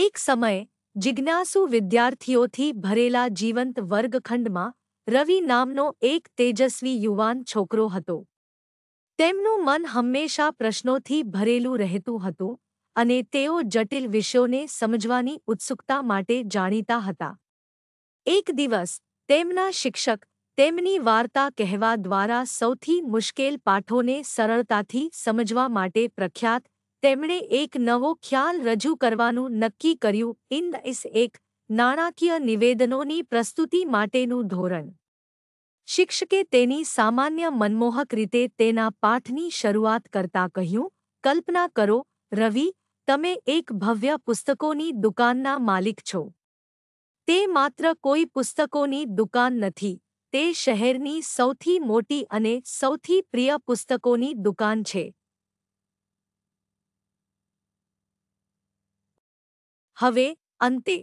એક સમયે જિજ્ઞાસુ વિદ્યાર્થીઓથી ભરેલા જીવંત વર્ગખંડમાં રવિ નામનો એક તેજસ્વી યુવાન છોકરો હતો તેમનું મન હંમેશા પ્રશ્નોથી ભરેલું રહેતું હતું અને તેઓ જટિલ વિષયોને સમજવાની ઉત્સુકતા માટે જાણીતા હતા એક દિવસ તેમના શિક્ષક તેમની વાર્તા કહેવા દ્વારા સૌથી મુશ્કેલ પાઠોને સરળતાથી સમજવા માટે પ્રખ્યાત તેમણે એક નવો ખ્યાલ રજૂ કરવાનું નક્કી કર્યું ઇન ઇસ એક નાણાકીય નિવેદનોની પ્રસ્તુતિ માટેનું ધોરણ શિક્ષકે તેની સામાન્ય મનમોહક રીતે તેના પાઠની શરૂઆત કરતા કહ્યું કલ્પના કરો રવિ તમે એક ભવ્ય પુસ્તકોની દુકાનના માલિક છો તે માત્ર કોઈ પુસ્તકોની દુકાન નથી તે શહેરની સૌથી મોટી અને સૌથી પ્રિય પુસ્તકોની દુકાન છે હવે અંતે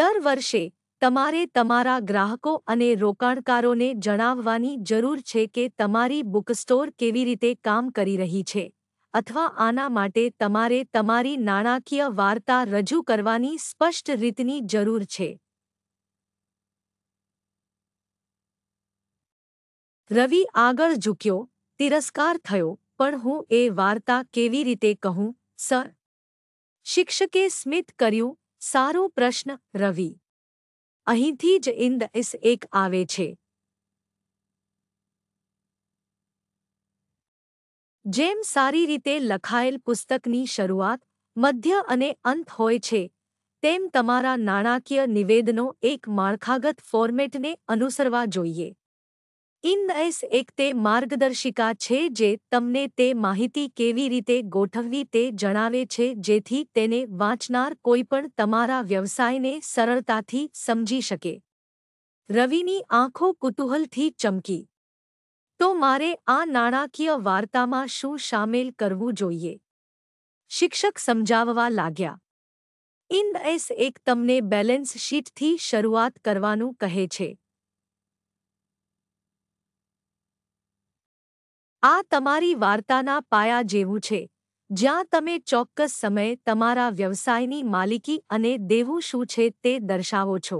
દર વર્ષે તમારે તમારા ગ્રાહકો અને રોકાણકારોને જણાવવાની જરૂર છે કે તમારી બુકસ્ટોર કેવી રીતે કામ કરી રહી છે અથવા આના માટે તમારે તમારી નાણાકીય વાર્તા રજૂ કરવાની સ્પષ્ટ રીતની જરૂર છે રવિ આગળ ઝૂક્યો તિરસ્કાર થયો પણ હું એ વાર્તા કેવી રીતે કહું સર શિક્ષકે સ્મિત કર્યું સારો પ્રશ્ન રવિ અહીંથી જ ઇન્દ ઇસ એક આવે છે જેમ સારી રીતે લખાયેલ પુસ્તકની શરૂઆત મધ્ય અને અંત હોય છે તેમ તમારા નાણાકીય નિવેદનો એક માળખાગત ફોર્મેટને અનુસરવા જોઈએ ઇનસ એકતે માર્ગદર્શિકા છે જે તમે તે માહિતી કેવી રીતે ગોઠવવી તે જણાવે છે જેથી તેને વાંચનાર કોઈ પણ તમારા વ્યવસાયને સરળતાથી સમજી શકે રવિની આંખો કુતુહલથી ચમકી તો મારે આ નારાકીય વાર્તામાં શું સામેલ કરવું જોઈએ શિક્ષક સમજાવવા લાગ્યા ઇનસ એક તમે બેલેન્સ શીટ થી શરૂઆત કરવાનો કહે છે આ તમારી વાર્તાના પાયા જેવું છે જ્યાં તમે ચોક્કસ સમયે તમારા વ્યવસાયની માલિકી અને દેવું શું છે તે દર્શાવો છો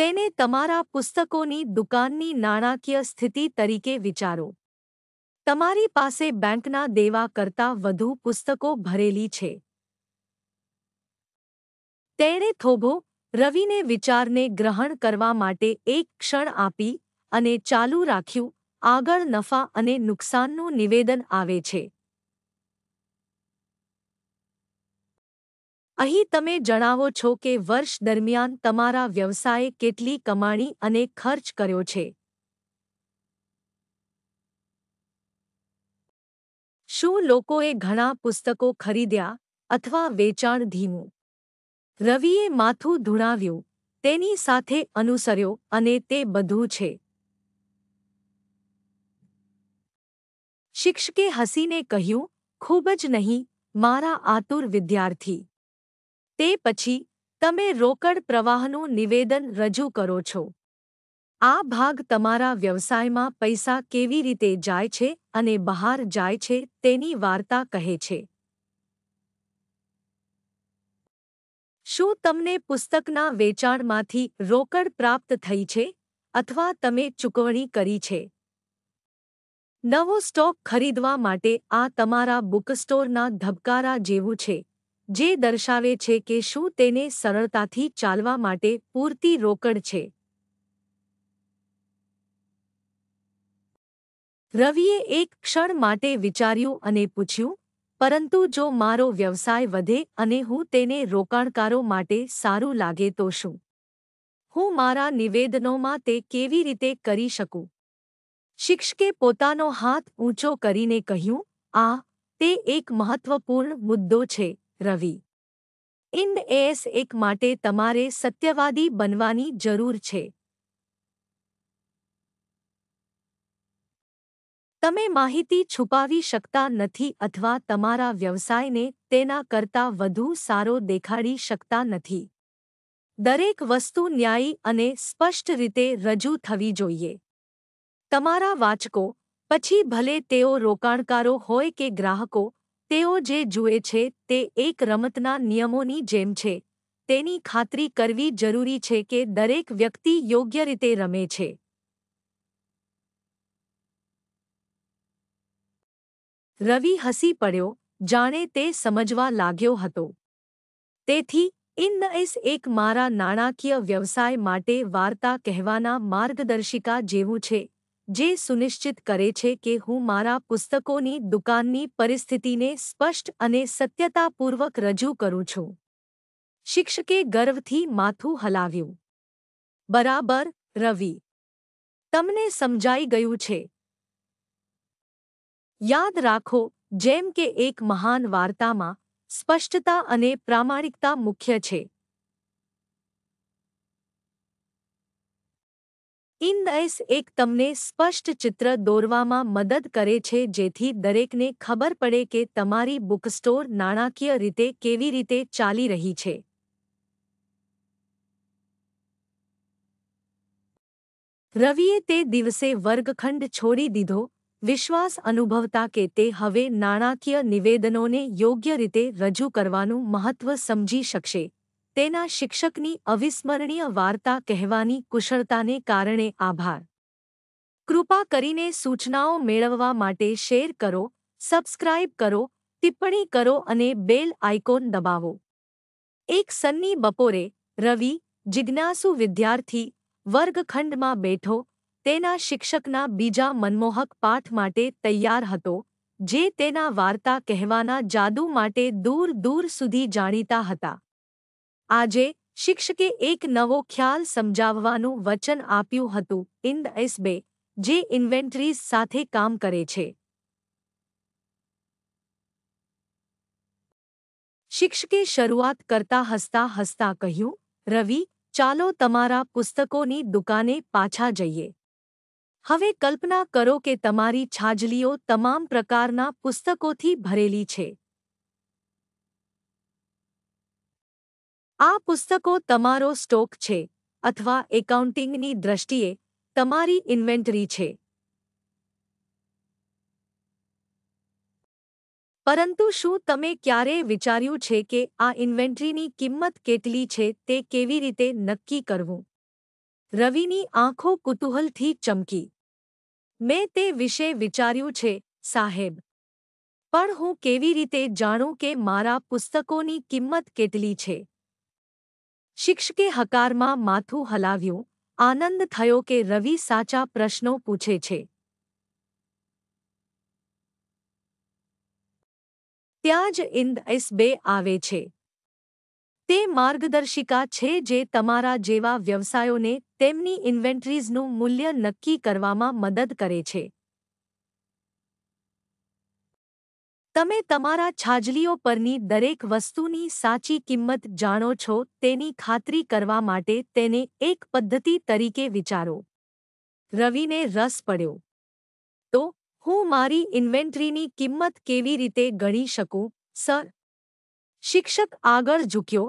તેને તમારા પુસ્તકોની દુકાનની નાણાકીય સ્થિતિ તરીકે વિચારો તમારી પાસે બેંકના દેવા કરતાં વધુ પુસ્તકો ભરેલી છે તેણે થોભો રવિને વિચારને ગ્રહણ કરવા માટે એક ક્ષણ આપી અને ચાલુ રાખ્યું આગળ નફા અને નુકસાનનું નિવેદન આવે છે અહીં તમે જણાવો છો કે વર્ષ દરમિયાન તમારા વ્યવસાયે કેટલી કમાણી અને ખર્ચ કર્યો છે શું લોકોએ ઘણા પુસ્તકો ખરીદ્યા અથવા વેચાણ ધીમું રવિએ માથું ધૂણાવ્યું તેની સાથે અનુસર્યો અને તે બધું છે શિક્ષકે હસીને કહ્યું ખૂબ જ નહીં મારા આતુર વિદ્યાર્થી તે પછી તમે રોકડ પ્રવાહનું નિવેદન રજૂ કરો છો આ ભાગ તમારા વ્યવસાયમાં પૈસા કેવી રીતે જાય છે અને બહાર જાય છે તેની વાર્તા કહે છે શું તમને પુસ્તકના વેચાણમાંથી રોકડ પ્રાપ્ત થઈ છે અથવા તમે ચૂકવણી કરી છે નવો સ્ટોક ખરીદવા માટે આ તમારા બુકસ્ટોરના ધબકારા જેવું છે જે દર્શાવે છે કે શું તેને સરળતાથી ચાલવા માટે પૂરતી રોકડ છે રવિએ એક ક્ષણ માટે વિચાર્યું અને પૂછ્યું પરંતુ જો મારો વ્યવસાય વધે અને હું તેને રોકાણકારો માટે સારું લાગે તો શું હું મારા નિવેદનોમાં તે કેવી રીતે કરી શકું શિક્ષકે પોતાનો હાથ ઊંચો કરીને કહ્યું આ તે એક મહત્વપૂર્ણ મુદ્દો છે રવિ ઇન્ડ એસ એક માટે તમારે સત્યવાદી બનવાની જરૂર છે તમે માહિતી છુપાવી શકતા નથી અથવા તમારા વ્યવસાયને તેના કરતાં વધુ સારો દેખાડી શકતા નથી દરેક વસ્તુ ન્યાયી અને સ્પષ્ટ રીતે રજૂ થવી જોઈએ તમારા વાચકો પછી ભલે તેઓ રોકાણકારો હોય કે ગ્રાહકો તેઓ જે જુએ છે તે એક રમતના નિયમોની જેમ છે તેની ખાતરી કરવી જરૂરી છે કે દરેક વ્યક્તિ યોગ્ય રીતે રમે છે રવિ હસી પડ્યો જાણે તે સમજવા લાગ્યો હતો તેથી ઇનએસ એક મારા નાણાકીય વ્યવસાય માટે વાર્તા કહેવાના માર્ગદર્શિકા જેવું છે જે સુનિશ્ચિત કરે છે કે હું મારા પુસ્તકોની દુકાનની પરિસ્થિતિને સ્પષ્ટ અને સત્યતાપૂર્વક રજૂ કરું છું શિક્ષકે ગર્વથી માથું હલાવ્યું બરાબર રવિ તમને સમજાઈ ગયું છે યાદ રાખો જેમ કે એક મહાન વાર્તામાં સ્પષ્ટતા અને પ્રામાણિકતા મુખ્ય છે ઇનએસ એક તમને સ્પષ્ટ ચિત્ર દોરવામાં મદદ કરે છે જેથી દરેકને ખબર પડે કે તમારી બુકસ્ટોર નાણાકીય રીતે કેવી રીતે ચાલી રહી છે રવિએ તે દિવસે વર્ગખંડ છોડી દીધો વિશ્વાસ અનુભવતા કે તે હવે નાણાકીય નિવેદનોને યોગ્ય રીતે રજૂ કરવાનું મહત્વ સમજી શકશે તેના શિક્ષકની અવિસ્મરણીય વાર્તા કહેવાની કુશળતાને કારણે આભાર કૃપા કરીને સૂચનાઓ મેળવવા માટે શેર કરો સબસ્ક્રાઇબ કરો ટિપ્પણી કરો અને બેલ આઇકોન દબાવો એક સન્ની બપોરે રવિ જિજ્ઞાસુ વિદ્યાર્થી વર્ગખંડમાં બેઠો તેના શિક્ષકના બીજા મનમોહક પાઠ માટે તૈયાર હતો જે તેના વાર્તા કહેવાના જાદુ માટે દૂર દૂર સુધી જાણીતા હતા આજે શિક્ષકે એક નવો ખ્યાલ સમજાવવાનું વચન આપ્યું હતું ઇન ધ એસ જે ઇન્વેન્ટરીઝ સાથે કામ કરે છે શિક્ષકે શરૂઆત કરતા હસતા હસતા કહ્યું રવિ ચાલો તમારા પુસ્તકોની દુકાને પાછા જઈએ હવે કલ્પના કરો કે તમારી છાજલીઓ તમામ પ્રકારના પુસ્તકોથી ભરેલી છે આ પુસ્તકો તમારો સ્ટોક છે અથવા એકાઉન્ટિંગની દ્રષ્ટિએ તમારી ઇન્વેન્ટરી છે પરંતુ શું તમે ક્યારેય વિચાર્યું છે કે આ ઇન્વેન્ટરીની કિંમત કેટલી છે તે કેવી રીતે નક્કી કરવું રવિની આંખો કુતૂહલથી ચમકી મેં તે વિશે વિચાર્યું છે સાહેબ પણ હું કેવી રીતે જાણું કે મારા પુસ્તકોની કિંમત કેટલી છે શિક્ષકે હકારમાં માથું હલાવ્યું આનંદ થયો કે રવિ સાચા પ્રશ્નો પૂછે છે ત્યાં જ ઇન્દ એસ બે આવે છે તે માર્ગદર્શિકા છે જે તમારા જેવા વ્યવસાયોને તેમની ઇન્વેન્ટરીઝનું મૂલ્ય નક્કી કરવામાં મદદ કરે છે તમે તમારા છાજલીઓ પરની દરેક વસ્તુની સાચી કિંમત જાણો છો તેની ખાતરી કરવા માટે તેને એક પદ્ધતિ તરીકે વિચારો રવિને રસ પડ્યો તો હું મારી ઇન્વેન્ટરીની કિંમત કેવી રીતે ગણી શકું સર શિક્ષક આગળ ઝૂક્યો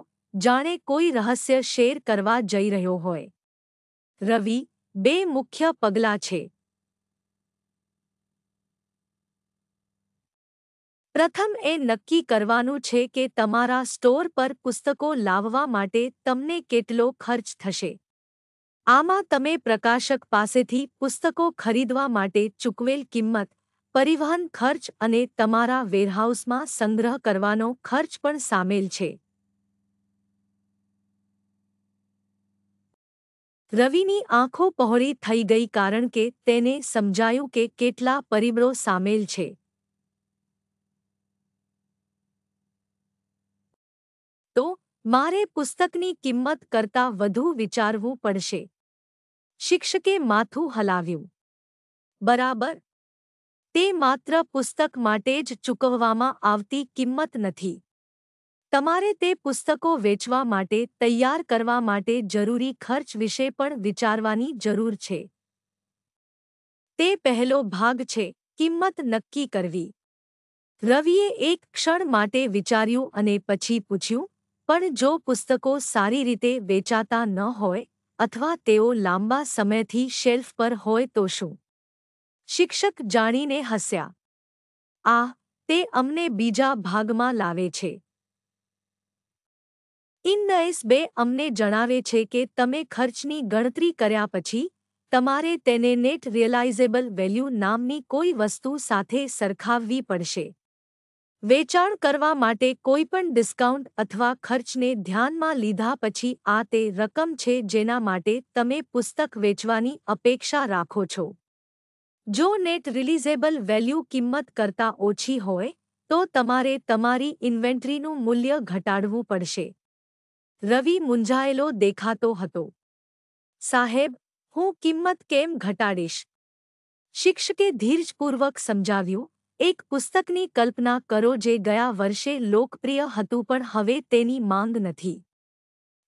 જાણે કોઈ રહસ્ય શેર કરવા જઈ રહ્યો હોય રવિ બે મુખ્ય પગલાં છે પ્રથમ એ નક્કી કરવાનું છે કે તમારા સ્ટોર પર પુસ્તકો લાવવા માટે તમને કેટલો ખર્ચ થશે આમાં તમે પ્રકાશક પાસેથી પુસ્તકો ખરીદવા માટે ચૂકવેલ કિંમત પરિવહન ખર્ચ અને તમારા વેરહાઉસમાં સંગ્રહ કરવાનો ખર્ચ પણ સામેલ છે રવિની આંખો પહોળી થઈ ગઈ કારણ કે તેને સમજાયું કે કેટલા પરિબળો સામેલ છે મારે પુસ્તકની કિંમત કરતાં વધુ વિચારવું પડશે શિક્ષકે માથું હલાવ્યું બરાબર તે માત્ર પુસ્તક માટે જ ચૂકવવામાં આવતી કિંમત નથી તમારે તે પુસ્તકો વેચવા માટે તૈયાર કરવા માટે જરૂરી ખર્ચ વિશે પણ વિચારવાની જરૂર છે તે પહેલો ભાગ છે કિંમત નક્કી કરવી રવિએ એક ક્ષણ માટે વિચાર્યું અને પછી પૂછ્યું પણ જો પુસ્તકો સારી રીતે વેચાતા ન હોય અથવા તેઓ લાંબા સમયથી શેલ્ફ પર હોય તો શું શિક્ષક જાણીને હસ્યા આ તે અમને બીજા ભાગમાં લાવે છે ઇનએસ બે અમને જણાવે છે કે તમે ખર્ચની ગણતરી કર્યા પછી તમારે તેને નેટ રિયલાઇઝેબલ વેલ્યુ નામની કોઈ વસ્તુ સાથે સરખાવવી પડશે વેચાણ કરવા માટે કોઈપણ ડિસ્કાઉન્ટ અથવા ખર્ચને ધ્યાનમાં લીધા પછી આ તે રકમ છે જેના માટે તમે પુસ્તક વેચવાની અપેક્ષા રાખો છો જો નેટ રિલીઝેબલ વેલ્યુ કિંમત કરતાં ઓછી હોય તો તમારે તમારી ઇન્વેન્ટરીનું મૂલ્ય ઘટાડવું પડશે રવિ મૂંઝાયેલો દેખાતો હતો સાહેબ હું કિંમત કેમ ઘટાડીશ શિક્ષકે ધીરજપૂર્વક સમજાવ્યું એક પુસ્તકની કલ્પના કરો જે ગયા વર્ષે લોકપ્રિય હતું પણ હવે તેની માંગ નથી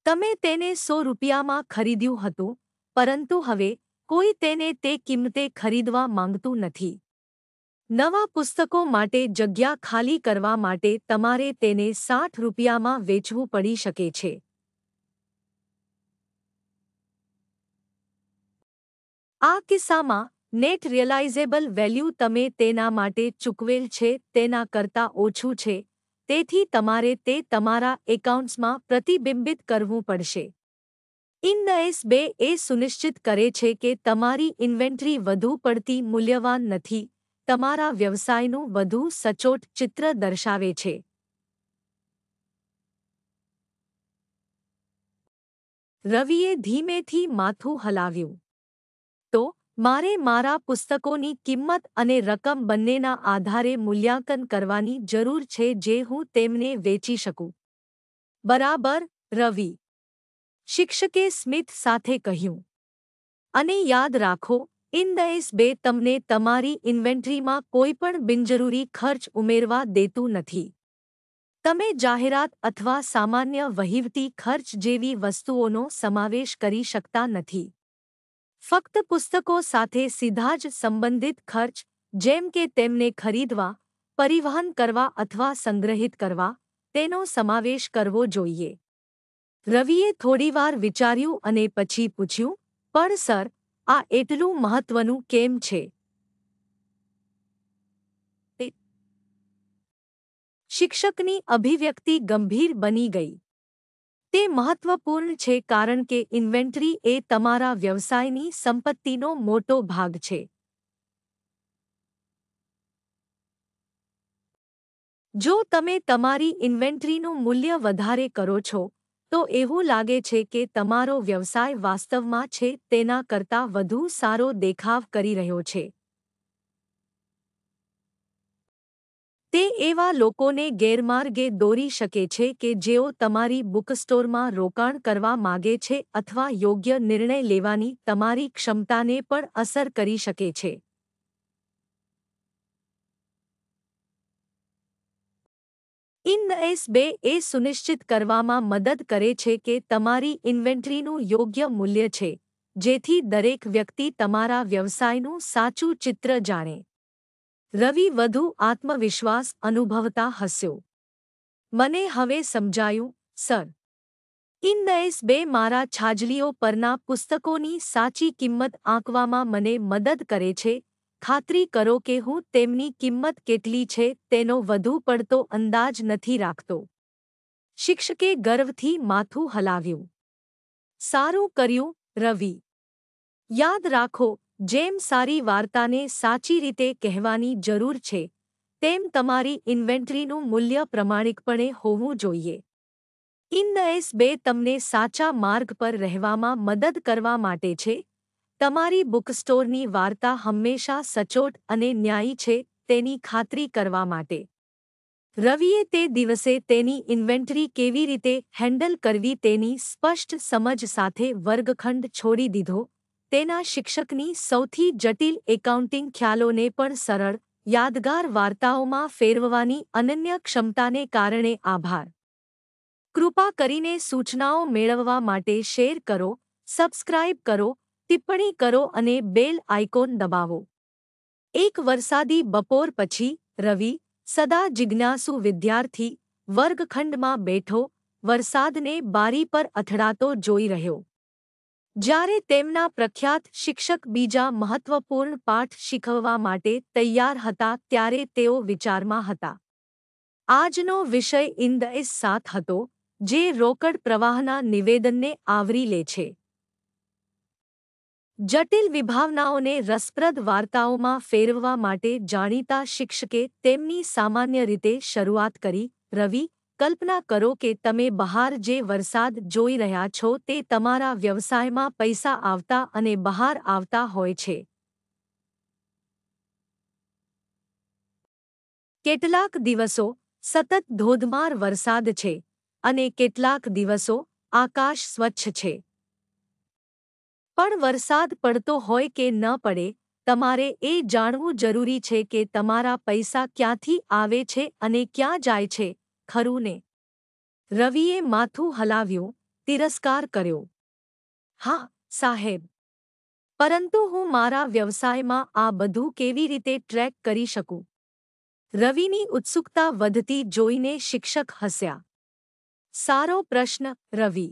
તમે તેને સો રૂપિયામાં ખરીદ્યું હતું પરંતુ હવે કોઈ તેને તે કિંમતે ખરીદવા માંગતું નથી નવા પુસ્તકો માટે જગ્યા ખાલી કરવા માટે તમારે તેને સાઠ રૂપિયામાં વેચવું પડી શકે છે આ કિસ્સામાં નેટ રિયલાઇઝેબલ વેલ્યુ તમે તેના માટે ચૂકવેલ છે તેના કરતાં ઓછું છે તેથી તમારે તે તમારા એકાઉન્ટ્સમાં પ્રતિબિંબિત કરવું પડશે ઇન એસ બે એ સુનિશ્ચિત કરે છે કે તમારી ઇન્વેન્ટરી વધુ પડતી મૂલ્યવાન નથી તમારા વ્યવસાયનું વધુ સચોટ ચિત્ર દર્શાવે છે રવિએ ધીમેથી માથું હલાવ્યું મારે મારા પુસ્તકોની કિંમત અને રકમ બંનેના આધારે મૂલ્યાંકન કરવાની જરૂર છે જે હું તેમને વેચી શકું બરાબર રવિ શિક્ષકે સ્મિથ સાથે કહ્યું અને યાદ રાખો ઇન ધ બે તમને તમારી ઇન્વેન્ટરીમાં કોઈ પણ બિનજરૂરી ખર્ચ ઉમેરવા દેતું નથી તમે જાહેરાત અથવા સામાન્ય વહીવટી ખર્ચ જેવી વસ્તુઓનો સમાવેશ કરી શકતા નથી ફક્ત પુસ્તકો સાથે સીધા જ સંબંધિત ખર્ચ જેમ કે તેમને ખરીદવા પરિવહન કરવા અથવા સંગ્રહિત કરવા તેનો સમાવેશ કરવો જોઈએ રવિએ થોડીવાર વિચાર્યું અને પછી પૂછ્યું પણ સર આ એટલું મહત્વનું કેમ છે શિક્ષકની અભિવ્યક્તિ ગંભીર બની ગઈ તે મહત્વપૂર્ણ છે કારણ કે ઇન્વેન્ટરી એ તમારા વ્યવસાયની સંપત્તિનો મોટો ભાગ છે જો તમે તમારી ઇન્વેન્ટરીનું મૂલ્ય વધારે કરો છો તો એવું લાગે છે કે તમારો વ્યવસાય વાસ્તવમાં છે તેના કરતાં વધુ સારો દેખાવ કરી રહ્યો છે તે એવા લોકોને ગેરમાર્ગે દોરી શકે છે કે જેઓ તમારી બુકસ્ટોરમાં રોકાણ કરવા માગે છે અથવા યોગ્ય નિર્ણય લેવાની તમારી ક્ષમતાને પણ અસર કરી શકે છે ઇનએસ બે એ સુનિશ્ચિત કરવામાં મદદ કરે છે કે તમારી ઇન્વેન્ટરીનું યોગ્ય મૂલ્ય છે જેથી દરેક વ્યક્તિ તમારા વ્યવસાયનું સાચું ચિત્ર જાણે રવિ વધુ આત્મવિશ્વાસ અનુભવતા હસ્યો મને હવે સમજાયું સર ઇન ઇન્દએસ બે મારા છાજલીઓ પરના પુસ્તકોની સાચી કિંમત આંકવામાં મને મદદ કરે છે ખાતરી કરો કે હું તેમની કિંમત કેટલી છે તેનો વધુ પડતો અંદાજ નથી રાખતો શિક્ષકે ગર્વથી માથું હલાવ્યું સારું કર્યું રવિ યાદ રાખો જેમ સારી વાર્તાને સાચી રીતે કહેવાની જરૂર છે તેમ તમારી ઇન્વેન્ટરીનું મૂલ્ય પ્રમાણિકપણે હોવું જોઈએ ઇન એસ બે તમને સાચા માર્ગ પર રહેવામાં મદદ કરવા માટે છે તમારી બુકસ્ટોરની વાર્તા હંમેશા સચોટ અને ન્યાયી છે તેની ખાતરી કરવા માટે રવિએ તે દિવસે તેની ઇન્વેન્ટરી કેવી રીતે હેન્ડલ કરવી તેની સ્પષ્ટ સમજ સાથે વર્ગખંડ છોડી દીધો તેના શિક્ષકની સૌથી જટિલ એકાઉન્ટિંગ ખ્યાલોને પણ સરળ યાદગાર વાર્તાઓમાં ફેરવવાની અનન્ય ક્ષમતાને કારણે આભાર કૃપા કરીને સૂચનાઓ મેળવવા માટે શેર કરો સબસ્ક્રાઇબ કરો ટિપ્પણી કરો અને બેલ આઇકોન દબાવો એક વરસાદી બપોર પછી રવિ સદા જિજ્ઞાસુ વિદ્યાર્થી વર્ગખંડમાં બેઠો વરસાદને બારી પર અથડાતો જોઈ રહ્યો જ્યારે તેમના પ્રખ્યાત શિક્ષક બીજા મહત્વપૂર્ણ પાઠ શીખવવા માટે તૈયાર હતા ત્યારે તેઓ વિચારમાં હતા આજનો વિષય ઇન ધ ઇસ સાથ હતો જે રોકડ પ્રવાહના નિવેદનને આવરી લે છે જટિલ વિભાવનાઓને રસપ્રદ વાર્તાઓમાં ફેરવવા માટે જાણીતા શિક્ષકે તેમની સામાન્ય રીતે શરૂઆત કરી રવિ કલ્પના કરો કે તમે બહાર જે વરસાદ જોઈ રહ્યા છો તે તમારા વ્યવસાયમાં પૈસા આવતા અને બહાર આવતા હોય છે કેટલાક દિવસો સતત ધોધમાર વરસાદ છે અને કેટલાક દિવસો આકાશ સ્વચ્છ છે પણ વરસાદ પડતો હોય કે ન પડે તમારે એ જાણવું જરૂરી છે કે તમારા પૈસા ક્યાંથી આવે છે અને ક્યાં જાય છે ખરું ને રવિએ માથું હલાવ્યું તિરસ્કાર કર્યો હા સાહેબ પરંતુ હું મારા વ્યવસાયમાં આ બધું કેવી રીતે ટ્રેક કરી શકું રવિની ઉત્સુકતા વધતી જોઈને શિક્ષક હસ્યા સારો પ્રશ્ન રવિ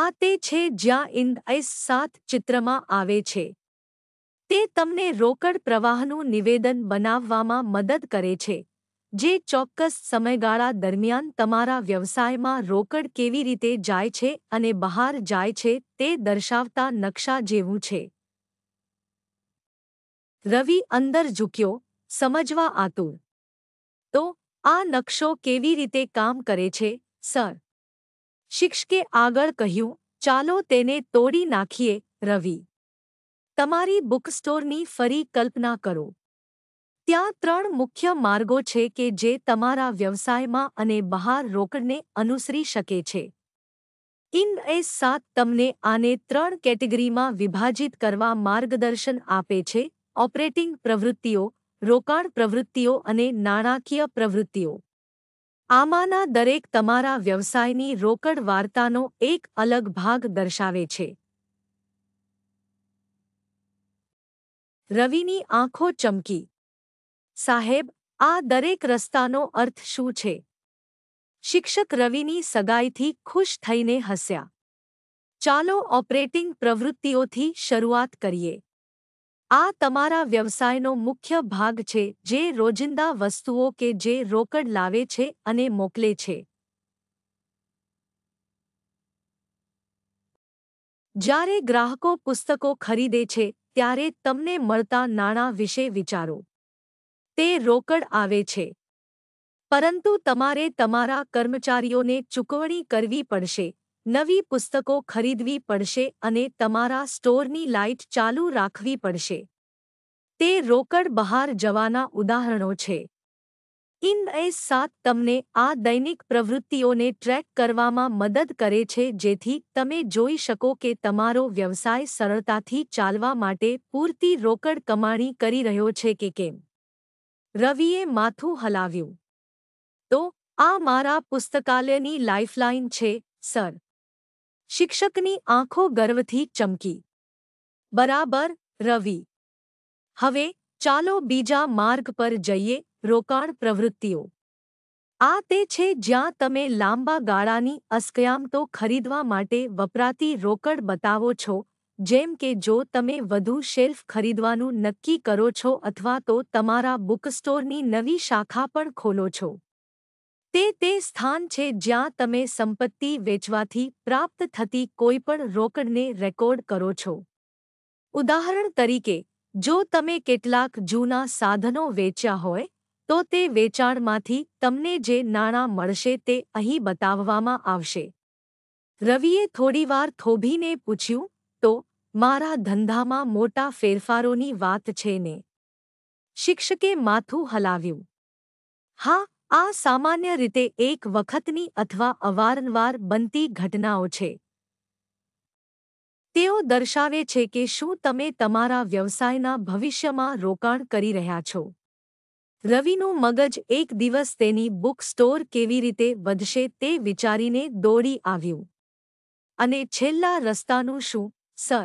આ તે છે જ્યાં ઇન્દઇસ સાત ચિત્રમાં આવે છે તે તમને રોકડ પ્રવાહનું નિવેદન બનાવવામાં મદદ કરે છે જે ચોક્કસ સમયગાળા દરમિયાન તમારા વ્યવસાયમાં રોકડ કેવી રીતે જાય છે અને બહાર જાય છે તે દર્શાવતા નકશા જેવું છે રવિ અંદર ઝૂક્યો સમજવા આતુર તો આ નકશો કેવી રીતે કામ કરે છે સર શિક્ષકે આગળ કહ્યું ચાલો તેને તોડી નાખીએ રવિ તમારી બુકસ્ટોરની ફરી કલ્પના કરો ત્યાં ત્રણ મુખ્ય માર્ગો છે કે જે તમારા વ્યવસાયમાં અને બહાર રોકડને અનુસરી શકે છે ઇન એ સાત તમને આને ત્રણ કેટેગરીમાં વિભાજિત કરવા માર્ગદર્શન આપે છે ઓપરેટિંગ પ્રવૃત્તિઓ રોકાણ પ્રવૃત્તિઓ અને નાણાકીય પ્રવૃત્તિઓ આમાંના દરેક તમારા વ્યવસાયની રોકડ વાર્તાનો એક અલગ ભાગ દર્શાવે છે રવિની આંખો ચમકી સાહેબ આ દરેક રસ્તાનો અર્થ શું છે શિક્ષક રવિની સગાઈથી ખુશ થઈને હસ્યા ચાલો ઓપરેટિંગ પ્રવૃત્તિઓથી શરૂઆત કરીએ આ તમારા વ્યવસાયનો મુખ્ય ભાગ છે જે રોજિંદા વસ્તુઓ કે જે રોકડ લાવે છે અને મોકલે છે જ્યારે ગ્રાહકો પુસ્તકો ખરીદે છે ત્યારે તમને મળતા નાણાં વિશે વિચારો તે રોકડ આવે છે પરંતુ તમારે તમારા કર્મચારીઓને ચૂકવણી કરવી પડશે નવી પુસ્તકો ખરીદવી પડશે અને તમારા સ્ટોરની લાઇટ ચાલુ રાખવી પડશે તે રોકડ બહાર જવાના ઉદાહરણો છે ઇન એ સાત તમને આ દૈનિક પ્રવૃત્તિઓને ટ્રેક કરવામાં મદદ કરે છે જેથી તમે જોઈ શકો કે તમારો વ્યવસાય સરળતાથી ચાલવા માટે પૂરતી રોકડ કમાણી કરી રહ્યો છે કે કેમ રવિએ માથું હલાવ્યું તો આ મારા પુસ્તકાલયની લાઇફલાઇન છે સર શિક્ષકની આંખો ગર્વથી ચમકી બરાબર રવિ હવે ચાલો બીજા માર્ગ પર જઈએ રોકાણ પ્રવૃત્તિઓ આ તે છે જ્યાં તમે લાંબા ગાળાની અસ્કયામતો ખરીદવા માટે વપરાતી રોકડ બતાવો છો જેમ કે જો તમે વધુ શેલ્ફ ખરીદવાનું નક્કી કરો છો અથવા તો તમારા બુકસ્ટોરની નવી શાખા પણ ખોલો છો તે તે સ્થાન છે જ્યાં તમે સંપત્તિ વેચવાથી પ્રાપ્ત થતી કોઈપણ રોકડને રેકોર્ડ કરો છો ઉદાહરણ તરીકે જો તમે કેટલાક જૂના સાધનો વેચ્યા હોય તો તે વેચાણમાંથી તમને જે નાણાં મળશે તે અહીં બતાવવામાં આવશે રવિએ થોડીવાર થોભીને પૂછ્યું મારા ધંધામાં મોટા ફેરફારોની વાત છે ને શિક્ષકે માથું હલાવ્યું હા આ સામાન્ય રીતે એક વખતની અથવા અવારનવાર બનતી ઘટનાઓ છે તેઓ દર્શાવે છે કે શું તમે તમારા વ્યવસાયના ભવિષ્યમાં રોકાણ કરી રહ્યા છો રવિનું મગજ એક દિવસ તેની બુક સ્ટોર કેવી રીતે વધશે તે વિચારીને દોડી આવ્યું અને છેલ્લા રસ્તાનું શું સર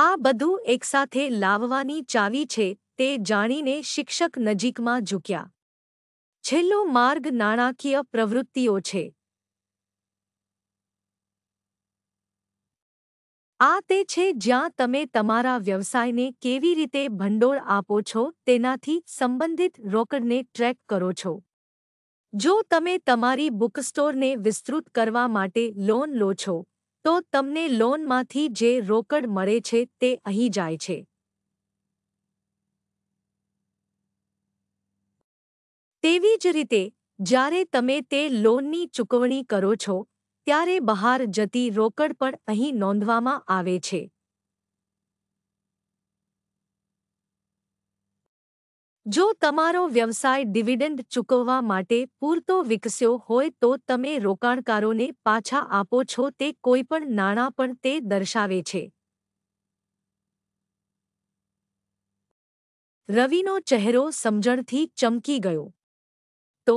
આ બધું એકસાથે લાવવાની ચાવી છે તે જાણીને શિક્ષક નજીકમાં ઝૂક્યા છેલ્લો માર્ગ નાણાકીય પ્રવૃત્તિઓ છે આ તે છે જ્યાં તમે તમારા વ્યવસાયને કેવી રીતે ભંડોળ આપો છો તેનાથી સંબંધિત રોકડને ટ્રેક કરો છો જો તમે તમારી બુકસ્ટોરને વિસ્તૃત કરવા માટે લોન લો છો તો તમને લોનમાંથી જે રોકડ મળે છે તે અહીં જાય છે તેવી જ રીતે જ્યારે તમે તે લોનની ચૂકવણી કરો છો ત્યારે બહાર જતી રોકડ પણ અહીં નોંધવામાં આવે છે જો તમારો વ્યવસાય ડિવિડન્ડ ચૂકવવા માટે પૂરતો વિકસ્યો હોય તો તમે રોકાણકારોને પાછા આપો છો તે કોઈપણ નાણાં પણ તે દર્શાવે છે રવિનો ચહેરો સમજણથી ચમકી ગયો તો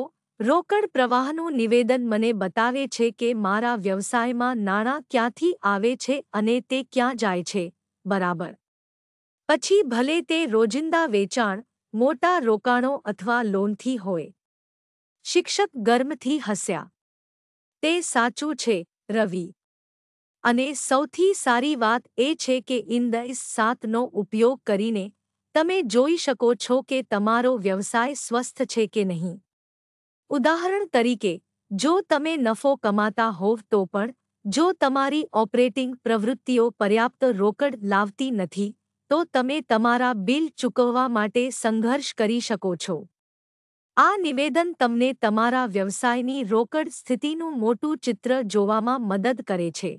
રોકડ પ્રવાહનું નિવેદન મને બતાવે છે કે મારા વ્યવસાયમાં નાણાં ક્યાંથી આવે છે અને તે ક્યાં જાય છે બરાબર પછી ભલે તે રોજિંદા વેચાણ મોટા રોકાણો અથવા લોનથી હોય શિક્ષક ગર્મથી હસ્યા તે સાચું છે રવિ અને સૌથી સારી વાત એ છે કે ઇન ધ સાતનો ઉપયોગ કરીને તમે જોઈ શકો છો કે તમારો વ્યવસાય સ્વસ્થ છે કે નહીં ઉદાહરણ તરીકે જો તમે નફો કમાતા હોવ તો પણ જો તમારી ઓપરેટિંગ પ્રવૃત્તિઓ પર્યાપ્ત રોકડ લાવતી નથી તો તમે તમારા બિલ ચૂકવવા માટે સંઘર્ષ કરી શકો છો આ નિવેદન તમને તમારા વ્યવસાયની રોકડ સ્થિતિનું મોટું ચિત્ર જોવામાં મદદ કરે છે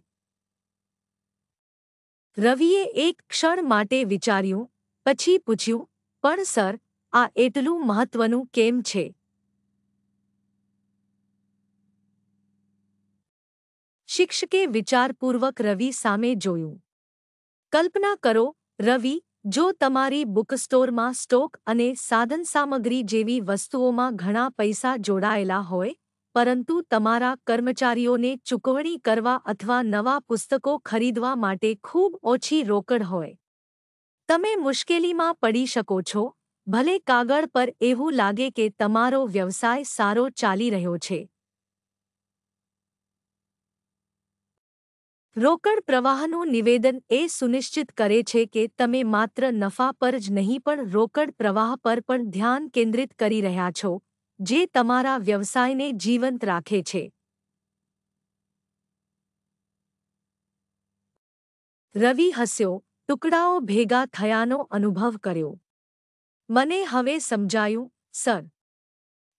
રવિએ એક ક્ષણ માટે વિચાર્યું પછી પૂછ્યું પણ સર આ એટલું મહત્વનું કેમ છે શિક્ષકે વિચારપૂર્વક રવિ સામે જોયું કલ્પના કરો રવિ જો તમારી બુકસ્ટોરમાં સ્ટોક અને સાધનસામગ્રી જેવી વસ્તુઓમાં ઘણા પૈસા જોડાયેલા હોય પરંતુ તમારા કર્મચારીઓને ચૂકવણી કરવા અથવા નવા પુસ્તકો ખરીદવા માટે ખૂબ ઓછી રોકડ હોય તમે મુશ્કેલીમાં પડી શકો છો ભલે કાગળ પર એવું લાગે કે તમારો વ્યવસાય સારો ચાલી રહ્યો છે રોકડ પ્રવાહનું નિવેદન એ સુનિશ્ચિત કરે છે કે તમે માત્ર નફા પર જ નહીં પણ રોકડ પ્રવાહ પર પણ ધ્યાન કેન્દ્રિત કરી રહ્યા છો જે તમારા વ્યવસાયને જીવંત રાખે છે રવિ હસ્યો ટુકડાઓ ભેગા થયાનો અનુભવ કર્યો મને હવે સમજાયું સર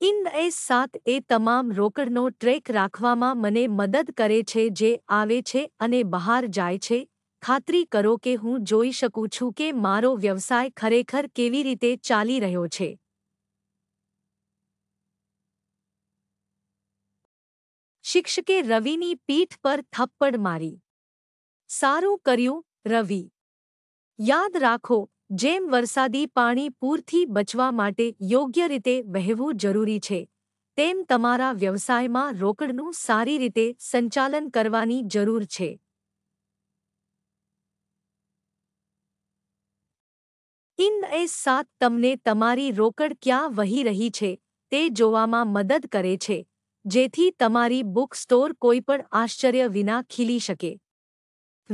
ઇન્ડ એ સાત એ તમામ રોકડનો ટ્રેક રાખવામાં મને મદદ કરે છે જે આવે છે અને બહાર જાય છે ખાતરી કરો કે હું જોઈ શકું છું કે મારો વ્યવસાય ખરેખર કેવી રીતે ચાલી રહ્યો છે શિક્ષકે રવિની પીઠ પર થપ્પડ મારી સારું કર્યું રવિ યાદ રાખો જેમ વરસાદી પાણી પૂરથી બચવા માટે યોગ્ય રીતે વહેવું જરૂરી છે તેમ તમારા વ્યવસાયમાં રોકડનું સારી રીતે સંચાલન કરવાની જરૂર છે ઇન એ સાત તમને તમારી રોકડ ક્યાં વહી રહી છે તે જોવામાં મદદ કરે છે જેથી તમારી બુક સ્ટોર કોઈપણ આશ્ચર્ય વિના ખીલી શકે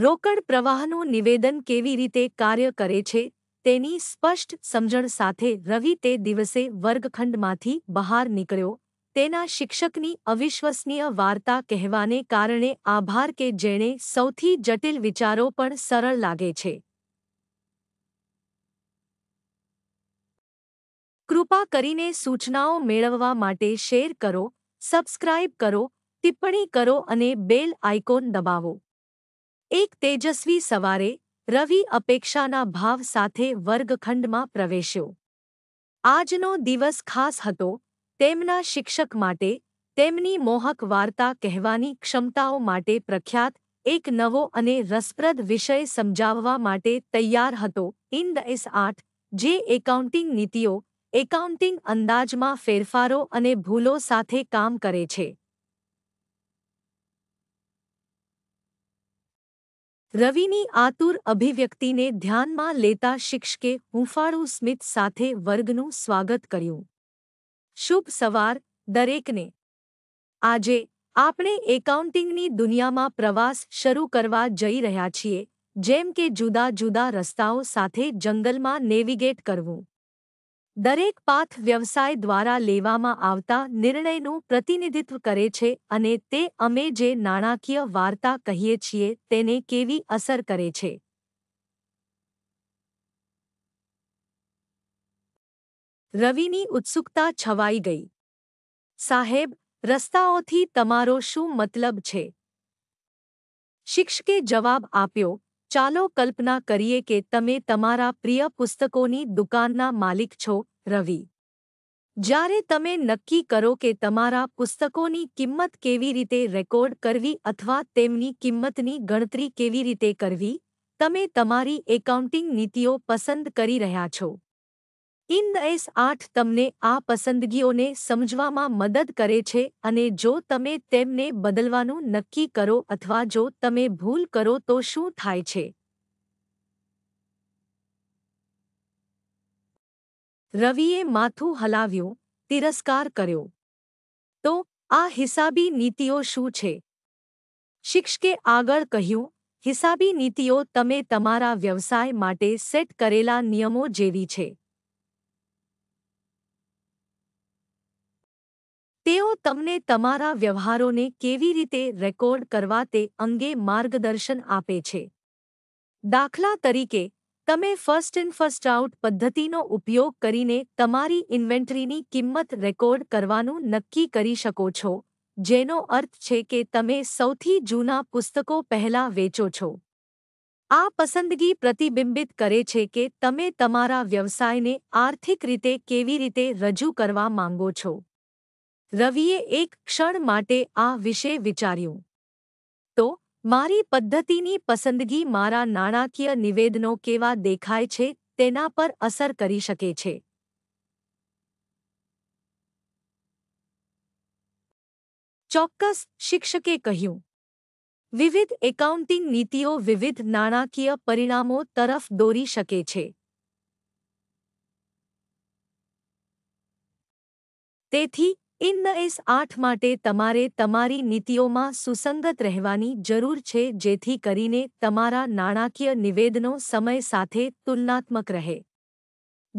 રોકડ પ્રવાહનું નિવેદન કેવી રીતે કાર્ય કરે છે તેની સ્પષ્ટ સમજણ સાથે રવિ તે દિવસે વર્ગખંડમાંથી બહાર નીકળ્યો તેના શિક્ષકની અવિશ્વસનીય વાર્તા કહેવાને કારણે આભાર કે જેણે સૌથી જટિલ વિચારો પણ સરળ લાગે છે કૃપા કરીને સૂચનાઓ મેળવવા માટે શેર કરો સબસ્ક્રાઇબ કરો ટિપ્પણી કરો અને બેલ આઇકોન દબાવો એક તેજસ્વી સવારે રવિ અપેક્ષાના ભાવ સાથે વર્ગખંડમાં પ્રવેશ્યો આજનો દિવસ ખાસ હતો તેમના શિક્ષક માટે તેમની મોહક વાર્તા કહેવાની ક્ષમતાઓ માટે પ્રખ્યાત એક નવો અને રસપ્રદ વિષય સમજાવવા માટે તૈયાર હતો ઇન ધ એસ આર્ટ જે એકાઉન્ટિંગ નીતિઓ એકાઉન્ટિંગ અંદાજમાં ફેરફારો અને ભૂલો સાથે કામ કરે છે રવિની આતુર અભિવ્યક્તિને ધ્યાનમાં લેતા શિક્ષકે હુંફાળું સ્મિત સાથે વર્ગનું સ્વાગત કર્યું શુભ સવાર દરેકને આજે આપણે એકાઉન્ટિંગની દુનિયામાં પ્રવાસ શરૂ કરવા જઈ રહ્યા છીએ જેમ કે જુદા જુદા રસ્તાઓ સાથે જંગલમાં નેવિગેટ કરવું દરેક પાથ વ્યવસાય દ્વારા લેવામાં આવતા નિર્ણયનું પ્રતિનિધિત્વ કરે છે અને તે અમે જે નાણાકીય વાર્તા કહીએ છીએ તેને કેવી અસર કરે છે રવિની ઉત્સુકતા છવાઈ ગઈ સાહેબ રસ્તાઓથી તમારો શું મતલબ છે શિક્ષકે જવાબ આપ્યો ચાલો કલ્પના કરીએ કે તમે તમારા પ્રિય પુસ્તકોની દુકાનના માલિક છો રવિ જ્યારે તમે નક્કી કરો કે તમારા પુસ્તકોની કિંમત કેવી રીતે રેકોર્ડ કરવી અથવા તેમની કિંમતની ગણતરી કેવી રીતે કરવી તમે તમારી એકાઉન્ટિંગ નીતિઓ પસંદ કરી રહ્યા છો ઇન ધ એસ આઠ તમને આ પસંદગીઓને સમજવામાં મદદ કરે છે અને જો તમે તેમને બદલવાનું નક્કી કરો અથવા જો તમે ભૂલ કરો તો શું થાય છે રવિએ માથું હલાવ્યું તિરસ્કાર કર્યો તો આ હિસાબી નીતિઓ શું છે શિક્ષકે આગળ કહ્યું હિસાબી નીતિઓ તમે તમારા વ્યવસાય માટે સેટ કરેલા નિયમો જેવી છે તેઓ તમને તમારા વ્યવહારોને કેવી રીતે રેકોર્ડ કરવા તે અંગે માર્ગદર્શન આપે છે દાખલા તરીકે તમે ફર્સ્ટ ઇન ફર્સ્ટ આઉટ પદ્ધતિનો ઉપયોગ કરીને તમારી ઇન્વેન્ટરીની કિંમત રેકોર્ડ કરવાનું નક્કી કરી શકો છો જેનો અર્થ છે કે તમે સૌથી જૂના પુસ્તકો પહેલાં વેચો છો આ પસંદગી પ્રતિબિંબિત કરે છે કે તમે તમારા વ્યવસાયને આર્થિક રીતે કેવી રીતે રજૂ કરવા માંગો છો રવિએ એક ક્ષણ માટે આ વિશે વિચાર્યું તો મારી પદ્ધતિની પસંદગી મારા નાણાકીય નિવેદનો કેવા દેખાય છે તેના પર અસર કરી શકે છે ચોક્કસ શિક્ષકે કહ્યું વિવિધ એકાઉન્ટિંગ નીતિઓ વિવિધ નાણાકીય પરિણામો તરફ દોરી શકે છે તેથી એસ આઠ માટે તમારે તમારી નીતિઓમાં સુસંગત રહેવાની જરૂર છે જેથી કરીને તમારા નાણાકીય નિવેદનો સમય સાથે તુલનાત્મક રહે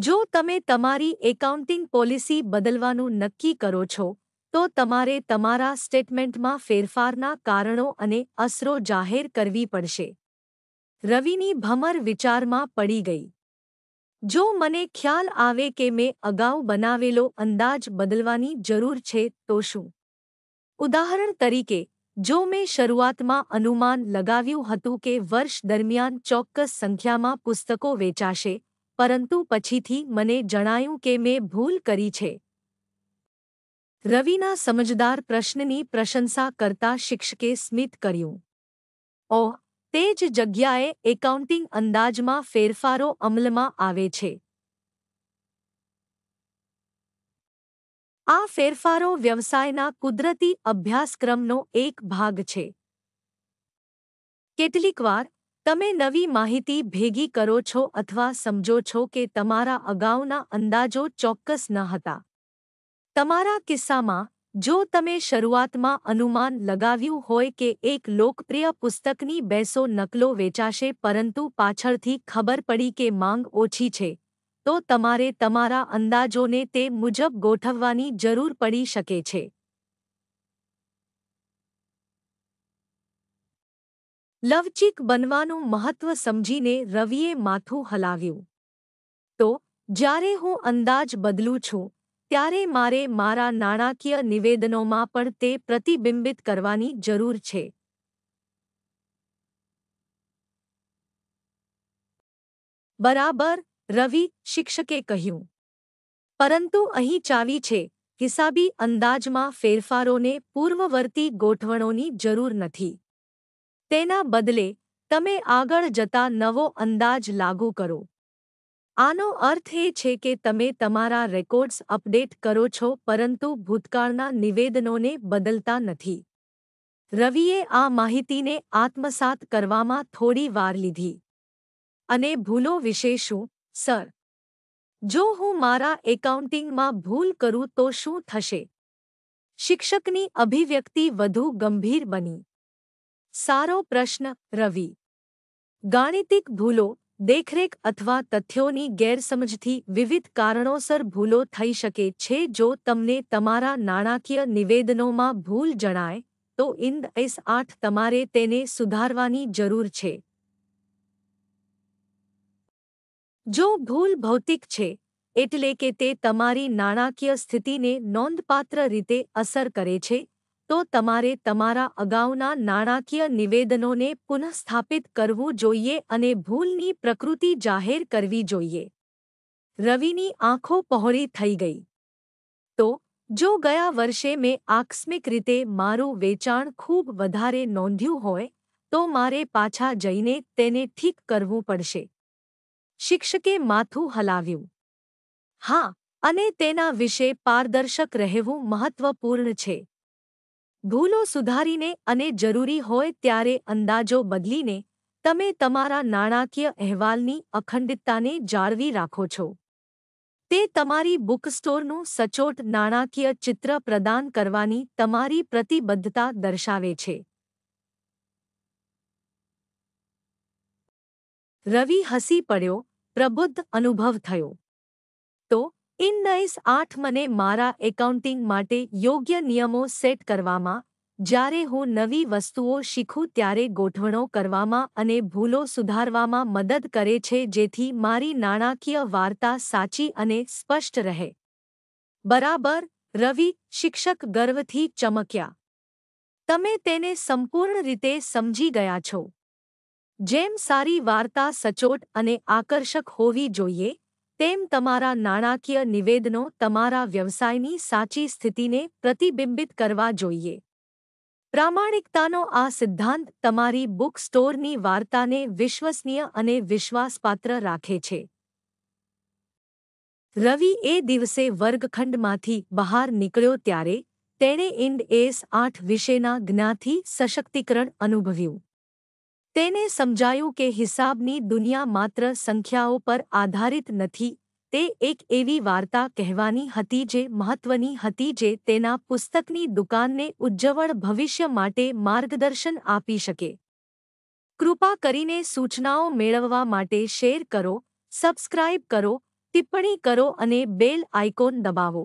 જો તમે તમારી એકાઉન્ટિંગ પોલિસી બદલવાનું નક્કી કરો છો તો તમારે તમારા સ્ટેટમેન્ટમાં ફેરફારના કારણો અને અસરો જાહેર કરવી પડશે રવિની ભમર વિચારમાં પડી ગઈ જો મને ખ્યાલ આવે કે મેં અગાઉ બનાવેલો અંદાજ બદલવાની જરૂર છે તો શું ઉદાહરણ તરીકે જો મેં શરૂઆતમાં અનુમાન લગાવ્યું હતું કે વર્ષ દરમિયાન ચોક્કસ સંખ્યામાં પુસ્તકો વેચાશે પરંતુ પછીથી મને જણાયું કે મેં ભૂલ કરી છે રવિના સમજદાર પ્રશ્નની પ્રશંસા કરતા શિક્ષકે સ્મિત કર્યું ઓહ તે જ જગ્યાએ એકાઉન્ટિંગ અંદાજમાં ફેરફારો અમલમાં આવે છે આ ફેરફારો વ્યવસાયના કુદરતી અભ્યાસક્રમનો એક ભાગ છે કેટલીકવાર તમે નવી માહિતી ભેગી કરો છો અથવા સમજો છો કે તમારા અગાઉના અંદાજો ચોક્કસ ન હતા તમારા કિસ્સામાં જો તમે શરૂઆતમાં અનુમાન લગાવ્યું હોય કે એક લોકપ્રિય પુસ્તકની બેસો નકલો વેચાશે પરંતુ પાછળથી ખબર પડી કે માંગ ઓછી છે તો તમારે તમારા અંદાજોને તે મુજબ ગોઠવવાની જરૂર પડી શકે છે લવચીક બનવાનું મહત્વ સમજીને રવિએ માથું હલાવ્યું તો જ્યારે હું અંદાજ બદલું છું ત્યારે મારે મારા નાણાકીય નિવેદનોમાં પણ તે પ્રતિબિંબિત કરવાની જરૂર છે બરાબર રવિ શિક્ષકે કહ્યું પરંતુ અહીં ચાવી છે હિસાબી અંદાજમાં ફેરફારોને પૂર્વવર્તી ગોઠવણોની જરૂર નથી તેના બદલે તમે આગળ જતા નવો અંદાજ લાગુ કરો આનો અર્થ એ છે કે તમે તમારા રેકોર્ડ્સ અપડેટ કરો છો પરંતુ ભૂતકાળના નિવેદનોને બદલતા નથી રવિએ આ માહિતીને આત્મસાત કરવામાં થોડી વાર લીધી અને ભૂલો વિશે શું સર જો હું મારા એકાઉન્ટિંગમાં ભૂલ કરું તો શું થશે શિક્ષકની અભિવ્યક્તિ વધુ ગંભીર બની સારો પ્રશ્ન રવિ ગાણિતિક ભૂલો દેખરેખ અથવા તથ્યોની ગેરસમજથી વિવિધ કારણોસર ભૂલો થઈ શકે છે જો તમને તમારા નાણાકીય નિવેદનોમાં ભૂલ જણાય તો ઇન્દ એસ આઠ તમારે તેને સુધારવાની જરૂર છે જો ભૂલ ભૌતિક છે એટલે કે તે તમારી નાણાકીય સ્થિતિને નોંધપાત્ર રીતે અસર કરે છે તો તમારે તમારા અગાઉના નાણાકીય નિવેદનોને પુનઃસ્થાપિત કરવું જોઈએ અને ભૂલની પ્રકૃતિ જાહેર કરવી જોઈએ રવિની આંખો પહોળી થઈ ગઈ તો જો ગયા વર્ષે મેં આકસ્મિક રીતે મારું વેચાણ ખૂબ વધારે નોંધ્યું હોય તો મારે પાછા જઈને તેને ઠીક કરવું પડશે શિક્ષકે માથું હલાવ્યું હા અને તેના વિશે પારદર્શક રહેવું મહત્વપૂર્ણ છે ભૂલો સુધારીને અને જરૂરી હોય ત્યારે અંદાજો બદલીને તમે તમારા નાણાકીય અહેવાલની અખંડિતતાને જાળવી રાખો છો તે તમારી બુકસ્ટોરનું સચોટ નાણાકીય ચિત્ર પ્રદાન કરવાની તમારી પ્રતિબદ્ધતા દર્શાવે છે રવિ હસી પડ્યો પ્રબુદ્ધ અનુભવ થયો તો ઇનનાઇસ આઠ મને મારા એકાઉન્ટિંગ માટે યોગ્ય નિયમો સેટ કરવામાં જ્યારે હું નવી વસ્તુઓ શીખું ત્યારે ગોઠવણો કરવામાં અને ભૂલો સુધારવામાં મદદ કરે છે જેથી મારી નાણાકીય વાર્તા સાચી અને સ્પષ્ટ રહે બરાબર રવિ શિક્ષક ગર્વથી ચમક્યા તમે તેને સંપૂર્ણ રીતે સમજી ગયા છો જેમ સારી વાર્તા સચોટ અને આકર્ષક હોવી જોઈએ તેમ તમારા નાણાકીય નિવેદનો તમારા વ્યવસાયની સાચી સ્થિતિને પ્રતિબિંબિત કરવા જોઈએ પ્રામાણિકતાનો આ સિદ્ધાંત તમારી બુક સ્ટોરની વાર્તાને વિશ્વસનીય અને વિશ્વાસપાત્ર રાખે છે રવિ એ દિવસે વર્ગખંડમાંથી બહાર નીકળ્યો ત્યારે તેણે ઇન્ડ એસ આઠ વિશેના જ્ઞાથી સશક્તિકરણ અનુભવ્યું તેને સમજાયું કે હિસાબની દુનિયા માત્ર સંખ્યાઓ પર આધારિત નથી તે એક એવી વાર્તા કહેવાની હતી જે મહત્વની હતી જે તેના પુસ્તકની દુકાનને ઉજ્જવળ ભવિષ્ય માટે માર્ગદર્શન આપી શકે કૃપા કરીને સૂચનાઓ મેળવવા માટે શેર કરો સબસ્ક્રાઇબ કરો ટિપ્પણી કરો અને બેલ આઇકોન દબાવો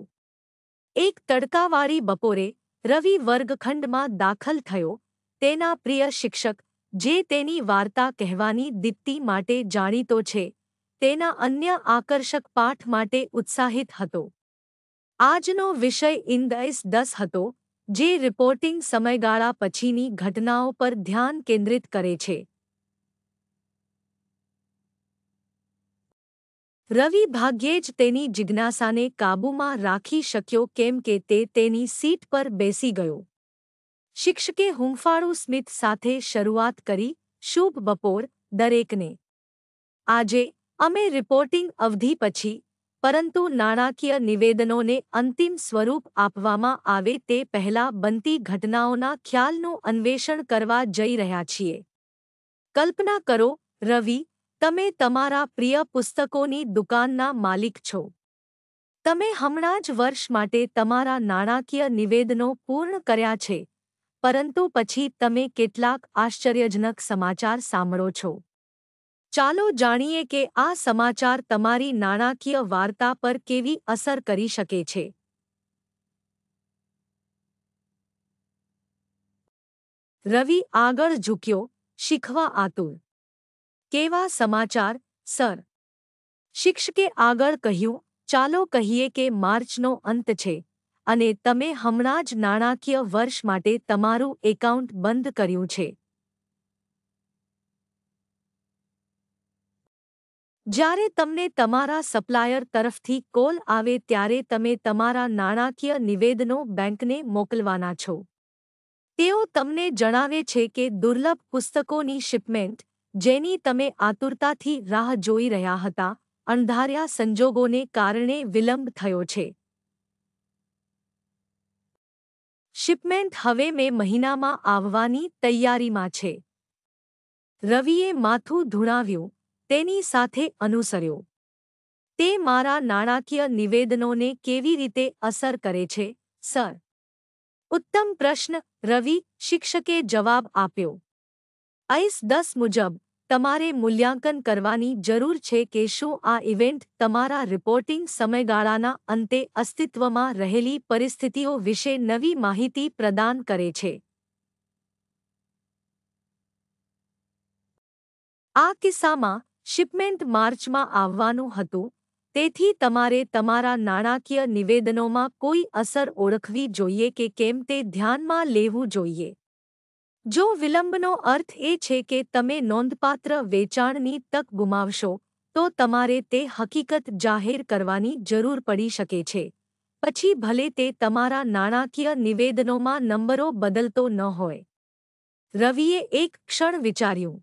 એક તડકાવાળી બપોરે રવિ વર્ગખંડમાં દાખલ થયો તેના પ્રિય શિક્ષક જે તેની વાર્તા કહેવાની દીપ્તિ માટે જાણીતો છે તેના અન્ય આકર્ષક પાઠ માટે ઉત્સાહિત હતો આજનો વિષય ઇન્દઈસ દસ હતો જે રિપોર્ટિંગ સમયગાળા પછીની ઘટનાઓ પર ધ્યાન કેન્દ્રિત કરે છે રવિ ભાગ્યે જ તેની જિજ્ઞાસાને કાબૂમાં રાખી શક્યો કેમ કે તે તેની સીટ પર બેસી ગયો શિક્ષકે હુંફાળું સ્મિત સાથે શરૂઆત કરી શુભ બપોર દરેકને આજે અમે રિપોર્ટિંગ અવધિ પછી પરંતુ નાણાકીય નિવેદનોને અંતિમ સ્વરૂપ આપવામાં આવે તે પહેલાં બનતી ઘટનાઓના ખ્યાલનું અન્વેષણ કરવા જઈ રહ્યા છીએ કલ્પના કરો રવિ તમે તમારા પ્રિય પુસ્તકોની દુકાનના માલિક છો તમે હમણાં જ વર્ષ માટે તમારા નાણાકીય નિવેદનો પૂર્ણ કર્યા છે પરંતુ પછી તમે કેટલાક આશ્ચર્યજનક સમાચાર સાંભળો છો ચાલો જાણીએ કે આ સમાચાર તમારી નાણાકીય વાર્તા પર કેવી અસર કરી શકે છે રવિ આગળ ઝૂક્યો શીખવા આતુર કેવા સમાચાર સર શિક્ષકે આગળ કહ્યું ચાલો કહીએ કે માર્ચનો અંત છે અને તમે હમણાં જ નાણાકીય વર્ષ માટે તમારું એકાઉન્ટ બંધ કર્યું છે જ્યારે તમને તમારા સપ્લાયર તરફથી કોલ આવે ત્યારે તમે તમારા નાણાકીય નિવેદનો બેંકને મોકલવાના છો તેઓ તમને જણાવે છે કે દુર્લભ પુસ્તકોની શિપમેન્ટ જેની તમે આતુરતાથી રાહ જોઈ રહ્યા હતા અણધાર્યા સંજોગોને કારણે વિલંબ થયો છે શિપમેન્ટ હવે મે મહિનામાં આવવાની તૈયારીમાં છે રવિએ માથું ધૂણાવ્યું તેની સાથે અનુસર્યો તે મારા નાણાકીય નિવેદનોને કેવી રીતે અસર કરે છે સર ઉત્તમ પ્રશ્ન રવિ શિક્ષકે જવાબ આપ્યો આઈસ દસ મુજબ તમારે મૂલ્યાંકન કરવાની જરૂર છે કે શું આ ઇવેન્ટ તમારા રિપોર્ટિંગ સમયગાળાના અંતે અસ્તિત્વમાં રહેલી પરિસ્થિતિઓ વિશે નવી માહિતી પ્રદાન કરે છે આ કિસ્સામાં શિપમેન્ટ માર્ચમાં આવવાનું હતું તેથી તમારે તમારા નાણાકીય નિવેદનોમાં કોઈ અસર ઓળખવી જોઈએ કે કેમ તે ધ્યાનમાં લેવું જોઈએ જો વિલંબનો અર્થ એ છે કે તમે નોંધપાત્ર વેચાણની તક ગુમાવશો તો તમારે તે હકીકત જાહેર કરવાની જરૂર પડી શકે છે પછી ભલે તે તમારા નાણાકીય નિવેદનોમાં નંબરો બદલતો ન હોય રવિએ એક ક્ષણ વિચાર્યું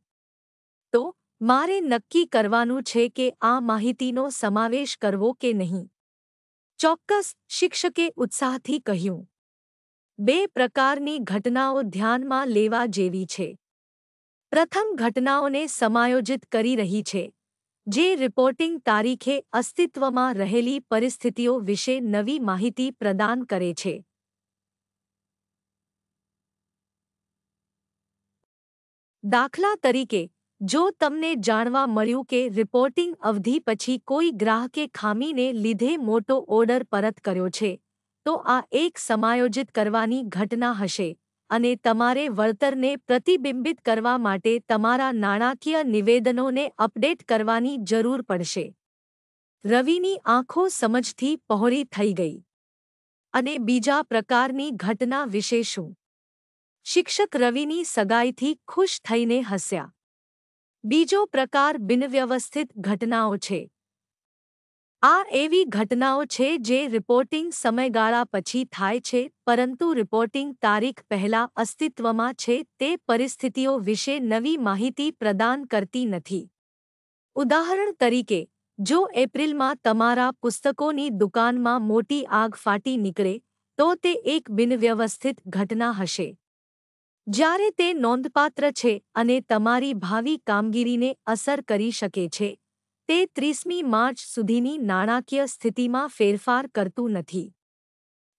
તો મારે નક્કી કરવાનું છે કે આ માહિતીનો સમાવેશ કરવો કે નહીં ચોક્કસ શિક્ષકે ઉત્સાહથી કહ્યું બે પ્રકારની ઘટનાઓ ધ્યાનમાં લેવા જેવી છે પ્રથમ ઘટનાઓને સમાયોજિત કરી રહી છે જે રિપોર્ટિંગ તારીખે અસ્તિત્વમાં રહેલી પરિસ્થિતિઓ વિશે નવી માહિતી પ્રદાન કરે છે દાખલા તરીકે જો તમને જાણવા મળ્યું કે રિપોર્ટિંગ અવધિ પછી કોઈ ગ્રાહકે ખામીને લીધે મોટો ઓર્ડર પરત કર્યો છે તો આ એક સમાયોજિત કરવાની ઘટના હશે અને તમારે વળતરને પ્રતિબિંબિત કરવા માટે તમારા નાણાકીય નિવેદનોને અપડેટ કરવાની જરૂર પડશે રવિની આંખો સમજથી પહોળી થઈ ગઈ અને બીજા પ્રકારની ઘટના વિશે શું શિક્ષક રવિની સગાઈથી ખુશ થઈને હસ્યા બીજો પ્રકાર બિનવ્યવસ્થિત ઘટનાઓ છે આ એવી ઘટનાઓ છે જે રિપોર્ટિંગ સમયગાળા પછી થાય છે પરંતુ રિપોર્ટિંગ તારીખ પહેલાં અસ્તિત્વમાં છે તે પરિસ્થિતિઓ વિશે નવી માહિતી પ્રદાન કરતી નથી ઉદાહરણ તરીકે જો એપ્રિલમાં તમારા પુસ્તકોની દુકાનમાં મોટી આગ ફાટી નીકળે તો તે એક બિનવ્યવસ્થિત ઘટના હશે જ્યારે તે નોંધપાત્ર છે અને તમારી ભાવિ કામગીરીને અસર કરી શકે છે તે ત્રીસમી માર્ચ સુધીની નાણાકીય સ્થિતિમાં ફેરફાર કરતું નથી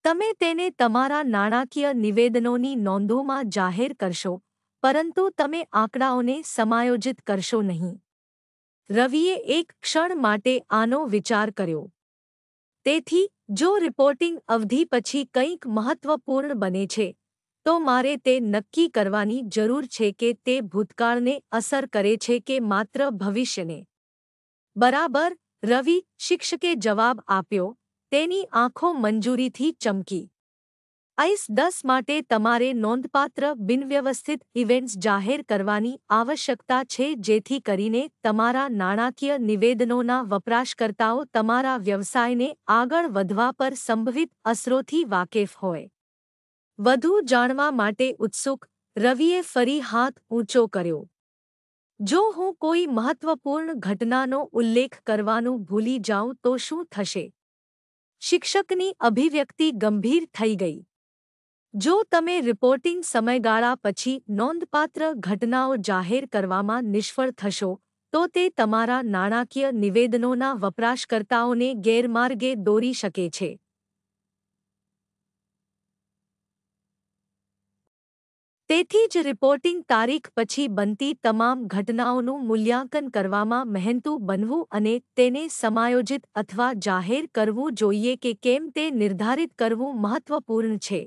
તમે તેને તમારા નાણાકીય નિવેદનોની નોંધોમાં જાહેર કરશો પરંતુ તમે આંકડાઓને સમાયોજિત કરશો નહીં રવિએ એક ક્ષણ માટે આનો વિચાર કર્યો તેથી જો રિપોર્ટિંગ અવધિ પછી કંઈક મહત્વપૂર્ણ બને છે તો મારે તે નક્કી કરવાની જરૂર છે કે તે ભૂતકાળને અસર કરે છે કે માત્ર ભવિષ્યને બરાબર રવિ શિક્ષકે જવાબ આપ્યો તેની આંખો મંજૂરીથી ચમકી આઈસ દસ માટે તમારે નોંધપાત્ર બિનવ્યવસ્થિત ઇવેન્ટ્સ જાહેર કરવાની આવશ્યકતા છે જેથી કરીને તમારા નાણાકીય નિવેદનોના વપરાશકર્તાઓ તમારા વ્યવસાયને આગળ વધવા પર સંભવિત અસરોથી વાકેફ હોય વધુ જાણવા માટે ઉત્સુક રવિએ ફરી હાથ ઊંચો કર્યો જો હું કોઈ મહત્વપૂર્ણ ઘટનાનો ઉલ્લેખ કરવાનું ભૂલી જાઉં તો શું થશે શિક્ષકની અભિવ્યક્તિ ગંભીર થઈ ગઈ જો તમે રિપોર્ટિંગ સમયગાળા પછી નોંધપાત્ર ઘટનાઓ જાહેર કરવામાં નિષ્ફળ થશો તો તે તમારા નાણાકીય નિવેદનોના વપરાશકર્તાઓને ગેરમાર્ગે દોરી શકે છે તેથી જ રિપોર્ટિંગ તારીખ પછી બનતી તમામ ઘટનાઓનું મૂલ્યાંકન કરવામાં મહેનતું બનવું અને તેને સમાયોજિત અથવા જાહેર કરવું જોઈએ કે કેમ તે નિર્ધારિત કરવું મહત્વપૂર્ણ છે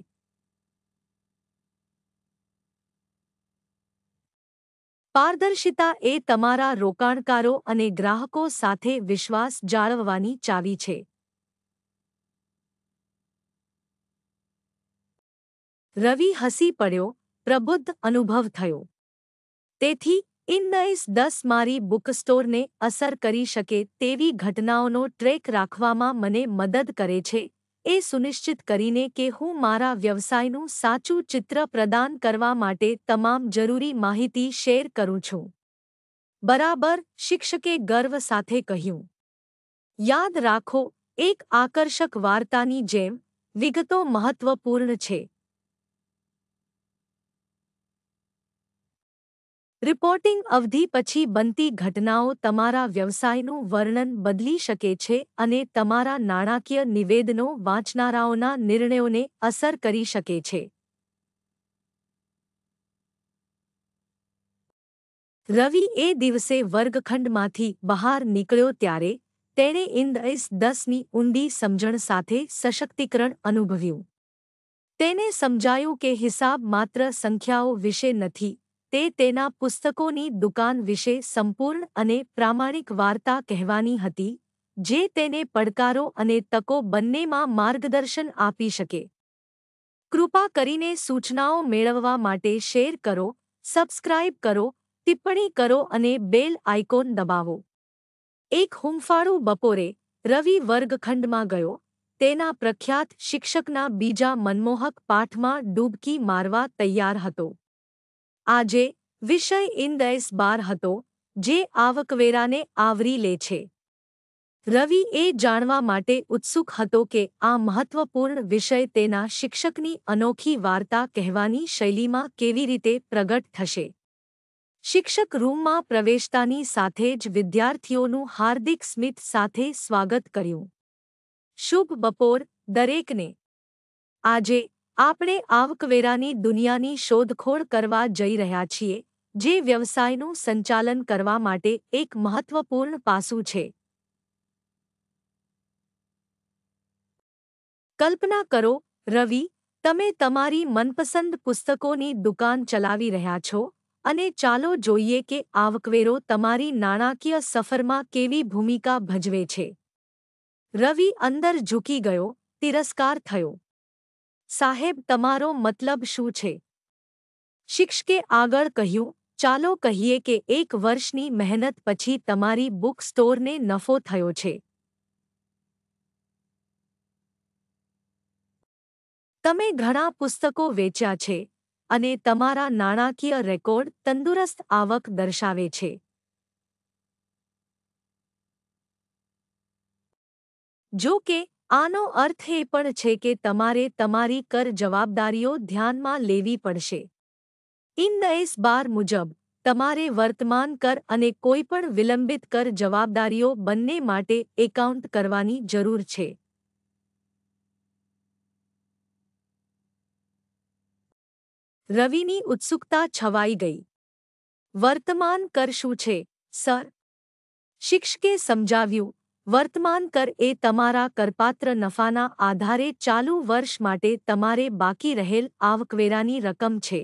પારદર્શિતા એ તમારા રોકાણકારો અને ગ્રાહકો સાથે વિશ્વાસ જાળવવાની ચાવી છે રવિ હસી પડ્યો પ્રબુદ્ધ અનુભવ થયો તેથી ઇન્નઈસ દસ મારી બુક સ્ટોરને અસર કરી શકે તેવી ઘટનાઓનો ટ્રેક રાખવામાં મને મદદ કરે છે એ સુનિશ્ચિત કરીને કે હું મારા વ્યવસાયનું સાચું ચિત્ર પ્રદાન કરવા માટે તમામ જરૂરી માહિતી શેર કરું છું બરાબર શિક્ષકે ગર્વ સાથે કહ્યું યાદ રાખો એક આકર્ષક વાર્તાની જેમ વિગતો મહત્વપૂર્ણ છે રિપોર્ટિંગ અવધિ પછી બનતી ઘટનાઓ તમારા વ્યવસાયનું વર્ણન બદલી શકે છે અને તમારા નાણાકીય નિવેદનો વાંચનારાઓના નિર્ણયોને અસર કરી શકે છે રવિ એ દિવસે વર્ગખંડમાંથી બહાર નીકળ્યો ત્યારે તેણે ઇન્દઇસ દસની ઊંડી સમજણ સાથે સશક્તિકરણ અનુભવ્યું તેને સમજાયું કે હિસાબ માત્ર સંખ્યાઓ વિશે નથી તે તેના પુસ્તકોની દુકાન વિશે સંપૂર્ણ અને પ્રામાણિક વાર્તા કહેવાની હતી જે તેને પડકારો અને તકો બંનેમાં માર્ગદર્શન આપી શકે કૃપા કરીને સૂચનાઓ મેળવવા માટે શેર કરો સબસ્ક્રાઇબ કરો ટિપ્પણી કરો અને બેલ આઇકોન દબાવો એક હુંફાળું બપોરે રવિ વર્ગખંડમાં ગયો તેના પ્રખ્યાત શિક્ષકના બીજા મનમોહક પાઠમાં ડૂબકી મારવા તૈયાર હતો આજે વિષય ઇન્દૈસ બાર હતો જે આવકવેરાને આવરી લે છે રવિ એ જાણવા માટે ઉત્સુક હતો કે આ મહત્વપૂર્ણ વિષય તેના શિક્ષકની અનોખી વાર્તા કહેવાની શૈલીમાં કેવી રીતે પ્રગટ થશે શિક્ષક રૂમમાં પ્રવેશતાની સાથે જ વિદ્યાર્થીઓનું હાર્દિક સ્મિત સાથે સ્વાગત કર્યું શુભ બપોર દરેકને આજે આપણે આવકવેરાની દુનિયાની શોધખોળ કરવા જઈ રહ્યા છીએ જે વ્યવસાયનું સંચાલન કરવા માટે એક મહત્વપૂર્ણ પાસું છે કલ્પના કરો રવિ તમે તમારી મનપસંદ પુસ્તકોની દુકાન ચલાવી રહ્યા છો અને ચાલો જોઈએ કે આવકવેરો તમારી નાણાકીય સફરમાં કેવી ભૂમિકા ભજવે છે રવિ અંદર ઝૂકી ગયો તિરસ્કાર થયો સાહેબ તમારો મતલબ શું છે શિક્ષકે આગળ કહ્યું ચાલો કહીએ કે એક વર્ષની મહેનત પછી તમારી બુક સ્ટોરને નફો થયો છે તમે ઘણા પુસ્તકો વેચ્યા છે અને તમારા નાણાકીય રેકોર્ડ તંદુરસ્ત આવક દર્શાવે છે જો કે આનો અર્થ એ પણ છે કે તમારે તમારી કર જવાબદારીઓ ધ્યાનમાં લેવી પડશે ઇન ઇન્દએસ બાર મુજબ તમારે વર્તમાન કર અને કોઈપણ વિલંબિત કર જવાબદારીઓ બંને માટે એકાઉન્ટ કરવાની જરૂર છે રવિની ઉત્સુકતા છવાઈ ગઈ વર્તમાન કર શું છે સર શિક્ષકે સમજાવ્યું વર્તમાન કર એ તમારા કરપાત્ર નફાના આધારે ચાલુ વર્ષ માટે તમારે બાકી રહેલ આવકવેરાની રકમ છે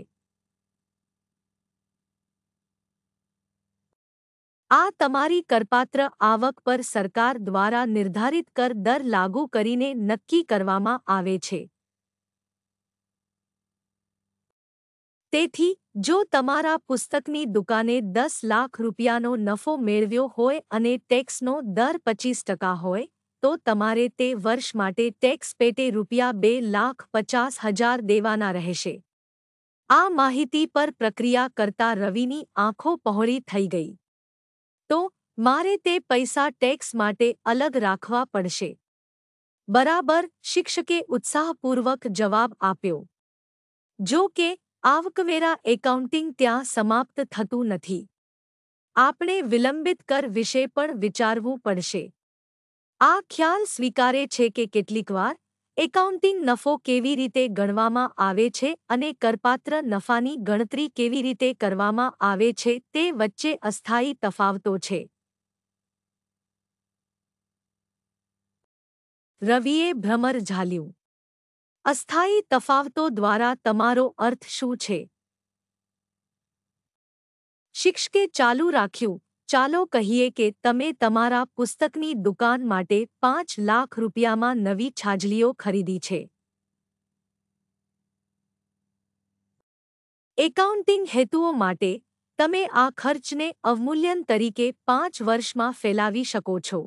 આ તમારી કરપાત્ર આવક પર સરકાર દ્વારા નિર્ધારિત કર દર લાગુ કરીને નક્કી કરવામાં આવે છે તેથી જો તમારા પુસ્તકની દુકાને દસ લાખ રૂપિયાનો નફો મેળવ્યો હોય અને ટેક્સનો દર પચીસ ટકા હોય તો તમારે તે વર્ષ માટે ટેક્સ પેટે રૂપિયા બે લાખ પચાસ હજાર દેવાના રહેશે આ માહિતી પર પ્રક્રિયા કરતા રવિની આંખો પહોળી થઈ ગઈ તો મારે તે પૈસા ટેક્સ માટે અલગ રાખવા પડશે બરાબર શિક્ષકે ઉત્સાહપૂર્વક જવાબ આપ્યો જો કે આવકવેરા એકાઉન્ટિંગ ત્યાં સમાપ્ત થતું નથી આપણે વિલંબિત કર વિશે પણ વિચારવું પડશે આ ખ્યાલ સ્વીકારે છે કે કેટલીકવાર એકાઉન્ટિંગ નફો કેવી રીતે ગણવામાં આવે છે અને કરપાત્ર નફાની ગણતરી કેવી રીતે કરવામાં આવે છે તે વચ્ચે અસ્થાયી તફાવતો છે રવિએ ભ્રમર ઝાલ્યું અસ્થાયી તફાવતો દ્વારા તમારો અર્થ શું છે શિક્ષકે ચાલુ રાખ્યું ચાલો કહીએ કે તમે તમારા પુસ્તકની દુકાન માટે પાંચ લાખ રૂપિયામાં નવી છાજલીઓ ખરીદી છે એકાઉન્ટિંગ હેતુઓ માટે તમે આ ખર્ચને અવમૂલ્યન તરીકે પાંચ વર્ષમાં ફેલાવી શકો છો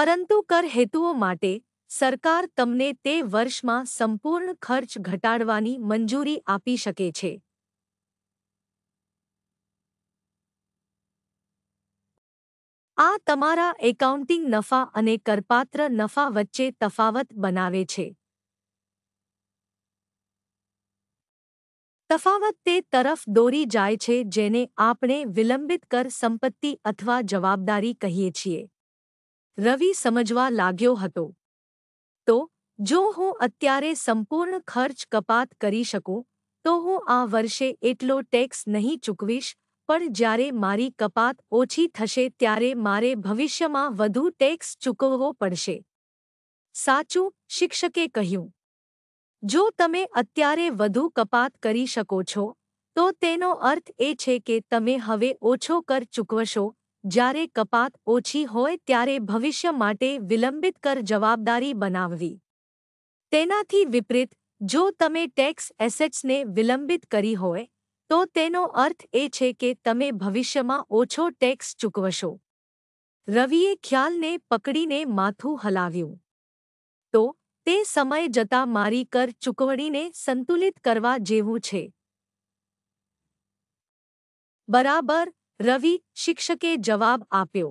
પરંતુ કર હેતુઓ માટે સરકાર તમને તે વર્ષમાં સંપૂર્ણ ખર્ચ ઘટાડવાની મંજૂરી આપી શકે છે આ તમારા એકાઉન્ટિંગ નફા અને કરપાત્ર નફા વચ્ચે તફાવત બનાવે છે તફાવત તે તરફ દોરી જાય છે જેને આપણે વિલંબિત કર સંપત્તિ અથવા જવાબદારી કહીએ છીએ રવિ સમજવા લાગ્યો હતો તો જો હું અત્યારે સંપૂર્ણ ખર્ચ કપાત કરી શકું તો હું આ વર્ષે એટલો ટેક્સ નહીં ચૂકવીશ પણ જ્યારે મારી કપાત ઓછી થશે ત્યારે મારે ભવિષ્યમાં વધુ ટેક્સ ચૂકવવો પડશે સાચું શિક્ષકે કહ્યું જો તમે અત્યારે વધુ કપાત કરી શકો છો તો તેનો અર્થ એ છે કે તમે હવે ઓછો કર ચૂકવશો જ્યારે કપાત ઓછી હોય ત્યારે ભવિષ્ય માટે વિલંબિત કર જવાબદારી બનાવવી તેનાથી વિપરીત જો તમે ટેક્સ એસેટ્સને વિલંબિત કરી હોય તો તેનો અર્થ એ છે કે તમે ભવિષ્યમાં ઓછો ટેક્સ ચૂકવશો રવિએ ખ્યાલને પકડીને માથું હલાવ્યું તો તે સમય જતાં મારી કર ચૂકવણીને સંતુલિત કરવા જેવું છે બરાબર રવિ શિક્ષકે જવાબ આપ્યો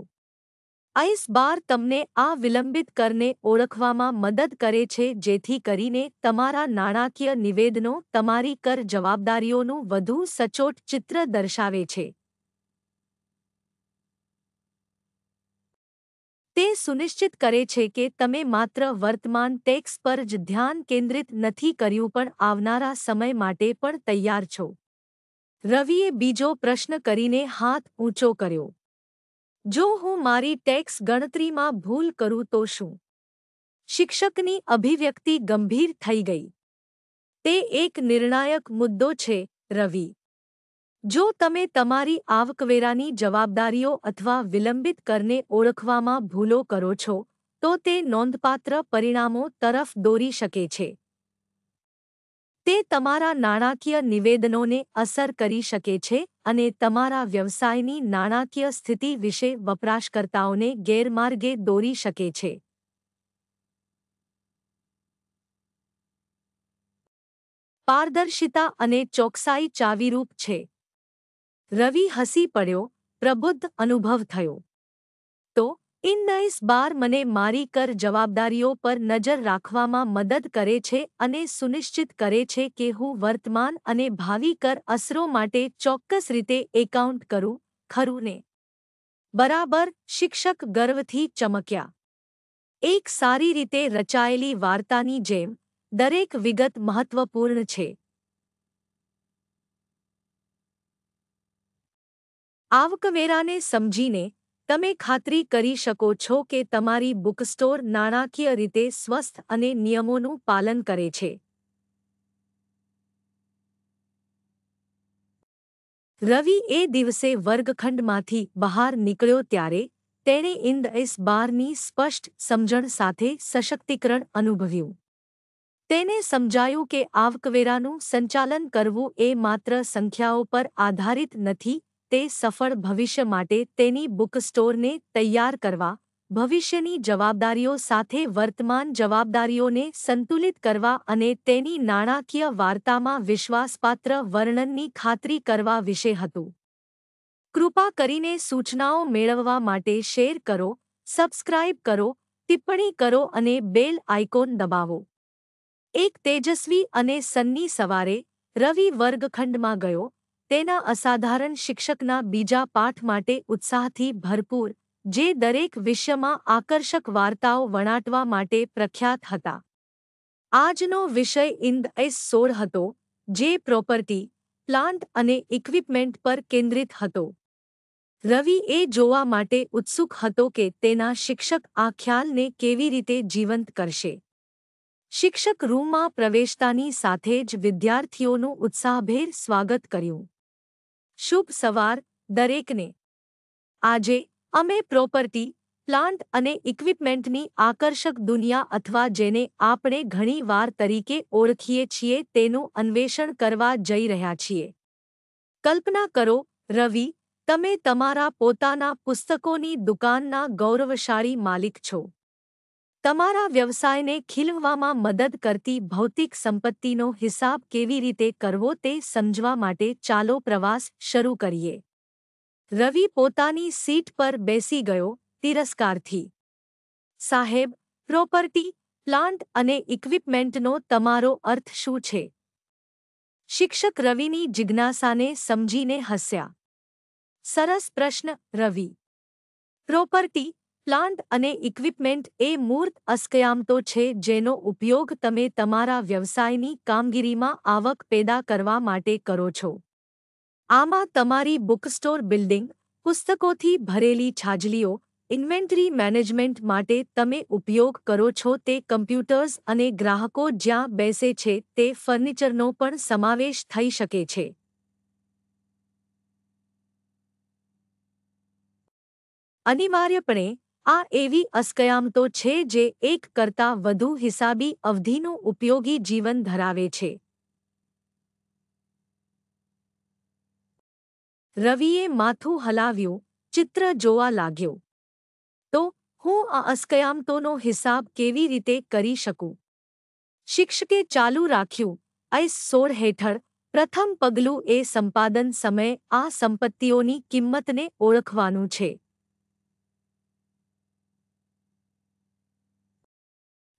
આઈસ બાર તમને આ વિલંબિત કરને ઓળખવામાં મદદ કરે છે જેથી કરીને તમારા નાણાકીય નિવેદનો તમારી કર જવાબદારીઓનું વધુ સચોટ ચિત્ર દર્શાવે છે તે સુનિશ્ચિત કરે છે કે તમે માત્ર વર્તમાન ટેક્સ પર જ ધ્યાન કેન્દ્રિત નથી કર્યું પણ આવનારા સમય માટે પણ તૈયાર છો રવિએ બીજો પ્રશ્ન કરીને હાથ ઊંચો કર્યો જો હું મારી ટેક્સ ગણતરીમાં ભૂલ કરું તો શું શિક્ષકની અભિવ્યક્તિ ગંભીર થઈ ગઈ તે એક નિર્ણાયક મુદ્દો છે રવિ જો તમે તમારી આવકવેરાની જવાબદારીઓ અથવા વિલંબિત કરને ઓળખવામાં ભૂલો કરો છો તો તે નોંધપાત્ર પરિણામો તરફ દોરી શકે છે તે તમારા નાણાકીય નિવેદનોને અસર કરી શકે છે અને તમારા વ્યવસાયની નાણાકીય સ્થિતિ વિશે વપરાશકર્તાઓને ગેરમાર્ગે દોરી શકે છે પારદર્શિતા અને ચોકસાઈ ચાવીરૂપ છે રવિ હસી પડ્યો પ્રબુદ્ધ અનુભવ થયો ઇન બાર મને મારી કર જવાબદારીઓ પર નજર રાખવામાં મદદ કરે છે અને સુનિશ્ચિત કરે છે કે હું વર્તમાન અને ભાવિ કર અસરો માટે ચોક્કસ રીતે એકાઉન્ટ કરું ખરું ને બરાબર શિક્ષક ગર્વથી ચમક્યા એક સારી રીતે રચાયેલી વાર્તાની જેમ દરેક વિગત મહત્વપૂર્ણ છે આવકવેરાને સમજીને તમે ખાતરી કરી શકો છો કે તમારી બુકસ્ટોર નાણાકીય રીતે સ્વસ્થ અને નિયમોનું પાલન કરે છે રવિ એ દિવસે વર્ગખંડમાંથી બહાર નીકળ્યો ત્યારે તેણે ઇન્દ એસ બારની સ્પષ્ટ સમજણ સાથે સશક્તિકરણ અનુભવ્યું તેને સમજાયું કે આવકવેરાનું સંચાલન કરવું એ માત્ર સંખ્યાઓ પર આધારિત નથી તે સફળ ભવિષ્ય માટે તેની બુક સ્ટોરને તૈયાર કરવા ભવિષ્યની જવાબદારીઓ સાથે વર્તમાન જવાબદારીઓને સંતુલિત કરવા અને તેની નાણાકીય વાર્તામાં વિશ્વાસપાત્ર વર્ણનની ખાતરી કરવા વિશે હતું કૃપા કરીને સૂચનાઓ મેળવવા માટે શેર કરો સબસ્ક્રાઇબ કરો ટિપ્પણી કરો અને બેલ આઇકોન દબાવો એક તેજસ્વી અને સન્ની સવારે રવિ વર્ગખંડમાં ગયો તેના અસાધારણ શિક્ષકના બીજા પાઠ માટે ઉત્સાહથી ભરપૂર જે દરેક વિષયમાં આકર્ષક વાર્તાઓ વણાટવા માટે પ્રખ્યાત હતા આજનો વિષય ઇન્દ એસ સોળ હતો જે પ્રોપર્ટી પ્લાન્ટ અને ઇક્વિપમેન્ટ પર કેન્દ્રિત હતો રવિ એ જોવા માટે ઉત્સુક હતો કે તેના શિક્ષક આ ખ્યાલને કેવી રીતે જીવંત કરશે શિક્ષક રૂમમાં પ્રવેશતાની સાથે જ વિદ્યાર્થીઓનું ઉત્સાહભેર સ્વાગત કર્યું શુભ સવાર દરેકને આજે અમે પ્રોપર્ટી પ્લાન્ટ અને ઇક્વિપમેન્ટની આકર્ષક દુનિયા અથવા જેને આપણે ઘણી વાર તરીકે ઓળખીએ છીએ તેનું અન્વેષણ કરવા જઈ રહ્યા છીએ કલ્પના કરો રવિ તમે તમારા પોતાના પુસ્તકોની દુકાનના ગૌરવશાળી માલિક છો તમારા વ્યવસાયને ખીલવવામાં મદદ કરતી ભૌતિક સંપત્તિનો હિસાબ કેવી રીતે કરવો તે સમજવા માટે ચાલો પ્રવાસ શરૂ કરીએ રવિ પોતાની સીટ પર બેસી ગયો તિરસ્કારથી સાહેબ પ્રોપર્ટી પ્લાન્ટ અને ઇક્વિપમેન્ટનો તમારો અર્થ શું છે શિક્ષક રવિની જિજ્ઞાસાને સમજીને હસ્યા સરસ પ્રશ્ન રવિ પ્રોપર્ટી પ્લાન્ટ અને ઇક્વિપમેન્ટ એ મૂર્ત અસ્કયામતો છે જેનો ઉપયોગ તમે તમારા વ્યવસાયની કામગીરીમાં આવક પેદા કરવા માટે કરો છો આમાં તમારી બુકસ્ટોર બિલ્ડિંગ પુસ્તકોથી ભરેલી છાજલીઓ ઇન્વેન્ટરી મેનેજમેન્ટ માટે તમે ઉપયોગ કરો છો તે કમ્પ્યુટર્સ અને ગ્રાહકો જ્યાં બેસે છે તે ફર્નિચરનો પણ સમાવેશ થઈ શકે છે અનિવાર્યપણે આ એવી અસ્કયામતો છે જે એક કરતાં વધુ હિસાબી અવધિનું ઉપયોગી જીવન ધરાવે છે રવિએ માથું હલાવ્યું ચિત્ર જોવા લાગ્યો તો હું આ અસ્કયામતોનો હિસાબ કેવી રીતે કરી શકું શિક્ષકે ચાલુ રાખ્યું આઈસ સોળ હેઠળ પ્રથમ પગલું એ સંપાદન સમય આ સંપત્તિઓની કિંમતને ઓળખવાનું છે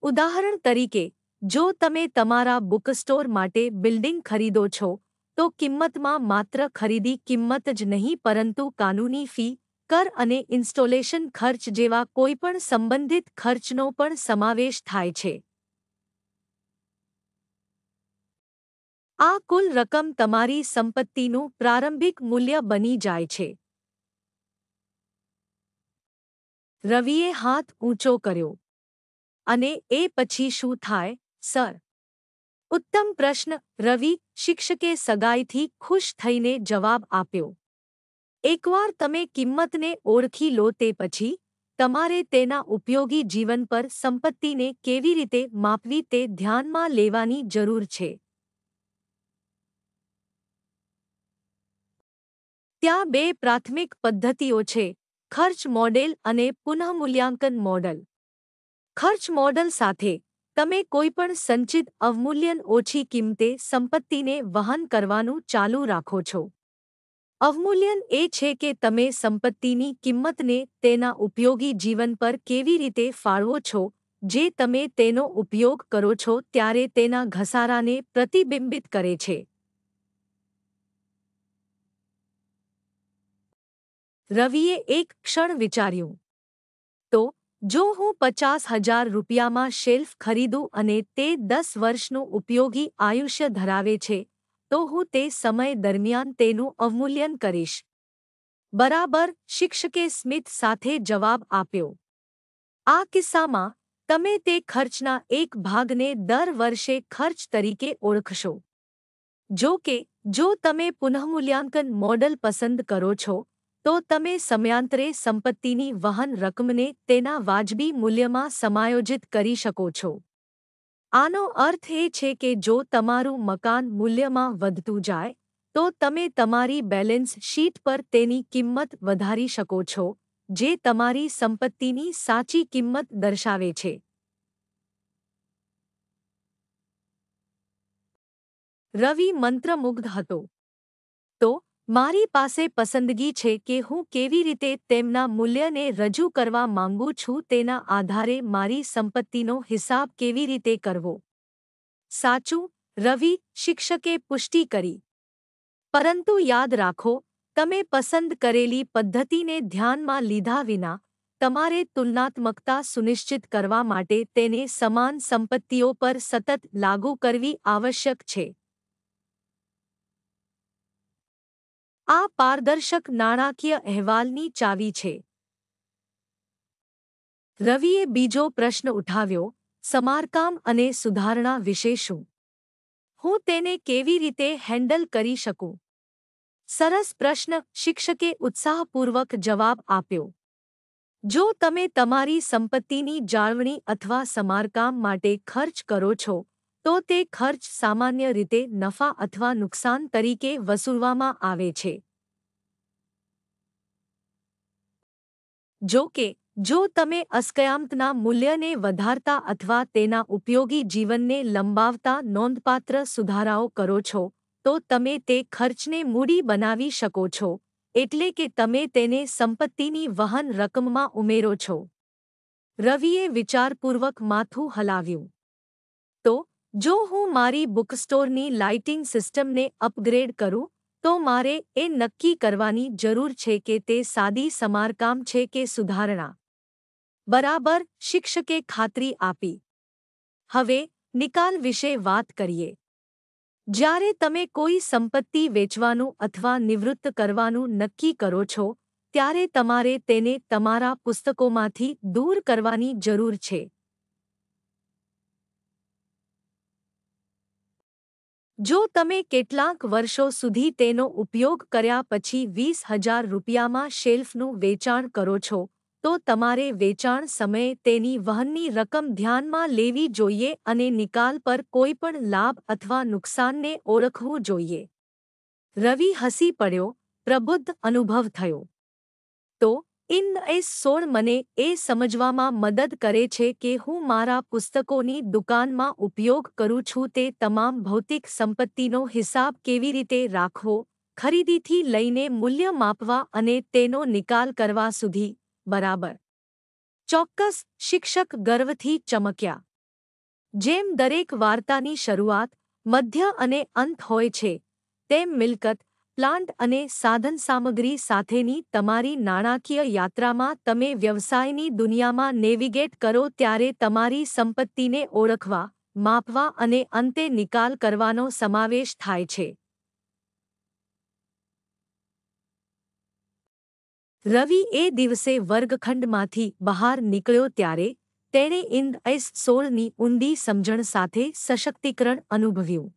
ઉદાહરણ તરીકે જો તમે તમારા બુકસ્ટોર માટે બિલ્ડિંગ ખરીદો છો તો કિંમતમાં માત્ર ખરીદી કિંમત જ નહીં પરંતુ કાનૂની ફી કર અને ઇન્સ્ટોલેશન ખર્ચ જેવા કોઈપણ સંબંધિત ખર્ચનો પણ સમાવેશ થાય છે આ કુલ રકમ તમારી સંપત્તિનું પ્રારંભિક મૂલ્ય બની જાય છે રવિએ હાથ ઊંચો કર્યો અને એ પછી શું થાય સર ઉત્તમ પ્રશ્ન રવિ શિક્ષકે સગાઈથી ખુશ થઈને જવાબ આપ્યો એકવાર તમે કિંમતને ઓળખી લો તે પછી તમારે તેના ઉપયોગી જીવન પર સંપત્તિને કેવી રીતે માપવી તે ધ્યાનમાં લેવાની જરૂર છે ત્યાં બે પ્રાથમિક પદ્ધતિઓ છે ખર્ચ મોડેલ અને પુનઃમૂલ્યાંકન મોડલ ખર્ચ મોડલ સાથે તમે કોઈપણ સંચિત અવમૂલ્યન ઓછી કિંમતે સંપત્તિને વહન કરવાનું ચાલુ રાખો છો અવમૂલ્યન એ છે કે તમે સંપત્તિની કિંમતને તેના ઉપયોગી જીવન પર કેવી રીતે ફાળવો છો જે તમે તેનો ઉપયોગ કરો છો ત્યારે તેના ઘસારાને પ્રતિબિંબિત કરે છે રવિએ એક ક્ષણ વિચાર્યું જો હું પચાસ હજાર રૂપિયામાં શેલ્ફ ખરીદું અને તે દસ વર્ષનું ઉપયોગી આયુષ્ય ધરાવે છે તો હું તે સમય દરમિયાન તેનું અવમૂલ્યન કરીશ બરાબર શિક્ષકે સ્મિથ સાથે જવાબ આપ્યો આ કિસ્સામાં તમે તે ખર્ચના એક ભાગને દર વર્ષે ખર્ચ તરીકે ઓળખશો જો કે જો તમે પુનઃમૂલ્યાંકન મોડલ પસંદ કરો છો તો તમે સમયાંતરે સંપત્તિની વહન રકમને તેના વાજબી મૂલ્યમાં સમાયોજિત કરી શકો છો આનો અર્થ એ છે કે જો તમારું મકાન મૂલ્યમાં વધતું જાય તો તમે તમારી બેલેન્સ શીટ પર તેની કિંમત વધારી શકો છો જે તમારી સંપત્તિની સાચી કિંમત દર્શાવે છે રવિ મંત્રમુગ્ધ હતો તો મારી પાસે પસંદગી છે કે હું કેવી રીતે તેમના મૂલ્યને રજૂ કરવા માંગુ છું તેના આધારે મારી સંપત્તિનો હિસાબ કેવી રીતે કરવો સાચું રવિ શિક્ષકે પુષ્ટિ કરી પરંતુ યાદ રાખો તમે પસંદ કરેલી પદ્ધતિને ધ્યાનમાં લીધા વિના તમારે તુલનાત્મકતા સુનિશ્ચિત કરવા માટે તેને સમાન સંપત્તિઓ પર સતત લાગુ કરવી આવશ્યક છે આ પારદર્શક નાણાકીય અહેવાલની ચાવી છે રવિએ બીજો પ્રશ્ન ઉઠાવ્યો સમારકામ અને સુધારણા વિશે શું હું તેને કેવી રીતે હેન્ડલ કરી શકું સરસ પ્રશ્ન શિક્ષકે ઉત્સાહપૂર્વક જવાબ આપ્યો જો તમે તમારી સંપત્તિની જાળવણી અથવા સમારકામ માટે ખર્ચ કરો છો તો તે ખર્ચ સામાન્ય રીતે નફા અથવા નુકસાન તરીકે વસૂલવામાં આવે છે જો કે જો તમે અસ્કયામતના મૂલ્યને વધારતા અથવા તેના ઉપયોગી જીવનને લંબાવતા નોંધપાત્ર સુધારાઓ કરો છો તો તમે તે ખર્ચને મૂડી બનાવી શકો છો એટલે કે તમે તેને સંપત્તિની વહન રકમમાં ઉમેરો છો રવિએ વિચારપૂર્વક માથું હલાવ્યું તો જો હું મારી બુક સ્ટોરની લાઇટિંગ સિસ્ટમને અપગ્રેડ કરું તો મારે એ નક્કી કરવાની જરૂર છે કે તે સાદી સમારકામ છે કે સુધારણા બરાબર શિક્ષકે ખાતરી આપી હવે નિકાલ વિશે વાત કરીએ જ્યારે તમે કોઈ સંપત્તિ વેચવાનું અથવા નિવૃત્ત કરવાનું નક્કી કરો છો ત્યારે તમારે તેને તમારા પુસ્તકોમાંથી દૂર કરવાની જરૂર છે જો તમે કેટલાંક વર્ષો સુધી તેનો ઉપયોગ કર્યા પછી વીસ હજાર રૂપિયામાં શેલ્ફનું વેચાણ કરો છો તો તમારે વેચાણ સમયે તેની વહનની રકમ ધ્યાનમાં લેવી જોઈએ અને નિકાલ પર કોઈપણ લાભ અથવા નુકસાનને ઓળખવું જોઈએ રવિ હસી પડ્યો પ્રબુદ્ધ અનુભવ થયો તો ઇનએસ સોળ મને એ સમજવામાં મદદ કરે છે કે હું મારા પુસ્તકોની દુકાનમાં ઉપયોગ કરું છું તે તમામ ભૌતિક સંપત્તિનો હિસાબ કેવી રીતે રાખવો ખરીદીથી લઈને મૂલ્ય માપવા અને તેનો નિકાલ કરવા સુધી બરાબર ચોક્કસ શિક્ષક ગર્વથી ચમક્યા જેમ દરેક વાર્તાની શરૂઆત મધ્ય અને અંત હોય છે તેમ મિલકત પ્લાન્ટ અને સાધન સામગ્રી સાથેની તમારી નાણાકીય યાત્રામાં તમે વ્યવસાયની દુનિયામાં નેવિગેટ કરો ત્યારે તમારી સંપત્તિને ઓળખવા માપવા અને અંતે નિકાલ કરવાનો સમાવેશ થાય છે રવિ એ દિવસે વર્ગખંડમાંથી બહાર નીકળ્યો ત્યારે તેણે ઇન્દ એસ સોળની ઊંડી સમજણ સાથે સશક્તિકરણ અનુભવ્યું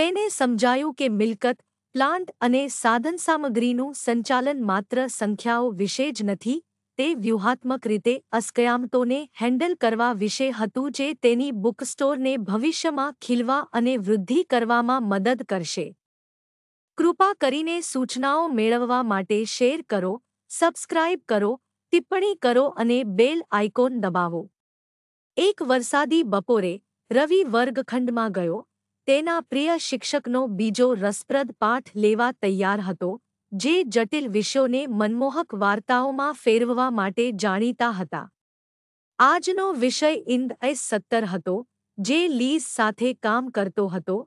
તેને સમજાયું કે મિલકત પ્લાન્ટ અને સાધનસામગ્રીનું સંચાલન માત્ર સંખ્યાઓ વિશે જ નથી તે વ્યૂહાત્મક રીતે અસ્કયામતોને હેન્ડલ કરવા વિશે હતું જે તેની બુકસ્ટોરને ભવિષ્યમાં ખીલવા અને વૃદ્ધિ કરવામાં મદદ કરશે કૃપા કરીને સૂચનાઓ મેળવવા માટે શેર કરો સબસ્ક્રાઇબ કરો ટિપ્પણી કરો અને બેલ આઇકોન દબાવો એક વરસાદી બપોરે રવિ વર્ગખંડમાં ગયો તેના પ્રિય શિક્ષકનો બીજો રસપ્રદ પાઠ લેવા તૈયાર હતો જે જટિલ વિષયોને મનમોહક વાર્તાઓમાં ફેરવવા માટે જાણીતા હતા આજનો વિષય ઇન્દ એ સત્તર હતો જે લીઝ સાથે કામ કરતો હતો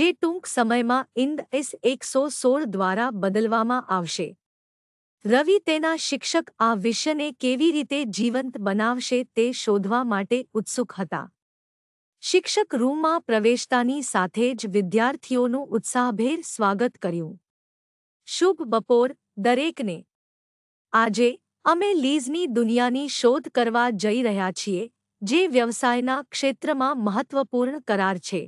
જે ટૂંક સમયમાં ઇન્દ એસ એકસો સોળ દ્વારા બદલવામાં આવશે રવિ તેના શિક્ષક આ વિષયને કેવી રીતે જીવંત બનાવશે તે શોધવા માટે ઉત્સુક હતા શિક્ષક રૂમમાં પ્રવેશતાની સાથે જ વિદ્યાર્થીઓનું ઉત્સાહભેર સ્વાગત કર્યું શુભ બપોર દરેકને આજે અમે લીઝની દુનિયાની શોધ કરવા જઈ રહ્યા છીએ જે વ્યવસાયના ક્ષેત્રમાં મહત્વપૂર્ણ કરાર છે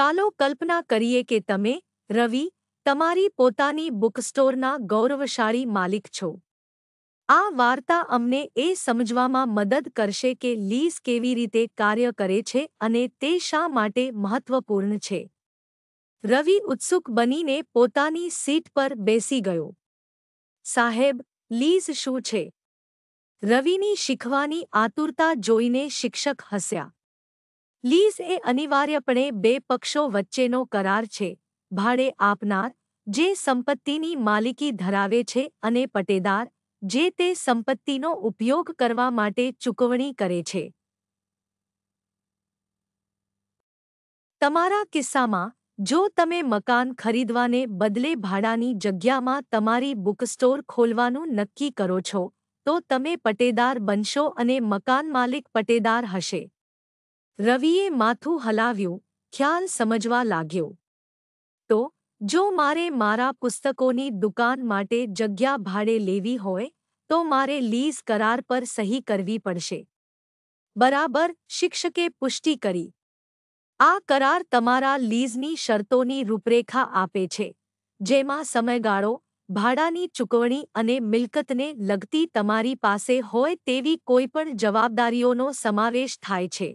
ચાલો કલ્પના કરીએ કે તમે રવિ તમારી પોતાની બુકસ્ટોરના ગૌરવશાળી માલિક છો આ વાર્તા અમને એ સમજવામાં મદદ કરશે કે લીઝ કેવી રીતે કાર્ય કરે છે અને તે શા માટે મહત્વપૂર્ણ છે રવિ ઉત્સુક બનીને પોતાની સીટ પર બેસી ગયો સાહેબ લીઝ શું છે રવિની શીખવાની આતુરતા જોઈને શિક્ષક હસ્યા લીઝ એ અનિવાર્યપણે બે પક્ષો વચ્ચેનો કરાર છે ભાડે આપનાર જે સંપત્તિની માલિકી ધરાવે છે અને પટેદાર જે તે સંપત્તિનો ઉપયોગ કરવા માટે ચૂકવણી કરે છે તમારા કિસ્સામાં જો તમે મકાન ખરીદવાને બદલે ભાડાની જગ્યામાં તમારી બુકસ્ટોર ખોલવાનું નક્કી કરો છો તો તમે પટેદાર બનશો અને મકાન માલિક પટેદાર હશે રવિએ માથું હલાવ્યું ખ્યાલ સમજવા લાગ્યો તો જો મારે મારા પુસ્તકોની દુકાન માટે જગ્યા ભાડે લેવી હોય તો મારે લીઝ કરાર પર સહી કરવી પડશે બરાબર શિક્ષકે પુષ્ટિ કરી આ કરાર તમારા લીઝની શરતોની રૂપરેખા આપે છે જેમાં સમયગાળો ભાડાની ચૂકવણી અને મિલકતને લગતી તમારી પાસે હોય તેવી કોઈપણ જવાબદારીઓનો સમાવેશ થાય છે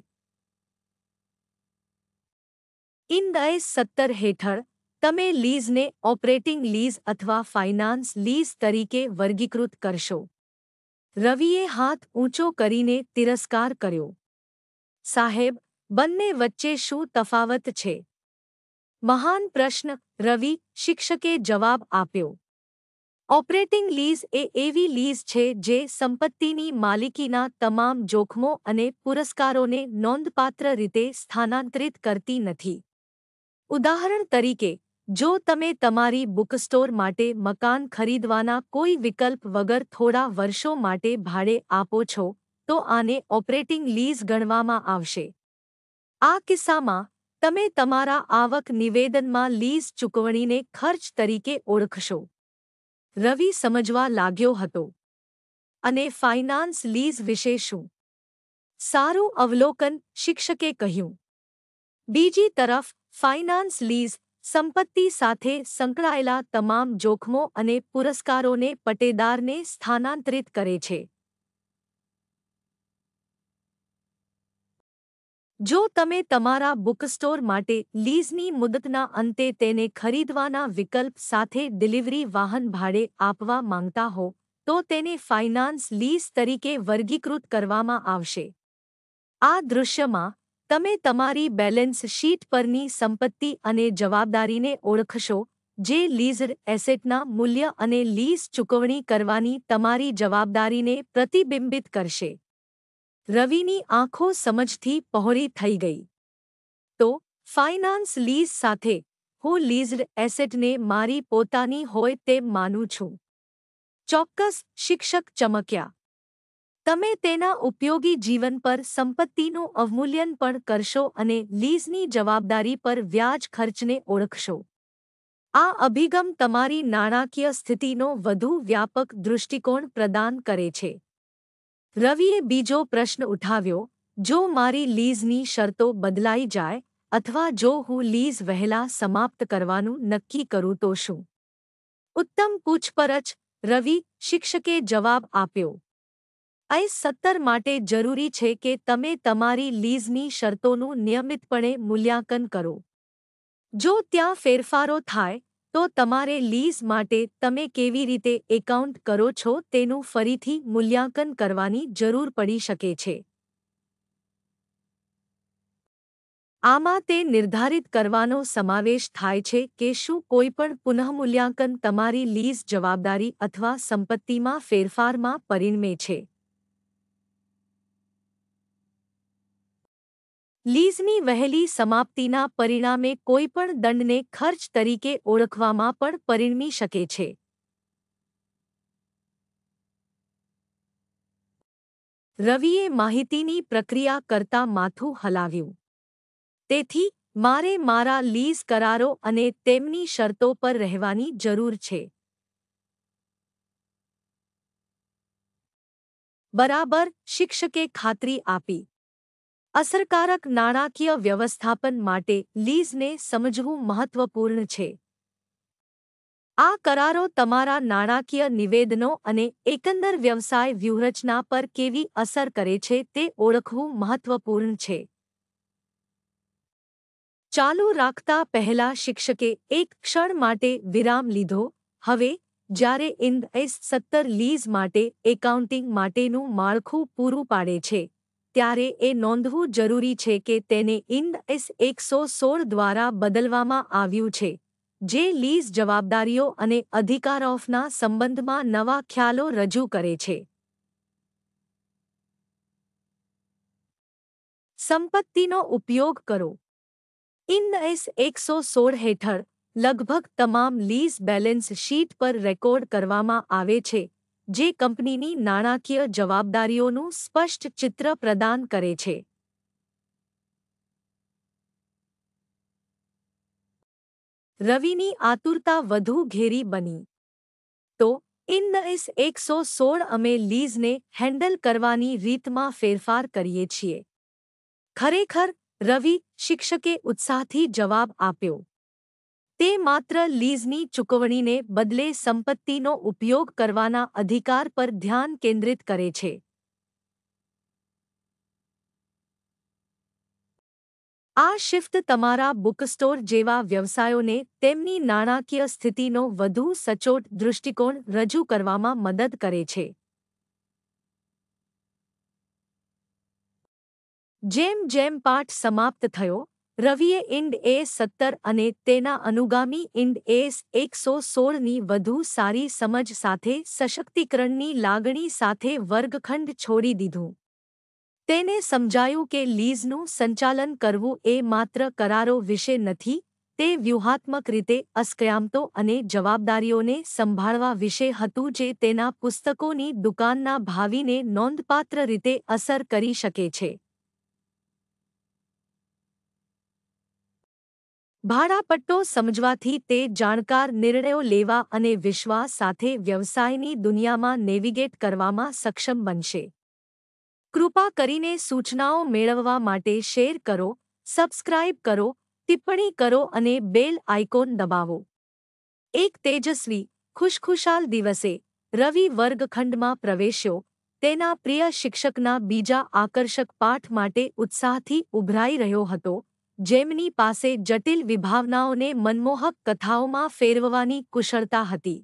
ઇન્દાઇસ સત્તર હેઠળ તમે લીઝ ને ઓપરેટિંગ લીઝ અથવા ફાઇનાન્સ લીઝ તરીકે વર્ગીકૃત કરશો રવિએ હાથ ઊંચો કરીને તિરસ્કાર કર્યો સાહેબ બનને વચ્ચે શું તફાવત છે મહાન પ્રશ્ન રવિ શિક્ષકે જવાબ આપ્યો ઓપરેટિંગ લીઝ એ એવી લીઝ છે જે સંપત્તિની માલિકીના તમામ જોખમો અને પુરસ્કારોને નોંદપાત્ર રીતે સ્થાનાંતરિત કરતી નથી ઉદાહરણ તરીકે જો તમે તમારી બુકસ્ટોર માટે મકાન ખરીદવાના કોઈ વિકલ્પ વગર થોડા વર્ષો માટે ભાડે આપો છો તો આને ઓપરેટિંગ લીઝ ગણવામાં આવશે આ કિસ્સામાં તમે તમારા આવક નિવેદનમાં લીઝ ચૂકવણીને ખર્ચ તરીકે ઓળખશો રવિ સમજવા લાગ્યો હતો અને ફાઇનાન્સ લીઝ વિશે શું સારું અવલોકન શિક્ષકે કહ્યું બીજી તરફ ફાઇનાન્સ લીઝ સંપત્તિ સાથે સંકળાયેલા તમામ જોખમો અને પુરસ્કારોને પટેદારને સ્થાનાંતરિત કરે છે જો તમે તમારા બુકસ્ટોર માટે લીઝની મુદતના અંતે તેને ખરીદવાના વિકલ્પ સાથે ડિલિવરી વાહન ભાડે આપવા માંગતા હો તો તેને ફાઇનાન્સ લીઝ તરીકે વર્ગીકૃત કરવામાં આવશે આ દૃશ્યમાં તમે તમારી બેલેન્સ શીટ પરની સંપત્તિ અને જવાબદારીને ઓળખશો જે લીઝડ એસેટના મૂલ્ય અને લીઝ ચૂકવણી કરવાની તમારી જવાબદારીને પ્રતિબિંબિત કરશે રવિની આંખો સમજથી પહોળી થઈ ગઈ તો ફાઇનાન્સ લીઝ સાથે હું લીઝડ એસેટને મારી પોતાની હોય તેમ માનું છું ચોક્કસ શિક્ષક ચમક્યા તમે તેના ઉપયોગી જીવન પર સંપત્તિનું અવમૂલ્યન પણ કરશો અને લીઝની જવાબદારી પર વ્યાજ ખર્ચને ઓળખશો આ અભિગમ તમારી નાણાકીય સ્થિતિનો વધુ વ્યાપક દૃષ્ટિકોણ પ્રદાન કરે છે રવિએ બીજો પ્રશ્ન ઉઠાવ્યો જો મારી લીઝની શરતો બદલાઈ જાય અથવા જો હું લીઝ વહેલા સમાપ્ત કરવાનું નક્કી કરું તો શું ઉત્તમ પૂછપરછ રવિ શિક્ષકે જવાબ આપ્યો આઈ સત્તર માટે જરૂરી છે કે તમે તમારી લીઝની શરતોનું નિયમિતપણે મૂલ્યાંકન કરો જો ત્યાં ફેરફારો થાય તો તમારે લીઝ માટે તમે કેવી રીતે એકાઉન્ટ કરો છો તેનું ફરીથી મૂલ્યાંકન કરવાની જરૂર પડી શકે છે આમાં તે નિર્ધારિત કરવાનો સમાવેશ થાય છે કે શું કોઈપણ પુનઃમૂલ્યાંકન તમારી લીઝ જવાબદારી અથવા સંપત્તિમાં ફેરફારમાં પરિણમે છે લીઝની વહેલી સમાપ્તિના પરિણામે કોઈપણ દંડને ખર્ચ તરીકે ઓળખવામાં પણ પરિણમી શકે છે રવિએ માહિતીની પ્રક્રિયા કરતા માથું હલાવ્યું તેથી મારે મારા લીઝ કરારો અને તેમની શરતો પર રહેવાની જરૂર છે બરાબર શિક્ષકે ખાતરી આપી અસરકારક નાણાકીય વ્યવસ્થાપન માટે લીઝને સમજવું મહત્વપૂર્ણ છે આ કરારો તમારા નાણાકીય નિવેદનો અને એકંદર વ્યવસાય વ્યૂહરચના પર કેવી અસર કરે છે તે ઓળખવું મહત્વપૂર્ણ છે ચાલુ રાખતા પહેલા શિક્ષકે એક ક્ષણ માટે વિરામ લીધો હવે જ્યારે ઇન્ડ એસ સત્તર લીઝ માટે એકાઉન્ટિંગ માટેનું માળખું પૂરું પાડે છે ત્યારે એ નોંધવું જરૂરી છે કે તેને ઇન્ડ એસ એકસો સોળ દ્વારા બદલવામાં આવ્યું છે જે લીઝ જવાબદારીઓ અને અધિકાર ઓફના સંબંધમાં નવા ખ્યાલો રજૂ કરે છે સંપત્તિનો ઉપયોગ કરો ઇન્ડ એસ એકસો સોળ હેઠળ લગભગ તમામ લીઝ બેલેન્સ શીટ પર રેકોર્ડ કરવામાં આવે છે જે કંપનીની નાણાકીય જવાબદારીઓનું સ્પષ્ટ ચિત્ર પ્રદાન કરે છે રવિની આતુરતા વધુ ઘેરી બની તો ઇનએસ એકસો સોળ અમે લીઝને હેન્ડલ કરવાની રીતમાં ફેરફાર કરીએ છીએ ખરેખર રવિ શિક્ષકે ઉત્સાહથી જવાબ આપ્યો તે માત્ર લીઝની ચૂકવણીને બદલે સંપત્તિનો ઉપયોગ કરવાના અધિકાર પર ધ્યાન કેન્દ્રિત કરે છે આ શિફ્ટ તમારા બુકસ્ટોર જેવા વ્યવસાયોને તેમની નાણાકીય સ્થિતિનો વધુ સચોટ દૃષ્ટિકોણ રજૂ કરવામાં મદદ કરે છે જેમ જેમ પાઠ સમાપ્ત થયો રવિએ ઇન્ડ એસ સત્તર અને તેના અનુગામી ઇન્ડ એસ એકસો સોળની વધુ સારી સમજ સાથે સશક્તિકરણની લાગણી સાથે વર્ગખંડ છોડી દીધું તેને સમજાયું કે લીઝનું સંચાલન કરવું એ માત્ર કરારો વિશે નથી તે વ્યૂહાત્મક રીતે અસ્કયામતો અને જવાબદારીઓને સંભાળવા વિશે હતું જે તેના પુસ્તકોની દુકાનના ભાવિને નોંધપાત્ર રીતે અસર કરી શકે છે ભાડાપટ્ટો સમજવાથી તે જાણકાર નિર્ણયો લેવા અને વિશ્વાસ સાથે વ્યવસાયની દુનિયામાં નેવિગેટ કરવામાં સક્ષમ બનશે કૃપા કરીને સૂચનાઓ મેળવવા માટે શેર કરો સબસ્ક્રાઇબ કરો ટિપ્પણી કરો અને બેલ આઇકોન દબાવો એક તેજસ્વી ખુશખુશાલ દિવસે રવિ વર્ગખંડમાં પ્રવેશ્યો તેના પ્રિય શિક્ષકના બીજા આકર્ષક પાઠ માટે ઉત્સાહથી ઉભરાઈ રહ્યો હતો જેમની પાસે જટિલ વિભાવનાઓને મનમોહક કથાઓમાં ફેરવવાની કુશળતા હતી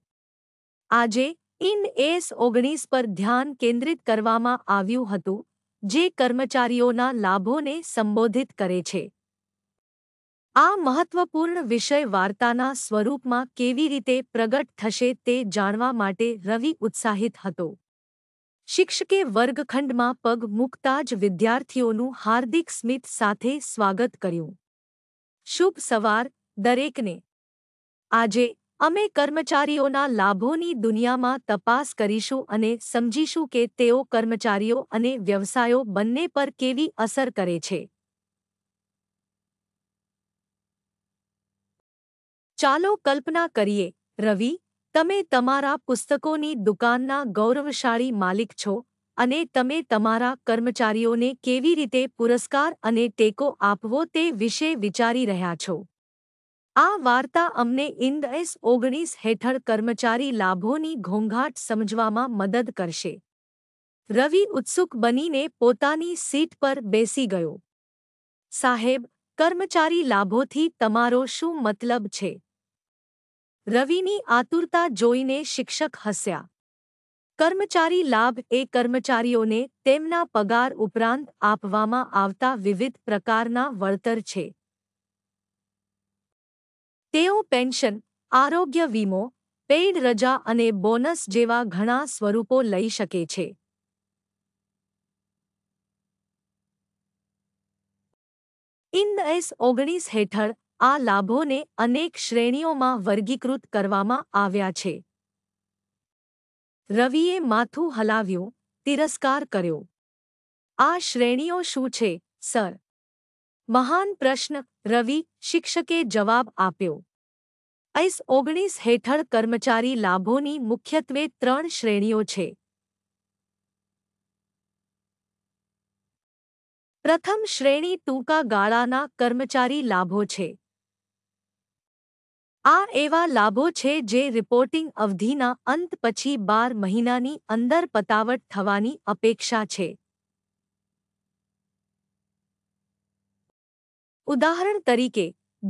આજે ઇન એસ ઓગણીસ પર ધ્યાન કેન્દ્રિત કરવામાં આવ્યું હતું જે કર્મચારીઓના લાભોને સંબોધિત કરે છે આ મહત્વપૂર્ણ વિષય વાર્તાના સ્વરૂપમાં કેવી રીતે પ્રગટ થશે તે જાણવા માટે રવિ ઉત્સાહિત હતો શિક્ષકે વર્ગખંડમાં પગ મૂકતા જ વિદ્યાર્થીઓનું હાર્દિક સ્મિત સાથે સ્વાગત કર્યું શુભ સવાર દરેકને આજે અમે કર્મચારીઓના લાભોની દુનિયામાં તપાસ કરીશું અને સમજીશું કે તેઓ કર્મચારીઓ અને વ્યવસાયો બંને પર કેવી અસર કરે છે ચાલો કલ્પના કરીએ રવિ તમે તમારા પુસ્તકોની દુકાનના ગૌરવશાળી માલિક છો અને તમે તમારા કર્મચારીઓને કેવી રીતે પુરસ્કાર અને ટેકો આપવો તે વિશે વિચારી રહ્યા છો આ વાર્તા અમને ઇન્ડએસ ઓગણીસ હેઠળ કર્મચારી લાભોની ઘોંઘાટ સમજવામાં મદદ કરશે રવિ ઉત્સુક બનીને પોતાની સીટ પર બેસી ગયો સાહેબ કર્મચારી લાભોથી તમારો શું મતલબ છે રવિની આતુરતા જોઈને શિક્ષક હસ્યા કર્મચારી લાભ એ કર્મચારીઓને તેમના પગાર ઉપરાંત આપવામાં આવતા વિવિધ પ્રકારના વળતર છે તેઓ પેન્શન આરોગ્ય વીમો પેઇડ રજા અને બોનસ જેવા ઘણા સ્વરૂપો લઈ શકે છે ઇન્ડ એસ ઓગણીસ હેઠળ આ લાભોને અનેક શ્રેણીઓમાં વર્ગીકૃત કરવામાં આવ્યા છે રવિએ માથું હલાવ્યું તિરસ્કાર કર્યો આ શ્રેણીઓ શું છે સર મહાન પ્રશ્ન રવિ શિક્ષકે જવાબ આપ્યો એસ ઓગણીસ હેઠળ કર્મચારી લાભોની મુખ્યત્વે ત્રણ શ્રેણીઓ છે પ્રથમ શ્રેણી ટૂંકા ગાળાના કર્મચારી લાભો છે આ એવા લાભો છે જે રિપોર્ટિંગ અવધિના અંત પછી બાર મહિનાની અંદર પતાવટ થવાની અપેક્ષા છે ઉદાહરણ તરીકે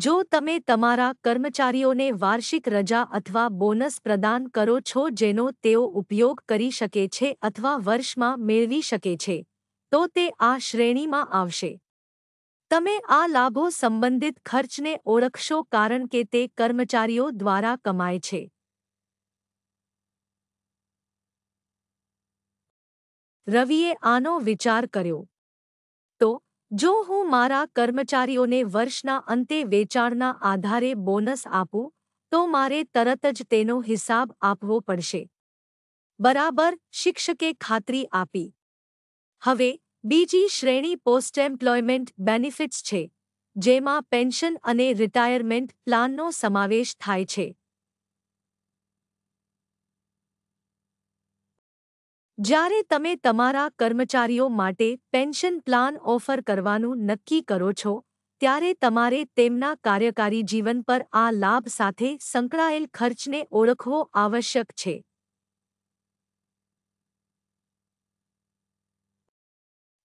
જો તમે તમારા કર્મચારીઓને વાર્ષિક રજા અથવા બોનસ પ્રદાન કરો છો જેનો તેઓ ઉપયોગ કરી શકે છે અથવા વર્ષમાં મેળવી શકે છે તો તે આ શ્રેણીમાં આવશે તમે આ લાભો સંબંધિત ખર્ચને ઓળખશો કારણ કે તે કર્મચારીઓ દ્વારા કમાય છે રવિએ આનો વિચાર કર્યો તો જો હું મારા કર્મચારીઓને વર્ષના અંતે વેચાણના આધારે બોનસ આપું તો મારે તરત જ તેનો હિસાબ આપવો પડશે બરાબર શિક્ષકે ખાતરી આપી હવે બીજી શ્રેણી પોસ્ટ એમ્પ્લોયમેન્ટ બેનિફિટ્સ છે જેમાં પેન્શન અને રિટાયરમેન્ટ પ્લાનનો સમાવેશ થાય છે જ્યારે તમે તમારા કર્મચારીઓ માટે પેન્શન પ્લાન ઓફર કરવાનું નક્કી કરો છો ત્યારે તમારે તેમના કાર્યકારી જીવન પર આ લાભ સાથે સંકળાયેલ ખર્ચને ઓળખવો આવશ્યક છે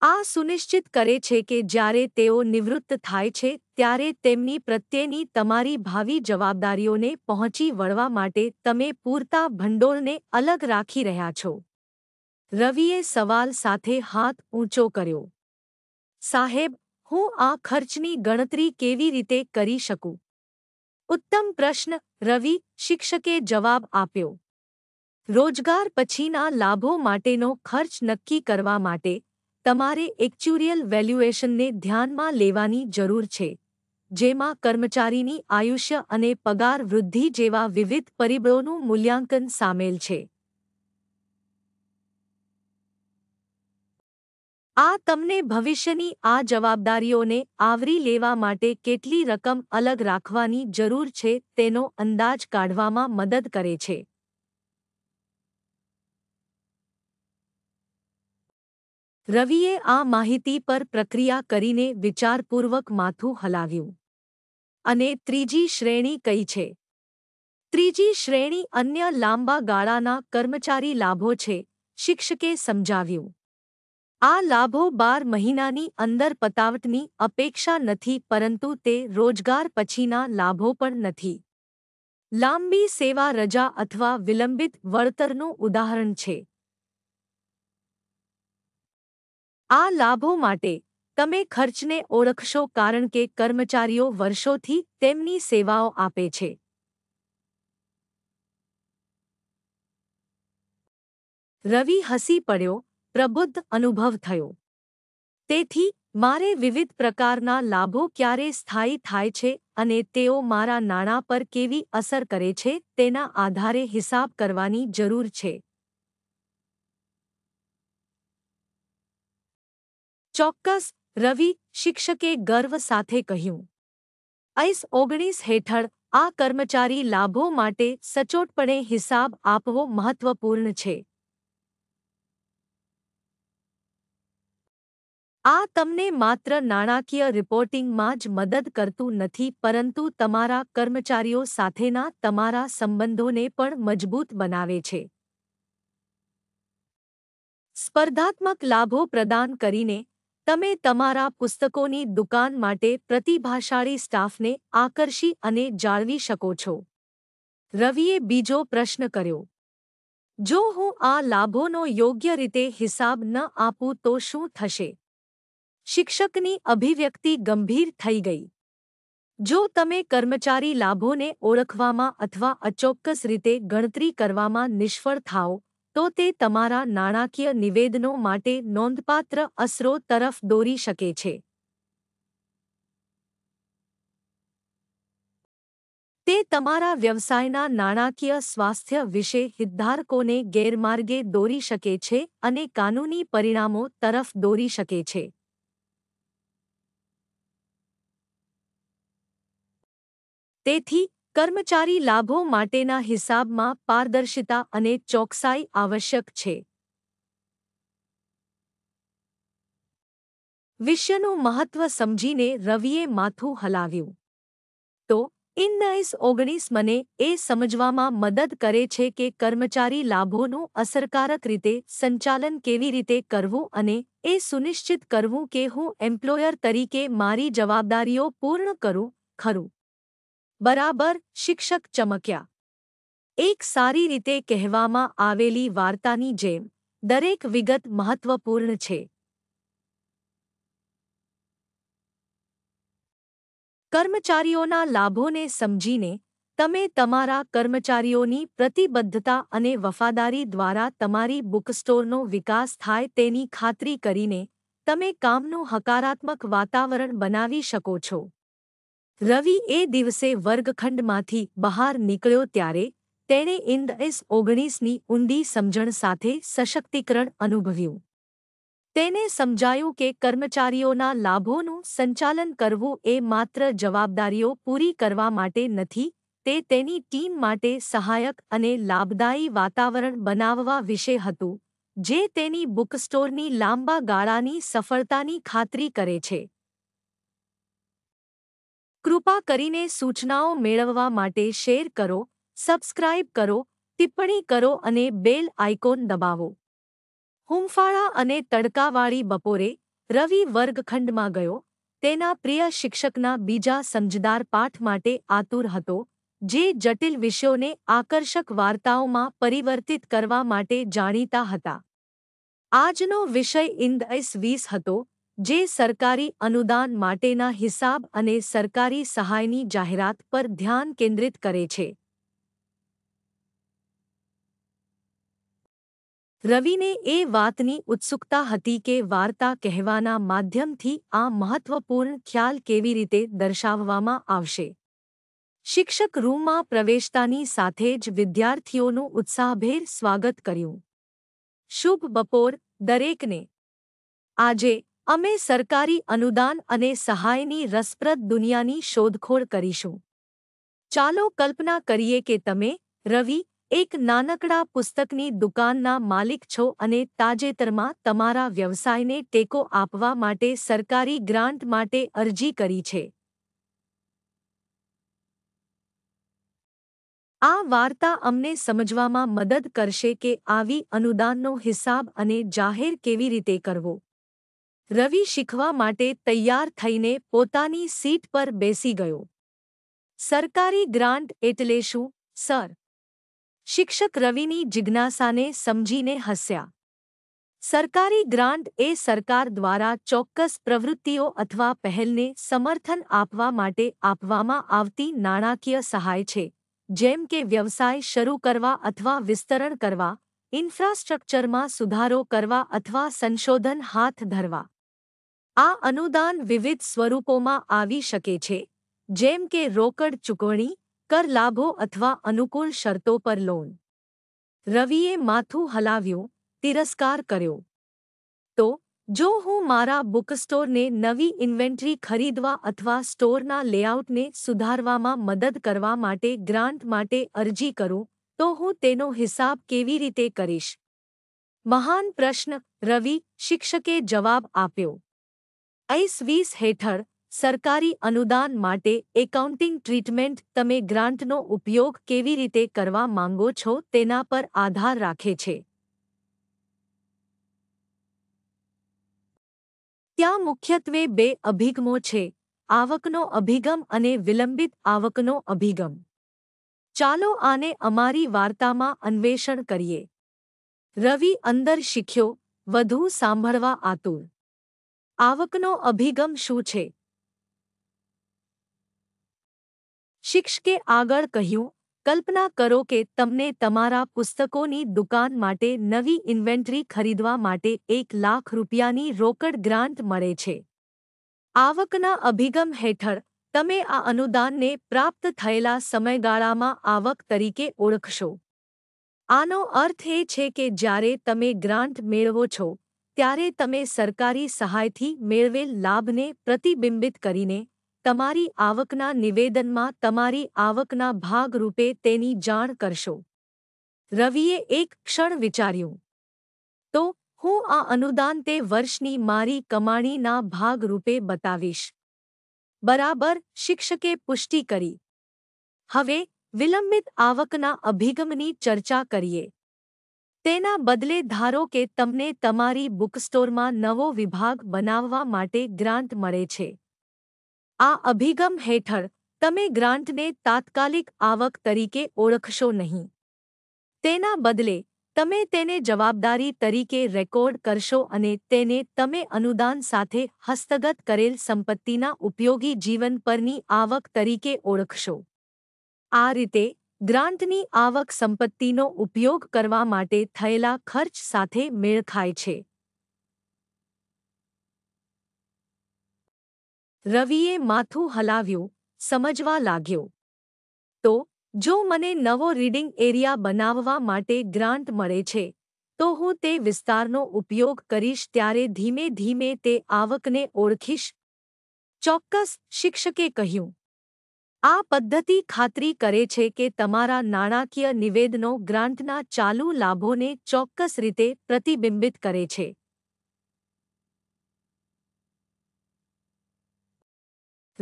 આ સુનિશ્ચિત કરે છે કે જ્યારે તેઓ નિવૃત્ત થાય છે ત્યારે તેમની પ્રત્યેની તમારી ભાવિ જવાબદારીઓને પહોંચી વળવા માટે તમે પૂરતા ભંડોળને અલગ રાખી રહ્યા છો રવિએ સવાલ સાથે હાથ ઊંચો કર્યો સાહેબ હું આ ખર્ચની ગણતરી કેવી રીતે કરી શકું ઉત્તમ પ્રશ્ન રવિ શિક્ષકે જવાબ આપ્યો રોજગાર પછીના લાભો માટેનો ખર્ચ નક્કી કરવા માટે તમારે એક્ચ્યુરિયલ વેલ્યુએશનને ધ્યાનમાં લેવાની જરૂર છે જેમાં કર્મચારીની આયુષ્ય અને પગાર વૃદ્ધિ જેવા વિવિધ પરિબળોનું મૂલ્યાંકન સામેલ છે આ તમને ભવિષ્યની આ જવાબદારીઓને આવરી લેવા માટે કેટલી રકમ અલગ રાખવાની જરૂર છે તેનો અંદાજ કાઢવામાં મદદ કરે છે રવિએ આ માહિતી પર પ્રક્રિયા કરીને વિચારપૂર્વક માથું હલાવ્યું અને ત્રીજી શ્રેણી કઈ છે ત્રીજી શ્રેણી અન્ય લાંબા ગાળાના કર્મચારી લાભો છે શિક્ષકે સમજાવ્યું આ લાભો બાર મહિનાની અંદર પતાવટની અપેક્ષા નથી પરંતુ તે રોજગાર પછીના લાભો પણ નથી લાંબી સેવા રજા અથવા વિલંબિત વળતરનું ઉદાહરણ છે આ લાભો માટે તમે ખર્ચને ઓળખશો કારણ કે કર્મચારીઓ વર્ષોથી તેમની સેવાઓ આપે છે રવિ હસી પડ્યો પ્રબુદ્ધ અનુભવ થયો તેથી મારે વિવિધ પ્રકારના લાભો ક્યારે સ્થાયી થાય છે અને તેઓ મારા નાણાં પર કેવી અસર કરે છે તેના આધારે હિસાબ કરવાની જરૂર છે ચોક્કસ રવિ શિક્ષકે ગર્વ સાથે કહ્યું આઈસ ઓગણીસ હેઠળ આ કર્મચારી લાભો માટે સચોટપણે હિસાબ આપવો મહત્વપૂર્ણ છે આ તમને માત્ર નાણાકીય રિપોર્ટિંગમાં જ મદદ કરતું નથી પરંતુ તમારા કર્મચારીઓ સાથેના તમારા સંબંધોને પણ મજબૂત બનાવે છે સ્પર્ધાત્મક લાભો પ્રદાન કરીને તમે તમારા પુસ્તકોની દુકાન માટે પ્રતિભાશાળી સ્ટાફને આકર્ષી અને જાળવી શકો છો રવિએ બીજો પ્રશ્ન કર્યો જો હું આ લાભોનો યોગ્ય રીતે હિસાબ ન આપું તો શું થશે શિક્ષકની અભિવ્યક્તિ ગંભીર થઈ ગઈ જો તમે કર્મચારી લાભોને ઓળખવામાં અથવા અચોક્કસ રીતે ગણતરી કરવામાં નિષ્ફળ થાઓ તો તે તમારા નાણાકીય નિવેદનો માટે નોંધપાત્ર અસરો તરફ દોરી શકે છે તે તમારા વ્યવસાયના નાણાકીય સ્વાસ્થ્ય વિશે હિતધારકોને ગેરમાર્ગે દોરી શકે છે અને કાનૂની પરિણામો તરફ દોરી શકે છે તેથી કર્મચારી લાભો માટેના હિસાબમાં પારદર્શિતા અને ચોકસાઈ આવશ્યક છે વિશ્વનું મહત્વ સમજીને રવિએ માથું હલાવ્યું તો ઇનનાઇસ ઓગણીસ મને એ સમજવામાં મદદ કરે છે કે કર્મચારી લાભોનું અસરકારક રીતે સંચાલન કેવી રીતે કરવું અને એ સુનિશ્ચિત કરવું કે હું એમ્પ્લોયર તરીકે મારી જવાબદારીઓ પૂર્ણ કરું ખરું બરાબર શિક્ષક ચમક્યા એક સારી રીતે કહેવામાં આવેલી વાર્તાની જેમ દરેક વિગત મહત્વપૂર્ણ છે કર્મચારીઓના લાભોને સમજીને તમે તમારા કર્મચારીઓની પ્રતિબદ્ધતા અને વફાદારી દ્વારા તમારી બુકસ્ટોરનો વિકાસ થાય તેની ખાતરી કરીને તમે કામનું હકારાત્મક વાતાવરણ બનાવી શકો છો રવિ એ દિવસે વર્ગખંડમાંથી બહાર નીકળ્યો ત્યારે તેણે ઇન્ડએસ ઓગણીસની ઊંડી સમજણ સાથે સશક્તિકરણ અનુભવ્યું તેને સમજાયું કે કર્મચારીઓના લાભોનું સંચાલન કરવું એ માત્ર જવાબદારીઓ પૂરી કરવા માટે નથી તે તેની ટીમ માટે સહાયક અને લાભદાયી વાતાવરણ બનાવવા વિશે હતું જે તેની બુકસ્ટોરની લાંબા ગાળાની સફળતાની ખાતરી કરે છે કૃપા કરીને સૂચનાઓ મેળવવા માટે શેર કરો સબસ્ક્રાઇબ કરો ટિપ્પણી કરો અને બેલ આઇકોન દબાવો હુંફાળા અને તડકાવાળી બપોરે રવિ વર્ગખંડમાં ગયો તેના પ્રિય શિક્ષકના બીજા સમજદાર પાઠ માટે આતુર હતો જે જટિલ વિષયોને આકર્ષક વાર્તાઓમાં પરિવર્તિત કરવા માટે જાણીતા હતા આજનો વિષય ઇન્દ વીસ હતો જે સરકારી અનુદાન માટેના હિસાબ અને સરકારી સહાયની જાહેરાત પર ધ્યાન કેન્દ્રિત કરે છે રવિને એ વાતની ઉત્સુકતા હતી કે વાર્તા કહેવાના માધ્યમથી આ મહત્વપૂર્ણ ખ્યાલ કેવી રીતે દર્શાવવામાં આવશે શિક્ષક રૂમમાં પ્રવેશતાની સાથે જ વિદ્યાર્થીઓનું ઉત્સાહભેર સ્વાગત કર્યું શુભ બપોર દરેકને આજે અમે સરકારી અનુદાન અને સહાયની રસપ્રદ દુનિયાની શોધખોળ કરીશું ચાલો કલ્પના કરીએ કે તમે રવિ એક નાનકડા પુસ્તકની દુકાનના માલિક છો અને તાજેતરમાં તમારા વ્યવસાયને ટેકો આપવા માટે સરકારી ગ્રાન્ટ માટે અરજી કરી છે આ વાર્તા અમને સમજવામાં મદદ કરશે કે આવી અનુદાનનો હિસાબ અને જાહેર કેવી રીતે કરવો રવિ શીખવા માટે તૈયાર થઈને પોતાની સીટ પર બેસી ગયો સરકારી ગ્રાન્ટ એટલે શું સર શિક્ષક રવિની જિજ્ઞાસાને સમજીને હસ્યા સરકારી ગ્રાન્ટ એ સરકાર દ્વારા ચોક્કસ પ્રવૃત્તિઓ અથવા પહેલને સમર્થન આપવા માટે આપવામાં આવતી નાણાકીય સહાય છે જેમ કે વ્યવસાય શરૂ કરવા અથવા વિસ્તરણ કરવા ઇન્ફ્રાસ્ટ્રક્ચરમાં સુધારો કરવા અથવા સંશોધન હાથ ધરવા આ અનુદાન વિવિધ સ્વરૂપોમાં આવી શકે છે જેમ કે રોકડ ચૂકવણી કર લાભો અથવા અનુકૂળ શરતો પર લોન રવિએ માથું હલાવ્યું તિરસ્કાર કર્યો તો જો હું મારા બુકસ્ટોરને નવી ઇન્વેન્ટરી ખરીદવા અથવા સ્ટોરના લેઆઉટને સુધારવામાં મદદ કરવા માટે ગ્રાન્ટ માટે અરજી કરું તો હું તેનો હિસાબ કેવી રીતે કરીશ મહાન પ્રશ્ન રવિ શિક્ષકે જવાબ આપ્યો આઈસ વીસ હેઠળ સરકારી અનુદાન માટે એકાઉન્ટિંગ ટ્રીટમેન્ટ તમે ગ્રાન્ટનો ઉપયોગ કેવી રીતે કરવા માંગો છો તેના પર આધાર રાખે છે ત્યાં મુખ્યત્વે બે અભિગમો છે આવકનો અભિગમ અને વિલંબિત આવકનો અભિગમ ચાલો આને અમારી વાર્તામાં અન્વેષણ કરીએ રવિ અંદર શીખ્યો વધુ સાંભળવા આતુર આવકનો અભિગમ શું છે શિક્ષકે આગળ કહ્યું કલ્પના કરો કે તમને તમારા પુસ્તકોની દુકાન માટે નવી ઇન્વેન્ટરી ખરીદવા માટે એક લાખ રૂપિયાની રોકડ ગ્રાન્ટ મળે છે આવકના અભિગમ હેઠળ તમે આ અનુદાનને પ્રાપ્ત થયેલા સમયગાળામાં આવક તરીકે ઓળખશો આનો અર્થ એ છે કે જ્યારે તમે ગ્રાન્ટ મેળવો છો ત્યારે તમે સરકારી સહાયથી મેળવેલ લાભને પ્રતિબિંબિત કરીને તમારી આવકના નિવેદનમાં તમારી આવકના ભાગરૂપે તેની જાણ કરશો રવિએ એક ક્ષણ વિચાર્યું તો હું આ અનુદાન તે વર્ષની મારી કમાણીના ભાગરૂપે બતાવીશ બરાબર શિક્ષકે પુષ્ટિ કરી હવે વિલંબિત આવકના અભિગમની ચર્ચા કરીએ તેના બદલે ધારો કે તમને તમારી બુકસ્ટોરમાં નવો વિભાગ બનાવવા માટે ગ્રાન્ટ મળે છે આ અભિગમ હેઠળ તમે ગ્રાન્ટને તાત્કાલિક આવક તરીકે ઓળખશો નહીં તેના બદલે તમે તેને જવાબદારી તરીકે રેકોર્ડ કરશો અને તેને તમે અનુદાન સાથે હસ્તગત કરેલ સંપત્તિના ઉપયોગી જીવન પરની આવક તરીકે ઓળખશો આ રીતે ગ્રાન્ટની આવક સંપત્તિનો ઉપયોગ કરવા માટે થયેલા ખર્ચ સાથે મેળ ખાય છે રવિએ માથું હલાવ્યું સમજવા લાગ્યો તો જો મને નવો રીડિંગ એરિયા બનાવવા માટે ગ્રાન્ટ મળે છે તો હું તે વિસ્તારનો ઉપયોગ કરીશ ત્યારે ધીમે ધીમે તે આવકને ઓળખીશ ચોક્કસ શિક્ષકે કહ્યું આ પદ્ધતિ ખાતરી કરે છે કે તમારા નાણાકીય નિવેદનો ગ્રાન્ટના ચાલુ લાભોને ચોક્કસ રીતે પ્રતિબિંબિત કરે છે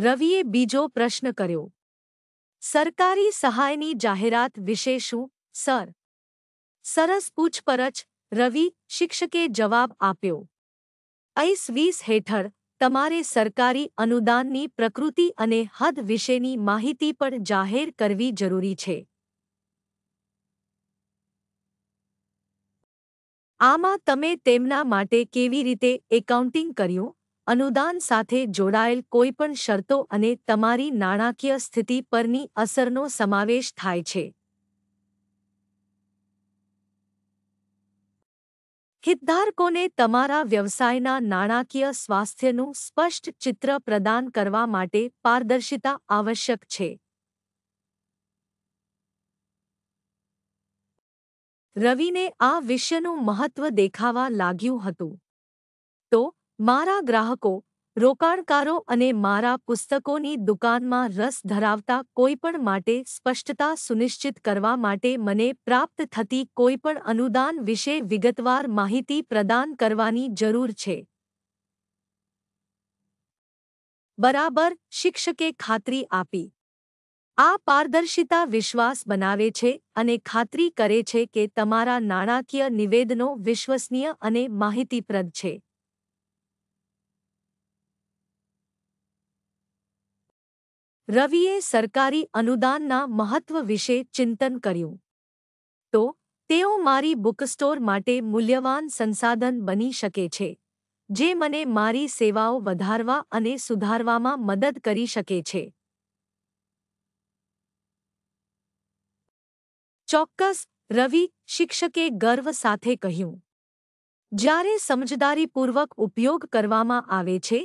રવિએ બીજો પ્રશ્ન કર્યો સરકારી સહાયની જાહેરાત વિશે શું સર સરસ પૂછપરછ રવિ શિક્ષકે જવાબ આપ્યો ઐસ વીસ હેઠળ તમારે સરકારી અનુદાનની પ્રકૃતિ અને હદ વિશેની માહિતી પણ જાહેર કરવી જરૂરી છે આમાં તમે તેમના માટે કેવી રીતે એકાઉન્ટિંગ કર્યું અનુદાન સાથે જોડાયેલ કોઈપણ શરતો અને તમારી નાણાકીય સ્થિતિ પરની અસરનો સમાવેશ થાય છે હિતધારકોને તમારા વ્યવસાયના નાણાકીય સ્વાસ્થ્યનું સ્પષ્ટ ચિત્ર પ્રદાન કરવા માટે પારદર્શિતા આવશ્યક છે રવિને આ વિષયનું મહત્વ દેખાવા લાગ્યું હતું તો મારા ગ્રાહકો રોકાણકારો અને મારા પુસ્તકોની દુકાનમાં રસ ધરાવતા કોઈપણ માટે સ્પષ્ટતા સુનિશ્ચિત કરવા માટે મને પ્રાપ્ત થતી કોઈપણ અનુદાન વિશે વિગતવાર માહિતી પ્રદાન કરવાની જરૂર છે બરાબર શિક્ષકે ખાતરી આપી આ પારદર્શિતા વિશ્વાસ બનાવે છે અને ખાતરી કરે છે કે તમારા નાણાકીય નિવેદનો વિશ્વસનીય અને માહિતીપ્રદ છે રવિએ સરકારી અનુદાનના મહત્વ વિશે ચિંતન કર્યું તો તેઓ મારી બુકસ્ટોર માટે મૂલ્યવાન સંસાધન બની શકે છે જે મને મારી સેવાઓ વધારવા અને સુધારવામાં મદદ કરી શકે છે ચોક્કસ રવિ શિક્ષકે ગર્વ સાથે કહ્યું જ્યારે સમજદારીપૂર્વક ઉપયોગ કરવામાં આવે છે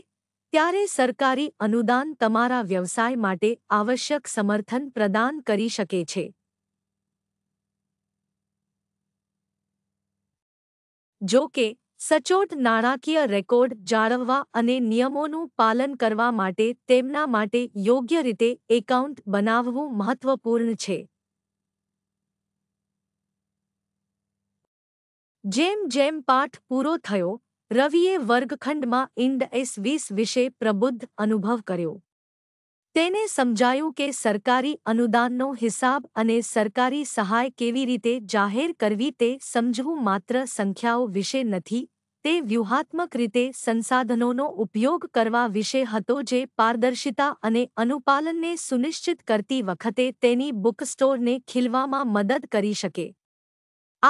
ત્યારે સરકારી અનુદાન તમારા વ્યવસાય માટે આવશ્યક સમર્થન પ્રદાન કરી શકે છે જો કે સચોટ નાણાકીય રેકોર્ડ જાળવવા અને નિયમોનું પાલન કરવા માટે તેમના માટે યોગ્ય રીતે એકાઉન્ટ બનાવવું મહત્વપૂર્ણ છે જેમ જેમ પાઠ પૂરો થયો રવિએ વર્ગખંડમાં ઇન્ડ એસ વીસ વિશે પ્રબુદ્ધ અનુભવ કર્યો તેને સમજાયું કે સરકારી અનુદાનનો હિસાબ અને સરકારી સહાય કેવી રીતે જાહેર કરવી તે સમજવું માત્ર સંખ્યાઓ વિશે નથી તે વ્યૂહાત્મક રીતે સંસાધનોનો ઉપયોગ કરવા વિશે હતો જે પારદર્શિતા અને અનુપાલનને સુનિશ્ચિત કરતી વખતે તેની બુકસ્ટોરને ખીલવામાં મદદ કરી શકે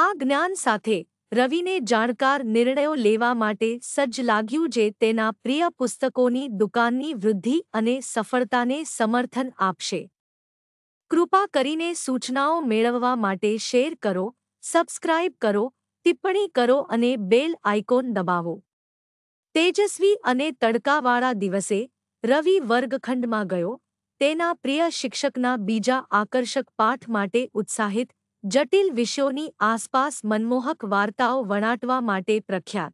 આ જ્ઞાન સાથે રવિને જાણકાર નિર્ણયો લેવા માટે સજ્જ લાગ્યું જે તેના પ્રિય પુસ્તકોની દુકાનની વૃદ્ધિ અને સફળતાને સમર્થન આપશે કૃપા કરીને સૂચનાઓ મેળવવા માટે શેર કરો સબસ્ક્રાઇબ કરો ટિપ્પણી કરો અને બેલ આઇકોન દબાવો તેજસ્વી અને તડકાવાળા દિવસે રવિ વર્ગખંડમાં ગયો તેના પ્રિય શિક્ષકના બીજા આકર્ષક પાઠ માટે ઉત્સાહિત જટિલ વિષયોની આસપાસ મનમોહક વાર્તાઓ વણાટવા માટે પ્રખ્યાત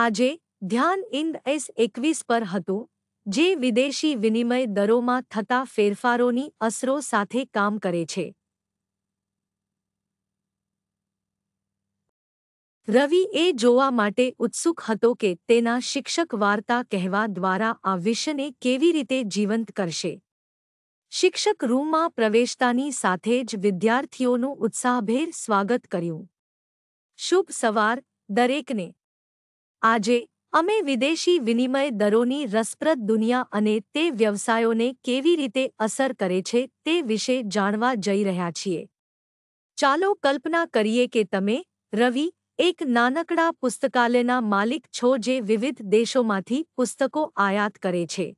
આજે ધ્યાન ઇન્ડ એસ એકવીસ પર હતું જે વિદેશી વિનિમય દરોમાં થતા ફેરફારોની અસરો સાથે કામ કરે છે રવિ એ જોવા માટે ઉત્સુક હતો કે તેના શિક્ષક વાર્તા કહેવા દ્વારા આ વિષયને કેવી રીતે જીવંત કરશે શિક્ષક રૂમમાં પ્રવેશતાની સાથે જ વિદ્યાર્થીઓનું ઉત્સાહભેર સ્વાગત કર્યું શુભ સવાર દરેકને આજે અમે વિદેશી વિનિમય દરોની રસપ્રદ દુનિયા અને તે વ્યવસાયોને કેવી રીતે અસર કરે છે તે વિશે જાણવા જઈ રહ્યા છીએ ચાલો કલ્પના કરીએ કે તમે રવિ એક નાનકડા પુસ્તકાલયના માલિક છો જે વિવિધ દેશોમાંથી પુસ્તકો આયાત કરે છે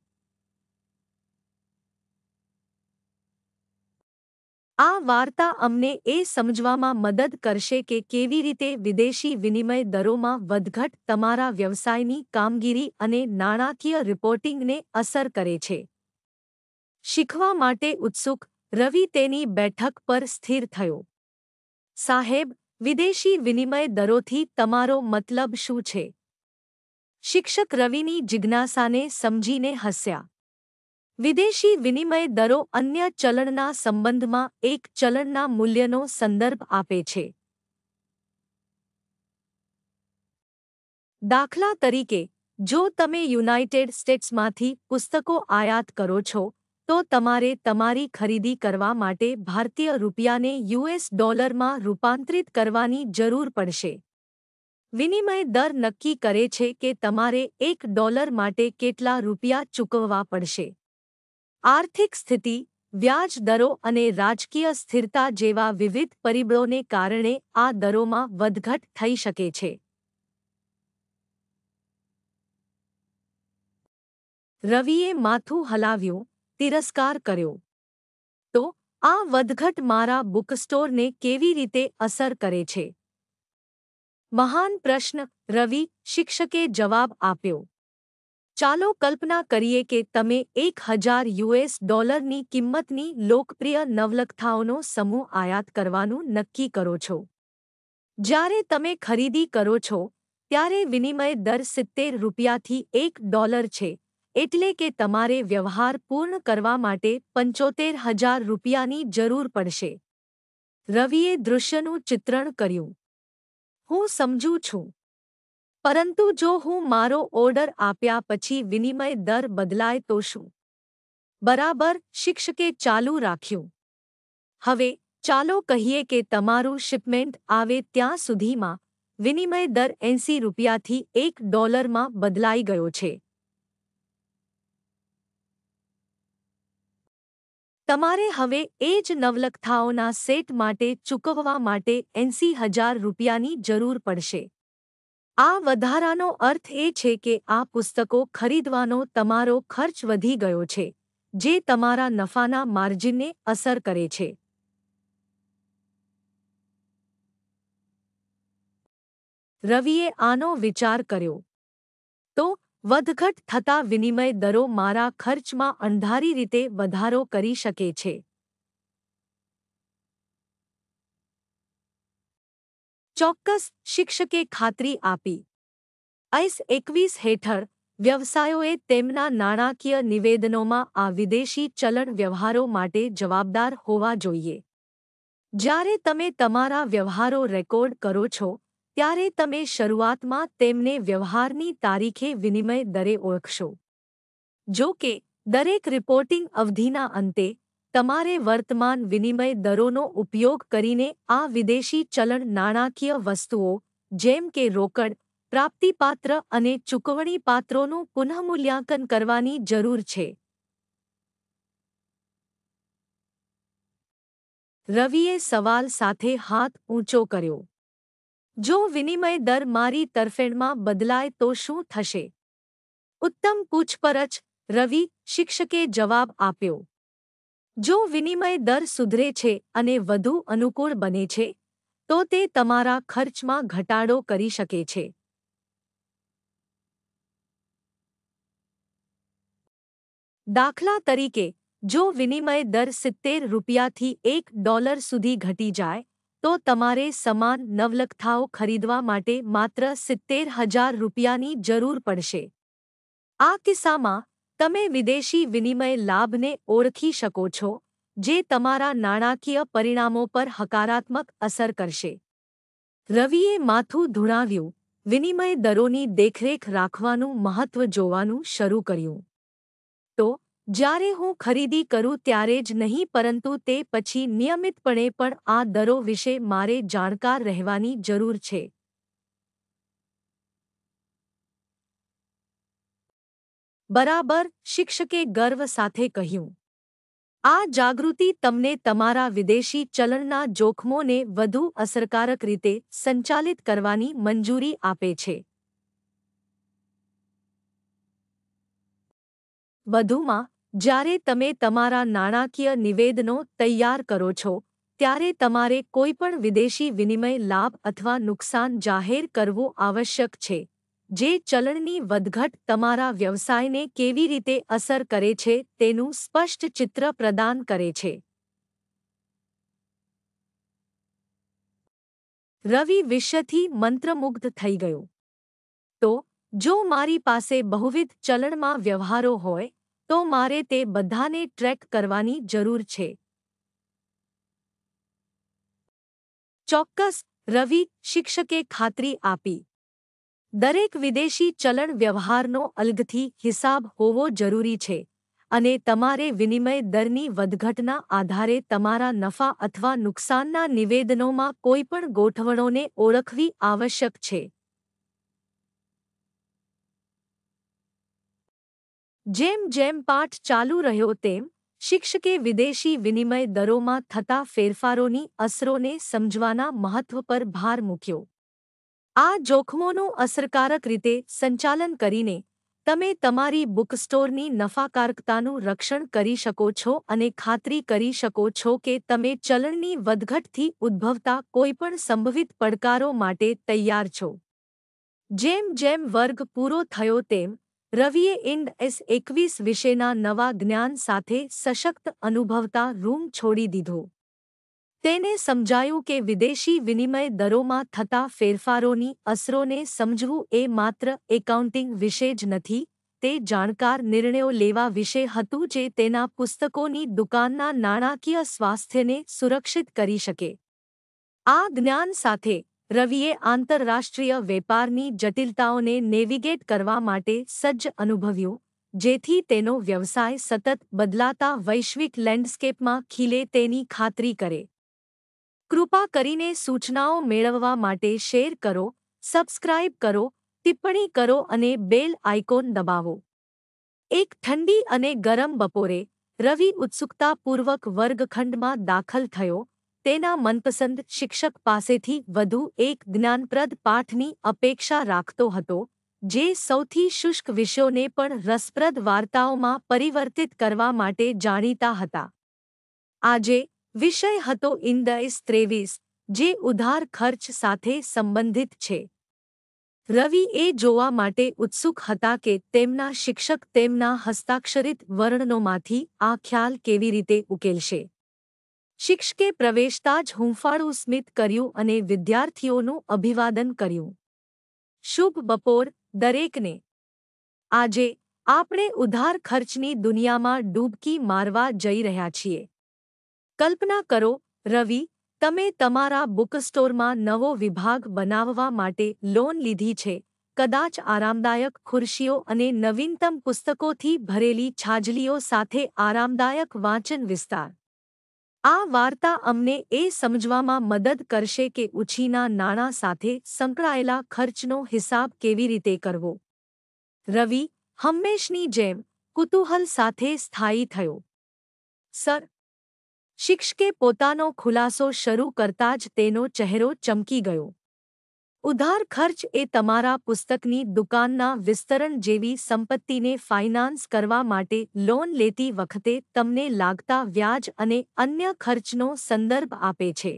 આ વાર્તા અમને એ સમજવામાં મદદ કરશે કે કેવી રીતે વિદેશી વિનિમય દરોમાં વધઘટ તમારા વ્યવસાયની કામગીરી અને નાણાકીય રિપોર્ટિંગને અસર કરે છે શીખવા માટે ઉત્સુક રવિ તેની બેઠક પર સ્થિર થયો સાહેબ વિદેશી વિનિમય દરોથી તમારો મતલબ શું છે શિક્ષક રવિની જિજ્ઞાસાને સમજીને હસ્યા વિદેશી વિનિમય દરો અન્ય ચલણના સંબંધમાં એક ચલણના મૂલ્યનો સંદર્ભ આપે છે દાખલા તરીકે જો તમે યુનાઇટેડ સ્ટેટ્સમાંથી પુસ્તકો આયાત કરો છો તો તમારે તમારી ખરીદી કરવા માટે ભારતીય રૂપિયાને યુએસ ડોલરમાં રૂપાંતરિત કરવાની જરૂર પડશે વિનિમય દર નક્કી કરે છે કે તમારે એક ડોલર માટે કેટલા રૂપિયા ચૂકવવા પડશે આર્થિક સ્થિતિ વ્યાજ દરો અને રાજકીય સ્થિરતા જેવા વિવિધ પરિબળોને કારણે આ દરોમાં વધઘટ થઈ શકે છે રવિએ માથું હલાવ્યું તિરસ્કાર કર્યો તો આ વધઘટ મારા બુકસ્ટોરને કેવી રીતે અસર કરે છે મહાન પ્રશ્ન રવિ શિક્ષકે જવાબ આપ્યો ચાલો કલ્પના કરીએ કે તમે એક હજાર યુએસ ડોલરની કિંમતની લોકપ્રિય નવલકથાઓનો સમૂહ આયાત કરવાનું નક્કી કરો છો જ્યારે તમે ખરીદી કરો છો ત્યારે વિનિમય દર સિત્તેર રૂપિયાથી એક ડોલર છે એટલે કે તમારે વ્યવહાર પૂર્ણ કરવા માટે પંચોતેર હજાર રૂપિયાની જરૂર પડશે રવિએ દૃશ્યનું ચિત્રણ કર્યું હું સમજું છું પરંતુ જો હું મારો ઓર્ડર આપ્યા પછી વિનિમય દર બદલાય તો શું બરાબર શિક્ષકે ચાલુ રાખ્યું હવે ચાલો કહીએ કે તમારું શિપમેન્ટ આવે ત્યાં સુધીમાં વિનિમય દર એંસી રૂપિયાથી એક ડોલરમાં બદલાઈ ગયો છે તમારે હવે એ જ નવલકથાઓના સેટ માટે ચૂકવવા માટે એંસી હજાર રૂપિયાની જરૂર પડશે આ વધારાનો અર્થ એ છે કે આ પુસ્તકો ખરીદવાનો તમારો ખર્ચ વધી ગયો છે જે તમારા નફાના માર્જિનને અસર કરે છે રવિએ આનો વિચાર કર્યો તો વધઘટ થતા વિનિમય દરો મારા ખર્ચમાં અણધારી રીતે વધારો કરી શકે છે ચોક્કસ શિક્ષકે ખાતરી આપી આઈસ એકવીસ હેઠળ વ્યવસાયોએ તેમના નાણાકીય નિવેદનોમાં આ વિદેશી ચલણ વ્યવહારો માટે જવાબદાર હોવા જોઈએ જ્યારે તમે તમારા વ્યવહારો રેકોર્ડ કરો છો ત્યારે તમે શરૂઆતમાં તેમને વ્યવહારની તારીખે વિનિમય દરે ઓળખશો જો કે દરેક રિપોર્ટિંગ અવધિના અંતે તમારે વર્તમાન વિનિમય દરોનો ઉપયોગ કરીને આ વિદેશી ચલણ નાણાકીય વસ્તુઓ જેમ કે રોકડ પ્રાપ્તિપાત્ર અને ચૂકવણીપાત્રોનું પુનઃમૂલ્યાંકન કરવાની જરૂર છે રવિએ સવાલ સાથે હાથ ઊંચો કર્યો જો વિનિમય દર મારી તરફેણમાં બદલાય તો શું થશે ઉત્તમ પૂછપરછ રવિ શિક્ષકે જવાબ આપ્યો જો વિનિમય દર સુધરે છે અને વધુ અનુકૂળ બને છે તો તે તમારા ખર્ચમાં ઘટાડો કરી શકે છે દાખલા તરીકે જો વિનિમય દર સિત્તેર રૂપિયાથી એક ડોલર સુધી ઘટી જાય તો તમારે સમાન નવલકથાઓ ખરીદવા માટે માત્ર સિત્તેર હજાર રૂપિયાની જરૂર પડશે આ કિસ્સામાં તમે વિદેશી વિનિમય લાભને ઓળખી શકો છો જે તમારા નાણાકીય પરિણામો પર હકારાત્મક અસર કરશે રવિએ માથું ધૂણાવ્યું વિનિમય દરોની દેખરેખ રાખવાનું મહત્વ જોવાનું શરૂ કર્યું તો જ્યારે હું ખરીદી કરું ત્યારે જ નહીં પરંતુ તે પછી નિયમિતપણે પણ આ દરો વિશે મારે જાણકાર રહેવાની જરૂર છે બરાબર શિક્ષકે ગર્વ સાથે કહ્યું આ જાગૃતિ તમને તમારા વિદેશી ચલણના જોખમોને વધુ અસરકારક રીતે સંચાલિત કરવાની મંજૂરી આપે છે વધુમાં જ્યારે તમે તમારા નાણાકીય નિવેદનો તૈયાર કરો છો ત્યારે તમારે કોઈપણ વિદેશી વિનિમય લાભ અથવા નુકસાન જાહેર કરવું આવશ્યક છે જે ચલણની વધઘટ તમારા વ્યવસાયને કેવી રીતે અસર કરે છે તેનું સ્પષ્ટ ચિત્ર પ્રદાન કરે છે રવિ વિશ્વથી મંત્રમુગ્ધ થઈ ગયો તો જો મારી પાસે બહુવિધ ચલણમાં વ્યવહારો હોય તો મારે તે બધાને ટ્રેક કરવાની જરૂર છે ચોક્કસ રવિ શિક્ષકે ખાતરી આપી દરેક વિદેશી ચલણ વ્યવહારનો અલગથી હિસાબ હોવો જરૂરી છે અને તમારે વિનિમય દરની વધઘટના આધારે તમારા નફા અથવા નુકસાનના નિવેદનોમાં કોઈપણ ગોઠવણોને ઓળખવી આવશ્યક છે જેમ જેમ પાઠ ચાલુ રહ્યો તેમ શિક્ષકે વિદેશી વિનિમય દરોમાં થતા ફેરફારોની અસરોને સમજવાના મહત્વ પર ભાર મૂક્યો આ જોખમોનું અસરકારક રીતે સંચાલન કરીને તમે તમારી બુકસ્ટોરની નફાકારકતાનું રક્ષણ કરી શકો છો અને ખાતરી કરી શકો છો કે તમે ચલણની વધઘટથી ઉદ્ભવતા કોઈપણ સંભવિત પડકારો માટે તૈયાર છો જેમ જેમ વર્ગ પૂરો થયો તેમ રવિએ ઇન્ડ એસ એકવીસ વિશેના નવા જ્ઞાન સાથે સશક્ત અનુભવતા રૂમ છોડી દીધો તેને સમજાયું કે વિદેશી વિનિમય દરોમાં થતા ફેરફારોની અસરોને સમજવું એ માત્ર એકાઉન્ટિંગ વિશે જ નથી તે જાણકાર નિર્ણયો લેવા વિશે હતું જે તેના પુસ્તકોની દુકાનના નાણાકીય સ્વાસ્થ્યને સુરક્ષિત કરી શકે આ જ્ઞાન સાથે રવિએ આંતરરાષ્ટ્રીય વેપારની જટિલતાઓને નેવિગેટ કરવા માટે સજ્જ અનુભવ્યું જેથી તેનો વ્યવસાય સતત બદલાતા વૈશ્વિક લેન્ડસ્કેપમાં ખીલે તેની ખાતરી કરે કૃપા કરીને સૂચનાઓ મેળવવા માટે શેર કરો સબસ્ક્રાઇબ કરો ટિપ્પણી કરો અને બેલ આઇકોન દબાવો એક ઠંડી અને ગરમ બપોરે રવિ ઉત્સુકતાપૂર્વક વર્ગખંડમાં દાખલ થયો તેના મનપસંદ શિક્ષક પાસેથી વધુ એક જ્ઞાનપ્રદ પાઠની અપેક્ષા રાખતો હતો જે સૌથી શુષ્ક વિષયોને પણ રસપ્રદ વાર્તાઓમાં પરિવર્તિત કરવા માટે જાણીતા હતા આજે વિષય હતો ઇન્ડેક્સ ત્રેવીસ જે ઉધાર ખર્ચ સાથે સંબંધિત છે રવિ એ જોવા માટે ઉત્સુક હતા કે તેમના શિક્ષક તેમના હસ્તાક્ષરિત વર્ણનોમાંથી આ ખ્યાલ કેવી રીતે ઉકેલશે શિક્ષકે પ્રવેશતા જ હુંફાળું સ્મિત કર્યું અને વિદ્યાર્થીઓનું અભિવાદન કર્યું શુભ બપોર દરેકને આજે આપણે ઉધાર ખર્ચની દુનિયામાં ડૂબકી મારવા જઈ રહ્યા છીએ કલ્પના કરો રવિ તમે તમારા બુકસ્ટોરમાં નવો વિભાગ બનાવવા માટે લોન લીધી છે કદાચ આરામદાયક ખુરશીઓ અને નવીનતમ પુસ્તકોથી ભરેલી છાજલીઓ સાથે આરામદાયક વાંચન વિસ્તાર આ વાર્તા અમને એ સમજવામાં મદદ કરશે કે ઉછીના નાણાં સાથે સંકળાયેલા ખર્ચનો હિસાબ કેવી રીતે કરવો રવિ હંમેશની જેમ કુતૂહલ સાથે સ્થાયી થયો સર શિક્ષકે પોતાનો ખુલાસો શરૂ કરતા જ તેનો ચહેરો ચમકી ગયો ઉધાર ખર્ચ એ તમારા પુસ્તકની દુકાનના વિસ્તરણ જેવી સંપત્તિને ફાઇનાન્સ કરવા માટે લોન લેતી વખતે તમને લાગતા વ્યાજ અને અન્ય ખર્ચનો સંદર્ભ આપે છે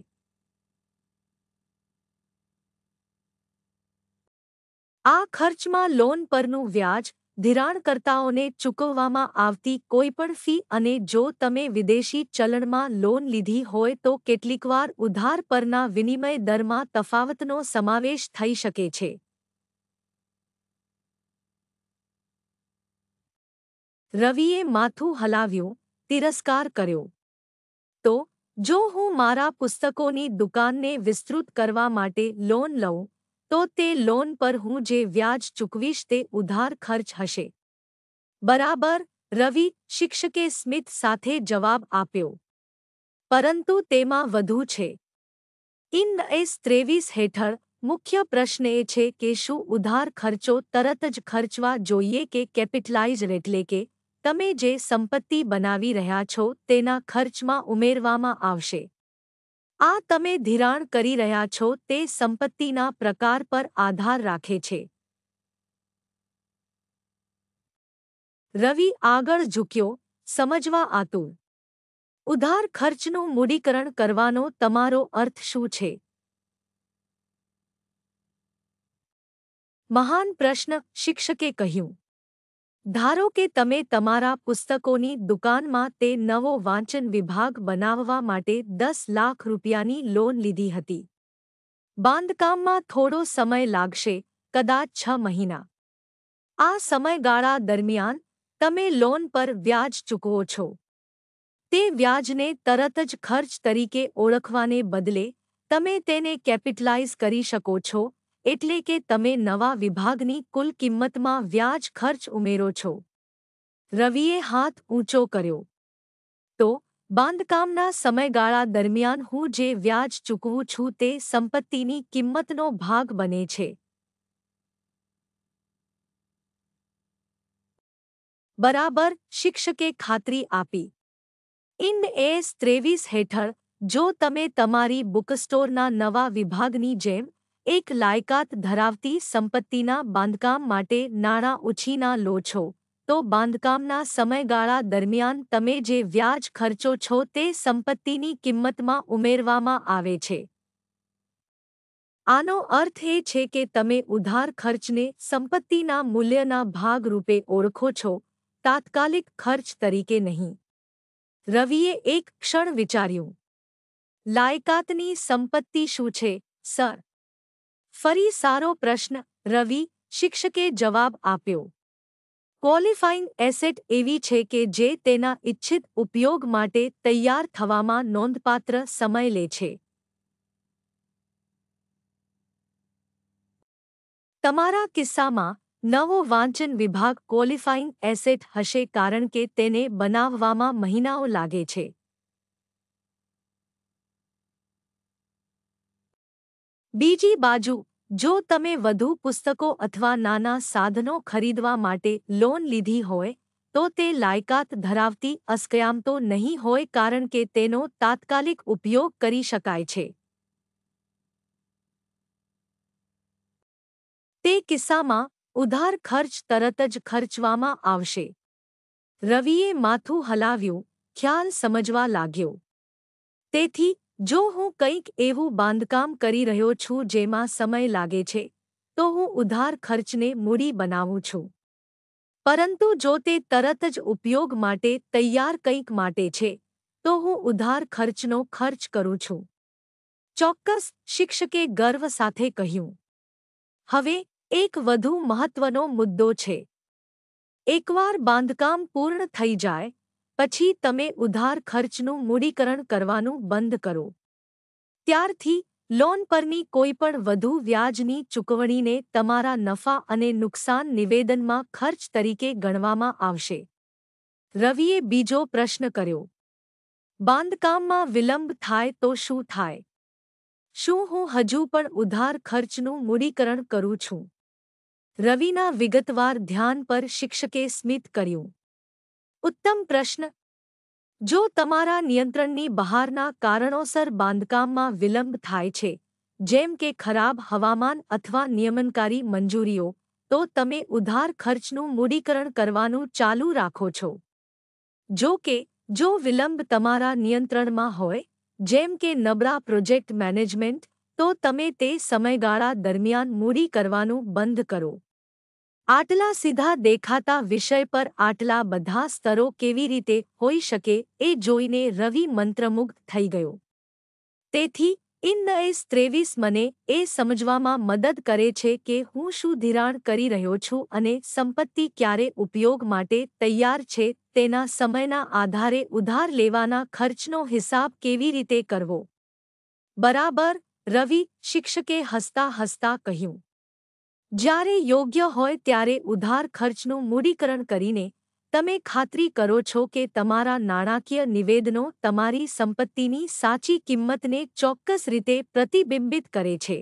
આ ખર્ચમાં લોન પરનું વ્યાજ ધિરાણકર્તાઓને ચૂકવવામાં આવતી કોઈપણ ફી અને જો તમે વિદેશી ચલણમાં લોન લીધી હોય તો કેટલીકવાર ઉધાર પરના વિનિમય દરમાં તફાવતનો સમાવેશ થઈ શકે છે રવિએ માથું હલાવ્યું તિરસ્કાર કર્યો તો જો હું મારા પુસ્તકોની દુકાનને વિસ્તૃત કરવા માટે લોન લઉં તો તે લોન પર હું જે વ્યાજ ચૂકવીશ તે ઉધાર ખર્ચ હશે બરાબર રવિ શિક્ષકે સ્મિથ સાથે જવાબ આપ્યો પરંતુ તેમાં વધુ છે ઇન એસ ત્રેવીસ હેઠળ મુખ્ય પ્રશ્ન એ છે કે શું ઉધાર ખર્ચો તરત જ ખર્ચવા જોઈએ કે કેપિટલાઇઝ એટલે કે તમે જે સંપત્તિ બનાવી રહ્યા છો તેના ખર્ચમાં ઉમેરવામાં આવશે આ તમે ધિરાણ કરી રહ્યા છો તે સંપત્તિના પ્રકાર પર આધાર રાખે છે રવિ આગળ ઝૂક્યો સમજવા આતુર ઉધાર ખર્ચનું મૂડીકરણ કરવાનો તમારો અર્થ શું છે મહાન પ્રશ્ન શિક્ષકે કહ્યું ધારો કે તમે તમારા પુસ્તકોની દુકાનમાં તે નવો વાંચન વિભાગ બનાવવા માટે દસ લાખ રૂપિયાની લોન લીધી હતી બાંધકામમાં થોડો સમય લાગશે કદાચ છ મહિના આ સમયગાળા દરમિયાન તમે લોન પર વ્યાજ ચૂકવો છો તે વ્યાજને તરત જ ખર્ચ તરીકે ઓળખવાને બદલે તમે તેને કેપિટલાઇઝ કરી શકો છો એટલે કે તમે નવા વિભાગની કુલ કિંમતમાં વ્યાજ ખર્ચ ઉમેરો છો રવિએ હાથ ઊંચો કર્યો તો બાંધકામના સમયગાળા દરમિયાન હું જે વ્યાજ ચૂકવું છું તે સંપત્તિની કિંમતનો ભાગ બને છે બરાબર શિક્ષકે ખાતરી આપી ઇન એસ ત્રેવીસ હેઠળ જો તમે તમારી બુકસ્ટોરના નવા વિભાગની જેમ એક લાયકાત ધરાવતી સંપત્તિના બાંધકામ માટે નાણાં ઉછીના લો છો તો બાંધકામના સમયગાળા દરમિયાન તમે જે વ્યાજ ખર્ચો છો તે સંપત્તિની કિંમતમાં ઉમેરવામાં આવે છે આનો અર્થ એ છે કે તમે ઉધાર ખર્ચને સંપત્તિના મૂલ્યના ભાગ રૂપે ઓળખો છો તાત્કાલિક ખર્ચ તરીકે નહીં રવિએ એક ક્ષણ વિચાર્યું લાયકાતની સંપત્તિ શું છે સર ફરી સારો પ્રશ્ન રવિ શિક્ષકે જવાબ આપ્યો ક્વોલિફાઇંગ એસેટ એવી છે કે જે તેના ઇચ્છિત ઉપયોગ માટે તૈયાર થવામાં નોંધપાત્ર સમય લે છે તમારા કિસ્સામાં નવો વાંચન વિભાગ ક્વોલિફાઇંગ એસેટ હશે કારણ કે તેને બનાવવામાં મહિનાઓ લાગે છે બીજી બાજુ જો તમે વધુ પુસ્તકો અથવા નાના સાધનો ખરીદવા માટે લોન લીધી હોય તો તે લાયકાત ધરાવતી અસ્કયામતો નહીં હોય કારણ કે તેનો તાત્કાલિક ઉપયોગ કરી શકાય છે તે કિસ્સામાં ઉધાર ખર્ચ તરત જ ખર્ચવામાં આવશે રવિએ માથું હલાવ્યું ખ્યાલ સમજવા લાગ્યો તેથી જો હું કંઈક એવું બાંધકામ કરી રહ્યો છું જેમાં સમય લાગે છે તો હું ઉધાર ખર્ચને મૂડી બનાવું છું પરંતુ જો તે તરત જ ઉપયોગ માટે તૈયાર કંઈક માટે છે તો હું ઉધાર ખર્ચનો ખર્ચ કરું છું ચોક્કસ શિક્ષકે ગર્વ સાથે કહ્યું હવે એક વધુ મહત્વનો મુદ્દો છે એકવાર બાંધકામ પૂર્ણ થઈ જાય પછી તમે ઉધાર ખર્ચનું મૂડીકરણ કરવાનું બંધ કરો ત્યારથી લોન પરની કોઈપણ વધુ વ્યાજની ચૂકવણીને તમારા નફા અને નુકસાન નિવેદનમાં ખર્ચ તરીકે ગણવામાં આવશે રવિએ બીજો પ્રશ્ન કર્યો બાંધકામમાં વિલંબ થાય તો શું થાય શું હું હજુ પણ ઉધાર ખર્ચનું મૂડીકરણ કરું છું રવિના વિગતવાર ધ્યાન પર શિક્ષકે સ્મિત કર્યું ઉત્તમ પ્રશ્ન જો તમારા નિયંત્રણની બહારના કારણોસર બાંધકામમાં વિલંબ થાય છે જેમ કે ખરાબ હવામાન અથવા નિયમનકારી મંજૂરીઓ તો તમે ઉધાર ખર્ચનું મૂડીકરણ કરવાનું ચાલુ રાખો છો જો કે જો વિલંબ તમારા નિયંત્રણમાં હોય જેમ કે નબળા પ્રોજેક્ટ મેનેજમેન્ટ તો તમે તે સમયગાળા દરમિયાન મૂડી કરવાનું બંધ કરો આટલા સીધા દેખાતા વિષય પર આટલા બધા સ્તરો કેવી રીતે હોઈ શકે એ જોઈને રવિ મંત્રમુગ્ધ થઈ ગયો તેથી ઇનએસ ત્રેવીસ મને એ સમજવામાં મદદ કરે છે કે હું શું ધિરાણ કરી રહ્યો છું અને સંપત્તિ ક્યારે ઉપયોગ માટે તૈયાર છે તેના સમયના આધારે ઉધાર લેવાના ખર્ચનો હિસાબ કેવી રીતે કરવો બરાબર રવિ શિક્ષકે હસતા હસતા કહ્યું જ્યારે યોગ્ય હોય ત્યારે ઉધાર ખર્ચનું મૂડીકરણ કરીને તમે ખાતરી કરો છો કે તમારા નાણાકીય નિવેદનો તમારી સંપત્તિની સાચી કિંમતને ચોક્કસ રીતે પ્રતિબિંબિત કરે છે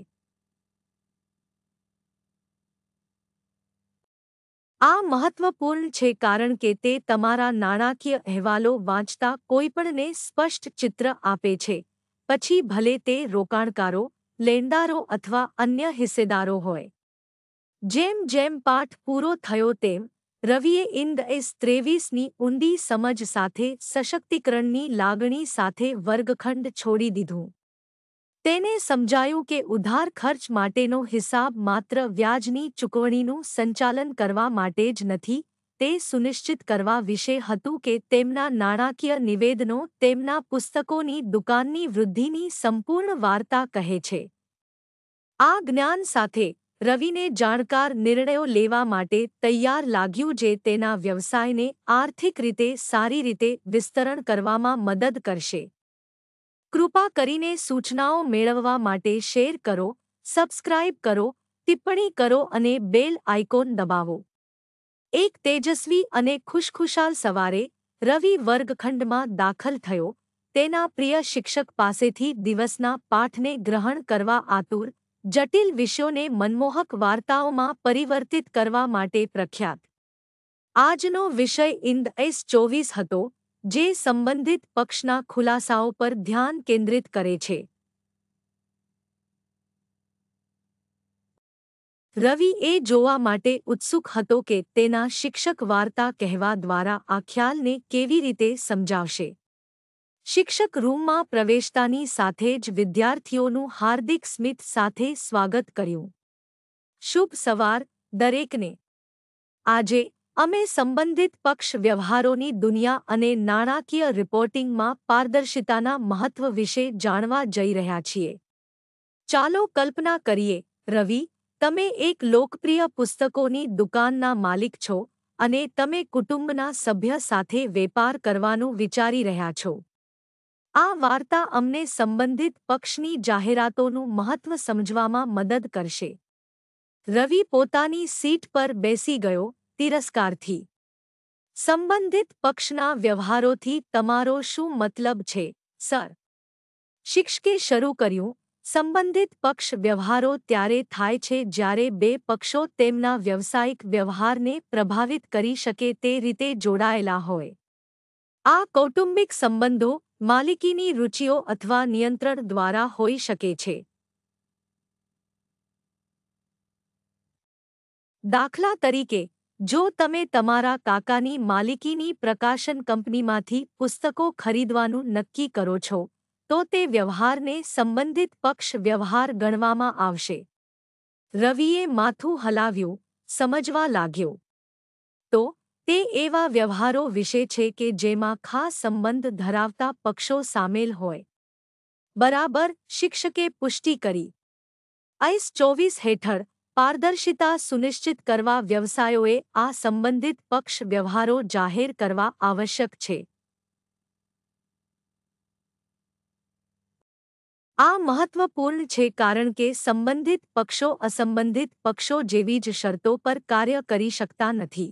આ મહત્વપૂર્ણ છે કારણ કે તે તમારા નાણાકીય અહેવાલો વાંચતા કોઈપણને સ્પષ્ટ ચિત્ર આપે છે પછી ભલે તે રોકાણકારો લેણદારો અથવા અન્ય હિસ્સેદારો હોય જેમ જેમ પાઠ પૂરો થયો તેમ રવિએ ઇન્દ એસ ત્રેવીસની ઊંડી સમજ સાથે સશક્તિકરણની લાગણી સાથે વર્ગખંડ છોડી દીધું તેને સમજાયું કે ઉધાર ખર્ચ માટેનો હિસાબ માત્ર વ્યાજની ચૂકવણીનું સંચાલન કરવા માટે જ નથી તે સુનિશ્ચિત કરવા વિશે હતું કે તેમના નાણાકીય નિવેદનો તેમના પુસ્તકોની દુકાનની વૃદ્ધિની સંપૂર્ણ વાર્તા કહે છે આ જ્ઞાન સાથે રવિને જાણકાર નિર્ણયો લેવા માટે તૈયાર લાગ્યું જે તેના વ્યવસાયને આર્થિક રીતે સારી રીતે વિસ્તરણ કરવામાં મદદ કરશે કૃપા કરીને સૂચનાઓ મેળવવા માટે શેર કરો સબસ્ક્રાઇબ કરો ટિપ્પણી કરો અને બેલ આઇકોન દબાવો એક તેજસ્વી અને ખુશખુશાલ સવારે રવિ વર્ગખંડમાં દાખલ થયો તેના પ્રિય શિક્ષક પાસેથી દિવસના પાઠને ગ્રહણ કરવા આતુર જટિલ વિષયોને મનમોહક વાર્તાઓમાં પરિવર્તિત કરવા માટે પ્રખ્યાત આજનો વિષય ઇન્દ એસ ચોવીસ હતો જે સંબંધિત પક્ષના ખુલાસાઓ પર ધ્યાન કેન્દ્રિત કરે છે રવિ એ જોવા માટે ઉત્સુક હતો કે તેના શિક્ષક વાર્તા કહેવા દ્વારા આ ખ્યાલને કેવી રીતે સમજાવશે શિક્ષક રૂમમાં પ્રવેશતાની સાથે જ વિદ્યાર્થીઓનું હાર્દિક સ્મિત સાથે સ્વાગત કર્યું શુભ સવાર દરેકને આજે અમે સંબંધિત પક્ષ વ્યવહારોની દુનિયા અને નાણાકીય રિપોર્ટિંગમાં પારદર્શિતાના મહત્વ વિશે જાણવા જઈ રહ્યા છીએ ચાલો કલ્પના કરીએ રવિ તમે એક લોકપ્રિય પુસ્તકોની દુકાનના માલિક છો અને તમે કુટુંબના સભ્ય સાથે વેપાર કરવાનું વિચારી રહ્યા છો આ વાર્તા અમને સંબંધિત પક્ષની જાહેરાતોનું મહત્વ સમજવામાં મદદ કરશે રવિ પોતાની સીટ પર બેસી ગયો તિરસ્કારથી સંબંધિત પક્ષના વ્યવહારોથી તમારો શું મતલબ છે સર શિક્ષકે શરૂ કર્યું સંબંધિત પક્ષ વ્યવહારો ત્યારે થાય છે જ્યારે બે પક્ષો તેમના વ્યવસાયિક વ્યવહારને પ્રભાવિત કરી શકે તે રીતે જોડાયેલા હોય આ કૌટુંબિક સંબંધો માલિકીની રૂચિઓ અથવા નિયંત્રણ દ્વારા હોઈ શકે છે દાખલા તરીકે જો તમે તમારા કાકાની માલિકીની પ્રકાશન કંપનીમાંથી પુસ્તકો ખરીદવાનું નક્કી કરો છો તો તે વ્યવહારને સંબંધિત પક્ષ વ્યવહાર ગણવામાં આવશે રવિએ માથું હલાવ્યું સમજવા લાગ્યો તે એવા વ્યવહારો વિશે છે કે જેમાં ખાસ સંબંધ ધરાવતા પક્ષો સામેલ હોય બરાબર શિક્ષકે પુષ્ટિ કરી આઈસ 24 હેથર પારદર્શિતા સુનિશ્ચિત કરવા વ્યવસાયોએ આ સંબંધિત પક્ષ વ્યવહારો જાહેર કરવા આવશ્યક છે આ મહત્વપૂર્ણ છે કારણ કે સંબંધિત પક્ષો અસંબંધિત પક્ષો જેવી જ શરતો પર કાર્ય કરી શકતા નથી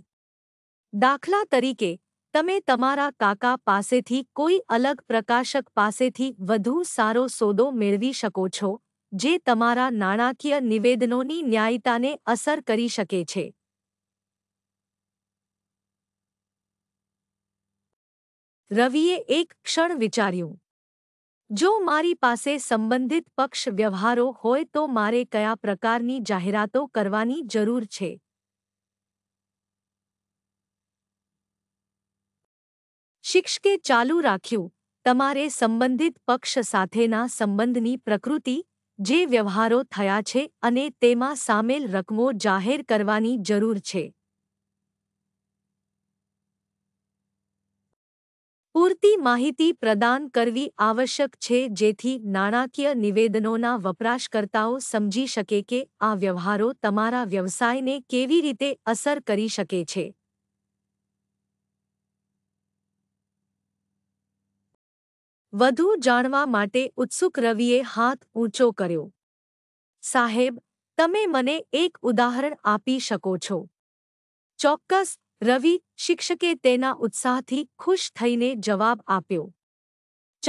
દાખલા તરીકે તમે તમારા કાકા પાસેથી કોઈ અલગ પ્રકાશક પાસેથી વધુ સારો સોદો મેળવી શકો છો જે તમારા નાણાકીય નિવેદનોની ન્યાયતાને અસર કરી શકે છે રવિએ એક ક્ષણ વિચાર્યું જો મારી પાસે સંબંધિત પક્ષ વ્યવહારો હોય તો મારે કયા પ્રકારની જાહેરાતો કરવાની જરૂર છે શિક્ષકે ચાલુ રાખ્યું તમારે સંબંધિત પક્ષ સાથેના સંબંધની પ્રકૃતિ જે વ્યવહારો થયા છે અને તેમાં સામેલ રકમો જાહેર કરવાની જરૂર છે પૂરતી માહિતી પ્રદાન કરવી આવશ્યક છે જેથી નાણાકીય નિવેદનોના વપરાશકર્તાઓ સમજી શકે કે આ વ્યવહારો તમારા વ્યવસાયને કેવી રીતે અસર કરી શકે છે વધુ જાણવા માટે ઉત્સુક રવિએ હાથ ઊંચો કર્યો સાહેબ તમે મને એક ઉદાહરણ આપી શકો છો ચોક્કસ રવિ શિક્ષકે તેના ઉત્સાહથી ખુશ થઈને જવાબ આપ્યો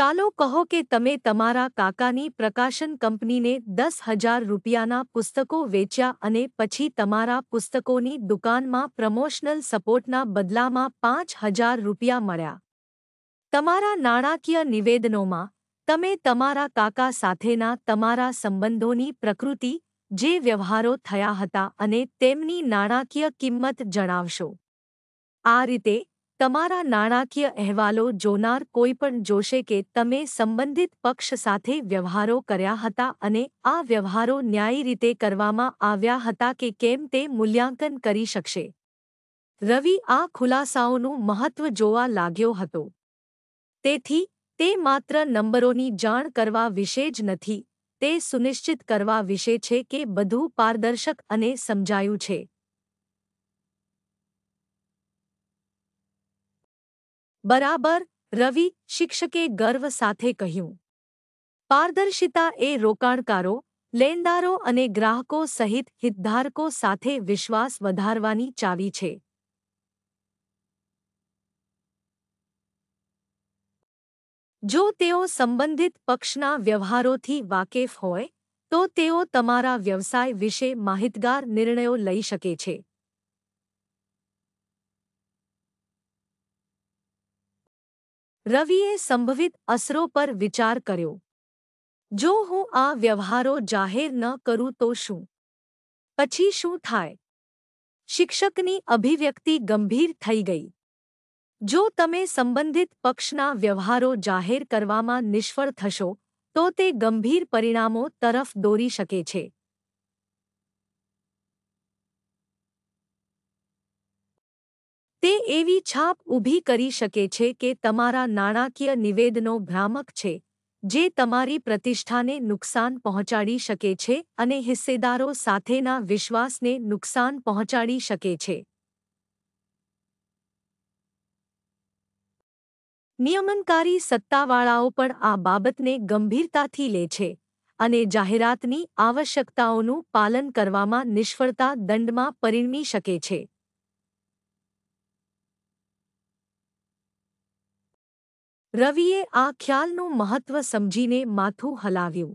ચાલો કહો કે તમે તમારા કાકાની પ્રકાશન કંપનીને દસ હજાર રૂપિયાના પુસ્તકો વેચ્યા અને પછી તમારા પુસ્તકોની દુકાનમાં પ્રમોશનલ સપોર્ટના બદલામાં પાંચ હજાર રૂપિયા મળ્યા તમારા નાણાકીય નિવેદનોમાં તમે તમારા કાકા સાથેના તમારા સંબંધોની પ્રકૃતિ જે વ્યવહારો થયા હતા અને તેમની નાણાકીય કિંમત જણાવશો આ રીતે તમારા નાણાકીય અહેવાલો જોનાર કોઈપણ જોશે કે તમે સંબંધિત પક્ષ સાથે વ્યવહારો કર્યા હતા અને આ વ્યવહારો ન્યાયી રીતે કરવામાં આવ્યા હતા કે કેમ તે મૂલ્યાંકન કરી શકશે રવિ આ ખુલાસાઓનું મહત્વ જોવા લાગ્યો હતો તેથી તે માત્ર નંબરોની જાણ કરવા વિશે જ નથી તે સુનિશ્ચિત કરવા વિશે છે કે બધું પારદર્શક અને સમજાયું છે બરાબર રવિ શિક્ષકે ગર્વ સાથે કહ્યું પારદર્શિતા એ રોકાણકારો લેનદારો અને ગ્રાહકો સહિત હિતધારકો સાથે વિશ્વાસ વધારવાની ચાવી છે जो तेओ संबंधित पक्षना व्यवहारों वाकेफ होय तो तेओ तमारा व्यवसाय विषे माहितगार निर्णय लई शके छे रविए संभवित असरो पर विचार करो जो हूँ आ व्यवहारों जाहिर न करू तो शू पची शू थाय शिक्षकनी अभिव्यक्ति गंभीर थी गई જો તમે સંબંધિત પક્ષના વ્યવહારો જાહેર કરવામાં નિષ્ફળ થશો તો તે ગંભીર પરિણામો તરફ દોરી શકે છે તે એવી છાપ ઊભી કરી શકે છે કે તમારા નાણાકીય નિવેદનો ભ્રામક છે જે તમારી પ્રતિષ્ઠાને નુકસાન પહોંચાડી શકે છે અને હિસ્સેદારો સાથેના વિશ્વાસને નુકસાન પહોંચાડી શકે છે નિયમનકારી સત્તાવાળાઓ પણ આ બાબતને ગંભીરતાથી લે છે અને જાહેરાતની આવશ્યકતાઓનું પાલન કરવામાં નિષ્ફળતા દંડમાં પરિણમી શકે છે રવિએ આ ખ્યાલનું મહત્વ સમજીને માથું હલાવ્યું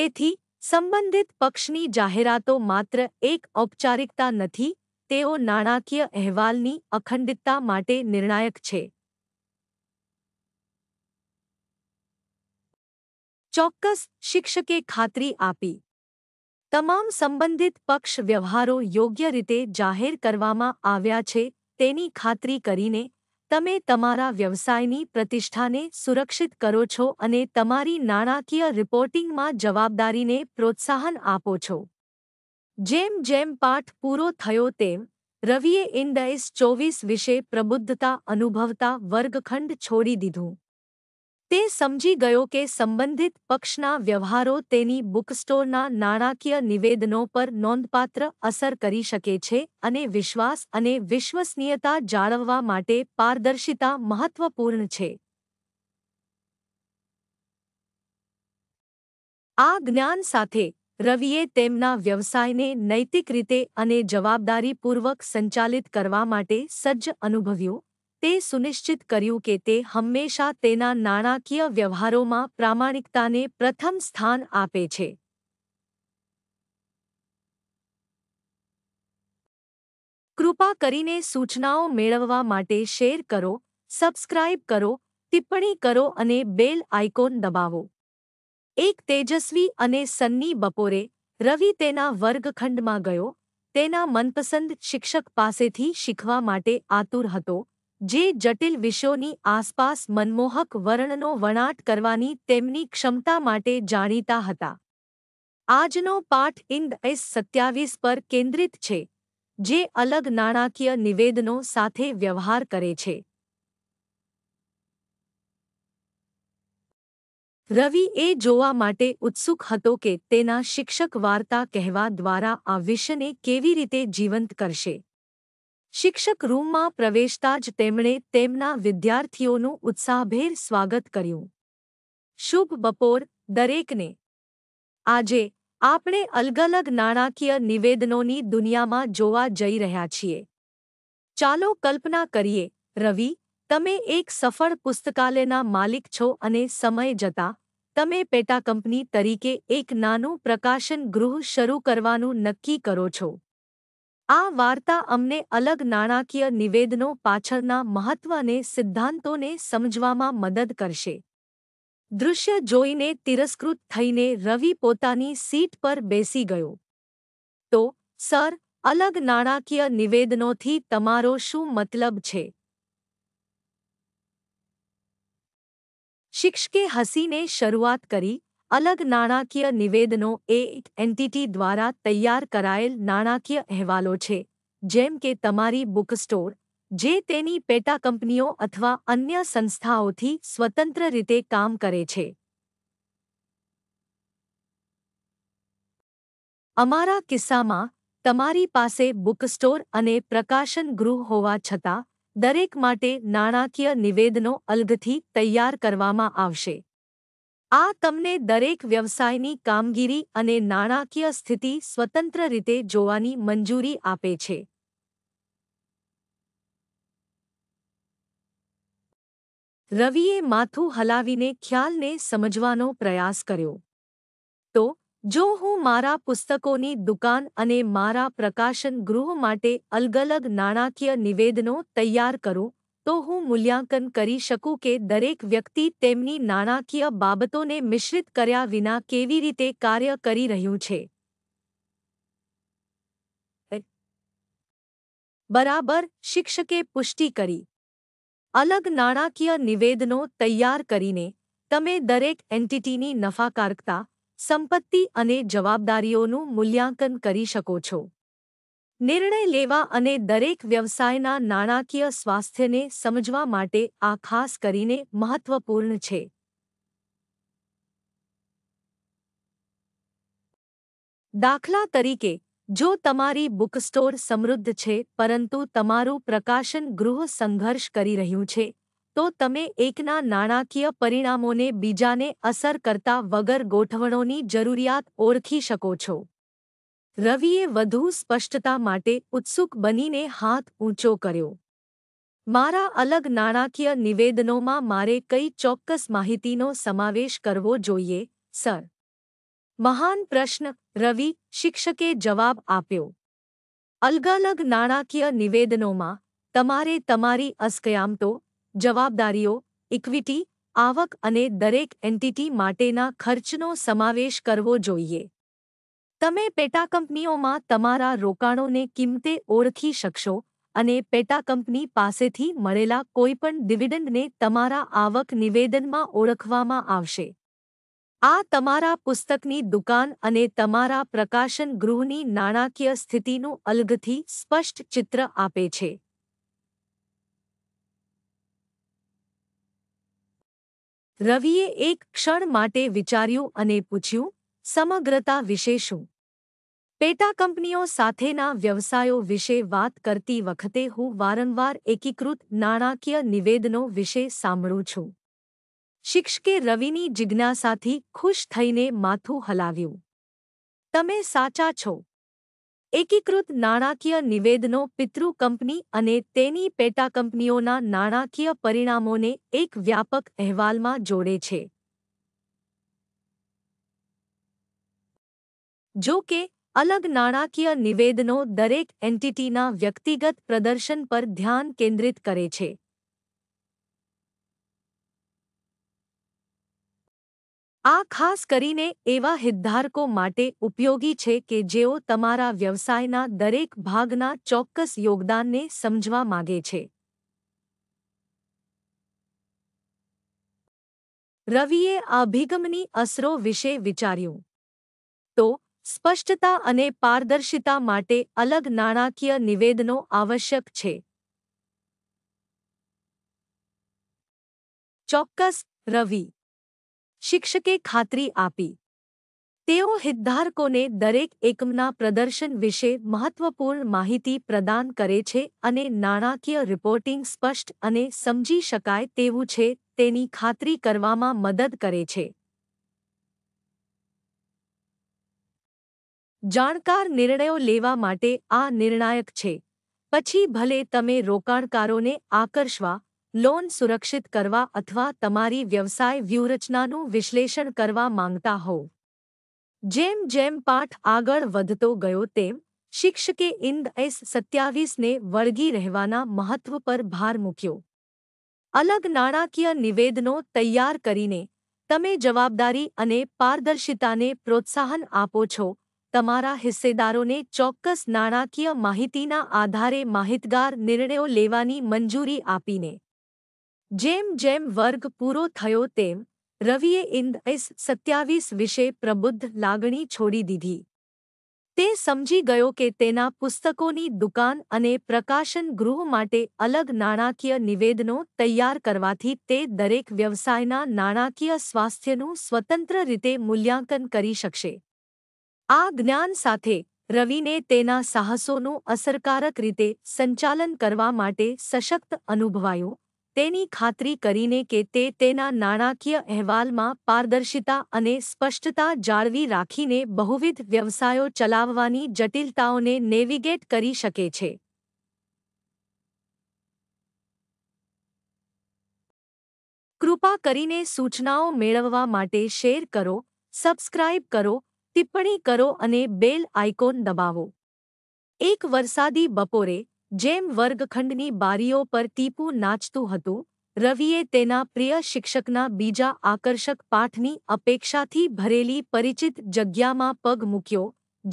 તેથી સંબંધિત પક્ષની જાહેરાતો માત્ર એક ઔપચારિકતા નથી તેઓ નાણાકીય અહેવાલની અખંડિતતા માટે નિર્ણાયક છે ચોક્કસ શિક્ષકે ખાતરી આપી તમામ સંબંધિત પક્ષ વ્યવહારો યોગ્ય રીતે જાહેર કરવામાં આવ્યા છે તેની ખાતરી કરીને તમે તમારા વ્યવસાયની પ્રતિષ્ઠાને સુરક્ષિત કરો છો અને તમારી નાણાકીય રિપોર્ટિંગમાં જવાબદારીને પ્રોત્સાહન આપો છો જેમ જેમ પાઠ પૂરો થયો તેમ રવિએ ઇન્ડાઇસ ચોવીસ વિશે પ્રબુદ્ધતા અનુભવતા વર્ગખંડ છોડી દીધું તે સમજી ગયો કે સંબંધિત પક્ષના વ્યવહારો તેની બુકસ્ટોરના નાણાકીય નિવેદનો પર નોંધપાત્ર અસર કરી શકે છે અને વિશ્વાસ અને વિશ્વસનીયતા જાળવવા માટે પારદર્શિતા મહત્વપૂર્ણ છે આ જ્ઞાન સાથે રવિએ તેમના વ્યવસાયને નૈતિક રીતે અને જવાબદારીપૂર્વક સંચાલિત કરવા માટે સજ્જ અનુભવ્યો તે સુનિશ્ચિત કર્યું કે તે હંમેશા તેના નાણાકીય વ્યવહારોમાં પ્રામાણિકતાને પ્રથમ સ્થાન આપે છે કૃપા કરીને સૂચનાઓ મેળવવા માટે શેર કરો સબસ્ક્રાઇબ કરો ટિપ્પણી કરો અને બેલ આઇકોન દબાવો એક તેજસ્વી અને સન્ની બપોરે રવિ તેના વર્ગખંડમાં ગયો તેના મનપસંદ શિક્ષક પાસેથી શીખવા માટે આતુર હતો જે જટિલ વિષયોની આસપાસ મનમોહક વર્ણનો વણાટ કરવાની તેમની ક્ષમતા માટે જાણીતા હતા આજનો પાઠ ઇન્દ એસ સત્યાવીસ પર કેન્દ્રિત છે જે અલગ નાણાકીય નિવેદનો સાથે વ્યવહાર કરે છે રવિ એ જોવા માટે ઉત્સુક હતો કે તેના શિક્ષક વાર્તા કહેવા દ્વારા આ વિષયને કેવી રીતે જીવંત કરશે શિક્ષક રૂમમાં પ્રવેશતા જ તેમણે તેમના વિદ્યાર્થીઓનું ઉત્સાહભેર સ્વાગત કર્યું શુભ બપોર દરેકને આજે આપણે અલગ અલગ નાણાકીય નિવેદનોની દુનિયામાં જોવા જઈ રહ્યા છીએ ચાલો કલ્પના કરીએ રવિ તમે એક સફળ પુસ્તકાલયના માલિક છો અને સમય જતા તમે પેટા કંપની તરીકે એક નાનું પ્રકાશન ગૃહ શરૂ કરવાનું નક્કી કરો છો આ વાર્તા અમને અલગ નાણાકીય નિવેદનો પાછળના મહત્વને સિદ્ધાંતોને સમજવામાં મદદ કરશે દૃશ્ય જોઈને તિરસ્કૃત થઈને રવિ પોતાની સીટ પર બેસી ગયો તો સર અલગ નાણાકીય નિવેદનોથી તમારો શું મતલબ છે શિક્ષકે હસીને શરૂઆત કરી અલગ નાણાકીય નિવેદનો એ એન્ટિટી દ્વારા તૈયાર કરાયેલ નાણાકીય અહેવાલો છે જેમ કે તમારી બુકસ્ટોર જે તેની પેટા કંપનીઓ અથવા અન્ય સંસ્થાઓથી સ્વતંત્ર રીતે કામ કરે છે અમારા કિસ્સામાં તમારી પાસે બુકસ્ટોર અને પ્રકાશન ગૃહ હોવા છતાં દરેક માટે નાણાકીય નિવેદનો અલગથી તૈયાર કરવામાં આવશે આ તમને દરેક વ્યવસાયની કામગીરી અને નાણાકીય સ્થિતિ સ્વતંત્ર રીતે જોવાની મંજૂરી આપે છે રવિએ માથું હલાવીને ખ્યાલને સમજવાનો પ્રયાસ કર્યો તો જો હું મારા પુસ્તકોની દુકાન અને મારા પ્રકાશન ગૃહ માટે અલગ અલગ નાણાકીય નિવેદનો તૈયાર કરું તો હું મૂલ્યાંકન કરી શકું કે દરેક વ્યક્તિ તેમની નાણાકીય બાબતોને મિશ્રિત કર્યા વિના કેવી રીતે કાર્ય કરી રહ્યું છે બરાબર શિક્ષકે પુષ્ટિ કરી અલગ નાણાકીય નિવેદનો તૈયાર કરીને તમે દરેક એન્ટિટીની નફાકારકતા સંપત્તિ અને જવાબદારીઓનું મૂલ્યાંકન કરી શકો છો નિર્ણય લેવા અને દરેક વ્યવસાયના નાણાકીય સ્વાસ્થ્યને સમજવા માટે આ ખાસ કરીને મહત્વપૂર્ણ છે દાખલા તરીકે જો તમારી બુકસ્ટોર સમૃદ્ધ છે પરંતુ તમારું પ્રકાશન ગૃહ સંઘર્ષ કરી રહ્યું છે તો તમે એકના નાણાકીય પરિણામોને બીજાને અસર કરતા વગર ગોઠવણોની જરૂરિયાત ઓળખી શકો છો રવિએ વધુ સ્પષ્ટતા માટે ઉત્સુક બનીને હાથ ઊંચો કર્યો મારા અલગ નાણાકીય નિવેદનોમાં મારે કઈ ચોક્કસ માહિતીનો સમાવેશ કરવો જોઈએ સર મહાન પ્રશ્ન રવિ શિક્ષકે જવાબ આપ્યો અલગઅલગ નાણાકીય નિવેદનોમાં તમારે તમારી અસ્કયામતો જવાબદારીઓ ઇક્વિટી આવક અને દરેક એન્ટિટી માટેના ખર્ચનો સમાવેશ કરવો જોઈએ તમે પેટા કંપનીઓમાં તમારા રોકાણોને કિંમતે ઓળખી શકશો અને પેટા કંપની પાસેથી મળેલા કોઈપણ ડિવિડન્ડને તમારા આવક નિવેદનમાં ઓળખવામાં આવશે આ તમારા પુસ્તકની દુકાન અને તમારા પ્રકાશન ગૃહની નાણાકીય સ્થિતિનું અલગથી સ્પષ્ટ ચિત્ર આપે છે રવિએ એક ક્ષણ માટે વિચાર્યું અને પૂછ્યું સમગ્રતા વિશે શું પેટા કંપનીઓ સાથેના વ્યવસાયો વિશે વાત કરતી વખતે હું વારંવાર એકીકૃત નાણાકીય નિવેદનો વિશે સાંભળું છું શિક્ષકે રવિની જિજ્ઞાસાથી ખુશ થઈને માથું હલાવ્યું તમે સાચા છો એકીકૃત નાણાકીય નિવેદનો પિતૃ કંપની અને તેની પેટા કંપનીઓના નાણાકીય પરિણામોને એક વ્યાપક અહેવાલમાં જોડે છે જો કે અલગ નાણાકીય નિવેદનો દરેક એન્ટિટીના વ્યક્તિગત પ્રદર્શન પર ધ્યાન કેન્દ્રિત કરે છે આ ખાસ કરીને એવા હિતધારકો માટે ઉપયોગી છે કે જેઓ તમારા વ્યવસાયના દરેક ભાગના ચોક્કસ યોગદાનને સમજવા માગે છે રવિએ આ અભિગમની અસરો વિશે વિચાર્યું તો સ્પષ્ટતા અને પારદર્શિતા માટે અલગ નાણાકીય નિવેદનો આવશ્યક છે ચોક્કસ રવિ શિક્ષકે ખાતરી આપી તેઓ હિતધારકોને દરેક એકમના પ્રદર્શન વિશે મહત્વપૂર્ણ માહિતી પ્રદાન કરે છે અને નાણાકીય રિપોર્ટિંગ સ્પષ્ટ અને સમજી શકાય તેવું છે તેની ખાતરી કરવામાં મદદ કરે છે જાણકાર નિર્ણયો લેવા માટે આ નિર્ણાયક છે પછી ભલે તમે રોકાણકારોને આકર્ષવા લોન સુરક્ષિત કરવા અથવા તમારી વ્યવસાય વ્યૂહરચનાનું વિશ્લેષણ કરવા માંગતા હોવ જેમ જેમ પાઠ આગળ વધતો ગયો તેમ શિક્ષકે ઇન્દ એસ સત્યાવીસને વળગી રહેવાના મહત્વ પર ભાર મૂક્યો અલગ નાણાકીય નિવેદનો તૈયાર કરીને તમે જવાબદારી અને પારદર્શિતાને પ્રોત્સાહન આપો છો તમારા હિસ્સેદારોને ચોક્કસ નાણાકીય માહિતીના આધારે માહિતગાર નિર્ણયો લેવાની મંજૂરી આપીને જેમ જેમ વર્ગ પૂરો થયો તેમ રવિએ ઇન્દ એસ સત્યાવીસ વિશે પ્રબુદ્ધ લાગણી છોડી દીધી તે સમજી ગયો કે તેના પુસ્તકોની દુકાન અને પ્રકાશન ગૃહ માટે અલગ નાણાકીય નિવેદનો તૈયાર કરવાથી તે દરેક વ્યવસાયના નાણાકીય સ્વાસ્થ્યનું સ્વતંત્ર રીતે મૂલ્યાંકન કરી શકશે આ જ્ઞાન સાથે રવિને તેના સાહસોનું અસરકારક રીતે સંચાલન કરવા માટે સશક્ત અનુભવાયો તેની ખાતરી કરીને કે તે તેના નાણાકીય અહેવાલમાં પારદર્શિતા અને સ્પષ્ટતા જાળવી રાખીને બહુવિધ વ્યવસાયો ચલાવવાની જટિલતાઓને નેવિગેટ કરી શકે છે કૃપા કરીને સૂચનાઓ મેળવવા માટે શેર કરો સબસ્ક્રાઇબ કરો ટિપ્પણી કરો અને બેલ આઇકોન દબાવો એક વરસાદી બપોરે જેમ વર્ગખંડની બારીઓ પર ટીપુ નાચતું હતું રવિએ તેના પ્રિય શિક્ષકના બીજા આકર્ષક પાઠની અપેક્ષાથી ભરેલી પરિચિત જગ્યામાં પગ મૂક્યો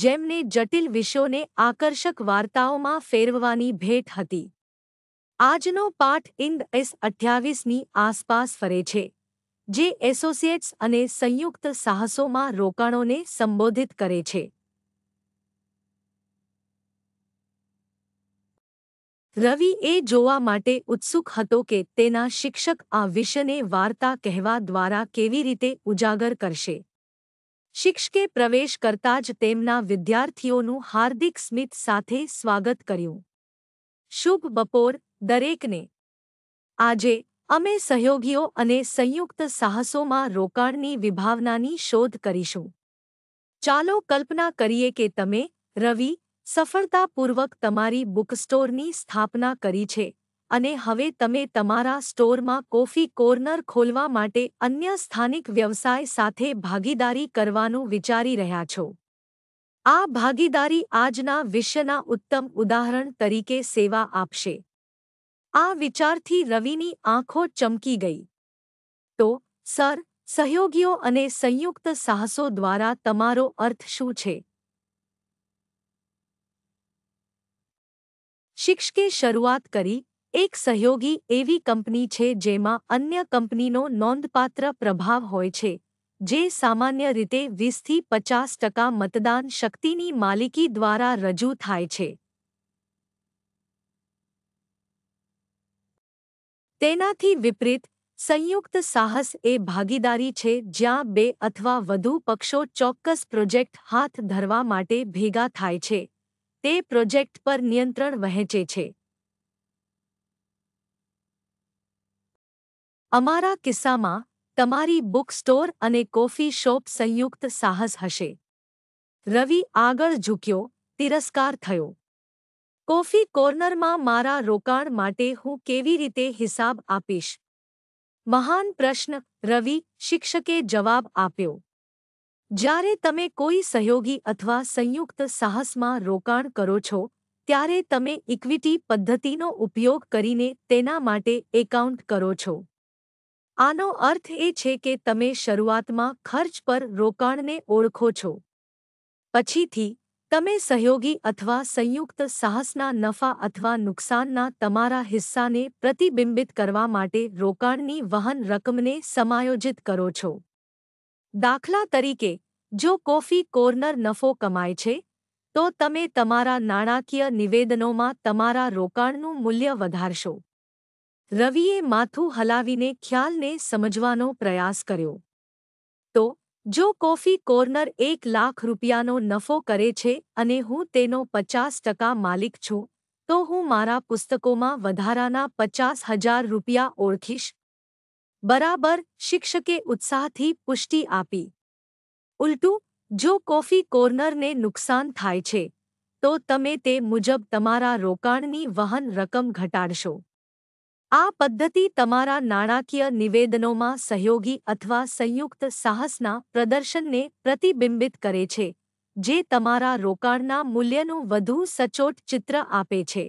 જેમને જટિલ વિષયોને આકર્ષક વાર્તાઓમાં ફેરવવાની ભેટ હતી આજનો પાઠ ઇન્ડ એસ અઠ્યાવીસની આસપાસ ફરે છે જે એસોસિએટ્સ અને સંયુક્ત સાહસોમાં રોકાણોને સંબોધિત કરે છે રવિ એ જોવા માટે ઉત્સુક હતો કે તેના શિક્ષક આ વિષયને વાર્તા કહેવા દ્વારા કેવી રીતે ઉજાગર કરશે શિક્ષકે પ્રવેશ કરતા જ તેમના વિદ્યાર્થીઓનું હાર્દિક સ્મિત સાથે સ્વાગત કર્યું શુભ બપોર દરેકને આજે અમે સહયોગીઓ અને સંયુક્ત સાહસોમાં રોકાણની વિભાવનાની શોધ કરીશું ચાલો કલ્પના કરીએ કે તમે રવિ સફળતાપૂર્વક તમારી બુકસ્ટોરની સ્થાપના કરી છે અને હવે તમે તમારા સ્ટોરમાં કોફી કોર્નર ખોલવા માટે અન્ય સ્થાનિક વ્યવસાય સાથે ભાગીદારી કરવાનું વિચારી રહ્યા છો આ ભાગીદારી આજના વિશ્વના ઉત્તમ ઉદાહરણ તરીકે સેવા આપશે આ વિચારથી રવિની આંખો ચમકી ગઈ તો સર સહયોગીઓ અને સંયુક્ત સાહસો દ્વારા તમારો અર્થ શું છે શિક્ષકે શરૂઆત કરી એક સહયોગી એવી કંપની છે જેમાં અન્ય કંપનીનો નોંધપાત્ર પ્રભાવ હોય છે જે સામાન્ય રીતે વીસથી પચાસ ટકા મતદાન શક્તિની માલિકી દ્વારા રજૂ થાય છે તેનાથી વિપરીત સંયુક્ત સાહસ એ ભાગીદારી છે જ્યાં બે અથવા વધુ પક્ષો ચોક્કસ પ્રોજેક્ટ હાથ ધરવા માટે ભેગા થાય છે તે પ્રોજેક્ટ પર નિયંત્રણ વહેંચે છે અમારા કિસ્સામાં તમારી બુક સ્ટોર અને કોફી શોપ સંયુક્ત સાહસ હશે રવિ આગળ ઝૂક્યો તિરસ્કાર થયો કોફી કોર્નરમાં મારા રોકાણ માટે હું કેવી રીતે હિસાબ આપીશ મહાન પ્રશ્ન રવિ શિક્ષકે જવાબ આપ્યો જ્યારે તમે કોઈ સહયોગી અથવા સંયુક્ત સાહસમાં રોકાણ કરો છો ત્યારે તમે ઇક્વિટી પદ્ધતિનો ઉપયોગ કરીને તેના માટે એકાઉન્ટ કરો છો આનો અર્થ એ છે કે તમે શરૂઆતમાં ખર્ચ પર રોકાણને ઓળખો છો પછીથી તમે સહયોગી અથવા સંયુક્ત સાહસના નફા અથવા નુકસાનના તમારા હિસ્સાને પ્રતિબિંબિત કરવા માટે રોકાણની વહન રકમને સમાયોજિત કરો છો દાખલા તરીકે જો કોફી કોર્નર નફો કમાય છે તો તમે તમારા નાણાકીય નિવેદનોમાં તમારા રોકાણનું મૂલ્ય વધારશો રવિએ માથું હલાવીને ખ્યાલને સમજવાનો પ્રયાસ કર્યો તો જો કોફી કોર્નર એક લાખ રૂપિયાનો નફો કરે છે અને હું તેનો પચાસ ટકા માલિક છું તો હું મારા પુસ્તકોમાં વધારાના પચાસ હજાર રૂપિયા ઓળખીશ બરાબર શિક્ષકે ઉત્સાહથી પુષ્ટિ આપી ઉલટું જો કોફી કોર્નરને નુકસાન થાય છે તો તમે તે મુજબ તમારા રોકાણની વહન રકમ ઘટાડશો આ પદ્ધતિ તમારા નાણાકીય નિવેદનોમાં સહયોગી અથવા સંયુક્ત સાહસના પ્રદર્શનને પ્રતિબિંબિત કરે છે જે તમારા રોકાણના મૂલ્યનું વધુ સચોટ ચિત્ર આપે છે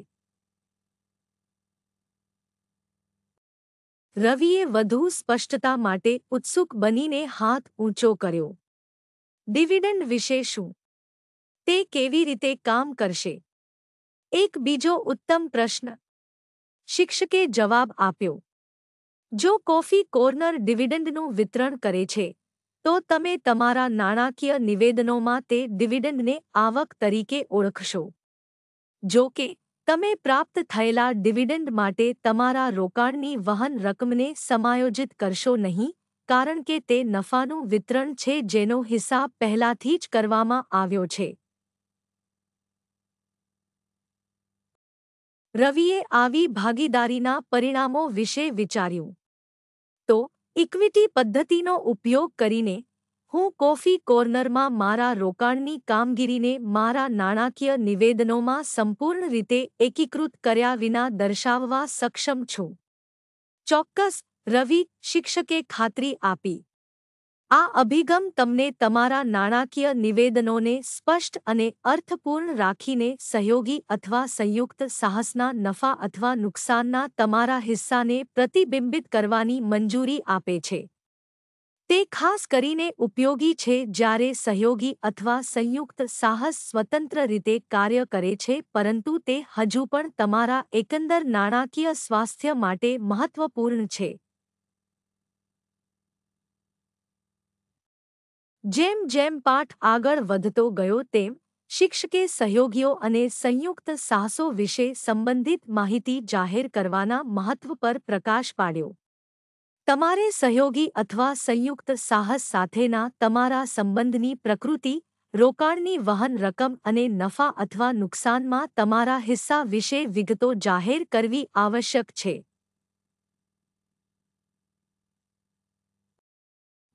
રવિએ વધુ સ્પષ્ટતા માટે ઉત્સુક બનીને હાથ ઊંચો કર્યો ડિવિડન્ડ વિશે શું તે કેવી રીતે કામ કરશે એક બીજો ઉત્તમ પ્રશ્ન શિક્ષકે જવાબ આપ્યો જો કોફી કોર્નર ડિવિડન્ડનું વિતરણ કરે છે તો તમે તમારા નાણાકીય નિવેદનોમાં તે ડિવિડન્ડને આવક તરીકે ઓળખશો જો કે તમે પ્રાપ્ત થયેલા ડિવિડન્ડ માટે તમારા રોકાણની વહન રકમને સમાયોજિત કરશો નહીં કારણ કે તે નફાનું વિતરણ છે જેનો હિસાબ પહેલાથી જ કરવામાં આવ્યો છે રવિએ આવી ભાગીદારીના પરિણામો વિશે વિચાર્યું તો ઇક્વિટી પદ્ધતિનો ઉપયોગ કરીને હું કોફી કોર્નરમાં મારા રોકાણની કામગીરીને મારા નાણાકીય નિવેદનોમાં સંપૂર્ણ રીતે એકીકૃત કર્યા વિના દર્શાવવા સક્ષમ છું ચોક્કસ રવિ શિક્ષકે ખાતરી આપી આ અભિગમ તમને તમારા નાણાકીય નિવેદનોને સ્પષ્ટ અને અર્થપૂર્ણ રાખીને સહયોગી અથવા સંયુક્ત સાહસના નફા અથવા નુકસાનના તમારા હિસ્સાને પ્રતિબિંબિત કરવાની મંજૂરી આપે છે તે ખાસ કરીને ઉપયોગી છે જ્યારે સહયોગી અથવા સંયુક્ત સાહસ સ્વતંત્ર રીતે કાર્ય કરે છે પરંતુ તે હજુ પણ તમારા એકંદર નાણાકીય સ્વાસ્થ્ય માટે મહત્વપૂર્ણ છે જેમ જેમ પાઠ આગળ વધતો ગયો તેમ શિક્ષકે સહયોગીઓ અને સંયુક્ત સાહસો વિશે સંબંધિત માહિતી જાહેર કરવાના મહત્વ પર પ્રકાશ પાડ્યો તમારે સહયોગી અથવા સંયુક્ત સાહસ સાથેના તમારા સંબંધની પ્રકૃતિ રોકાણની વહન રકમ અને નફા અથવા નુકસાનમાં તમારા હિસ્સા વિશે વિગતો જાહેર કરવી આવશ્યક છે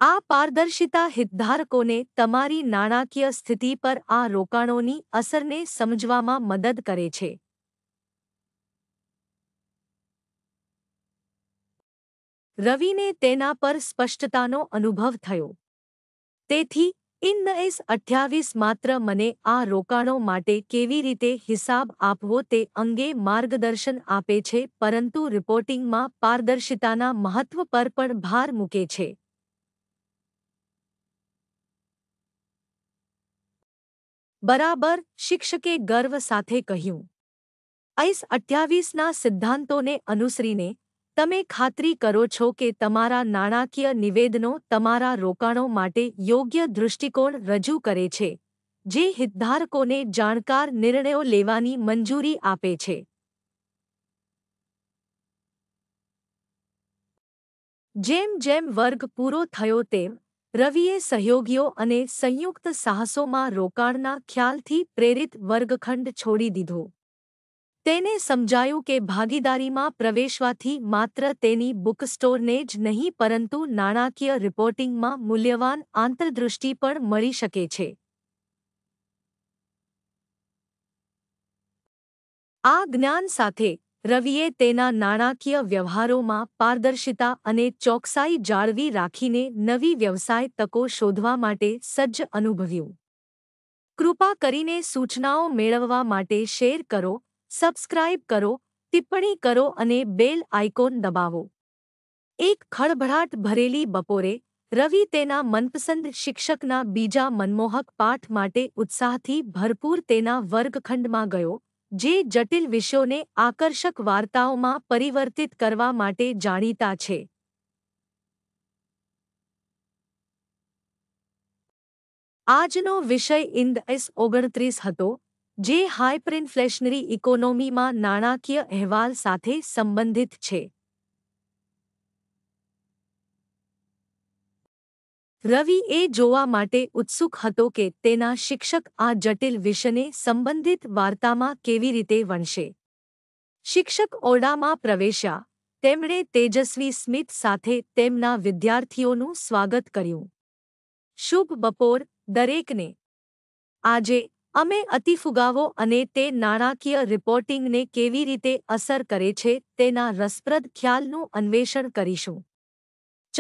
આ પારદર્શિતા હિતધારકોને તમારી નાણાકીય સ્થિતિ પર આ રોકાણોની અસરને સમજવામાં મદદ કરે છે રવિને તેના પર સ્પષ્ટતાનો અનુભવ થયો તેથી એસ અઠ્યાવીસ માત્ર મને આ રોકાણો માટે કેવી રીતે હિસાબ આપવો તે અંગે માર્ગદર્શન આપે છે પરંતુ રિપોર્ટિંગમાં પારદર્શિતાના મહત્વ પર પણ ભાર મૂકે છે બરાબર શિક્ષકે ગર્વ સાથે કહ્યું આઈસ અઠ્યાવીસના સિદ્ધાંતોને અનુસરીને તમે ખાતરી કરો છો કે તમારા નાણાકીય નિવેદનો તમારા રોકાણો માટે યોગ્ય દૃષ્ટિકોણ રજૂ કરે છે જે હિતધારકોને જાણકાર નિર્ણયો લેવાની મંજૂરી આપે છે જેમ જેમ વર્ગ પૂરો થયો તેમ રવિએ સહયોગીઓ અને સંયુક્ત સાહસોમાં રોકાણના ખ્યાલથી પ્રેરિત વર્ગખંડ છોડી દીધો તેને સમજાયું કે ભાગીદારીમાં પ્રવેશવાથી માત્ર તેની બુકસ્ટોરને જ નહીં પરંતુ નાણાકીય રિપોર્ટિંગમાં મૂલ્યવાન આંતરદૃષ્ટિ પણ મળી શકે છે આ જ્ઞાન સાથે રવિએ તેના નાણાકીય વ્યવહારોમાં પારદર્શિતા અને ચોકસાઈ જાળવી રાખીને નવી વ્યવસાય તકો શોધવા માટે સજ્જ અનુભવ્યું કૃપા કરીને સૂચનાઓ મેળવવા માટે શેર કરો સબસ્ક્રાઇબ કરો ટિપ્પણી કરો અને બેલ આઇકોન દબાવો એક ખળભળાટ ભરેલી બપોરે રવિ તેના મનપસંદ શિક્ષકના બીજા મનમોહક પાઠ માટે ઉત્સાહથી ભરપૂર તેના વર્ગખંડમાં ગયો જે જટિલ વિષયોને આકર્ષક વાર્તાઓમાં પરિવર્તિત કરવા માટે જાણીતા છે આજનો વિષય ઇન્દ એસ ઓગણત્રીસ હતો જે હાઇપરઇન્ફ્લેશનરી ઇકોનોમીમાં નાણાકીય અહેવાલ સાથે સંબંધિત છે રવિ એ જોવા માટે ઉત્સુક હતો કે તેના શિક્ષક આ જટિલ વિષયને સંબંધિત વાર્તામાં કેવી રીતે વણશે શિક્ષક ઓરડામાં પ્રવેશ્યા તેમણે તેજસ્વી સ્મિત સાથે તેમના વિદ્યાર્થીઓનું સ્વાગત કર્યું શુભ બપોર દરેકને આજે અમે અતિફુગાવો અને તે નાણાકીય રિપોર્ટિંગને કેવી રીતે અસર કરે છે તેના રસપ્રદ ખ્યાલનું અન્વેષણ કરીશું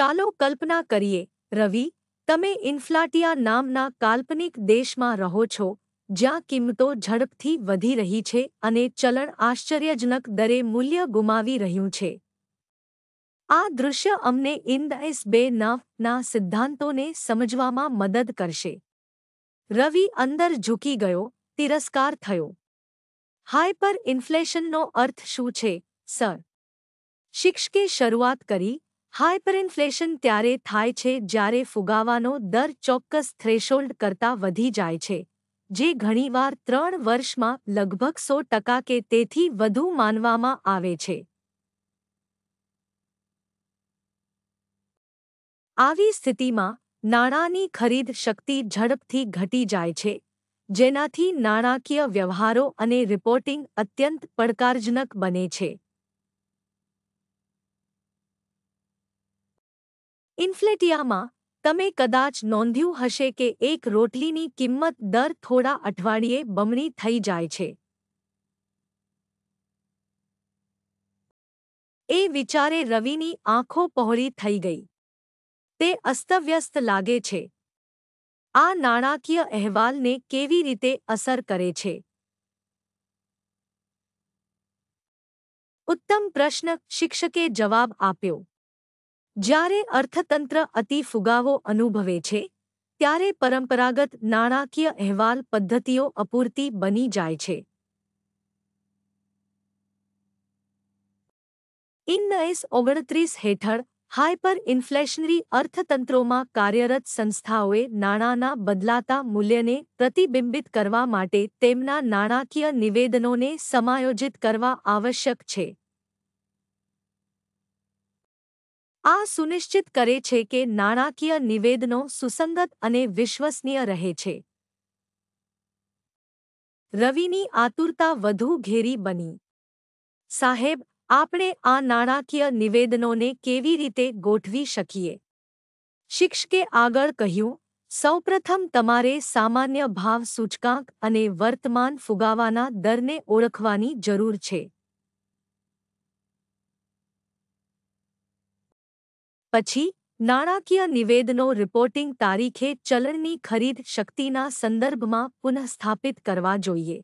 ચાલો કલ્પના કરીએ રવિ તમે ઇન્ફ્લાટિયા નામના કાલ્પનિક દેશમાં રહો છો જ્યાં કિંમતો ઝડપથી વધી રહી છે અને ચલણ આશ્ચર્યજનક દરે મૂલ્ય ગુમાવી રહ્યું છે આ દૃશ્ય અમને ઇન્દએસ બે નવના સિદ્ધાંતોને સમજવામાં મદદ કરશે રવિ અંદર ઝૂકી ગયો તિરસ્કાર થયો હાયપર ઇન્ફ્લેશનનો અર્થ શું છે સર શિક્ષકે શરૂઆત કરી હાઇપરઇન્ફ્લેશન ત્યારે થાય છે જ્યારે ફુગાવાનો દર ચોક્કસ થ્રેશોલ્ડ કરતાં વધી જાય છે જે ઘણીવાર ત્રણ વર્ષમાં લગભગ સો ટકા કે તેથી વધુ માનવામાં આવે છે આવી સ્થિતિમાં નાણાંની ખરીદ શક્તિ ઝડપથી ઘટી જાય છે જેનાથી નાણાકીય વ્યવહારો અને રિપોર્ટિંગ અત્યંત પડકારજનક બને છે ઇન્ફ્લેટિયામાં તમે કદાચ નોંધ્યું હશે કે એક રોટલીની કિંમત દર થોડા અઠવાડિયે બમણી થઈ જાય છે એ વિચારે રવિની આંખો પહોળી થઈ ગઈ તે અસ્તવ્યસ્ત લાગે છે આ નાણાકીય અહેવાલને કેવી રીતે અસર કરે છે ઉત્તમ પ્રશ્ન શિક્ષકે જવાબ આપ્યો જ્યારે અર્થતંત્ર અતિ ફુગાવો અનુભવે છે ત્યારે પરંપરાગત નાણાકીય અહેવાલ પદ્ધતિઓ અપૂરતી બની જાય છે ઇનએસ ઓગણત્રીસ હેઠળ હાયપર ઇન્ફ્લેશનરી અર્થતંત્રોમાં કાર્યરત સંસ્થાઓએ નાણાંના બદલાતા મૂલ્યને પ્રતિબિંબિત કરવા માટે તેમના નાણાકીય નિવેદનોને સમાયોજિત કરવા આવશ્યક છે આ સુનિશ્ચિત કરે છે કે નાણાકીય નિવેદનો સુસંગત અને વિશ્વસનીય રહે છે રવિની આતુરતા વધુ ઘેરી બની સાહેબ આપણે આ નાણાકીય નિવેદનોને કેવી રીતે ગોઠવી શકીએ શિક્ષકે આગળ કહ્યું સૌપ્રથમ તમારે સામાન્ય ભાવ સૂચકાંક અને વર્તમાન ફુગાવાના દરને ઓળખવાની જરૂર છે પછી નાણાકીય નિવેદનો રિપોર્ટિંગ તારીખે ચલણની ખરીદ શક્તિના સંદર્ભમાં પુનઃસ્થાપિત કરવા જોઈએ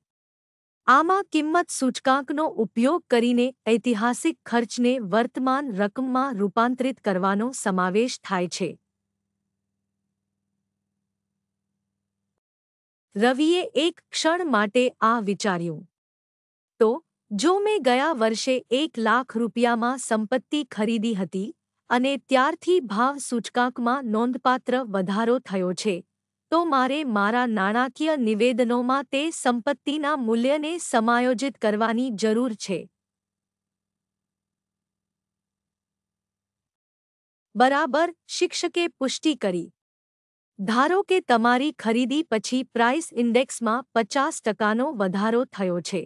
આમાં કિંમત સૂચકાંકનો ઉપયોગ કરીને ઐતિહાસિક ખર્ચને વર્તમાન રકમમાં રૂપાંતરિત કરવાનો સમાવેશ થાય છે રવિએ એક ક્ષણ માટે આ વિચાર્યું તો જો મેં ગયા વર્ષે એક લાખ રૂપિયામાં સંપત્તિ ખરીદી હતી અને ત્યારથી ભાવ સૂચકાંકમાં નોંધપાત્ર વધારો થયો છે તો મારે મારા નાણાકીય નિવેદનોમાં તે સંપત્તિના મૂલ્યને સમાયોજિત કરવાની જરૂર છે બરાબર શિક્ષકે પુષ્ટિ કરી ધારો કે તમારી ખરીદી પછી પ્રાઇસ ઇન્ડેક્સમાં પચાસ ટકાનો વધારો થયો છે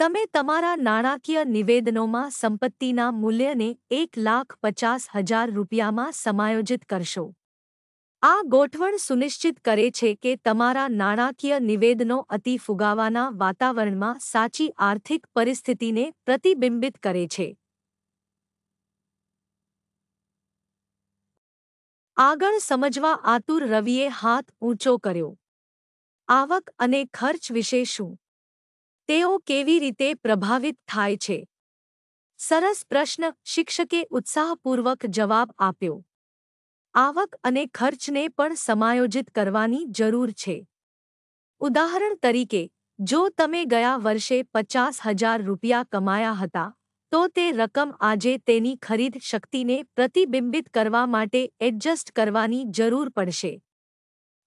તમે તમારા નાણાકીય નિવેદનોમાં સંપત્તિના મૂલ્યને એક લાખ પચાસ હજાર રૂપિયામાં સમાયોજિત કરશો આ ગોઠવણ સુનિશ્ચિત કરે છે કે તમારા નાણાકીય નિવેદનો અતિ ફુગાવાના વાતાવરણમાં સાચી આર્થિક પરિસ્થિતિને પ્રતિબિંબિત કરે છે આગળ સમજવા આતુર રવિએ હાથ ઊંચો કર્યો આવક અને ખર્ચ વિશે શું તેઓ કેવી રીતે પ્રભાવિત થાય છે સરસ પ્રશ્ન શિક્ષકે ઉત્સાહપૂર્વક જવાબ આપ્યો આવક અને ખર્ચને પણ સમાયોજિત કરવાની જરૂર છે ઉદાહરણ તરીકે જો તમે ગયા વર્ષે પચાસ હજાર રૂપિયા કમાયા હતા તો તે રકમ આજે તેની ખરીદ શક્તિને પ્રતિબિંબિત કરવા માટે એડજસ્ટ કરવાની જરૂર પડશે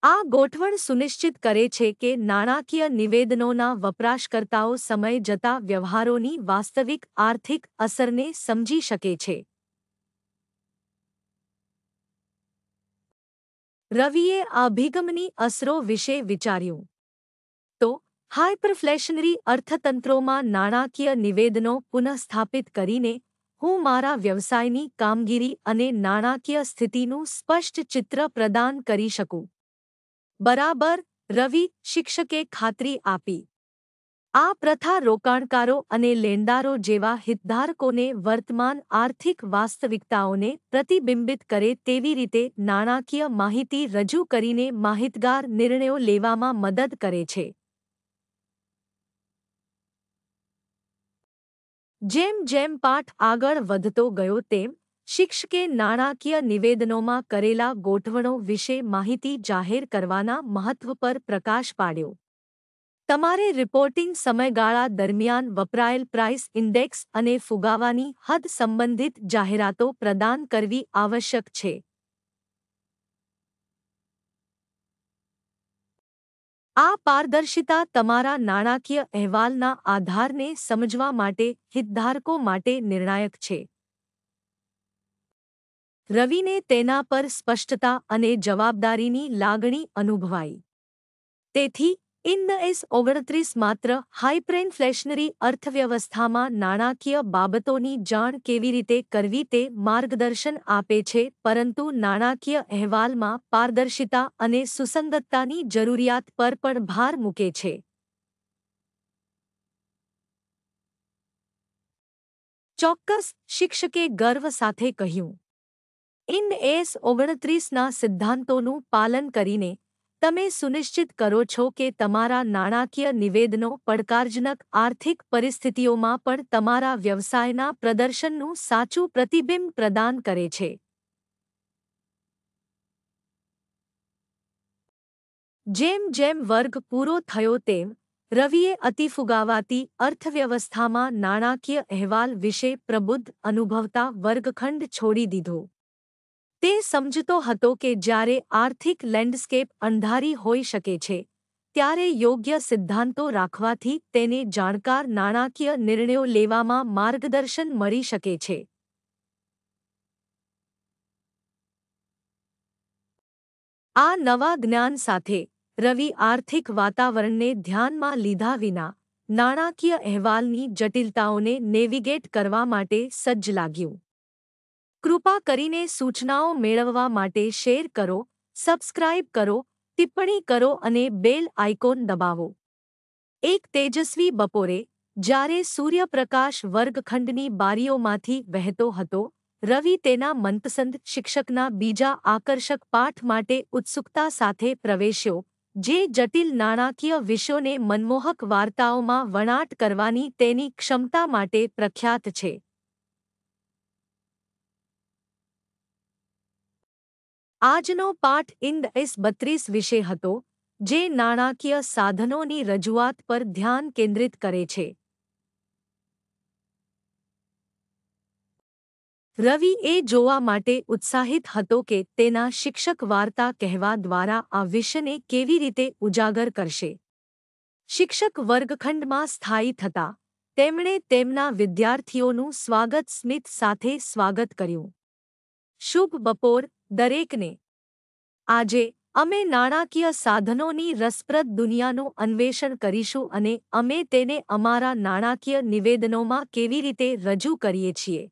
આ ગોઠવણ સુનિશ્ચિત કરે છે કે નાણાકીય નિવેદનોના વપરાશકર્તાઓ સમય જતા વ્યવહારોની વાસ્તવિક આર્થિક અસરને સમજી શકે છે રવિએ અભિગમની અસરો વિશે વિચાર્યું તો હાઇપરફ્લેશનરી અર્થતંત્રોમાં નાણાકીય નિવેદનો પુનઃસ્થાપિત કરીને હું મારા વ્યવસાયની કામગીરી અને નાણાકીય સ્થિતિનું સ્પષ્ટ ચિત્ર પ્રદાન કરી શકું બરાબર રવિ શિક્ષકે ખાતરી આપી આ પ્રથા રોકાણકારો અને લેણદારો જેવા હિતધારકોને વર્તમાન આર્થિક વાસ્તવિકતાઓને પ્રતિબિંબિત કરે તેવી રીતે નાણાકીય માહિતી રજૂ કરીને માહિતગાર નિર્ણયો લેવામાં મદદ કરે છે જેમ જેમ પાઠ આગળ વધતો ગયો તેમ શિક્ષકે નાણાકીય નિવેદનોમાં કરેલા ગોઠવણો વિશે માહિતી જાહેર કરવાના મહત્વ પર પ્રકાશ પાડ્યો તમારે રિપોર્ટિંગ સમયગાળા દરમિયાન વપરાયેલ પ્રાઇસ ઇન્ડેક્સ અને ફુગાવાની હદ સંબંધિત જાહેરાતો પ્રદાન કરવી આવશ્યક છે આ પારદર્શિતા તમારા નાણાકીય અહેવાલના આધારને સમજવા માટે હિતધારકો માટે નિર્ણાયક છે રવિને તેના પર સ્પષ્ટતા અને જવાબદારીની લાગણી અનુભવાઈ તેથી ઇન ધ એસ ઓગણત્રીસ માત્ર હાઇપ્રેનફ્લેશનરી અર્થવ્યવસ્થામાં નાણાકીય બાબતોની જાણ કેવી રીતે કરવી તે માર્ગદર્શન આપે છે પરંતુ નાણાકીય અહેવાલમાં પારદર્શિતા અને સુસંગતતાની જરૂરિયાત પર પણ ભાર મૂકે છે ચોક્કસ શિક્ષકે ગર્વ સાથે કહ્યું ઇન્ડ એસ ઓગણત્રીસના સિદ્ધાંતોનું પાલન કરીને તમે સુનિશ્ચિત કરો છો કે તમારા નાણાકીય નિવેદનો પડકારજનક આર્થિક પરિસ્થિતિઓમાં પણ તમારા વ્યવસાયના પ્રદર્શનનું સાચું પ્રતિબિંબ પ્રદાન કરે છે જેમ જેમ વર્ગ પૂરો થયો તેમ રવિએ અતિફુગાવાતી અર્થવ્યવસ્થામાં નાણાકીય અહેવાલ વિશે પ્રબુદ્ધ અનુભવતા વર્ગખંડ છોડી દીધો તે સમજતો હતો કે જ્યારે આર્થિક લેન્ડસ્કેપ અંધારી હોઈ શકે છે ત્યારે યોગ્ય સિદ્ધાંતો રાખવાથી તેને જાણકાર નાણાકીય નિર્ણયો લેવામાં માર્ગદર્શન મળી શકે છે આ નવા જ્ઞાન સાથે રવિ આર્થિક વાતાવરણને ધ્યાનમાં લીધા વિના નાણાકીય અહેવાલની જટિલતાઓને નેવિગેટ કરવા માટે સજ્જ લાગ્યું કૃપા કરીને સૂચનાઓ મેળવવા માટે શેર કરો સબસ્ક્રાઇબ કરો ટિપ્પણી કરો અને બેલ આઇકોન દબાવો એક તેજસ્વી બપોરે જ્યારે સૂર્યપ્રકાશ વર્ગખંડની બારીઓમાંથી વહેતો હતો રવિ તેના મનપસંદ શિક્ષકના બીજા આકર્ષક પાઠ માટે ઉત્સુકતા સાથે પ્રવેશ્યો જે જટિલ નાણાકીય વિષયોને મનમોહક વાર્તાઓમાં વણાટ કરવાની તેની ક્ષમતા માટે પ્રખ્યાત છે આજનો પાઠ ઇન્ડ એસ બત્રીસ વિશે હતો જે નાણાકીય સાધનોની રજૂઆત પર ધ્યાન કેન્દ્રિત કરે છે રવિ એ જોવા માટે ઉત્સાહિત હતો કે તેના શિક્ષક વાર્તા કહેવા દ્વારા આ વિષયને કેવી રીતે ઉજાગર કરશે શિક્ષક વર્ગખંડમાં સ્થાયી થતા તેમણે તેમના વિદ્યાર્થીઓનું સ્વાગત સ્મિત સાથે સ્વાગત કર્યું શુભ બપોર દરેકને આજે અમે નાણાકીય સાધનોની રસપ્રદ દુનિયાનું અન્વેષણ કરીશું અને અમે તેને અમારા નાણાકીય નિવેદનોમાં કેવી રીતે રજૂ કરીએ છીએ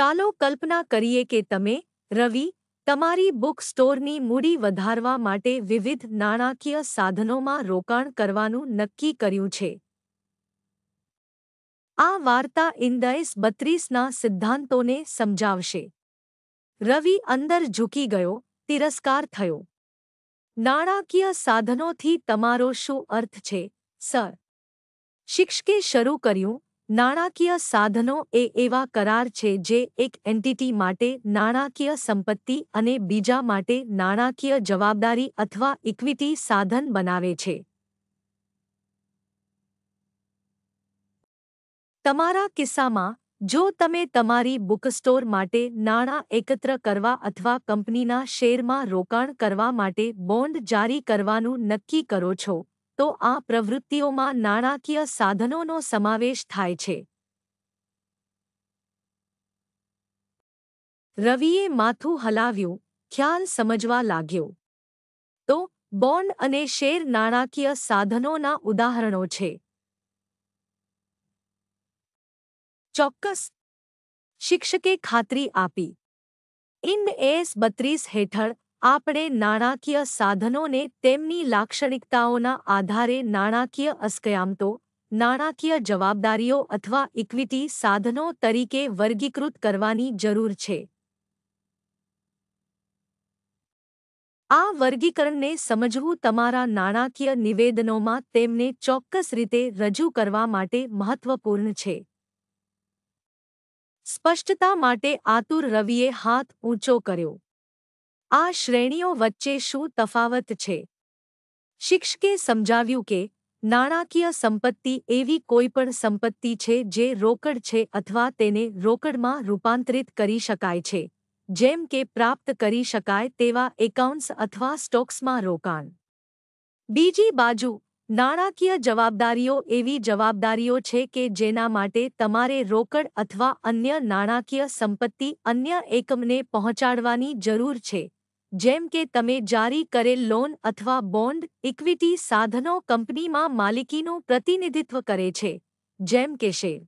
ચાલો કલ્પના કરીએ કે તમે રવિ તમારી બુક સ્ટોરની મૂડી વધારવા માટે વિવિધ નાણાકીય સાધનોમાં રોકાણ કરવાનું નક્કી કર્યું છે આ વાર્તા ઇન્દાઇસ બત્રીસના સિદ્ધાંતોને સમજાવશે રવિ અંદર ઝૂકી ગયો તિરસ્કાર થયો નાણાકીય સાધનોથી તમારો શું અર્થ છે સર શિક્ષકે શરૂ કર્યું નાણાકીય સાધનો એ એવા કરાર છે જે એક એન્ટિટી માટે નાણાકીય સંપત્તિ અને બીજા માટે નાણાકીય જવાબદારી અથવા ઇક્વિટી સાધન બનાવે છે તમારા કિસ્સામાં જો તમે તમારી બુક સ્ટોર માટે નાણાં એકત્ર કરવા અથવા કંપનીના શેરમાં રોકાણ કરવા માટે બોન્ડ જારી કરવાનું નક્કી કરો છો તો આ પ્રવૃત્તિઓમાં નાણાકીય સાધનોનો સમાવેશ થાય છે રવિએ માથું હલાવ્યું ખ્યાલ સમજવા લાગ્યો તો બોન્ડ અને શેર નાણાકીય સાધનોના ઉદાહરણો છે ચોક્કસ શિક્ષકે ખાતરી આપી ઇન એસ બત્રીસ હેઠળ આપણે નાણાકીય સાધનોને તેમની લાક્ષણિકતાઓના આધારે નાણાકીય અસ્કયામતો નાણાકીય જવાબદારીઓ અથવા ઇક્વિટી સાધનો તરીકે વર્ગીકૃત કરવાની જરૂર છે આ વર્ગીકરણને સમજવું તમારા નાણાકીય નિવેદનોમાં તેમને ચોક્કસ રીતે રજૂ કરવા માટે મહત્વપૂર્ણ છે સ્પષ્ટતા માટે આતુર રવિએ હાથ ઊંચો કર્યો આ શ્રેણીઓ વચ્ચે શું તફાવત છે શિક્ષકે સમજાવ્યું કે નાણાકીય સંપત્તિ એવી કોઈપણ સંપત્તિ છે જે રોકડ છે અથવા તેને રોકડમાં રૂપાંતરિત કરી શકાય છે જેમ કે પ્રાપ્ત કરી શકાય તેવા એકાઉન્ટ્સ અથવા સ્ટોક્સમાં રોકાણ બીજી બાજુ નાણાકીય જવાબદારીઓ એવી જવાબદારીઓ છે કે જેના માટે તમારે રોકડ અથવા અન્ય નાણાકીય સંપત્તિ અન્ય એકમને પહોંચાડવાની જરૂર છે જેમ કે તમે જારી કરેલ લોન અથવા બોન્ડ ઇક્વિટી સાધનો કંપનીમાં માલિકીનું પ્રતિનિધિત્વ કરે છે જેમ કે શેર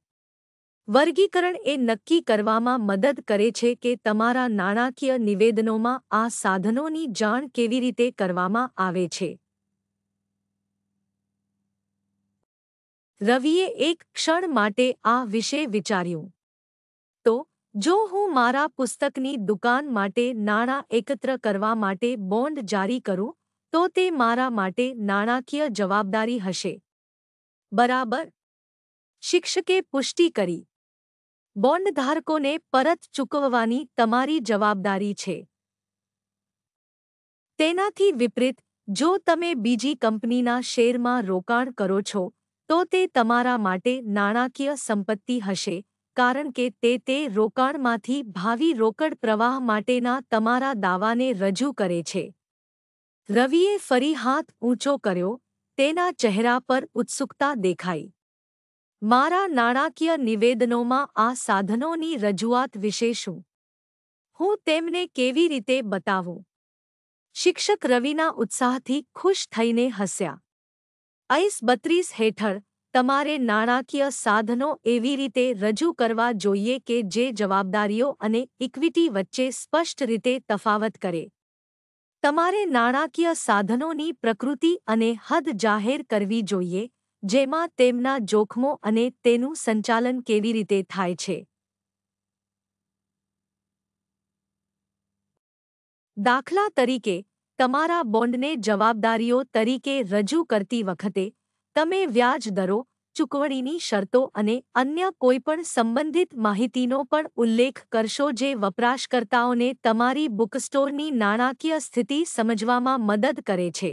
વર્ગીકરણ એ નક્કી કરવામાં મદદ કરે છે કે તમારા નાણાકીય નિવેદનોમાં આ સાધનોની જાણ કેવી રીતે કરવામાં આવે છે રવિએ એક ક્ષણ માટે આ વિશે વિચાર્યું તો જો હું મારા પુસ્તકની દુકાન માટે નાણાં એકત્ર કરવા માટે બોન્ડ જારી કરું તો તે મારા માટે નાણાકીય જવાબદારી હશે બરાબર શિક્ષકે પુષ્ટિ કરી બોન્ડધારકોને પરત ચૂકવવાની તમારી જવાબદારી છે તેનાથી વિપરીત જો તમે બીજી કંપનીના શેરમાં રોકાણ કરો છો તો તે તમારા માટે નાણાકીય સંપત્તિ હશે કારણ કે તે તે રોકાણમાંથી ભાવિ રોકડ પ્રવાહ માટેના તમારા દાવાને રજૂ કરે છે રવિએ ફરી હાથ ઊંચો કર્યો તેના ચહેરા પર ઉત્સુકતા દેખાઈ મારા નાણાકીય નિવેદનોમાં આ સાધનોની રજૂઆત વિશે શું હું તેમને કેવી રીતે બતાવું શિક્ષક રવિના ઉત્સાહથી ખુશ થઈને હસ્યા આઈસ બત્રીસ હેઠળ તમારે નાણાકીય સાધનો એવી રીતે રજૂ કરવા જોઈએ કે જે જવાબદારીઓ અને ઇક્વિટી વચ્ચે સ્પષ્ટ રીતે તફાવત કરે તમારે નાણાકીય સાધનોની પ્રકૃતિ અને હદ જાહેર કરવી જોઈએ જેમાં તેમના જોખમો અને તેનું સંચાલન કેવી રીતે થાય છે દાખલા તરીકે તમારા બોન્ડને જવાબદારીઓ તરીકે રજૂ કરતી વખતે તમે વ્યાજ દરો ચૂકવણીની શરતો અને અન્ય કોઈપણ સંબંધિત માહિતીનો પણ ઉલ્લેખ કરશો જે વપરાશકર્તાઓને તમારી બુકસ્ટોરની નાણાકીય સ્થિતિ સમજવામાં મદદ કરે છે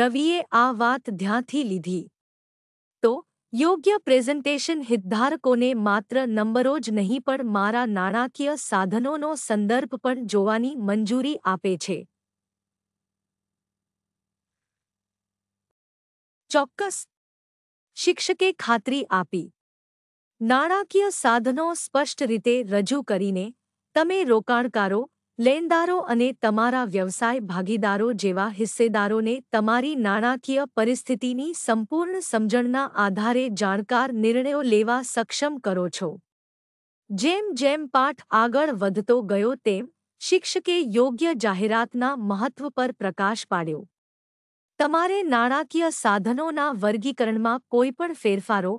રવિએ આ વાત ધ્યાનથી લીધી યોગ્ય પ્રેઝન્ટેશન હિતધારકોને માત્ર નંબરો જ નહીં પણ મારા નાણાકીય સાધનોનો સંદર્ભ પણ જોવાની મંજૂરી આપે છે ચોક્કસ શિક્ષકે ખાતરી આપી નાણાકીય સાધનો સ્પષ્ટ રીતે રજૂ કરીને તમે રોકાણકારો લેનદારો અને તમારા વ્યવસાય ભાગીદારો જેવા હિસ્સેદારોને તમારી નાણાકીય પરિસ્થિતિની સંપૂર્ણ સમજણના આધારે જાણકાર નિર્ણયો લેવા સક્ષમ કરો છો જેમ જેમ પાઠ આગળ વધતો ગયો તેમ શિક્ષકે યોગ્ય જાહેરાતના મહત્વ પર પ્રકાશ પાડ્યો તમારે નાણાકીય સાધનોના વર્ગીકરણમાં કોઈપણ ફેરફારો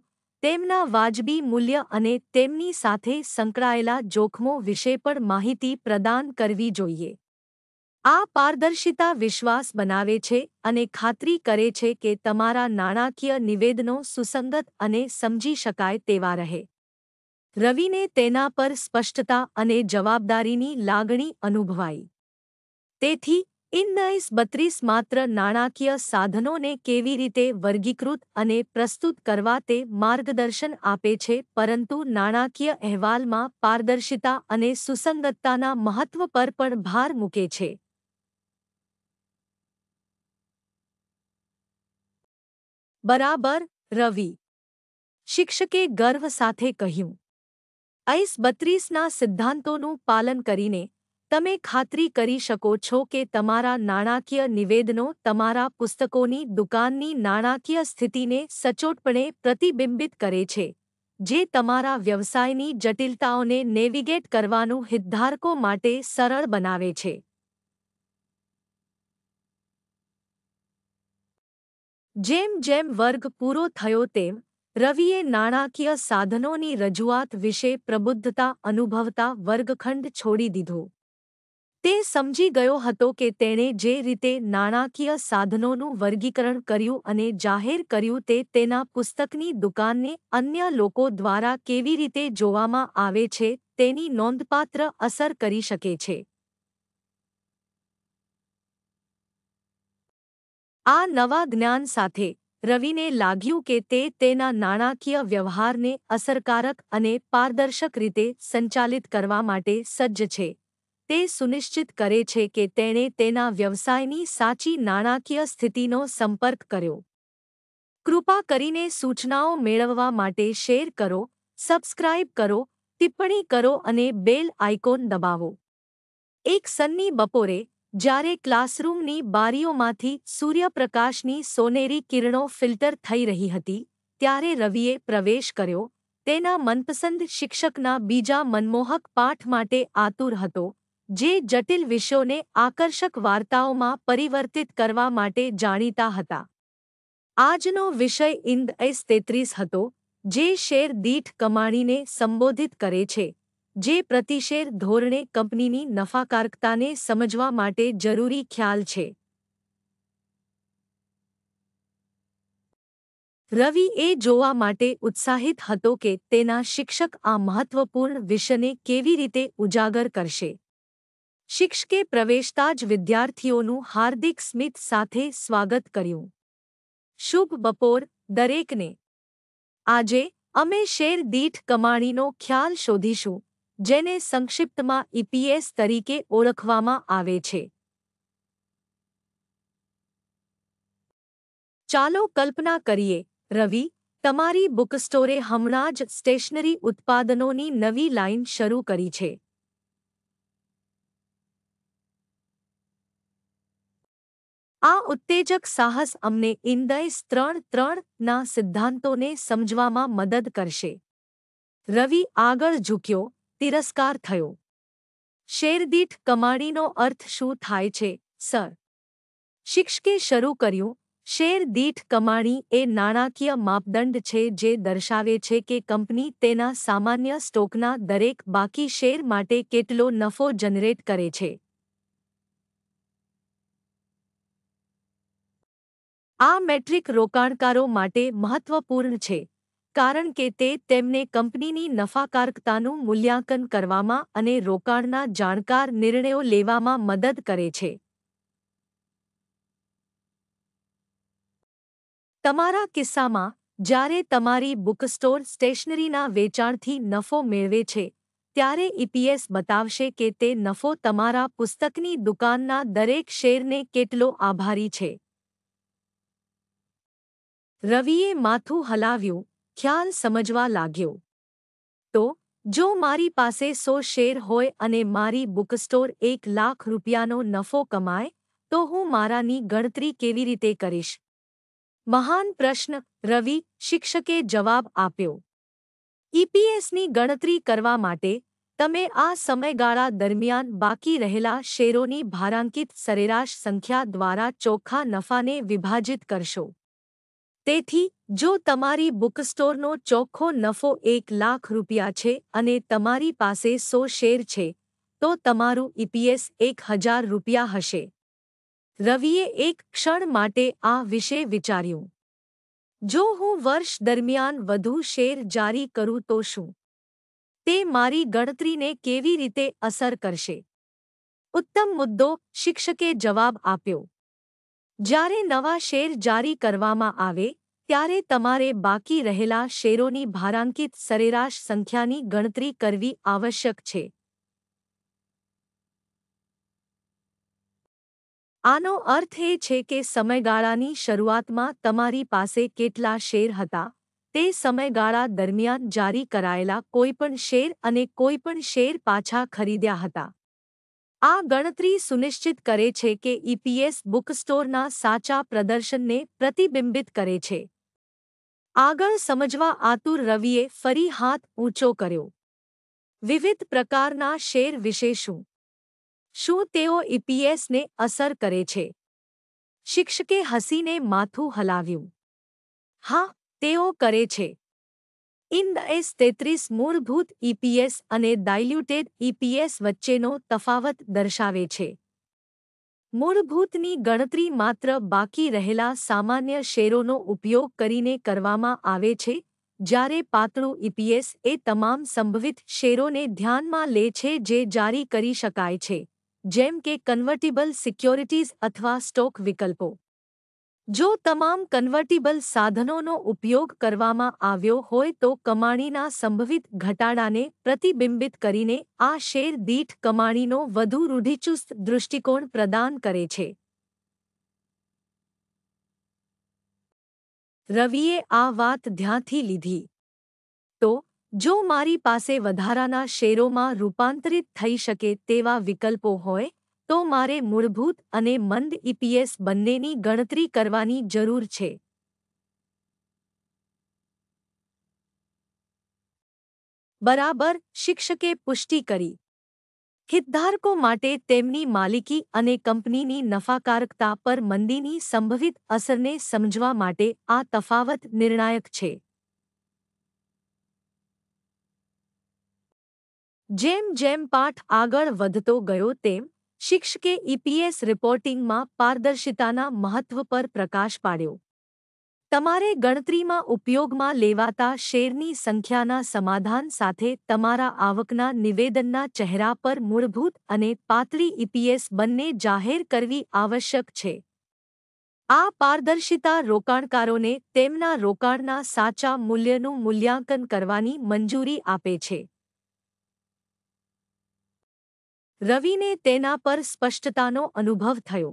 તેમના વાજબી મૂલ્ય અને તેમની સાથે સંકળાયેલા જોખમો વિશે પણ માહિતી પ્રદાન કરવી જોઈએ આ પારદર્શિતા વિશ્વાસ બનાવે છે અને ખાતરી કરે છે કે તમારા નાણાકીય નિવેદનો સુસંગત અને સમજી શકાય તેવા રહે રવિને તેના પર સ્પષ્ટતા અને જવાબદારીની લાગણી અનુભવાઈ તેથી ઇનનાઇસ બત્રીસ માત્ર નાણાકીય સાધનોને કેવી રીતે વર્ગીકૃત અને પ્રસ્તુત કરવા તે માર્ગદર્શન આપે છે પરંતુ નાણાકીય અહેવાલમાં પારદર્શિતા અને સુસંગતતાના મહત્વ પર પણ ભાર મૂકે છે બરાબર રવિ શિક્ષકે ગર્વ સાથે કહ્યું આઈસ બત્રીસના સિદ્ધાંતોનું પાલન કરીને તમે ખાતરી કરી શકો છો કે તમારા નાણાકીય નિવેદનો તમારા પુસ્તકોની દુકાનની નાણાકીય સ્થિતિને સચોટપણે પ્રતિબિંબિત કરે છે જે તમારા વ્યવસાયની જટિલતાઓને નેવિગેટ કરવાનું હિતધારકો માટે સરળ બનાવે છે જેમ જેમ વર્ગ પૂરો થયો તેમ રવિએ નાણાકીય સાધનોની રજૂઆત વિશે પ્રબુદ્ધતા અનુભવતા વર્ગખંડ છોડી દીધો તે સમજી ગયો હતો કે તેણે જે રીતે નાણાકીય સાધનોનું વર્ગીકરણ કર્યું અને જાહેર કર્યું તે તેના પુસ્તકની દુકાનને અન્ય લોકો દ્વારા કેવી રીતે જોવામાં આવે છે તેની નોંધપાત્ર અસર કરી શકે છે આ નવા જ્ઞાન સાથે રવિને લાગ્યું કે તે તેના નાણાકીય વ્યવહારને અસરકારક અને પારદર્શક રીતે સંચાલિત કરવા માટે સજ્જ છે તે સુનિશ્ચિત કરે છે કે તેણે તેના વ્યવસાયની સાચી નાણાકીય સ્થિતિનો સંપર્ક કર્યો કૃપા કરીને સૂચનાઓ મેળવવા માટે શેર કરો સબસ્ક્રાઇબ કરો ટિપ્પણી કરો અને બેલ આઇકોન દબાવો એક સન્ની બપોરે જ્યારે ક્લાસરૂમની બારીઓમાંથી સૂર્યપ્રકાશની સોનેરી કિરણો ફિલ્ટર થઈ રહી હતી ત્યારે રવિએ પ્રવેશ કર્યો તેના મનપસંદ શિક્ષકના બીજા મનમોહક પાઠ માટે આતુર હતો જે જટિલ વિષયોને આકર્ષક વાર્તાઓમાં પરિવર્તિત કરવા માટે જાણીતા હતા આજનો વિષય ઇન્દ એસ તેત્રીસ હતો જે શેર દીઠ કમાણીને સંબોધિત કરે છે જે પ્રતિશેર ધોરણે કંપનીની નફાકારકતાને સમજવા માટે જરૂરી ખ્યાલ છે રવિ એ જોવા માટે ઉત્સાહિત હતો કે તેના શિક્ષક આ મહત્વપૂર્ણ વિષયને કેવી રીતે ઉજાગર કરશે શિક્ષકે પ્રવેશતા જ વિદ્યાર્થીઓનું હાર્દિક સ્મિત સાથે સ્વાગત કર્યું શુભ બપોર દરેકને આજે અમે શેર દીઠ કમાણીનો ખ્યાલ શોધીશું જેને સંક્ષિપ્તમાં ઈપીએસ તરીકે ઓળખવામાં આવે છે ચાલો કલ્પના કરીએ રવિ તમારી બુકસ્ટોરે હમણાં જ સ્ટેશનરી ઉત્પાદનોની નવી લાઇન શરૂ કરી છે આ ઉત્તેજક સાહસ અમને ઇન્દયસ ત્રણ ત્રણના સિદ્ધાંતોને સમજવામાં મદદ કરશે રવિ આગળ ઝૂક્યો તિરસ્કાર થયો શેરદીઠ કમાણીનો અર્થ શું થાય છે સર શિક્ષકે શરૂ કર્યું શેર દીઠ કમાણી એ નાણાકીય માપદંડ છે જે દર્શાવે છે કે કંપની તેના સામાન્ય સ્ટોકના દરેક બાકી શેર માટે કેટલો નફો જનરેટ કરે છે આ મેટ્રિક રોકાણકારો માટે મહત્વપૂર્ણ છે કારણ કે તે તેમને કંપનીની નફાકારકતાનું મૂલ્યાંકન કરવામાં અને રોકાણના જાણકાર નિર્ણયો લેવામાં મદદ કરે છે તમારા કિસ્સામાં જ્યારે તમારી બુકસ્ટોર સ્ટેશનરીના વેચાણથી નફો મેળવે છે ત્યારે ઈપીએસ બતાવશે કે તે નફો તમારા પુસ્તકની દુકાનના દરેક શેરને કેટલો આભારી છે રવિએ માથું હલાવ્યું ખ્યાલ સમજવા લાગ્યો તો જો મારી પાસે સો શેર હોય અને મારી બુકસ્ટોર એક લાખ રૂપિયાનો નફો કમાય તો હું મારાની ગણતરી કેવી રીતે કરીશ મહાન પ્રશ્ન રવિ શિક્ષકે જવાબ આપ્યો ઈપીએસની ગણતરી કરવા માટે તમે આ સમયગાળા દરમિયાન બાકી રહેલા શેરોની ભારાંકિત સરેરાશ સંખ્યા દ્વારા ચોખ્ખા નફાને વિભાજિત કરશો તેથી જો તમારી બુકસ્ટોરનો ચોખ્ખો નફો એક લાખ રૂપિયા છે અને તમારી પાસે સો શેર છે તો તમારું ઇપીએસ એક હજાર રૂપિયા હશે રવિએ એક ક્ષણ માટે આ વિશે વિચાર્યું જો હું વર્ષ દરમિયાન વધુ શેર જારી કરું તો શું તે મારી ગણતરીને કેવી રીતે અસર કરશે ઉત્તમ મુદ્દો શિક્ષકે જવાબ આપ્યો જ્યારે નવા શેર જારી કરવામાં આવે ત્યારે તમારે બાકી રહેલા શેરોની ભારાંકિત સરેરાશ સંખ્યાની ગણતરી કરવી આવશ્યક છે આનો અર્થ એ છે કે સમયગાળાની શરૂઆતમાં તમારી પાસે કેટલા શેર હતા તે સમયગાળા દરમિયાન જારી કરાયેલા કોઈપણ શેર અને કોઈપણ શેર પાછા ખરીદ્યા હતા આ ગણતરી સુનિશ્ચિત કરે છે કે ઈપીએસ બુકસ્ટોરના સાચા પ્રદર્શનને પ્રતિબિંબિત કરે છે આગળ સમજવા આતુર રવિએ ફરી હાથ ઊંચો કર્યો વિવિધ પ્રકારના શેર વિશે શું શું તેઓ ઈપીએસને અસર કરે છે શિક્ષકે હસીને માથું હલાવ્યું હા તેઓ કરે છે ઇન્દ એસ તેત્રીસ મૂળભૂત ઇપીએસ અને ડાયલ્યુટેડ ઇપીએસ વચ્ચેનો તફાવત દર્શાવે છે મૂળભૂતની ગણતરી માત્ર બાકી રહેલા સામાન્ય શેરોનો ઉપયોગ કરીને કરવામાં આવે છે જ્યારે પાતળું ઇપીએસ એ તમામ સંભવિત શેરોને ધ્યાનમાં લે છે જે જારી કરી શકાય છે જેમ કે કન્વર્ટિબલ સિક્યોરિટીઝ અથવા સ્ટોક વિકલ્પો જો તમામ કન્વર્ટિબલ સાધનોનો ઉપયોગ કરવામાં આવ્યો હોય તો કમાણીના સંભવિત ઘટાડાને પ્રતિબિંબિત કરીને આ શેર દીઠ કમાણીનો વધુ રૂઢિચુસ્ત દૃષ્ટિકોણ પ્રદાન કરે છે રવિએ આ વાત ધ્યાંથી લીધી તો જો મારી પાસે વધારાના શેરોમાં રૂપાંતરિત થઈ શકે તેવા વિકલ્પો હોય તો મારે મૂળભૂત અને મંદ ઈપીએસ બંનેની ગણતરી કરવાની જરૂર છે બરાબર શિક્ષકે પુષ્ટિ કરી હિતધારકો માટે તેમની માલિકી અને કંપનીની નફાકારકતા પર મંદીની સંભવિત અસરને સમજવા માટે આ તફાવત નિર્ણાયક છે જેમ જેમ પાઠ આગળ વધતો ગયો તેમ શિક્ષકે ઈપીએસ રિપોર્ટિંગમાં પારદર્શિતાના મહત્વ પર પ્રકાશ પાડ્યો તમારે ગણતરીમાં ઉપયોગમાં લેવાતા શેરની સંખ્યાના સમાધાન સાથે તમારા આવકના નિવેદનના ચહેરા પર મૂળભૂત અને પાતળી ઈપીએસ બંને જાહેર કરવી આવશ્યક છે આ પારદર્શિતા રોકાણકારોને તેમના રોકાણના સાચા મૂલ્યનું મૂલ્યાંકન કરવાની મંજૂરી આપે છે રવિને તેના પર સ્પષ્ટતાનો અનુભવ થયો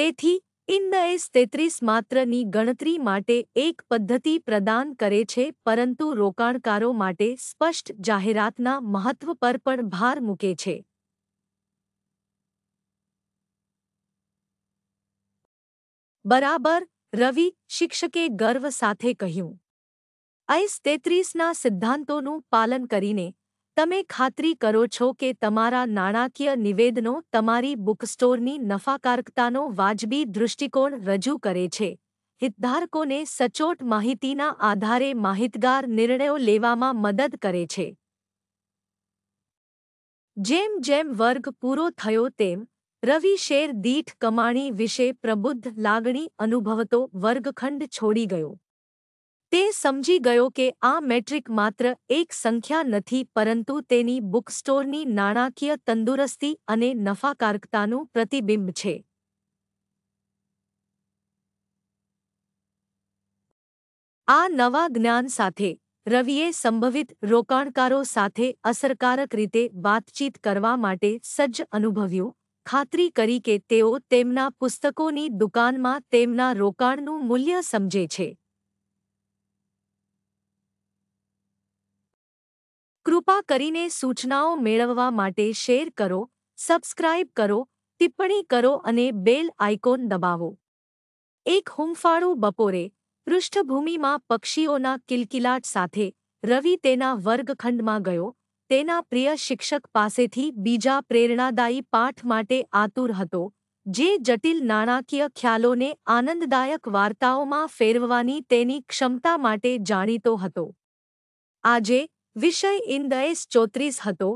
તેથી ઇન્દએસ તેત્રીસ માત્રની ગણતરી માટે એક પદ્ધતિ પ્રદાન કરે છે પરંતુ રોકાણકારો માટે સ્પષ્ટ જાહેરાતના મહત્વ પર પણ ભાર મૂકે છે બરાબર રવિ શિક્ષકે ગર્વ સાથે કહ્યું આઈસ તેત્રીસના સિદ્ધાંતોનું પાલન કરીને તમે ખાતરી કરો છો કે તમારા નાણાકીય નિવેદનો તમારી બુકસ્ટોરની નફાકારકતાનો વાજબી દૃષ્ટિકોણ રજૂ કરે છે હિતધારકોને સચોટ માહિતીના આધારે માહિતગાર નિર્ણયો લેવામાં મદદ કરે છે જેમ જેમ વર્ગ પૂરો થયો તેમ રવિ શેર દીઠ કમાણી વિશે પ્રબુદ્ધ લાગણી અનુભવતો વર્ગખંડ છોડી ગયો તે સમજી ગયો કે આ મેટ્રિક માત્ર એક સંખ્યા નથી પરંતુ તેની બુકસ્ટોરની નાણાકીય તંદુરસ્તી અને નફાકારકતાનું પ્રતિબિંબ છે આ નવા જ્ઞાન સાથે રવિએ સંભવિત રોકાણકારો સાથે અસરકારક રીતે વાતચીત કરવા માટે સજ્જ અનુભવ્યું ખાતરી કરી કે તેઓ તેમના પુસ્તકોની દુકાનમાં તેમના રોકાણનું મૂલ્ય સમજે છે કૃપા કરીને સૂચનાઓ મેળવવા માટે શેર કરો સબસ્ક્રાઇબ કરો ટિપ્પણી કરો અને બેલ આઇકોન દબાવો એક હુંફાળું બપોરે પૃષ્ઠભૂમિમાં પક્ષીઓના કિલકિલાટ સાથે રવિ તેના વર્ગખંડમાં ગયો તેના પ્રિય શિક્ષક પાસેથી બીજા પ્રેરણાદાયી પાઠ માટે આતુર હતો જે જટિલ નાણાકીય ખ્યાલોને આનંદદાયક વાર્તાઓમાં ફેરવવાની તેની ક્ષમતા માટે જાણીતો હતો આજે વિષય ઇન્દએસ ચોત્રીસ હતો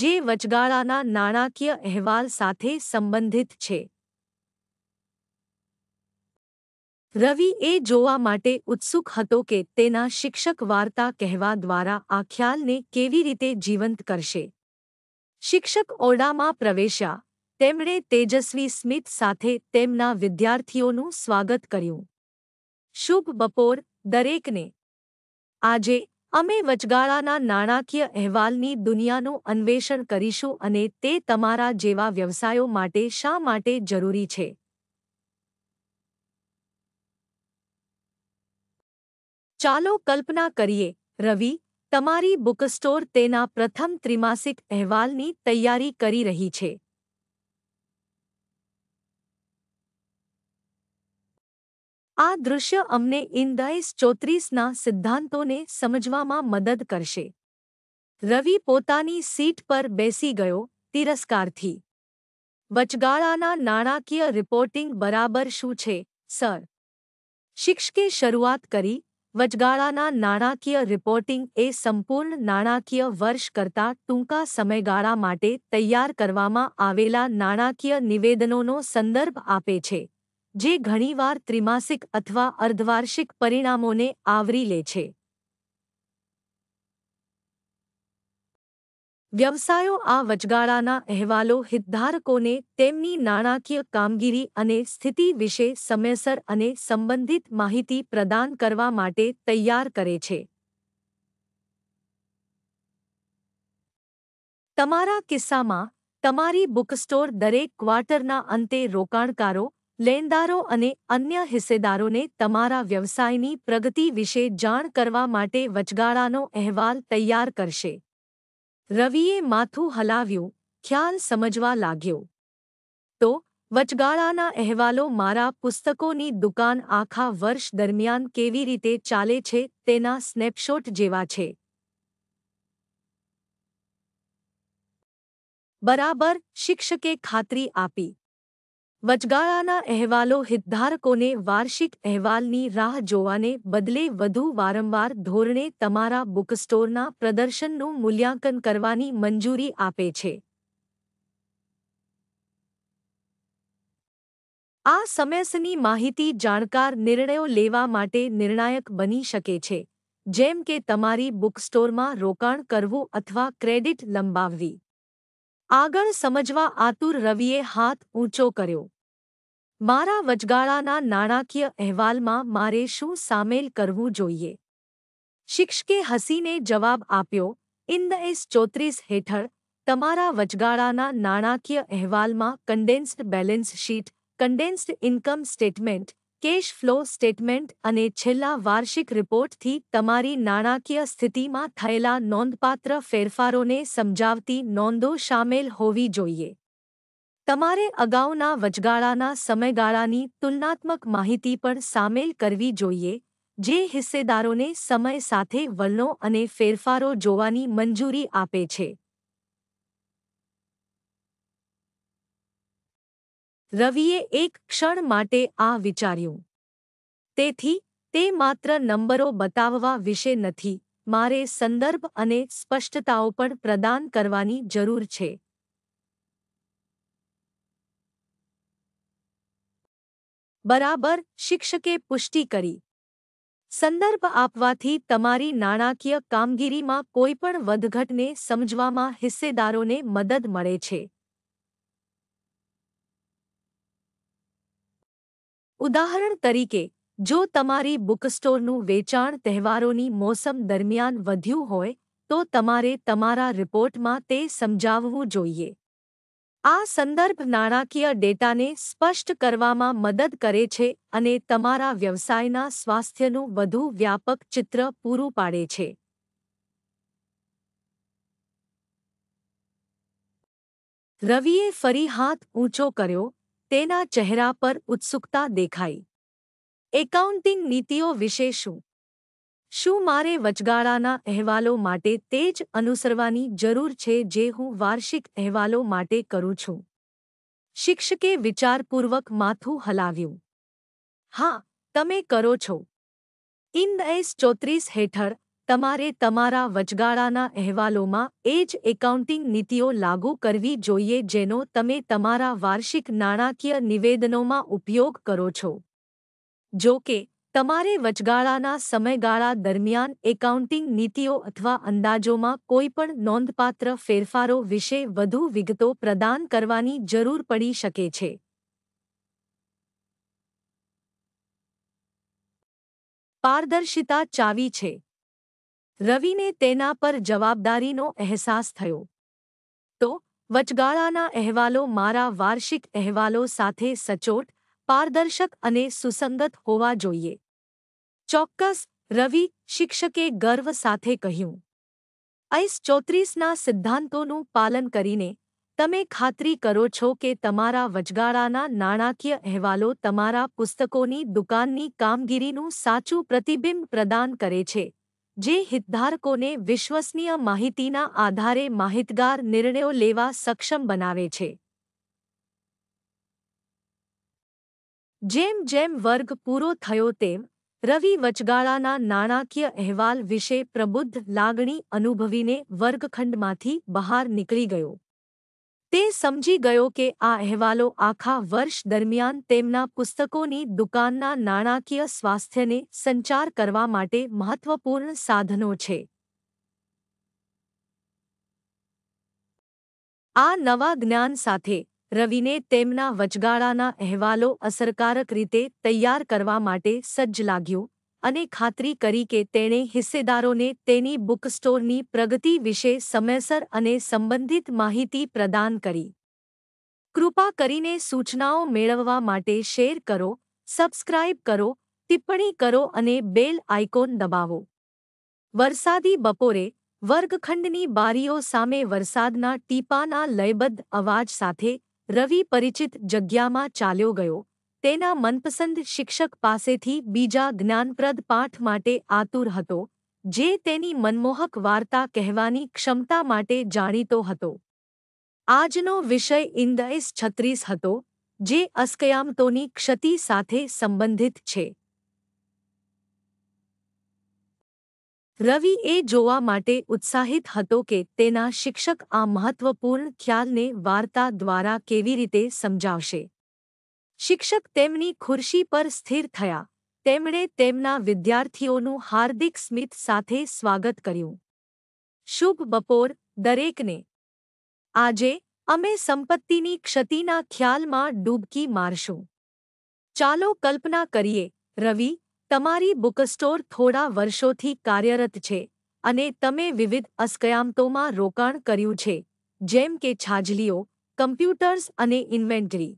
જે વચગાળાના નાણાકીય અહેવાલ સાથે સંબંધિત છે રવિ એ જોવા માટે ઉત્સુક હતો કે તેના શિક્ષક વાર્તા કહેવા દ્વારા આ ખ્યાલને કેવી રીતે જીવંત કરશે શિક્ષક ઓરડામાં પ્રવેશ્યા તેમણે તેજસ્વી સ્મિત સાથે તેમના વિદ્યાર્થીઓનું સ્વાગત કર્યું શુભ બપોર દરેકને આજે અમે વચગાળાના નાણાકીય અહેવાલની દુનિયાનું અન્વેષણ કરીશું અને તે તમારા જેવા વ્યવસાયો માટે શા માટે જરૂરી છે ચાલો કલ્પના કરીએ રવિ તમારી બુકસ્ટોર તેના પ્રથમ ત્રિમાસિક અહેવાલની તૈયારી કરી રહી છે આ દૃશ્ય અમને ઇન્દાઇસ ચોત્રીસના સિદ્ધાંતોને સમજવામાં મદદ કરશે રવિ પોતાની સીટ પર બેસી ગયો તિરસ્કારથી વચગાળાના નાણાકીય રિપોર્ટિંગ બરાબર શું છે સર શિક્ષકે શરૂઆત કરી વચગાળાના નાણાકીય રિપોર્ટિંગ એ સંપૂર્ણ નાણાકીય વર્ષ કરતાં ટૂંકા સમયગાળા માટે તૈયાર કરવામાં આવેલા નાણાકીય નિવેદનોનો સંદર્ભ આપે છે જે ઘણીવાર ત્રિમાસિક અથવા અર્ધવાર્ષિક પરિણામોને આવરી લે છે વ્યવસાયો આ વચગાળાના અહેવાલો હિતધારકોને તેમની નાણાકીય કામગીરી અને સ્થિતિ વિશે સમયસર અને સંબંધિત માહિતી પ્રદાન કરવા માટે તૈયાર કરે છે તમારા કિસ્સામાં તમારી બુકસ્ટોર દરેક ક્વાર્ટરના અંતે રોકાણકારો લેનદારો અને અન્ય હિસ્સેદારોને તમારા વ્યવસાયની પ્રગતિ વિશે જાણ કરવા માટે વચગાળાનો અહેવાલ તૈયાર કરશે રવિએ માથું હલાવ્યું ખ્યાલ સમજવા લાગ્યો તો વચગાળાના અહેવાલો મારા પુસ્તકોની દુકાન આખા વર્ષ દરમિયાન કેવી રીતે ચાલે છે તેના સ્નેપશોટ જેવા છે બરાબર શિક્ષકે ખાતરી આપી વચગાળાના અહેવાલો હિતધારકોને વાર્ષિક અહેવાલની રાહ જોવાને બદલે વધુ વારંવાર ધોરણે તમારા બુકસ્ટોરના પ્રદર્શનનું મૂલ્યાંકન કરવાની મંજૂરી આપે છે આ સમયસની માહિતી જાણકાર નિર્ણયો લેવા માટે નિર્ણાયક બની શકે છે જેમ કે તમારી બુકસ્ટોરમાં રોકાણ કરવું અથવા ક્રેડિટ લંબાવવી આગળ સમજવા આતુર રવિએ હાથ ઊંચો કર્યો મારા વચગાળાના નાણાકીય અહેવાલમાં મારે શું સામેલ કરવું જોઈએ શિક્ષકે હસીને જવાબ આપ્યો ઇન ધ એસ ચોત્રીસ હેઠળ તમારા વચગાળાના નાણાકીય અહેવાલમાં condensed balance sheet condensed income statement cash flow statement અને છેલ્લા વાર્ષિક રિપોર્ટથી તમારી નાણાકીય સ્થિતિમાં થયેલા નોંધપાત્ર ફેરફારોને સમજાવતી નોંધો સામેલ હોવી જોઈએ તમારે અગાઉના વચગાળાના સમયગાળાની તુલનાત્મક માહિતી પણ સામેલ કરવી જોઈએ જે હિસ્સેદારોને સમય સાથે વલણો અને ફેરફારો જોવાની મંજૂરી આપે છે રવિએ એક ક્ષણ માટે આ વિચાર્યું તેથી તે માત્ર નંબરો બતાવવા વિશે નથી મારે સંદર્ભ અને સ્પષ્ટતાઓ પણ પ્રદાન કરવાની જરૂર છે બરાબર શિક્ષકે પુષ્ટિ કરી સંદર્ભ આપવાથી તમારી નાણાકીય કામગીરીમાં કોઈપણ વધઘટને સમજવામાં હિસ્સેદારોને મદદ મળે છે ઉદાહરણ તરીકે જો તમારી બુકસ્ટોરનું વેચાણ તહેવારોની મોસમ દરમિયાન વધ્યું હોય તો તમારે તમારા રિપોર્ટમાં તે સમજાવવું જોઈએ આ સંદર્ભ નાણાકીય ડેટાને સ્પષ્ટ કરવામાં મદદ કરે છે અને તમારા વ્યવસાયના સ્વાસ્થ્યનું વધુ વ્યાપક ચિત્ર પૂરું પાડે છે રવિએ ફરી હાથ ઊંચો કર્યો તેના ચહેરા પર ઉત્સુકતા દેખાઈ એકાઉન્ટિંગ નીતિઓ વિશે શું શું મારે વચગાળાના અહેવાલો માટે તે જ અનુસરવાની જરૂર છે જે હું વાર્ષિક અહેવાલો માટે કરું છું શિક્ષકે વિચારપૂર્વક માથું હલાવ્યું હા તમે કરો છો ઇન એસ ચોત્રીસ હેઠળ તમારે તમારા વચગાળાના અહેવાલોમાં એ જ એકાઉન્ટિંગ નીતિઓ લાગુ કરવી જોઈએ જેનો તમે તમારા વાર્ષિક નાણાકીય નિવેદનોમાં ઉપયોગ કરો છો જો કે તમારે વચગાળાના સમયગાળા દરમિયાન એકાઉન્ટિંગ નીતિઓ અથવા અંદાજોમાં કોઈપણ નોંધપાત્ર ફેરફારો વિશે વધુ વિગતો પ્રદાન કરવાની જરૂર પડી શકે છે પારદર્શિતા ચાવી છે રવિને તેના પર જવાબદારીનો અહેસાસ થયો તો વચગાળાના અહેવાલો મારા વાર્ષિક અહેવાલો સાથે સચોટ પારદર્શક અને સુસંગત હોવા જોઈએ ચોક્કસ રવિ શિક્ષકે ગર્વ સાથે કહ્યું આઈસ ચોત્રીસના સિદ્ધાંતોનું પાલન કરીને તમે ખાતરી કરો છો કે તમારા વચગાળાના નાણાકીય અહેવાલો તમારા પુસ્તકોની દુકાનની કામગીરીનું સાચું પ્રતિબિંબ પ્રદાન કરે છે જે હિતધારકોને વિશ્વસનીય માહિતીના આધારે માહિતગાર નિર્ણયો લેવા સક્ષમ બનાવે છે જેમ જેમ વર્ગ પૂરો થયો તેમ રવિ વચગાળાના નાણાકીય અહેવાલ વિશે પ્રબુદ્ધ લાગણી અનુભવીને વર્ગખંડમાંથી બહાર નીકળી ગયો તે સમજી ગયો કે આ અહેવાલો આખા વર્ષ દરમિયાન તેમના પુસ્તકોની દુકાનના નાણાકીય સ્વાસ્થ્યને સંચાર કરવા માટે મહત્વપૂર્ણ સાધનો છે આ નવા જ્ઞાન સાથે રવિને તેમના વચગાળાના અહેવાલો અસરકારક રીતે તૈયાર કરવા માટે સજ્જ લાગ્યો અને ખાતરી કરી કે તેણે હિસ્સેદારોને તેની બુકસ્ટોરની પ્રગતિ વિશે સમયસર અને સંબંધિત માહિતી પ્રદાન કરી કૃપા કરીને સૂચનાઓ મેળવવા માટે શેર કરો સબસ્ક્રાઇબ કરો ટિપ્પણી કરો અને બેલ આઇકોન દબાવો વરસાદી બપોરે વર્ગખંડની બારીઓ સામે વરસાદના ટીપાના લયબદ્ધ અવાજ સાથે રવિ પરિચિત જગ્યામાં ચાલ્યો ગયો તેના મનપસંદ શિક્ષક પાસેથી બીજા જ્ઞાનપ્રદ પાઠ માટે આતુર હતો જે તેની મનમોહક વાર્તા કહેવાની ક્ષમતા માટે જાણીતો હતો આજનો વિષય ઇન્દએસ છત્રીસ હતો જે અસ્કયામતોની ક્ષતિ સાથે સંબંધિત છે રવિ એ જોવા માટે ઉત્સાહિત હતો કે તેના શિક્ષક આ મહત્વપૂર્ણ ખ્યાલને વાર્તા દ્વારા કેવી રીતે સમજાવશે શિક્ષક તેમની ખુરશી પર સ્થિર થયા તેમણે તેમના વિદ્યાર્થીઓનું હાર્દિક સ્મિત સાથે સ્વાગત કર્યું શુભ બપોર દરેકને આજે અમે સંપત્તિની ક્ષતિના ખ્યાલમાં ડૂબકી મારશું ચાલો કલ્પના કરીએ રવિ તમારી બુકસ્ટોર થોડા વર્ષોથી કાર્યરત છે અને તમે વિવિધ અસ્કયામતોમાં રોકાણ કર્યું છે જેમ કે છાજલીઓ કમ્પ્યુટર્સ અને ઇન્વેન્ટરી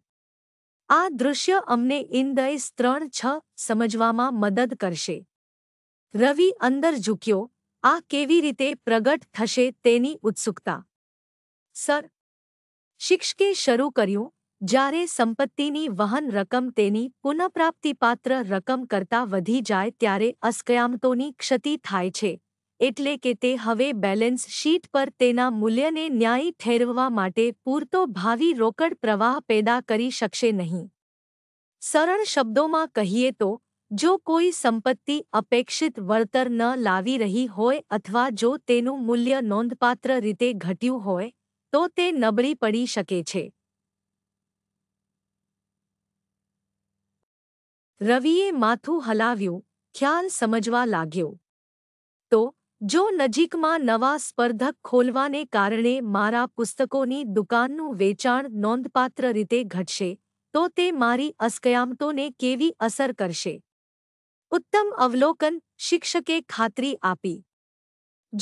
આ દૃશ્ય અમને ઇનદયસ ત્રણ છ સમજવામાં મદદ કરશે રવિ અંદર ઝૂક્યો આ કેવી રીતે પ્રગટ થશે તેની ઉત્સુકતા સર શિક્ષકે શરૂ કર્યું જ્યારે સંપત્તિની વહન રકમ તેની પુનઃપ્રાપ્તિપાત્ર રકમ કરતાં વધી જાય ત્યારે અસ્કયામતોની ક્ષતિ થાય છે એટલે કે તે હવે બેલેન્સ શીટ પર તેના મૂલ્યને ન્યાયી ઠેરવવા માટે પૂરતો ભાવિ રોકડ પ્રવાહ પેદા કરી શકશે નહીં સરળ શબ્દોમાં કહીએ તો જો કોઈ સંપત્તિ અપેક્ષિત વળતર ન લાવી રહી હોય અથવા જો તેનું મૂલ્ય નોંધપાત્ર રીતે ઘટ્યું હોય તો તે નબળી પડી શકે છે રવિએ માથું હલાવ્યું ખ્યાલ સમજવા લાગ્યો તો જો નજીકમાં નવા સ્પર્ધક ખોલવાને કારણે મારા પુસ્તકોની દુકાનનું વેચાણ નોંધપાત્ર રીતે ઘટશે તો તે મારી અસ્કયામતોને કેવી અસર કરશે ઉત્તમ અવલોકન શિક્ષકે ખાતરી આપી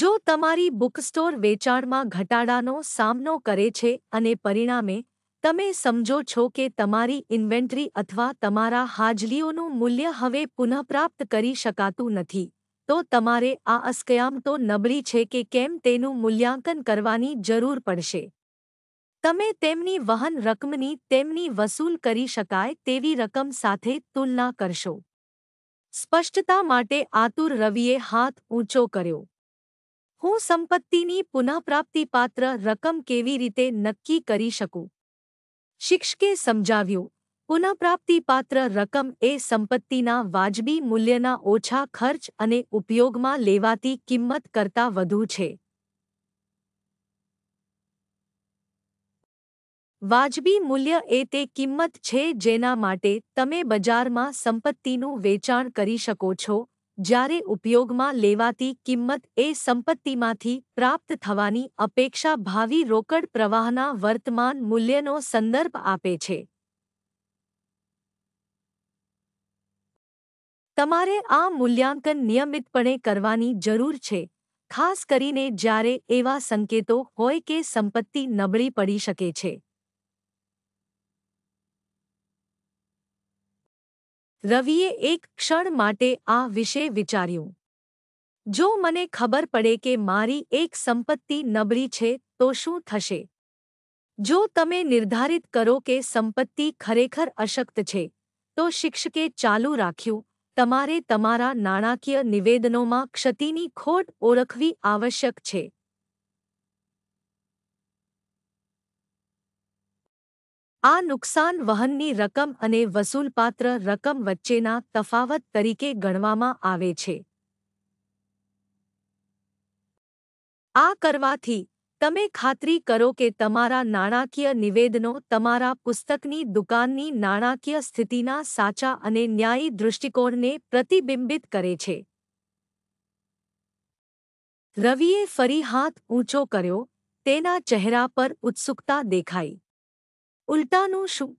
જો તમારી બુકસ્ટોર વેચાણમાં ઘટાડાનો સામનો કરે છે અને પરિણામે તમે સમજો છો કે તમારી ઇન્વેન્ટરી અથવા તમારા હાજલીઓનું મૂલ્ય હવે પુનઃપ્રાપ્ત કરી શકાતું નથી તો તમારે આ અસ્કયામ તો નબળી છે કે કેમ તેનું મૂલ્યાંકન કરવાની જરૂર પડશે તમે તેમની વહન રકમની તેમની વસૂલ કરી શકાય તેવી રકમ સાથે તુલના કરશો સ્પષ્ટતા માટે આતુર રવિએ હાથ ઊંચો કર્યો હું સંપત્તિની પુનઃપ્રાપ્તિપાત્ર રકમ કેવી રીતે નક્કી કરી શકું શિક્ષકે સમજાવ્યું પુનઃપ્રાપ્તિપાત્ર રકમ એ સંપત્તિના વાજબી મૂલ્યના ઓછા ખર્ચ અને ઉપયોગમાં લેવાતી કિંમત કરતાં વધુ છે વાજબી મૂલ્ય એ તે કિંમત છે જેના માટે તમે બજારમાં સંપત્તિનું વેચાણ કરી શકો છો જ્યારે ઉપયોગમાં લેવાતી કિંમત એ સંપત્તિમાંથી પ્રાપ્ત થવાની અપેક્ષા ભાવિ રોકડ પ્રવાહના વર્તમાન મૂલ્યનો સંદર્ભ આપે છે તમારે આ મૂલ્યાંકન નિયમિતપણે કરવાની જરૂર છે ખાસ કરીને જ્યારે એવા સંકેતો હોય કે સંપત્તિ નબળી પડી શકે છે રવિએ એક ક્ષણ માટે આ વિશે વિચાર્યું જો મને ખબર પડે કે મારી એક સંપત્તિ નબળી છે તો શું થશે જો તમે નિર્ધારિત કરો કે સંપત્તિ ખરેખર અશક્ત છે તો શિક્ષકે ચાલુ રાખ્યું તમારે તમારા નાણાકીય નિવેદનોમાં ક્ષતિની ખોટ ઓળખવી આવશ્યક છે આ નુકસાન વહનની રકમ અને વસૂલપાત્ર રકમ વચ્ચેના તફાવત તરીકે ગણવામાં આવે છે આ કરવાથી તમે ખાતરી કરો કે તમારા નાણાકીય નિવેદનો તમારા પુસ્તકની દુકાનની નાણાકીય સ્થિતિના સાચા અને ન્યાયી દૃષ્ટિકોણને પ્રતિબિંબિત કરે છે રવિએ ફરી હાથ ઊંચો કર્યો તેના ચહેરા પર ઉત્સુકતા દેખાઈ ઉલટાનું શું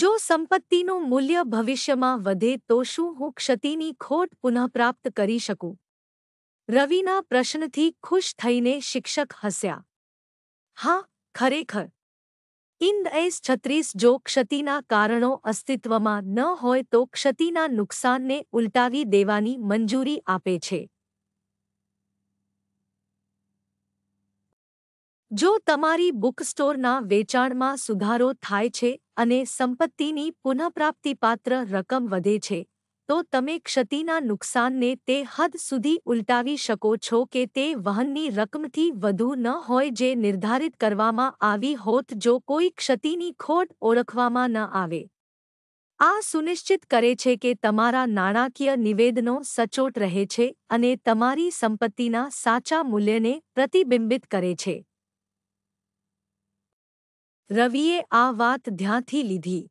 જો સંપત્તિનું મૂલ્ય ભવિષ્યમાં વધે તો શું હું ક્ષતિની ખોટ પુનઃપ્રાપ્ત કરી શકું રવિના પ્રશ્નથી ખુશ થઈને શિક્ષક હસ્યા હા ખરેખર ઇન્દ એસ છત્રીસ જો ક્ષતિના કારણો અસ્તિત્વમાં ન હોય તો ક્ષતિના નુકસાનને ઉલટાવી દેવાની મંજૂરી આપે છે જો તમારી બુક સ્ટોરના વેચાણમાં સુધારો થાય છે અને સંપત્તિની પુનઃપ્રાપ્તિપાત્ર રકમ વધે છે તો તમે ક્ષતિના નુકસાનને તે હદ સુધી ઉલટાવી શકો છો કે તે વહનની રકમથી વધુ ન હોય જે નિર્ધારિત કરવામાં આવી હોત જો કોઈ ક્ષતિની ખોટ ઓળખવામાં ન આવે આ સુનિશ્ચિત કરે છે કે તમારા નાણાકીય નિવેદનો સચોટ રહે છે અને તમારી સંપત્તિના સાચા મૂલ્યને પ્રતિબિંબિત કરે છે રવિએ આ વાત ધ્યાનથી લીધી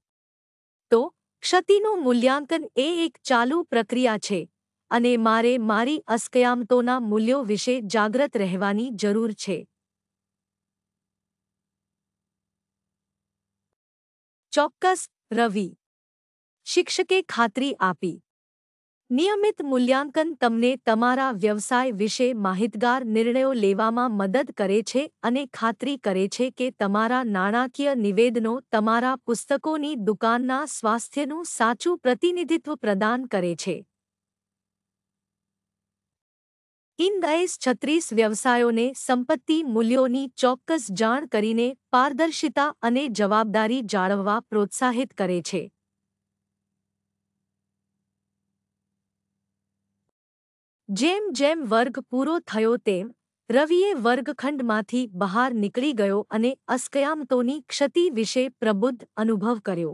તો ક્ષતિનું મૂલ્યાંકન એ એક ચાલુ પ્રક્રિયા છે અને મારે મારી અસ્કયામતોના મૂલ્યો વિશે જાગ્રત રહેવાની જરૂર છે ચોક્કસ રવિ શિક્ષકે ખાતરી આપી નિયમિત મૂલ્યાંકન તમને તમારા વ્યવસાય વિશે માહિતગાર નિર્ણયો લેવામાં મદદ કરે છે અને ખાતરી કરે છે કે તમારા નાણાકીય નિવેદનો તમારા પુસ્તકોની દુકાનના સ્વાસ્થ્યનું સાચું પ્રતિનિધિત્વ પ્રદાન કરે છે ઇન્દાઇસ છત્રીસ વ્યવસાયોને સંપત્તિ મૂલ્યોની ચોક્કસ જાણ કરીને પારદર્શિતા અને જવાબદારી જાળવવા પ્રોત્સાહિત કરે છે જેમ જેમ વર્ગ પૂરો થયો તેમ રવિએ વર્ગખંડમાંથી બહાર નીકળી ગયો અને અસ્કયામતોની ક્ષતિ વિશે પ્રબુદ્ધ અનુભવ કર્યો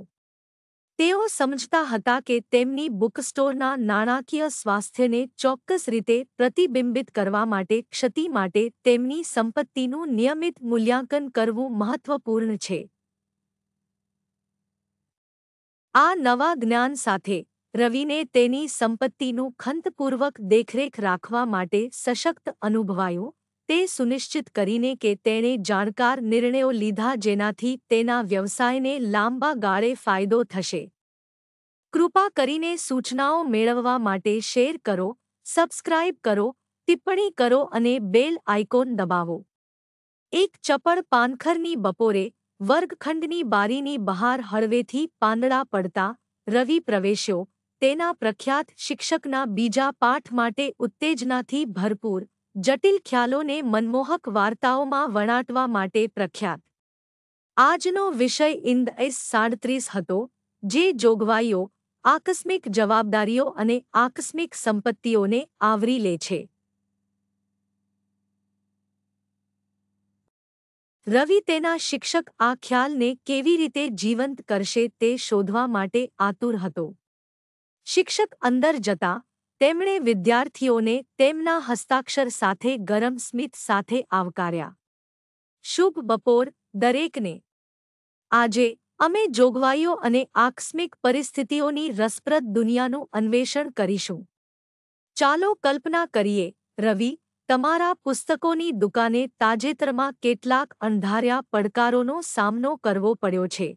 તેઓ સમજતા હતા કે તેમની બુકસ્ટોરના નાણાકીય સ્વાસ્થ્યને ચોક્કસ રીતે પ્રતિબિંબિત કરવા માટે ક્ષતિ માટે તેમની સંપત્તિનું નિયમિત મૂલ્યાંકન કરવું મહત્વપૂર્ણ છે આ નવા જ્ઞાન સાથે રવિને તેની સંપત્તિનું ખંતપૂર્વક દેખરેખ રાખવા માટે સશક્ત અનુભવાયો તે સુનિશ્ચિત કરીને કે તેણે જાણકાર નિર્ણયો લીધા જેનાથી તેના વ્યવસાયને લાંબા ગાળે ફાયદો થશે કૃપા કરીને સૂચનાઓ મેળવવા માટે શેર કરો સબસ્ક્રાઇબ કરો ટિપ્પણી કરો અને બેલ આઇકોન દબાવો એક ચપળ પાનખરની બપોરે વર્ગખંડની બારીની બહાર હળવેથી પાંદડા પડતા રવિ પ્રવેશ્યો તેના પ્રખ્યાત શિક્ષકના બીજા પાઠ માટે ઉત્તેજનાથી ભરપૂર જટિલ ખ્યાલોને મનમોહક વાર્તાઓમાં વણાટવા માટે પ્રખ્યાત આજનો વિષય ઇન્દ એસ સાડત્રીસ હતો જે જોગવાઈઓ આકસ્મિક જવાબદારીઓ અને આકસ્મિક સંપત્તિઓને આવરી લે છે રવિ તેના શિક્ષક આ ખ્યાલને કેવી રીતે જીવંત કરશે તે શોધવા માટે આતુર હતો શિક્ષક અંદર જતા તેમણે વિદ્યાર્થીઓને તેમના હસ્તાક્ષર સાથે ગરમ સ્મિત સાથે આવકાર્યા શુભ બપોર દરેકને આજે અમે જોગવાઈઓ અને આકસ્મિક પરિસ્થિતિઓની રસપ્રદ દુનિયાનું અન્વેષણ કરીશું ચાલો કલ્પના કરીએ રવિ તમારા પુસ્તકોની દુકાને તાજેતરમાં કેટલાક અણધાર્યા પડકારોનો સામનો કરવો પડ્યો છે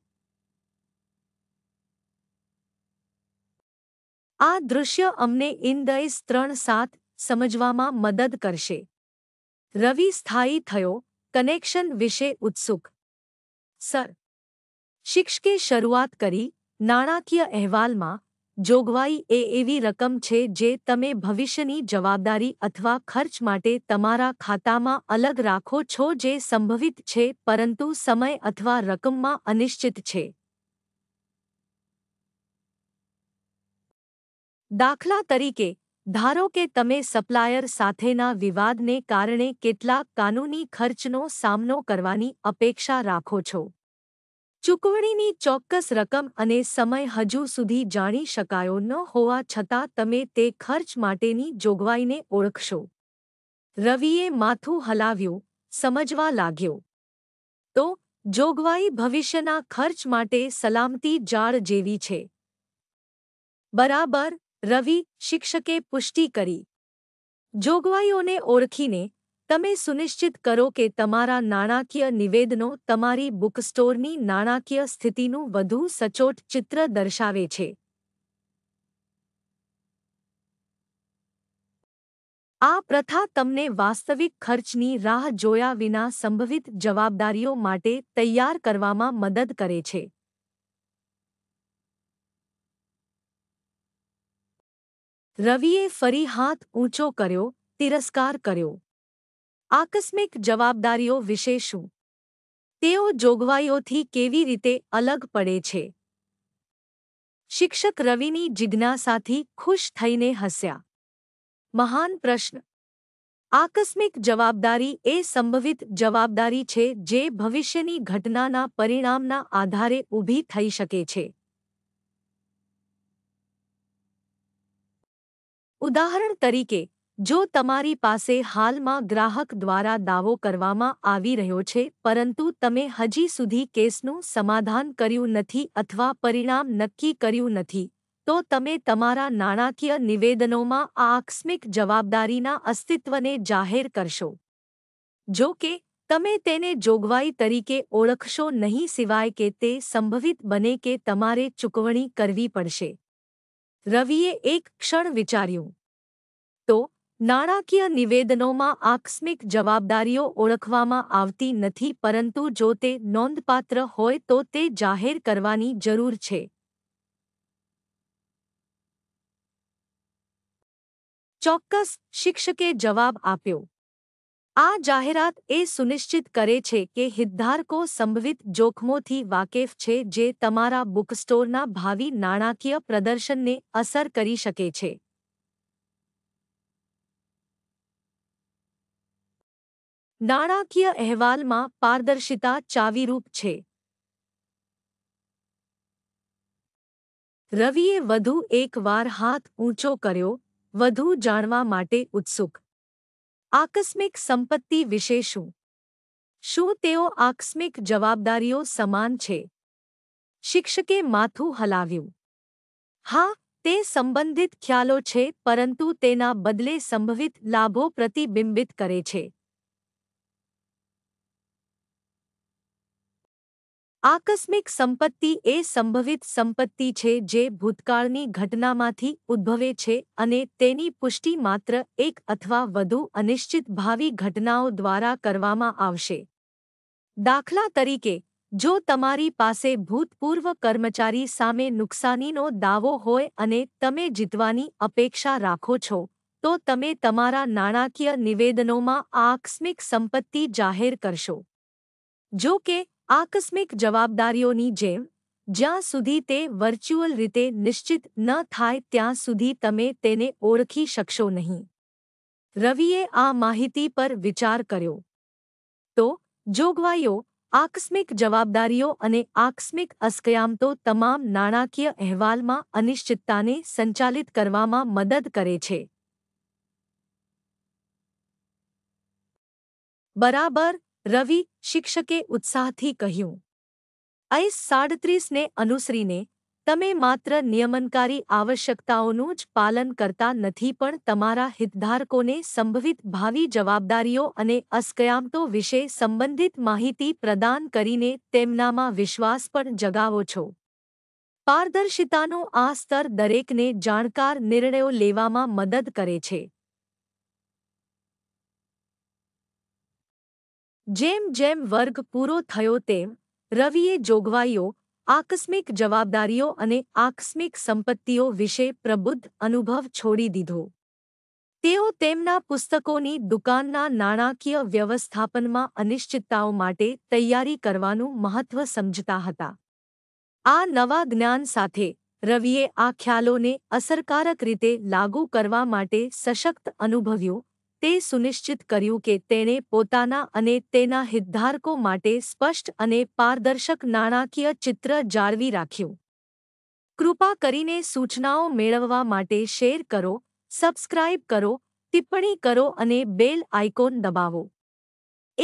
આ દૃશ્ય અમને ઇનદયસ ત્રણ સાત સમજવામાં મદદ કરશે રવિ સ્થાયી થયો કનેક્શન વિશે ઉત્સુક સર શિક્ષકે શરૂઆત કરી નાણાકીય અહેવાલમાં જોગવાઈ એ એવી રકમ છે જે તમે ભવિષ્યની જવાબદારી અથવા ખર્ચ માટે તમારા ખાતામાં અલગ રાખો છો જે સંભવિત છે પરંતુ સમય અથવા રકમમાં અનિશ્ચિત છે દાખલા તરીકે ધારો કે તમે સપ્લાયર સાથેના વિવાદને કારણે કેટલાક કાનૂની ખર્ચનો સામનો કરવાની અપેક્ષા રાખો છો ચૂકવણીની ચોક્કસ રકમ અને સમય હજુ સુધી જાણી શકાયો ન હોવા છતાં તમે તે ખર્ચ માટેની જોગવાઈને ઓળખશો રવિએ માથું હલાવ્યું સમજવા લાગ્યો તો જોગવાઈ ભવિષ્યના ખર્ચ માટે સલામતી જાળ જેવી છે બરાબર રવિ શિક્ષકે પુષ્ટિ કરી જોગવાઈઓને ઓળખીને તમે સુનિશ્ચિત કરો કે તમારા નાણાકીય નિવેદનો તમારી બુકસ્ટોરની નાણાકીય સ્થિતિનું વધુ સચોટ ચિત્ર દર્શાવે છે આ પ્રથા તમને વાસ્તવિક ખર્ચની રાહ જોયા વિના સંભવિત જવાબદારીઓ માટે તૈયાર કરવામાં મદદ કરે છે રવિએ ફરી હાથ ઊંચો કર્યો તિરસ્કાર કર્યો આકસ્મિક જવાબદારીઓ વિશે શું તેઓ જોગવાઈઓથી કેવી રીતે અલગ પડે છે શિક્ષક રવિની જિજ્ઞાસાથી ખુશ થઈને હસ્યા મહાન પ્રશ્ન આકસ્મિક જવાબદારી એ સંભવિત જવાબદારી છે જે ભવિષ્યની ઘટનાના પરિણામના આધારે ઊભી થઈ શકે છે ઉદાહરણ તરીકે જો તમારી પાસે હાલમાં ગ્રાહક દ્વારા દાવો કરવામાં આવી રહ્યો છે પરંતુ તમે હજી સુધી કેસનું સમાધાન કર્યું નથી અથવા પરિણામ નક્કી કર્યું નથી તો તમે તમારા નાણાકીય નિવેદનોમાં આ આકસ્મિક જવાબદારીના અસ્તિત્વને જાહેર કરશો જો કે તમે તેને જોગવાઈ તરીકે ઓળખશો નહીં સિવાય કે તે સંભવિત બને કે તમારે ચૂકવણી કરવી પડશે રવિએ એક ક્ષણ વિચાર્યું તો નાણાકીય નિવેદનોમાં આકસ્મિક જવાબદારીઓ ઓળખવામાં આવતી નથી પરંતુ જો તે નોંધપાત્ર હોય તો તે જાહેર કરવાની જરૂર છે ચોક્કસ શિક્ષકે જવાબ આપ્યો આ જાહેરાત એ સુનિશ્ચિત કરે છે કે હિતધારકો સંભવિત જોખમોથી વાકેફ છે જે તમારા બુકસ્ટોરના ભાવિ નાણાકીય પ્રદર્શનને અસર કરી શકે છે નાણાકીય અહેવાલમાં પારદર્શિતા ચાવીરૂપ છે રવિએ વધુ એકવાર હાથ ઊંચો કર્યો વધુ જાણવા માટે ઉત્સુક આકસ્મિક સંપત્તિ વિશે શું શું તેઓ આકસ્મિક જવાબદારીઓ સમાન છે શિક્ષકે માથું હલાવ્યું હા તે સંબંધિત ખ્યાલો છે પરંતુ તેના બદલે સંભવિત લાભો પ્રતિબિંબિત કરે છે આકસ્મિક સંપત્તિ એ સંભવિત સંપત્તિ છે જે ભૂતકાળની ઘટનામાંથી ઉદ્ભવે છે અને તેની પુષ્ટિ માત્ર એક અથવા વધુ અનિશ્ચિત ભાવિ ઘટનાઓ દ્વારા કરવામાં આવશે દાખલા તરીકે જો તમારી પાસે ભૂતપૂર્વ કર્મચારી સામે નુકસાનીનો દાવો હોય અને તમે જીતવાની અપેક્ષા રાખો છો તો તમે તમારા નાણાકીય નિવેદનોમાં આકસ્મિક સંપત્તિ જાહેર કરશો જો કે આકસ્મિક જવાબદારીઓની જેમ જ્યાં સુધી તે વર્ચ્યુઅલ રીતે નિશ્ચિત ન થાય ત્યાં સુધી તમે તેને ઓળખી શકશો નહીં રવિએ આ માહિતી પર વિચાર કર્યો તો જોગવાઈઓ આકસ્મિક જવાબદારીઓ અને આકસ્મિક અસ્કયામતો તમામ નાણાકીય અહેવાલમાં અનિશ્ચિતતાને સંચાલિત કરવામાં મદદ કરે છે બરાબર રવિ શિક્ષકે ઉત્સાહથી કહ્યું અહીં સાડત્રીસને અનુસરીને તમે માત્ર નિયમનકારી આવશ્યકતાઓનું જ પાલન કરતા નથી પણ તમારા હિતધારકોને સંભવિત ભાવિ જવાબદારીઓ અને અસ્કયામતો વિશે સંબંધિત માહિતી પ્રદાન કરીને તેમનામાં વિશ્વાસ પણ જગાવો છો પારદર્શિતાનો આ સ્તર દરેકને જાણકાર નિર્ણયો લેવામાં મદદ કરે છે જેમ જેમ વર્ગ પૂરો થયો તેમ રવિએ જોગવાઈઓ આકસ્મિક જવાબદારીઓ અને આકસ્મિક સંપત્તિઓ વિશે પ્રબુદ્ધ અનુભવ છોડી દીધો તેઓ તેમના પુસ્તકોની દુકાનના નાણાકીય વ્યવસ્થાપનમાં અનિશ્ચિતતાઓ માટે તૈયારી કરવાનું મહત્વ સમજતા હતા આ નવા જ્ઞાન સાથે રવિએ આ ખ્યાલોને અસરકારક રીતે લાગુ કરવા માટે સશક્ત અનુભવ્યું તે સુનિશ્ચિત કર્યું કે તેણે પોતાના અને તેના હિતધારકો માટે સ્પષ્ટ અને પારદર્શક નાણાકીય ચિત્ર જાળવી રાખ્યું કૃપા કરીને સૂચનાઓ મેળવવા માટે શેર કરો સબસ્ક્રાઇબ કરો ટિપ્પણી કરો અને બેલ આઇકોન દબાવો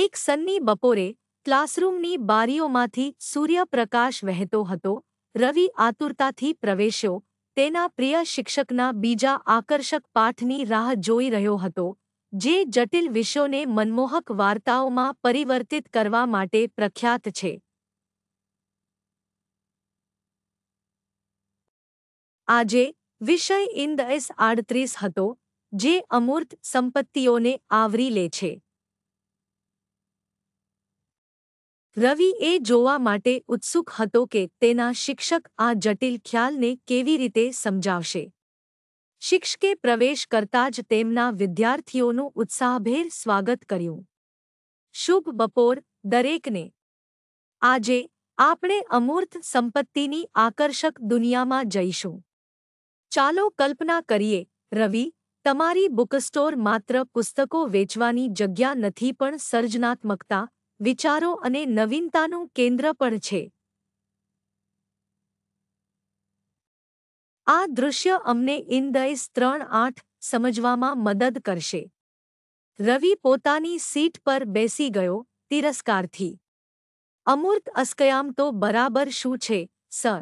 એક સન્ની બપોરે ક્લાસરૂમની બારીઓમાંથી સૂર્યપ્રકાશ વહેતો હતો રવિ આતુરતાથી પ્રવેશ્યો તેના પ્રિય શિક્ષકના બીજા આકર્ષક પાઠની રાહ જોઈ રહ્યો હતો જે જટિલ વિષયોને મનમોહક વાર્તાઓમાં પરિવર્તિત કરવા માટે પ્રખ્યાત છે આજે વિષય ઇન ધ એસ આડત્રીસ હતો જે અમૂર્ત સંપત્તિઓને આવરી લે છે રવિ એ જોવા માટે ઉત્સુક હતો કે તેના શિક્ષક આ જટિલ ખ્યાલને કેવી રીતે સમજાવશે શિક્ષકે પ્રવેશ કરતા જ તેમના વિદ્યાર્થીઓનું ઉત્સાહભેર સ્વાગત કર્યું શુભ બપોર દરેકને આજે આપણે અમૂર્ત સંપત્તિની આકર્ષક દુનિયામાં જઈશું ચાલો કલ્પના કરીએ રવિ તમારી બુકસ્ટોર માત્ર પુસ્તકો વેચવાની જગ્યા નથી પણ સર્જનાત્મકતા વિચારો અને નવીનતાનું કેન્દ્ર પણ છે આ દૃશ્ય અમને ઇનદયસ ત્રણ આઠ સમજવામાં મદદ કરશે રવિ પોતાની સીટ પર બેસી ગયો તિરસ્કારથી અમૂર્ત અસ્કયામ તો બરાબર શું છે સર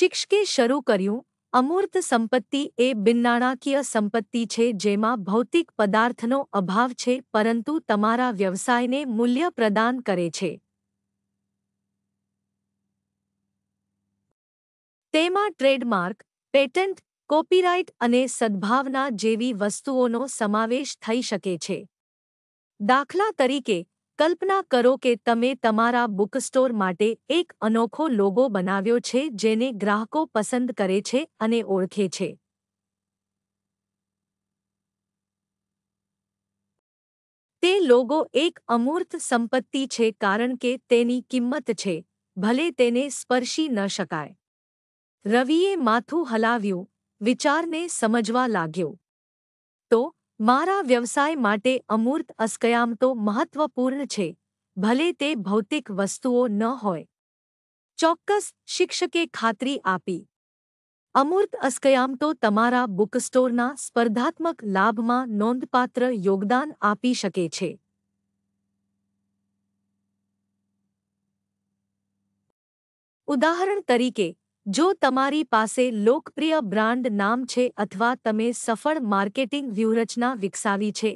શિક્ષકે શરૂ કર્યું અમૂર્ત સંપત્તિ એ બિનનાણાકીય સંપત્તિ છે જેમાં ભૌતિક પદાર્થનો અભાવ છે પરંતુ તમારા વ્યવસાયને મૂલ્ય પ્રદાન કરે છે તેમાં ટ્રેડમાર્ક પેટન્ટ કોપીરાઇટ અને સદ્ભાવના જેવી વસ્તુઓનો સમાવેશ થઈ શકે છે દાખલા તરીકે કલ્પના કરો કે તમે તમારા બુકસ્ટોર માટે એક અનોખો લોગો બનાવ્યો છે જેને ગ્રાહકો પસંદ કરે છે અને ઓળખે છે તે લોગો એક અમૂર્ત સંપત્તિ છે કારણ કે તેની કિંમત છે ભલે તેને સ્પર્શી ન શકાય રવિએ માથું હલાવ્યું વિચારને સમજવા લાગ્યો તો મારા વ્યવસાય માટે અમૂર્ત અસ્કયામ તો મહત્વપૂર્ણ છે ભલે તે ભૌતિક વસ્તુઓ ન હોય ચોક્કસ શિક્ષકે ખાતરી આપી અમૂર્ત અસ્કયામ તો તમારા બુકસ્ટોરના સ્પર્ધાત્મક લાભમાં નોંધપાત્ર યોગદાન આપી શકે છે ઉદાહરણ તરીકે જો તમારી પાસે લોકપ્રિય બ્રાન્ડ નામ છે અથવા તમે સફળ માર્કેટિંગ વ્યૂહરચના વિકસાવી છે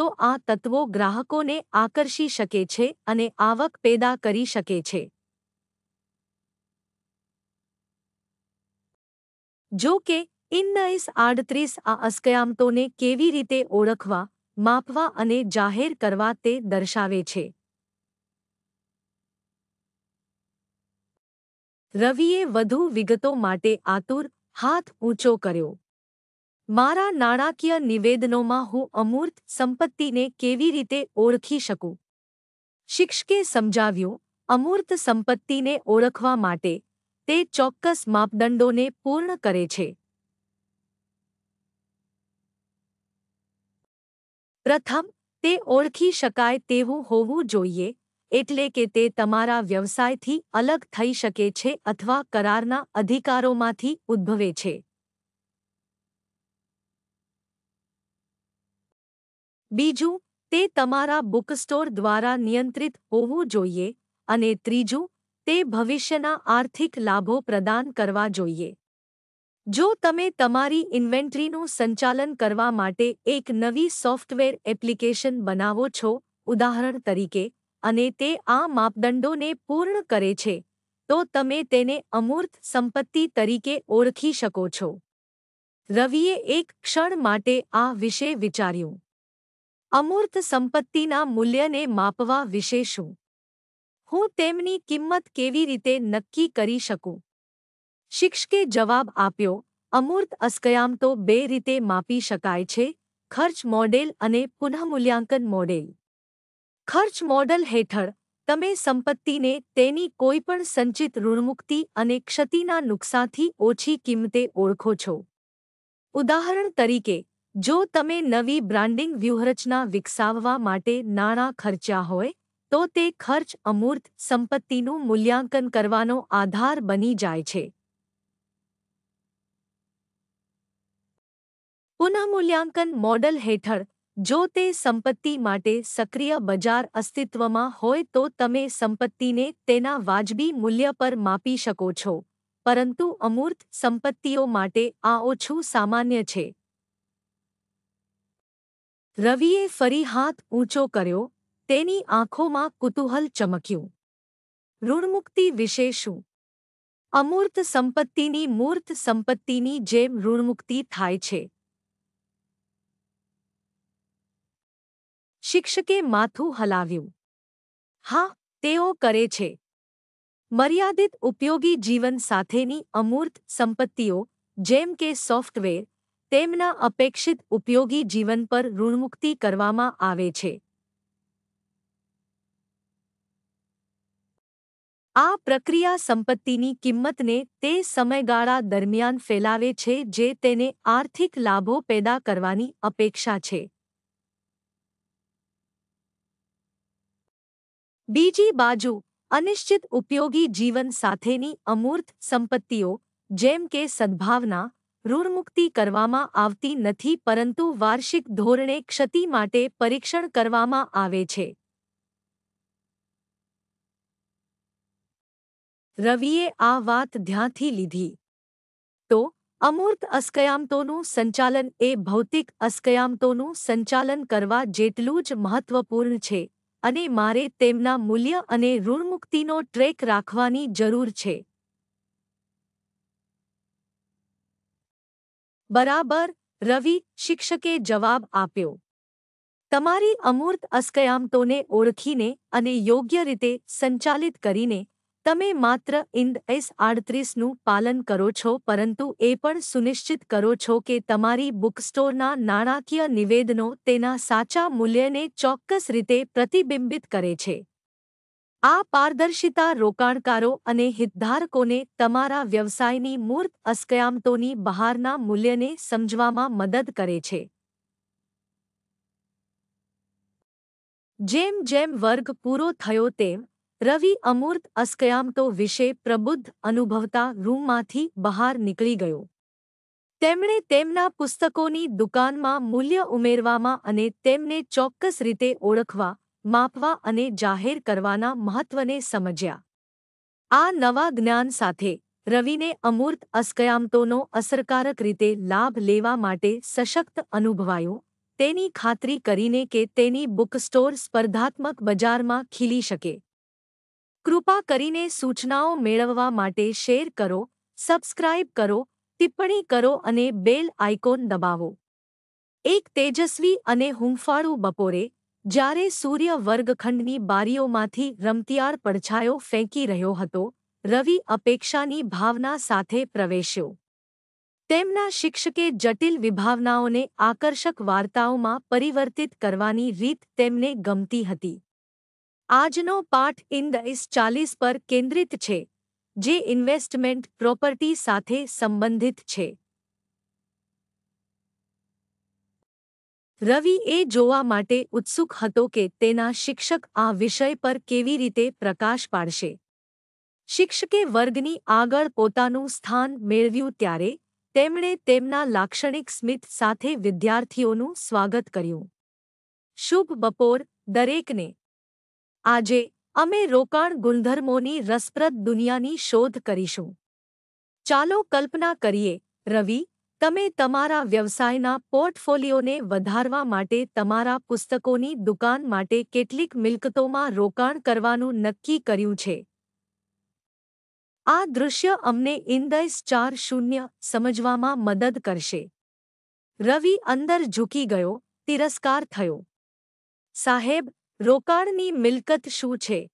તો આ તત્વો ગ્રાહકોને આકર્ષી શકે છે અને આવક પેદા કરી શકે છે જો કે ઇન્નઇસ આડત્રીસ આ અસ્કયામતોને કેવી રીતે ઓળખવા માપવા અને જાહેર કરવા તે દર્શાવે છે રવિએ વધુ વિગતો માટે આતુર હાથ ઊંચો કર્યો મારા નાણાકીય નિવેદનોમાં હું અમૂર્ત સંપત્તિને કેવી રીતે ઓળખી શકું શિક્ષકે સમજાવ્યું અમૂર્ત સંપત્તિને ઓળખવા માટે તે ચોક્કસ માપદંડોને પૂર્ણ કરે છે પ્રથમ તે ઓળખી શકાય તેવું હોવું જોઈએ એટલે કે તે તમારા વ્યવસાયથી અલગ થઈ શકે છે અથવા કરારના અધિકારોમાંથી ઉદ્ભવે છે બીજું તે તમારા બુકસ્ટોર દ્વારા નિયંત્રિત હોવું જોઈએ અને ત્રીજું તે ભવિષ્યના આર્થિક લાભો પ્રદાન કરવા જોઈએ જો તમે તમારી ઇન્વેન્ટરીનું સંચાલન કરવા માટે એક નવી સોફ્ટવેર એપ્લિકેશન બનાવો છો ઉદાહરણ તરીકે અને તે આ માપદંડોને પૂર્ણ કરે છે તો તમે તેને અમૂર્ત સંપત્તિ તરીકે ઓળખી શકો છો રવિએ એક ક્ષણ માટે આ વિશે વિચાર્યું અમૂર્ત સંપત્તિના મૂલ્યને માપવા વિશે શું હું તેમની કિંમત કેવી રીતે નક્કી કરી શકું શિક્ષકે જવાબ આપ્યો અમૂર્ત અસ્કયામ તો બે રીતે માપી શકાય છે ખર્ચ મોડેલ અને પુનઃમૂલ્યાંકન મોડેલ ખર્ચ મોડલ હેઠળ તમે સંપત્તિને તેની કોઈપણ સંચિત ઋણમુક્તિ અને ક્ષતિના નુકસાનથી ઓછી કિંમતે ઓળખો છો ઉદાહરણ તરીકે જો તમે નવી બ્રાન્ડિંગ વ્યૂહરચના વિકસાવવા માટે નાણાં ખર્ચ્યા હોય તો તે ખર્ચ અમૂર્ત સંપત્તિનું મૂલ્યાંકન કરવાનો આધાર બની જાય છે પુનઃમૂલ્યાંકન મોડલ હેઠળ જો તે સંપત્તિ માટે સક્રિય બજાર અસ્તિત્વમાં હોય તો તમે સંપત્તિને તેના વાજબી મૂલ્ય પર માપી શકો છો પરંતુ અમૂર્ત સંપત્તિઓ માટે આ ઓછું સામાન્ય છે રવિએ ફરી હાથ ઊંચો કર્યો તેની આંખોમાં કુતૂહલ ચમક્યું ઋણમુક્તિ વિશે શું અમૂર્ત સંપત્તિની મૂર્ત સંપત્તિની જેમ ઋણમુક્તિ થાય છે શિક્ષકે માથું હલાવ્યું હા તેઓ કરે છે મર્યાદિત ઉપયોગી જીવન સાથેની અમૂર્ત સંપત્તિઓ જેમ કે સોફ્ટવેર તેમના અપેક્ષિત ઉપયોગી જીવન પર ઋણમુક્તિ કરવામાં આવે છે આ પ્રક્રિયા સંપત્તિની કિંમતને તે સમયગાળા દરમિયાન ફેલાવે છે જે તેને આર્થિક લાભો પેદા કરવાની અપેક્ષા છે બીજી બાજુ અનિશ્ચિત ઉપયોગી જીવન સાથેની અમૂર્ત સંપત્તિઓ જેમ કે સદ્ભાવના ઋણમુક્તિ કરવામાં આવતી નથી પરંતુ વાર્ષિક ધોરણે ક્ષતિ માટે પરીક્ષણ કરવામાં આવે છે રવિએ આ વાત ધ્યાંથી લીધી તો અમૂર્ત અસ્કયામતોનું સંચાલન એ ભૌતિક અસ્કયામતોનું સંચાલન કરવા જેટલું જ મહત્વપૂર્ણ છે અને મારે તેમના મૂલ્ય અને ઋણમુક્તિનો ટ્રેક રાખવાની જરૂર છે બરાબર રવિ શિક્ષકે જવાબ આપ્યો તમારી અમૂર્ત અસ્કયામતોને ઓળખીને અને યોગ્ય રીતે સંચાલિત કરીને તમે માત્ર ઇન્દ એસ આડત્રીસનું પાલન કરો છો પરંતુ એ પણ સુનિશ્ચિત કરો છો કે તમારી બુકસ્ટોરના નાણાકીય નિવેદનો તેના સાચા મૂલ્યને ચોક્કસ રીતે પ્રતિબિંબિત કરે છે આ પારદર્શિતા રોકાણકારો અને હિતધારકોને તમારા વ્યવસાયની મૂર્ત અસ્કયામતોની બહારના મૂલ્યને સમજવામાં મદદ કરે છે જેમ જેમ વર્ગ પૂરો થયો તેમ રવિ અમૂર્ત અસ્કયામતો વિશે પ્રબુદ્ધ અનુભવતા રૂમમાંથી બહાર નીકળી ગયો તેમણે તેમના પુસ્તકોની દુકાનમાં મૂલ્ય ઉમેરવામાં અને તેમને ચોક્કસ રીતે ઓળખવા માપવા અને જાહેર કરવાના મહત્વને સમજ્યા આ નવા જ્ઞાન સાથે રવિને અમૂર્ત અસ્કયામતોનો અસરકારક રીતે લાભ લેવા માટે સશક્ત અનુભવાયો તેની ખાતરી કરીને કે તેની બુકસ્ટોર સ્પર્ધાત્મક બજારમાં ખીલી શકે કૃપા કરીને સૂચનાઓ મેળવવા માટે શેર કરો સબસ્ક્રાઇબ કરો ટિપ્પણી કરો અને બેલ આઇકોન દબાવો એક તેજસ્વી અને હુંફાળું બપોરે જ્યારે સૂર્ય વર્ગખંડની બારીઓમાંથી રમતિયાળ પડછાયો ફેંકી રહ્યો હતો રવિ અપેક્ષાની ભાવના સાથે પ્રવેશ્યો તેમના શિક્ષકે જટિલ વિભાવનાઓને આકર્ષક વાર્તાઓમાં પરિવર્તિત કરવાની રીત તેમને ગમતી હતી આજનો પાઠ ઇન ધ ઇસ ચાલીસ પર કેન્દ્રિત છે જે ઇન્વેસ્ટમેન્ટ પ્રોપર્ટી સાથે સંબંધિત છે રવિ એ જોવા માટે ઉત્સુક હતો કે તેના શિક્ષક આ વિષય પર કેવી રીતે પ્રકાશ પાડશે શિક્ષકે વર્ગની આગળ પોતાનું સ્થાન મેળવ્યું ત્યારે તેમણે તેમના લાક્ષણિક સ્મિત સાથે વિદ્યાર્થીઓનું સ્વાગત કર્યું શુભ બપોર દરેકને આજે અમે રોકાણ ગુણધર્મોની રસપ્રદ દુનિયાની શોધ કરીશું ચાલો કલ્પના કરીએ રવિ તમે તમારા વ્યવસાયના પોર્ટફોલિયોને વધારવા માટે તમારા પુસ્તકોની દુકાન માટે કેટલીક મિલકતોમાં રોકાણ કરવાનું નક્કી કર્યું છે આ દૃશ્ય અમને ઇન્દૈસ ચાર શૂન્ય સમજવામાં મદદ કરશે રવિ અંદર ઝૂકી ગયો તિરસ્કાર થયો સાહેબ રોકાણની મિલકત શું છે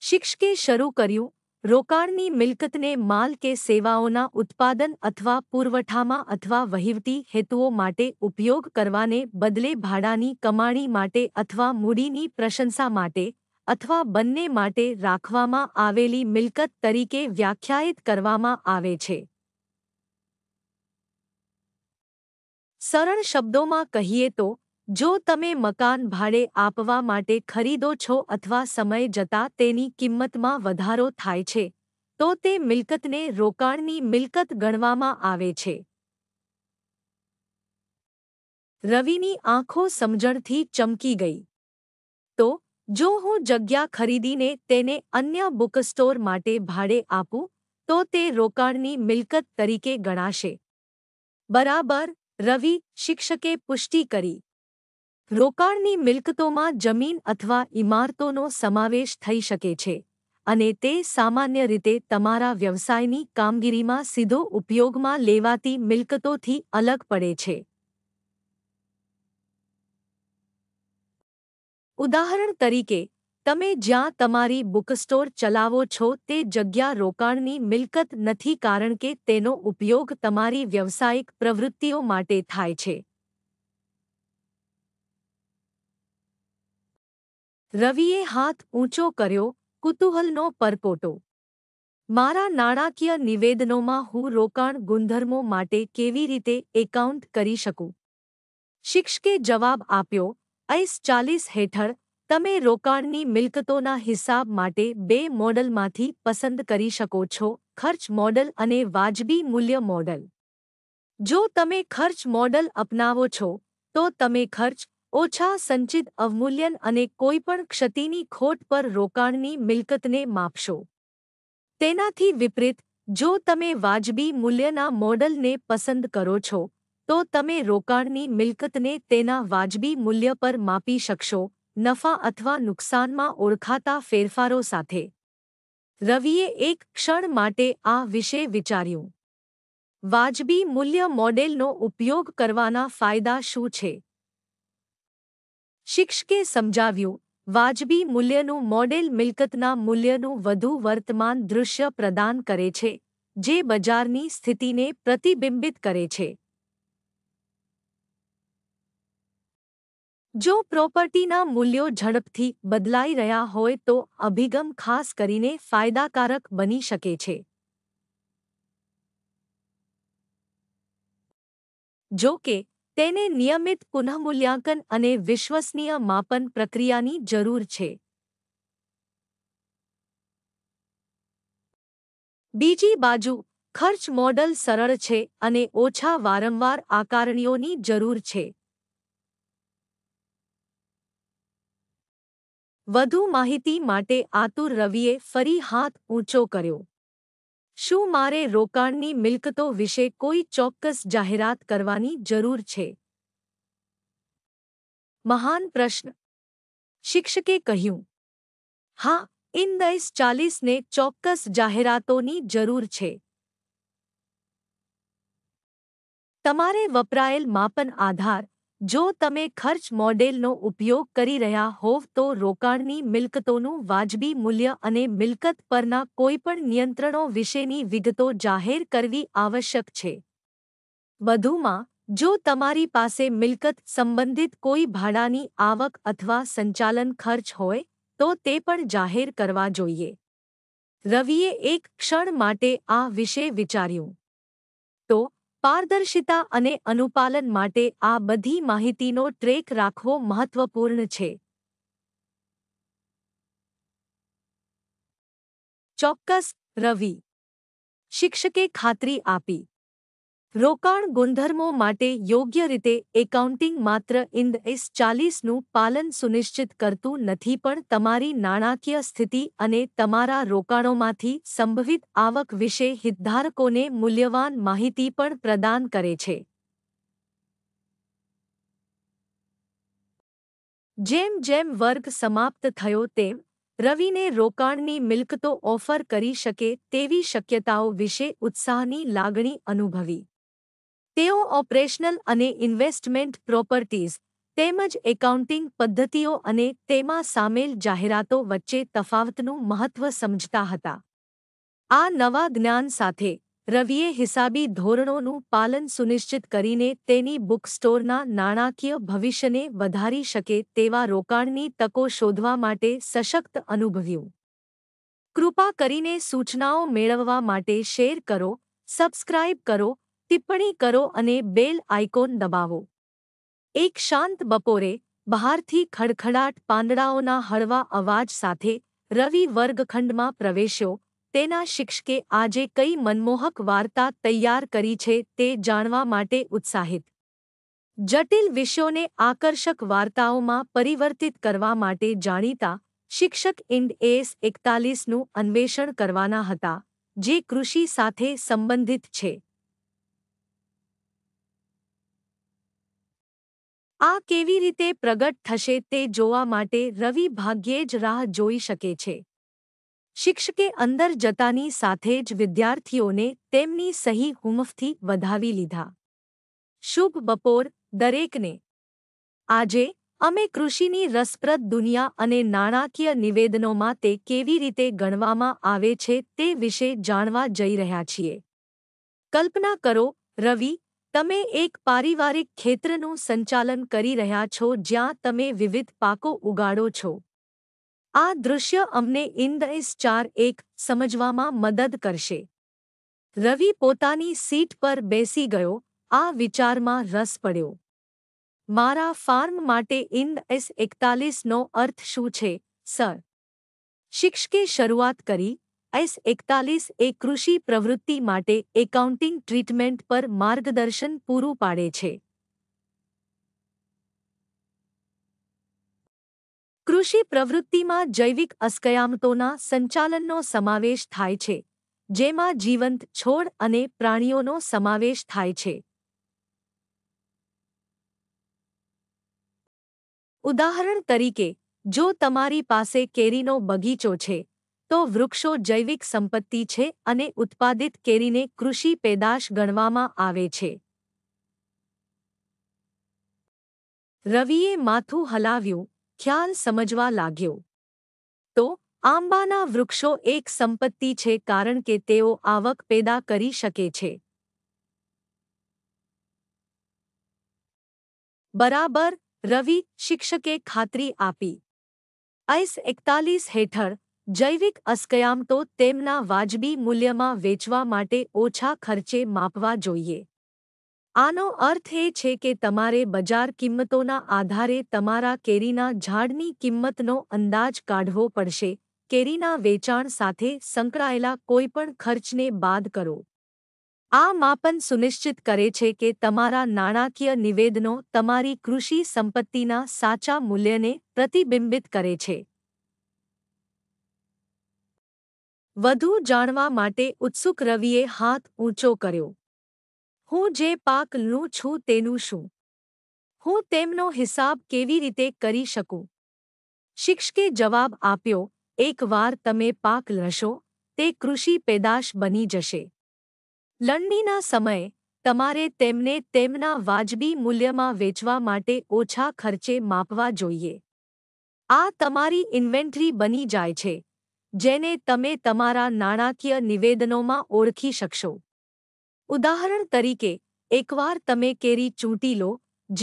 શિક્ષકે શરૂ કર્યું રોકાણની મિલકતને માલ કે સેવાઓના ઉત્પાદન અથવા પુરવઠામાં અથવા વહીવટી હેતુઓ માટે ઉપયોગ કરવાને બદલે ભાડાની કમાણી માટે અથવા મૂડીની પ્રશંસા માટે અથવા બંને માટે રાખવામાં આવેલી મિલકત તરીકે વ્યાખ્યાયિત કરવામાં આવે છે સરળ શબ્દોમાં કહીએ તો જો તમે મકાન ભાડે આપવા માટે ખરીદો છો અથવા સમય જતાં તેની કિંમતમાં વધારો થાય છે તો તે મિલકતને રોકાણની મિલકત ગણવામાં આવે છે રવિની આંખો સમજણથી ચમકી ગઈ તો જો હું જગ્યા ખરીદીને તેને અન્ય બુક સ્ટોર માટે ભાડે આપું તો તે રોકાણની મિલકત તરીકે ગણાશે બરાબર રવિ શિક્ષકે પુષ્ટિ કરી રોકાણની મિલકતોમાં જમીન અથવા ઇમારતોનો સમાવેશ થઈ શકે છે અને તે સામાન્ય રીતે તમારા વ્યવસાયની કામગીરીમાં સીધો ઉપયોગમાં લેવાતી મિલકતોથી અલગ પડે છે ઉદાહરણ તરીકે તમે જ્યાં તમારી બુકસ્ટોર ચલાવો છો તે જગ્યા રોકાણની મિલકત નથી કારણ કે તેનો ઉપયોગ તમારી વ્યવસાયિક પ્રવૃત્તિઓ માટે થાય છે રવિએ હાથ ઊંચો કર્યો કુતૂહલનો પરકોટો મારા નાણાકીય નિવેદનોમાં હું રોકાણ ગુણધર્મો માટે કેવી રીતે એકાઉન્ટ કરી શકું શિક્ષકે જવાબ આપ્યો ઐસ ચાલીસ હેઠળ તમે રોકાણની મિલકતોના હિસાબ માટે બે મોડલમાંથી પસંદ કરી શકો છો ખર્ચ મોડલ અને વાજબી મૂલ્ય મોડલ જો તમે ખર્ચ મોડલ અપનાવો છો તો તમે ખર્ચ ઓછા સંચિત અવમૂલ્યન અને કોઈપણ ક્ષતિની ખોટ પર રોકાણની મિલકતને માપશો તેનાથી વિપરીત જો તમે વાજબી મૂલ્યના મોડલને પસંદ કરો છો તો તમે રોકાણની મિલકતને તેના વાજબી મૂલ્ય પર માપી શકશો નફા અથવા નુકસાનમાં ઓળખાતા ફેરફારો સાથે રવિએ એક ક્ષણ માટે આ વિશે વિચાર્યું વાજબી મૂલ્ય મોડેલનો ઉપયોગ કરવાના ફાયદા શું છે શિક્ષકે સમજાવ્યું વાજબી મૂલ્યનું મોડેલ મિલકતના મૂલ્યનું વધુ વર્તમાન દૃશ્ય પ્રદાન કરે છે જે બજારની સ્થિતિને પ્રતિબિંબિત કરે છે જો પ્રોપર્ટીના મૂલ્યો ઝડપથી બદલાઈ રહ્યા હોય તો અભિગમ ખાસ કરીને ફાયદાકારક બની શકે છે જો કે તેને નિયમિત પુનઃમૂલ્યાંકન અને વિશ્વસનીય માપન પ્રક્રિયાની જરૂર છે બીજી બાજુ ખર્ચ મોડલ સરળ છે અને ઓછા વારંવાર આકારણીઓની જરૂર છે વધુ માહિતી માટે આતુર રવિએ ફરી હાથ ઊંચો કર્યો શું મારે રોકાણની મિલકતો વિશે કોઈ ચોક્કસ જાહેરાત કરવાની જરૂર છે મહાન પ્રશ્ન શિક્ષકે કહ્યું હા ઇન ઇન્દઈસ ચાલીસને ચોક્કસ જાહેરાતોની જરૂર છે તમારે વપરાયેલ માપન આધાર જો તમે ખર્ચ મોડેલનો ઉપયોગ કરી રહ્યા હોવ તો રોકાણની મિલકતોનું વાજબી મૂલ્ય અને મિલકત પરના કોઈપણ નિયંત્રણો વિશેની વિગતો જાહેર કરવી આવશ્યક છે વધુમાં જો તમારી પાસે મિલકત સંબંધિત કોઈ ભાડાની આવક અથવા સંચાલન ખર્ચ હોય તો તે પણ જાહેર કરવા જોઈએ રવિએ એક ક્ષણ માટે આ વિશે વિચાર્યું તો પારદર્શિતા અને અનુપાલન માટે આ બધી માહિતીનો ટ્રેક રાખવો મહત્વપૂર્ણ છે ચોક્કસ રવિ શિક્ષકે ખાતરી આપી રોકાણ ગુણધર્મો માટે યોગ્ય રીતે એકાઉન્ટિંગ માત્ર ઇન્દ એસ ચાલીસનું પાલન સુનિશ્ચિત કરતું નથી પણ તમારી નાણાકીય સ્થિતિ અને તમારા રોકાણોમાંથી સંભવિત આવક વિશે હિતધારકોને મૂલ્યવાન માહિતી પણ પ્રદાન કરે છે જેમ જેમ વર્ગ સમાપ્ત થયો તેમ રવિને રોકાણની મિલકતો ઓફર કરી શકે તેવી શક્યતાઓ વિશે ઉત્સાહની લાગણી અનુભવી તેઓ ઓપરેશનલ અને ઇન્વેસ્ટમેન્ટ પ્રોપર્ટીઝ તેમજ એકાઉન્ટિંગ પદ્ધતિઓ અને તેમાં સામેલ જાહેરાતો વચ્ચે તફાવતનું મહત્વ સમજતા હતા આ નવા જ્ઞાન સાથે રવિએ હિસાબી ધોરણોનું પાલન સુનિશ્ચિત કરીને તેની બુક સ્ટોરના નાણાકીય ભવિષ્યને વધારી શકે તેવા રોકાણની તકો શોધવા માટે સશક્ત અનુભવ્યું કૃપા કરીને સૂચનાઓ મેળવવા માટે શેર કરો સબસ્ક્રાઇબ કરો ટિપ્પણી કરો અને બેલ આઇકોન દબાવો એક શાંત બપોરે બહારથી ખડખડાટ પાંદડાઓના હળવા અવાજ સાથે રવિ વર્ગખંડમાં પ્રવેશ્યો તેના શિક્ષકે આજે કઈ મનમોહક વાર્તા તૈયાર કરી છે તે જાણવા માટે ઉત્સાહિત જટિલ વિષયોને આકર્ષક વાર્તાઓમાં પરિવર્તિત કરવા માટે જાણીતા શિક્ષક ઇન્ડ એસ એકતાલીસનું અન્વેષણ કરવાના હતા જે કૃષિ સાથે સંબંધિત છે આ કેવી રીતે પ્રગટ થશે તે જોવા માટે રવિ ભાગ્યે જ રાહ જોઈ શકે છે શિક્ષકે અંદર જતાની સાથે જ વિદ્યાર્થીઓને તેમની સહી હુમફથી વધાવી લીધા શુભ બપોર દરેકને આજે અમે કૃષિની રસપ્રદ દુનિયા અને નાણાકીય નિવેદનોમાં તે કેવી રીતે ગણવામાં આવે છે તે વિશે જાણવા જઈ રહ્યા છીએ કલ્પના કરો રવિ તમે એક પારિવારિક ખેતરનું સંચાલન કરી રહ્યા છો જ્યાં તમે વિવિધ પાકો ઉગાડો છો આ દૃશ્ય અમને ઇન્દએસ ચાર એક સમજવામાં મદદ કરશે રવિ પોતાની સીટ પર બેસી ગયો આ વિચારમાં રસ પડ્યો મારા ફાર્મ માટે ઇન્ડ એસ એકતાલીસનો અર્થ શું છે સર શિક્ષકે શરૂઆત કરી એસ એકતાલીસ એ કૃષિ પ્રવૃત્તિ માટે એકાઉન્ટિંગ ટ્રીટમેન્ટ પર માર્ગદર્શન પૂરું પાડે છે કૃષિ પ્રવૃત્તિમાં જૈવિક અસ્કયામતોના સંચાલનનો સમાવેશ થાય છે જેમાં જીવંત છોડ અને પ્રાણીઓનો સમાવેશ થાય છે ઉદાહરણ તરીકે જો તમારી પાસે કેરીનો બગીચો છે તો વૃક્ષો જૈવિક સંપત્તિ છે અને ઉત્પાદિત કેરીને કૃષિ પેદાશ ગણવામાં આવે છે રવિએ માથું હલાવ્યું ખ્યાલ સમજવા લાગ્યો તો આંબાના વૃક્ષો એક સંપત્તિ છે કારણ કે તેઓ આવક પેદા કરી શકે છે બરાબર રવિ શિક્ષકે ખાતરી આપી આઈસ એકતાલીસ હેઠળ જૈવિક અસ્કયામ તો તેમના વાજબી મૂલ્યમાં વેચવા માટે ઓછા ખર્ચે માપવા જોઈએ આનો અર્થ એ છે કે તમારે બજાર કિંમતોના આધારે તમારા કેરીના ઝાડની કિંમતનો અંદાજ કાઢવો પડશે કેરીના વેચાણ સાથે સંકળાયેલા કોઈપણ ખર્ચને બાદ કરો આ માપન સુનિશ્ચિત કરે છે કે તમારા નાણાકીય નિવેદનો તમારી કૃષિ સંપત્તિના સાચા મૂલ્યને પ્રતિબિંબિત કરે છે વધુ જાણવા માટે ઉત્સુક રવિએ હાથ ઊંચો કર્યો હું જે પાક લઉં છું તેનું શું હું તેમનો હિસાબ કેવી રીતે કરી શકું શિક્ષકે જવાબ આપ્યો એકવાર તમે પાક લશો તે કૃષિ પેદાશ બની જશે લણણીના સમયે તમારે તેમને તેમના વાજબી મૂલ્યમાં વેચવા માટે ઓછા ખર્ચે માપવા જોઈએ આ તમારી ઇન્વેન્ટરી બની જાય છે જેને તમે તમારા નાણાકીય નિવેદનોમાં ઓળખી શકશો ઉદાહરણ તરીકે એકવાર તમે કેરી ચૂંટી લો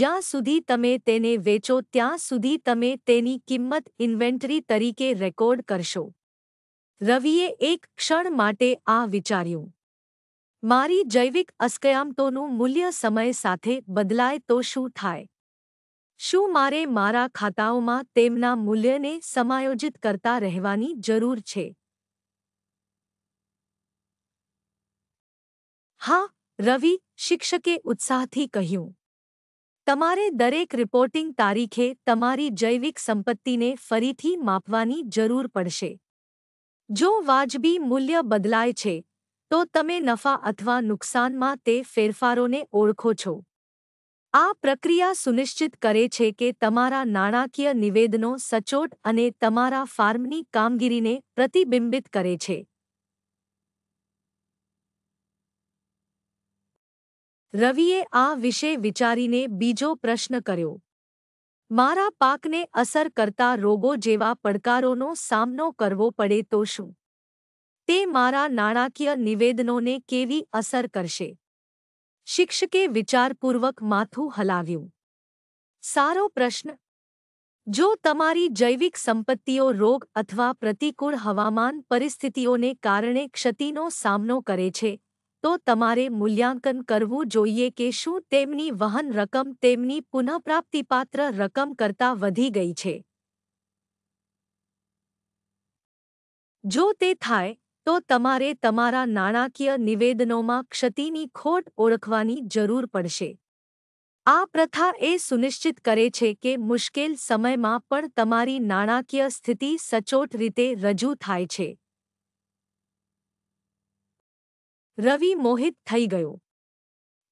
જ્યાં સુધી તમે તેને વેચો ત્યાં સુધી તમે તેની કિંમત ઇન્વેન્ટરી તરીકે રેકોર્ડ કરશો રવિએ એક ક્ષણ માટે આ વિચાર્યું મારી જૈવિક અસ્કયામતોનું મૂલ્ય સમય સાથે બદલાય તો શું થાય શું મારે મારા ખાતાઓમાં તેમના મૂલ્યને સમાયોજિત કરતા રહેવાની જરૂર છે હા રવિ શિક્ષકે ઉત્સાહથી કહ્યું તમારે દરેક રિપોર્ટિંગ તારીખે તમારી જૈવિક સંપત્તિને ફરીથી માપવાની જરૂર પડશે જો વાજબી મૂલ્ય બદલાય છે તો તમે નફા અથવા નુકસાનમાં તે ફેરફારોને ઓળખો છો આ પ્રક્રિયા સુનિશ્ચિત કરે છે કે તમારા નાણાકીય નિવેદનો સચોટ અને તમારા ફાર્મની કામગીરીને પ્રતિબિંબિત કરે છે રવિએ આ વિશે વિચારીને બીજો પ્રશ્ન કર્યો મારા પાકને અસર કરતા રોગો જેવા પડકારોનો સામનો કરવો પડે તો શું તે મારા નાણાકીય નિવેદનોને કેવી અસર કરશે શિક્ષકે વિચારપૂર્વક માથું હલાવ્યું સારો પ્રશ્ન જો તમારી જૈવિક સંપત્તિઓ રોગ અથવા પ્રતિકૂળ હવામાન પરિસ્થિતિઓને કારણે ક્ષતિનો સામનો કરે છે તો તમારે મૂલ્યાંકન કરવું જોઈએ કે શું તેમની વહન રકમ તેમની પુનઃપ્રાપ્તિપાત્ર રકમ કરતાં વધી ગઈ છે જો તે થાય તો તમારે તમારા નાણાકીય નિવેદનોમાં ક્ષતિની ખોટ ઓળખવાની જરૂર પડશે આ પ્રથા એ સુનિશ્ચિત કરે છે કે મુશ્કેલ સમયમાં પણ તમારી નાણાકીય સ્થિતિ સચોટ રીતે રજૂ થાય છે રવિ મોહિત થઈ ગયો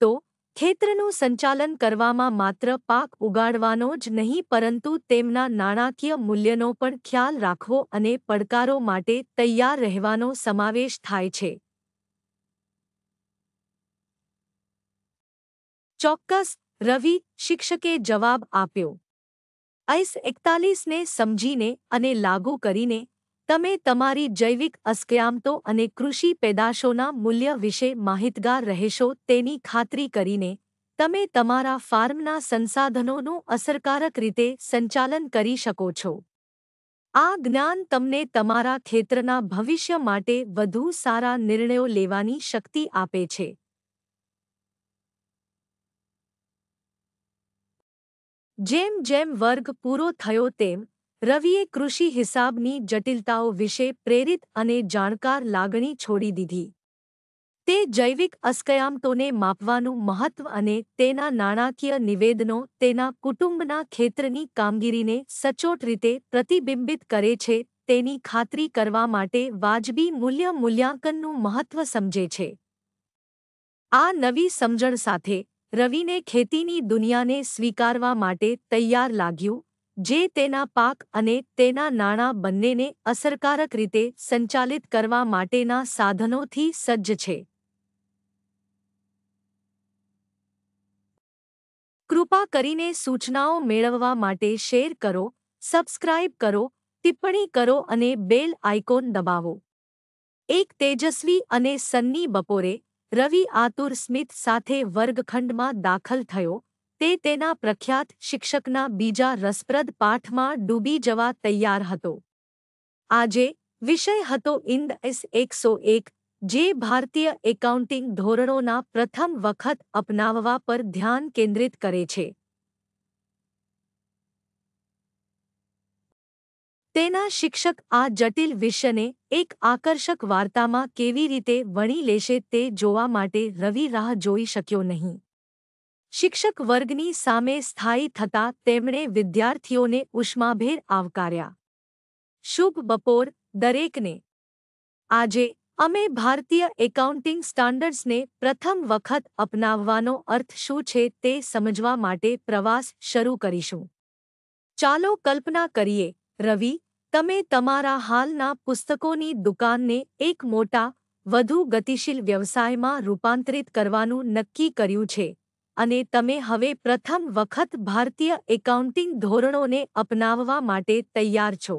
તો ખેતરનું સંચાલન કરવામાં માત્ર પાક ઉગાડવાનો જ નહીં પરંતુ તેમના નાણાકીય મૂલ્યનો પણ ખ્યાલ રાખવો અને પડકારો માટે તૈયાર રહેવાનો સમાવેશ થાય છે ચોક્કસ રવિ શિક્ષકે જવાબ આપ્યો આઈસ એકતાલીસને સમજીને અને લાગુ કરીને તમે તમારી જૈવિક અસ્કયામતો અને કૃષિ પેદાશોના મૂલ્ય વિશે માહિતગાર રહેશો તેની ખાતરી કરીને તમે તમારા ફાર્મના સંસાધનોનું અસરકારક રીતે સંચાલન કરી શકો છો આ જ્ઞાન તમને તમારા ખેતરના ભવિષ્ય માટે વધુ સારા નિર્ણયો લેવાની શક્તિ આપે છે જેમ જેમ વર્ગ પૂરો થયો તેમ રવિએ કૃષિ હિસાબની જટિલતાઓ વિશે પ્રેરિત અને જાણકાર લાગણી છોડી દીધી તે જૈવિક અસ્કયામતોને માપવાનું મહત્વ અને તેના નાણાકીય નિવેદનો તેના કુટુંબના ખેતરની કામગીરીને સચોટ રીતે પ્રતિબિંબિત કરે છે તેની ખાતરી કરવા માટે વાજબી મૂલ્ય મૂલ્યાંકનનું મહત્વ સમજે છે આ નવી સમજણ સાથે રવિને ખેતીની દુનિયાને સ્વીકારવા માટે તૈયાર લાગ્યું જે તેના પાક અને તેના નાણાં બંનેને અસરકારક રીતે સંચાલિત કરવા માટેના સાધનોથી સજ્જ છે કૃપા કરીને સૂચનાઓ મેળવવા માટે શેર કરો સબસ્ક્રાઇબ કરો ટિપ્પણી કરો અને બેલ આઇકોન દબાવો એક તેજસ્વી અને સન્ની બપોરે રવિ આતુર સ્મિથ સાથે વર્ગખંડમાં દાખલ થયો તે તેના પ્રખ્યાત શિક્ષકના બીજા રસપ્રદ પાઠમાં ડૂબી જવા તૈયાર હતો આજે વિષય હતો ઇન્ડ એસ એકસો એક જે ભારતીય એકાઉન્ટિંગ ધોરણોના પ્રથમ વખત અપનાવવા પર ધ્યાન કેન્દ્રિત કરે છે તેના શિક્ષક આ જટિલ વિષયને એક આકર્ષક વાર્તામાં કેવી રીતે વણી લેશે તે જોવા માટે રવિ રાહ જોઈ શક્યો નહીં શિક્ષક વર્ગની સામે સ્થાયી થતા તેમણે વિદ્યાર્થીઓને ઉષ્માભેર આવકાર્યા શુભ બપોર દરેકને આજે અમે ભારતીય એકાઉન્ટિંગ સ્ટાન્ડર્ડ્સને પ્રથમ વખત અપનાવવાનો અર્થ શું છે તે સમજવા માટે પ્રવાસ શરૂ કરીશું ચાલો કલ્પના કરીએ રવિ તમે તમારા હાલના પુસ્તકોની દુકાનને એક મોટા વધુ ગતિશીલ વ્યવસાયમાં રૂપાંતરિત કરવાનું નક્કી કર્યું છે અને તમે હવે પ્રથમ વખત ભારતીય એકાઉન્ટિંગ ધોરણોને અપનાવવા માટે તૈયાર છો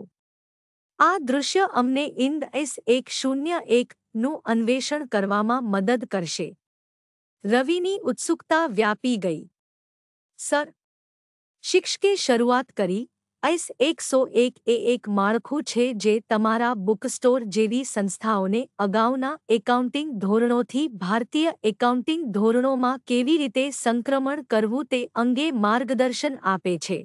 આ દૃશ્ય અમને ઇન્ડ એસ એક શૂન્ય એકનું અન્વેષણ કરવામાં મદદ કરશે રવિની ઉત્સુકતા વ્યાપી ગઈ સર શિક્ષકે શરૂઆત કરી એસ એકસો એક એ એક માળખું છે જે તમારા બુકસ્ટોર જેવી સંસ્થાઓને અગાઉના એકાઉન્ટિંગ ધોરણોથી ભારતીય એકાઉન્ટિંગ ધોરણોમાં કેવી રીતે સંક્રમણ કરવું તે અંગે માર્ગદર્શન આપે છે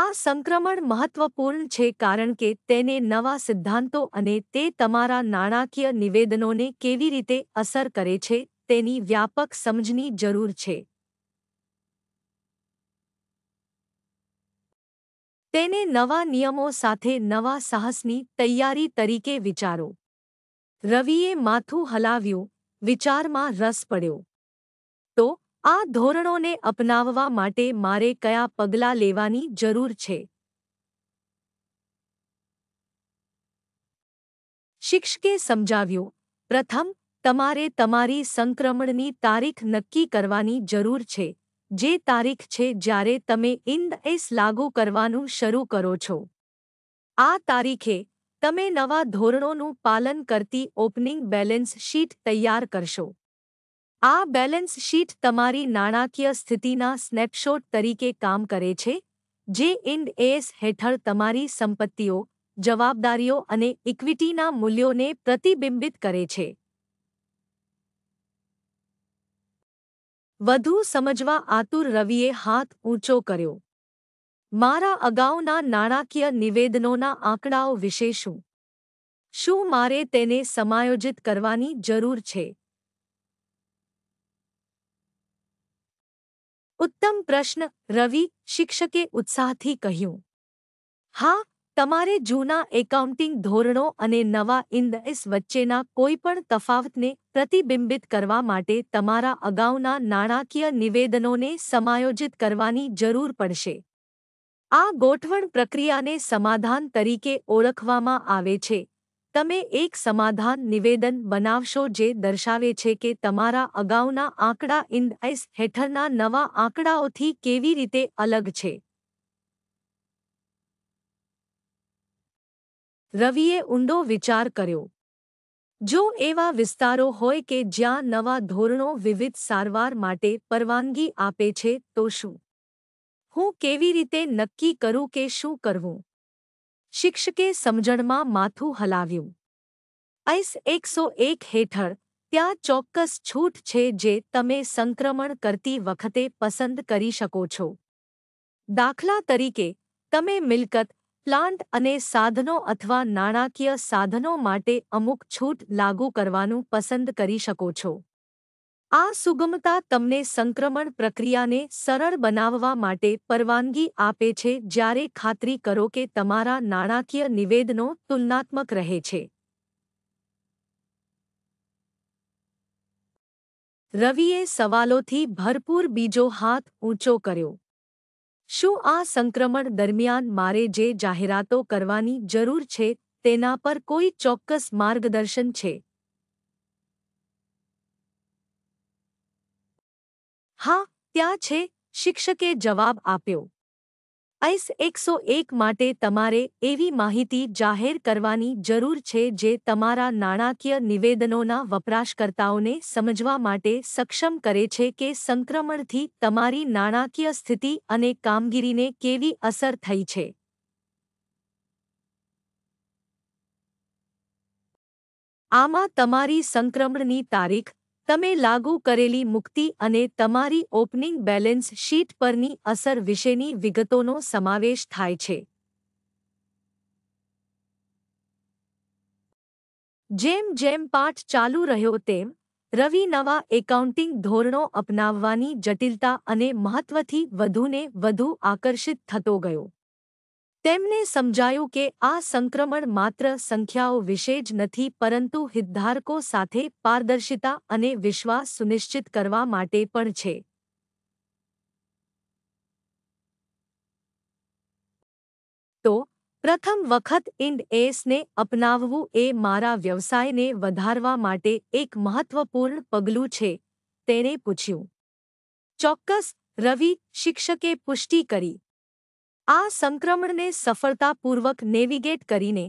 આ સંક્રમણ મહત્વપૂર્ણ છે કારણ કે તેને નવા સિદ્ધાંતો અને તે તમારા નાણાકીય નિવેદનોને કેવી રીતે અસર કરે છે તેની વ્યાપક સમજની જરૂર છે તેને નવા નિયમો સાથે નવા સાહસની તૈયારી તરીકે વિચારો રવિએ માથું હલાવ્યું વિચારમાં રસ પડ્યો તો આ ધોરણોને અપનાવવા માટે મારે કયા પગલાં લેવાની જરૂર છે શિક્ષકે સમજાવ્યું પ્રથમ તમારે તમારી સંક્રમણની તારીખ નક્કી કરવાની જરૂર છે જે તારીખ છે જ્યારે તમે ઇન્દ એસ લાગુ કરવાનું શરૂ કરો છો આ તારીખે તમે નવા ધોરણોનું પાલન કરતી ઓપનિંગ બેલેન્સ શીટ તૈયાર કરશો આ બેલેન્સ શીટ તમારી નાણાકીય સ્થિતિના સ્નેપશોટ તરીકે કામ કરે છે જે ઇન્ડ એસ હેઠળ તમારી સંપત્તિઓ જવાબદારીઓ અને ઇક્વિટીના મૂલ્યોને પ્રતિબિંબિત કરે છે વધુ સમજવા આતુર રવિએ હાથ ઊંચો કર્યો મારા અગાઉના નાણાકીય નિવેદનોના આંકડાઓ વિશે શું શું મારે તેને સમાયોજિત કરવાની જરૂર છે ઉત્તમ પ્રશ્ન રવિ શિક્ષકે ઉત્સાહથી કહ્યું હા તમારે જૂના એકાઉન્ટિંગ ધોરણો અને નવા ઇન્ડએસ વચ્ચેના કોઈપણ તફાવતને પ્રતિબિંબિત કરવા માટે તમારા અગાઉના નાણાકીય નિવેદનોને સમાયોજિત કરવાની જરૂર પડશે આ ગોઠવણ પ્રક્રિયાને સમાધાન તરીકે ઓળખવામાં આવે છે તમે એક સમાધાન નિવેદન બનાવશો જે દર્શાવે છે કે તમારા અગાઉના આંકડા ઇન્ડેક્સ હેઠળના નવા આંકડાઓથી કેવી રીતે અલગ છે રવિએ ઊંડો વિચાર કર્યો જો એવા વિસ્તારો હોય કે જ્યાં નવા ધોરણો વિવિધ સારવાર માટે પરવાનગી આપે છે તો શું હું કેવી રીતે નક્કી કરું કે શું કરવું શિક્ષકે સમજણમાં માથું હલાવ્યું આઈસ એકસો એક હેઠળ ત્યાં ચોક્કસ છૂટ છે જે તમે સંક્રમણ કરતી વખતે પસંદ કરી શકો છો દાખલા તરીકે તમે મિલકત પ્લાન્ટ અને સાધનો અથવા નાણાકીય સાધનો માટે અમુક છૂટ લાગુ કરવાનું પસંદ કરી શકો છો આ સુગમતા તમને સંક્રમણ પ્રક્રિયાને સરળ બનાવવા માટે પરવાનગી આપે છે જ્યારે ખાતરી કરો કે તમારા નાણાકીય નિવેદનો તુલનાત્મક રહે છે રવિએ સવાલોથી ભરપૂર બીજો હાથ ઊંચો કર્યો શું આ સંક્રમણ દરમિયાન મારે જે જાહેરાતો કરવાની જરૂર છે તેના પર કોઈ ચોક્કસ માર્ગદર્શન છે હા ત્યાં છે શિક્ષકે જવાબ આપ્યો આઈસ એકસો એક માટે તમારે એવી માહિતી જાહેર કરવાની જરૂર છે જે તમારા નાણાકીય નિવેદનોના વપરાશકર્તાઓને સમજવા માટે સક્ષમ કરે છે કે સંક્રમણથી તમારી નાણાકીય સ્થિતિ અને કામગીરીને કેવી અસર થઈ છે આમાં તમારી સંક્રમણની તારીખ તમે લાગુ કરેલી મુક્તિ અને તમારી ઓપનિંગ બેલેન્સ શીટ પરની અસર વિશેની વિગતોનો સમાવેશ થાય છે જેમ જેમ પાઠ ચાલુ રહ્યો તેમ રવિ નવા એકાઉન્ટિંગ ધોરણો અપનાવવાની જટિલતા અને મહત્વથી વધુને વધુ આકર્ષિત થતો ગયો તેમણે સમજાયો કે આ સંક્રમણ માત્ર સંખ્યાઓ વિશે જ નથી પરંતુ हितધારકો સાથે પારદર્શિતા અને વિશ્વાસ સુનિશ્ચિત કરવા માટે પણ છે તો પ્રથમ વખત ઇન્ડ એસ ને અપનાવવું એ મારા વ્યવસાયને વધારવા માટે એક મહત્વપૂર્ણ પગલું છે તેરે પૂછ્યું ચોકસ રવિ શિક્ષકે પુષ્ટિ કરી આ સંક્રમણને સફળતાપૂર્વક નેવિગેટ કરીને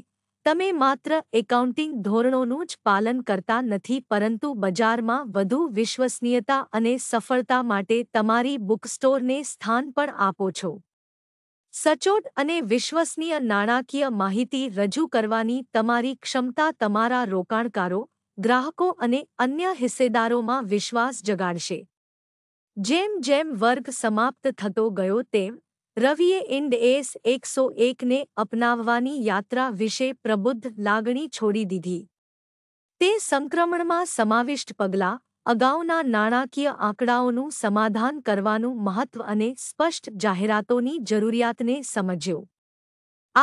તમે માત્ર એકાઉન્ટિંગ ધોરણોનું જ પાલન કરતા નથી પરંતુ બજારમાં વધુ વિશ્વસનીયતા અને સફળતા માટે તમારી બુકસ્ટોરને સ્થાન પણ આપો છો સચોટ અને વિશ્વસનીય નાણાકીય માહિતી રજૂ કરવાની તમારી ક્ષમતા તમારા રોકાણકારો ગ્રાહકો અને અન્ય હિસ્સેદારોમાં વિશ્વાસ જગાડશે જેમ જેમ વર્ગ સમાપ્ત થતો ગયો તેમ રવિએ ઇન્ડ એસ એકસો એકને અપનાવવાની યાત્રા વિશે પ્રબુદ્ધ લાગણી છોડી દીધી તે સંક્રમણમાં સમાવિષ્ટ પગલાં અગાઉના નાણાકીય આંકડાઓનું સમાધાન કરવાનું મહત્વ અને સ્પષ્ટ જાહેરાતોની જરૂરિયાતને સમજ્યો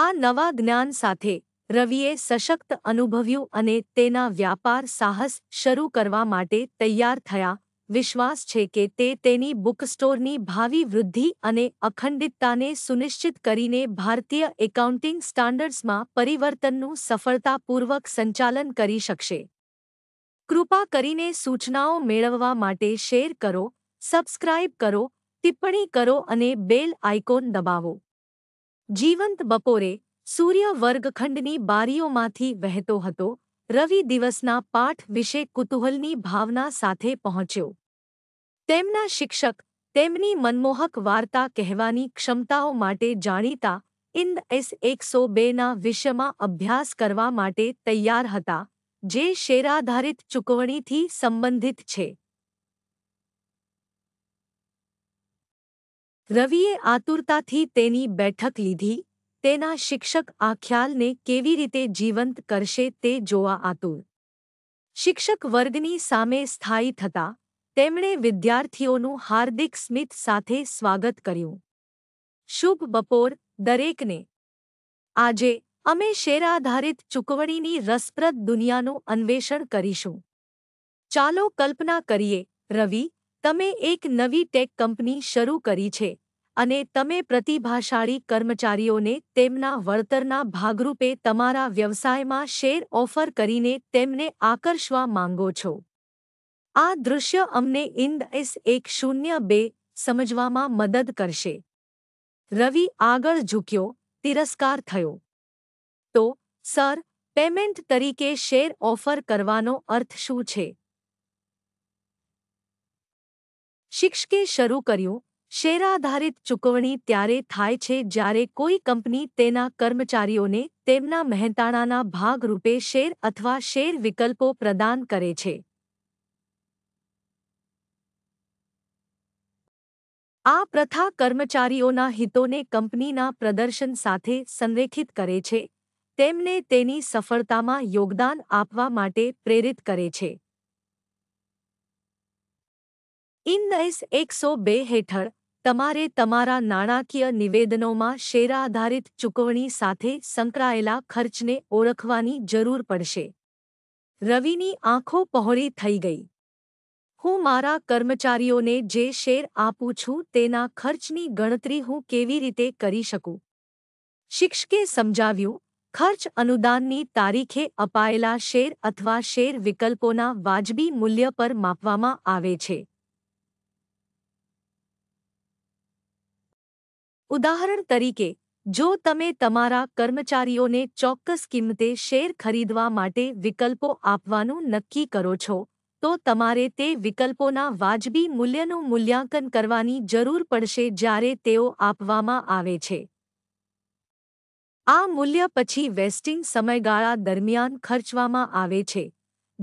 આ નવા જ્ઞાન સાથે રવિએ સશક્ત અનુભવ્યું અને તેના વ્યાપાર સાહસ શરૂ કરવા માટે તૈયાર થયા વિશ્વાસ છે કે તે તેની બુકસ્ટોરની ભાવિ વૃદ્ધિ અને અખંડિતતાને સુનિશ્ચિત કરીને ભારતીય એકાઉન્ટિંગ સ્ટાન્ડર્ડ્સમાં પરિવર્તનનું સફળતાપૂર્વક સંચાલન કરી શકશે કૃપા કરીને સૂચનાઓ મેળવવા માટે શેર કરો સબસ્ક્રાઇબ કરો ટિપ્પણી કરો અને બેલ આઇકોન દબાવો જીવંત બપોરે સૂર્ય વર્ગખંડની બારીઓમાંથી વહેતો હતો રવિ દિવસના પાઠ વિશે કુતૂહલની ભાવના સાથે પહોંચ્યો તેમના શિક્ષક તેમની મનમોહક વાર્તા કહેવાની ક્ષમતાઓ માટે જાણીતા ઇન્દ એસ એકસો બેના વિષયમાં અભ્યાસ કરવા માટે તૈયાર હતા જે શેરાધારિત ચૂકવણીથી સંબંધિત છે રવિએ આતુરતાથી તેની બેઠક લીધી તેના શિક્ષક આ ખ્યાલને કેવી રીતે જીવંત કરશે તે જોવા આતુર શિક્ષક વર્ગની સામે સ્થાયી થતા તેમણે વિદ્યાર્થીઓનું હાર્દિક સ્મિત સાથે સ્વાગત કર્યું શુભ બપોર દરેકને આજે અમે શેર આધારિત ચૂકવણીની રસપ્રદ દુનિયાનું અન્વેષણ કરીશું ચાલો કલ્પના કરીએ રવિ તમે એક નવી ટેક કંપની શરૂ કરી છે અને તમે પ્રતિભાશાળી કર્મચારીઓને તેમના વળતરના ભાગરૂપે તમારા વ્યવસાયમાં શેર ઓફર કરીને તેમને આકર્ષવા માંગો છો આ દૃશ્ય અમને ઇન્દ એસ એક શૂન્ય બે સમજવામાં મદદ કરશે રવિ આગળ ઝૂક્યો તિરસ્કાર થયો તો સર પેમેન્ટ તરીકે શેર ઓફર કરવાનો અર્થ શું છે શિક્ષકે શરૂ કર્યું શેર આધારિત ચૂકવણી ત્યારે થાય છે જ્યારે કોઈ કંપની તેના કર્મચારીઓને તેમના મહેતાણાના ભાગરૂપે શેર અથવા શેર વિકલ્પો પ્રદાન કરે છે આ પ્રથા કર્મચારીઓના હિતોને કંપનીના પ્રદર્શન સાથે સંરેખિત કરે છે તેમને તેની સફળતામાં યોગદાન આપવા માટે પ્રેરિત કરે છે ઇન ઇનએસ એકસો બે હેઠળ તમારે તમારા નાણાકીય નિવેદનોમાં શેર આધારિત ચૂકવણી સાથે સંકળાયેલા ખર્ચને ઓળખવાની જરૂર પડશે રવિની આંખો પહોળી થઈ ગઈ હું મારા કર્મચારીઓને જે શેર આપું છું તેના ખર્ચની ગણતરી હું કેવી રીતે કરી શકું શિક્ષકે સમજાવ્યું ખર્ચ અનુદાનની તારીખે અપાયેલા શેર અથવા શેર વિકલ્પોના વાજબી મૂલ્ય પર માપવામાં આવે છે ઉદાહરણ તરીકે જો તમે તમારા કર્મચારીઓને ચોક્કસ કિંમતે શેર ખરીદવા માટે વિકલ્પો આપવાનું નક્કી કરો છો તો તમારે તે વિકલ્પોના વાજબી મૂલ્યનું મૂલ્યાંકન કરવાની જરૂર પડશે જ્યારે તેઓ આપવામાં આવે છે આ મૂલ્ય પછી વેસ્ટિંગ સમયગાળા દરમિયાન ખર્ચવામાં આવે છે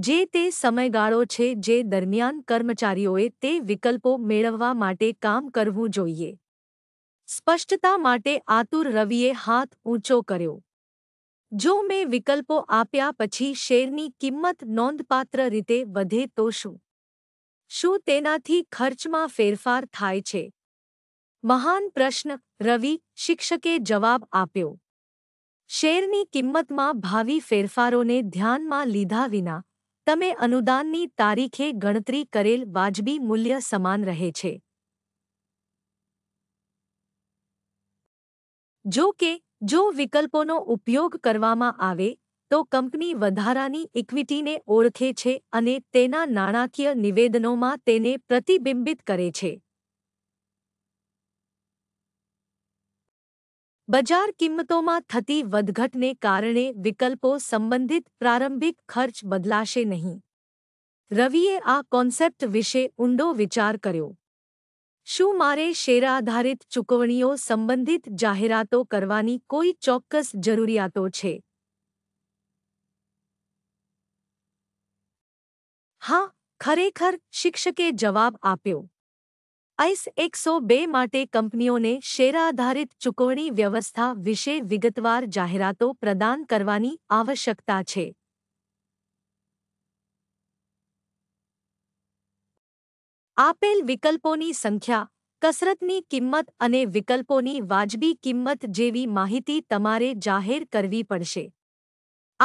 જે તે સમયગાળો છે જે દરમિયાન કર્મચારીઓએ તે વિકલ્પો મેળવવા માટે કામ કરવું જોઈએ સ્પષ્ટતા માટે આતુર રવિએ હાથ ઊંચો કર્યો જો મેં વિકલ્પો આપ્યા પછી શેરની કિંમત નોંધપાત્ર રીતે વધે તો શું શું તેનાથી ખર્ચમાં ફેરફાર થાય છે મહાન પ્રશ્ન રવિ શિક્ષકે જવાબ આપ્યો શેરની કિંમતમાં ભાવિ ફેરફારોને ધ્યાનમાં લીધા વિના તમે અનુદાનની તારીખે ગણતરી કરેલ વાજબી મૂલ્ય સમાન રહે છે જો કે જો વિકલ્પોનો ઉપયોગ કરવામાં આવે તો કંપની વધારાની ઇક્વિટીને ઓળખે છે અને તેના નાણાકીય નિવેદનોમાં તેને પ્રતિબિંબિત કરે છે બજાર કિંમતોમાં થતી વધઘટને કારણે વિકલ્પો સંબંધિત પ્રારંભિક ખર્ચ બદલાશે નહીં રવિએ આ કોન્સેપ્ટ વિશે ઊંડો વિચાર કર્યો શું મારે શેર આધારિત ચૂકવણીઓ સંબંધિત જાહેરાતો કરવાની કોઈ ચોક્કસ જરૂરિયાતો છે હા ખરેખર શિક્ષકે જવાબ આપ્યો આઈસ એકસો બે માટે કંપનીઓને શેર આધારિત ચૂકવણી વ્યવસ્થા વિશે વિગતવાર જાહેરાતો પ્રદાન કરવાની આવશ્યકતા છે આપેલ વિકલ્પોની સંખ્યા કસરતની કિંમત અને વિકલ્પોની વાજબી કિંમત જેવી માહિતી તમારે જાહેર કરવી પડશે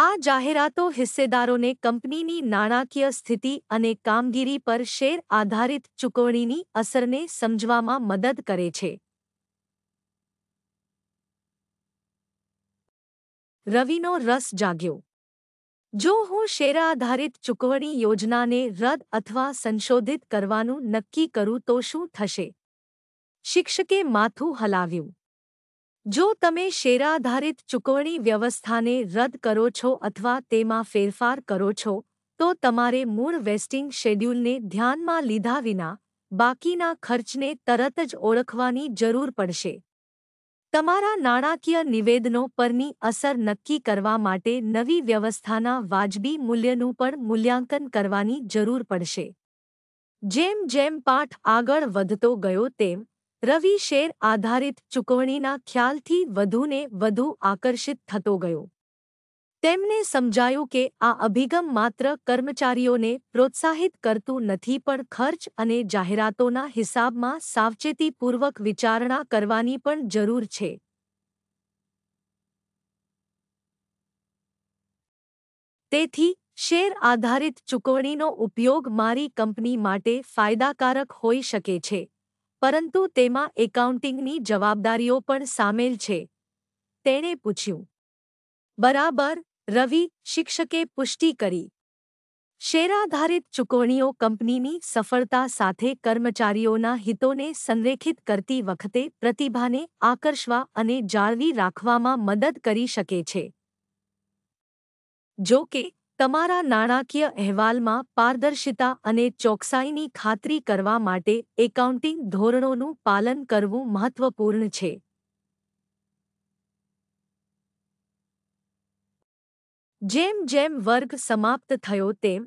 આ જાહેરાતો હિસ્સેદારોને કંપનીની નાણાકીય સ્થિતિ અને કામગીરી પર શેર આધારિત ચૂકવણીની અસરને સમજવામાં મદદ કરે છે રવિનો રસ જાગ્યો જો હું શેર આધારિત ચૂકવણી યોજનાને રદ અથવા સંશોધિત કરવાનું નક્કી કરું તો શું થશે શિક્ષકે માથું હલાવ્યું જો તમે શેરાધારિત આધારિત ચૂકવણી વ્યવસ્થાને રદ કરો છો અથવા તેમાં ફેરફાર કરો છો તો તમારે મૂળ વેસ્ટિંગ શેડ્યુલને ધ્યાનમાં લીધા વિના બાકીના ખર્ચને તરત જ ઓળખવાની જરૂર પડશે તમારા નાણાકીય નિવેદનો પરની અસર નક્કી કરવા માટે નવી વ્યવસ્થાના વાજબી મૂલ્યનું પણ મૂલ્યાંકન કરવાની જરૂર પડશે જેમ જેમ પાઠ આગળ વધતો ગયો તેમ રવિ શેર આધારિત ચૂકવણીના ખ્યાલથી વધુને વધુ આકર્ષિત થતો ગયો તેમને સમજાયું કે આ અભિગમ માત્ર કર્મચારીઓને પ્રોત્સાહિત કરતું નથી પણ ખર્ચ અને જાહેરાતોના હિસાબમાં સાવચેતીપૂર્વક વિચારણા કરવાની પણ જરૂર છે તેથી શેર આધારિત ચૂકવણીનો ઉપયોગ મારી કંપની માટે ફાયદાકારક હોઈ શકે છે પરંતુ તેમાં એકાઉન્ટિંગની જવાબદારીઓ પણ સામેલ છે તેણે પૂછ્યું બરાબર રવિ શિક્ષકે પુષ્ટિ કરી શેરાધારિત ચૂકવણીઓ કંપનીની સફળતા સાથે કર્મચારીઓના હિતોને સંરેખિત કરતી વખતે પ્રતિભાને આકર્ષવા અને જાળવી રાખવામાં મદદ કરી શકે છે જો કે તમારા નાણાકીય અહેવાલમાં પારદર્શિતા અને ચોકસાઈની ખાતરી કરવા માટે એકાઉન્ટિંગ ધોરણોનું પાલન કરવું મહત્વપૂર્ણ છે જેમ જેમ વર્ગ સમાપ્ત થયો તેમ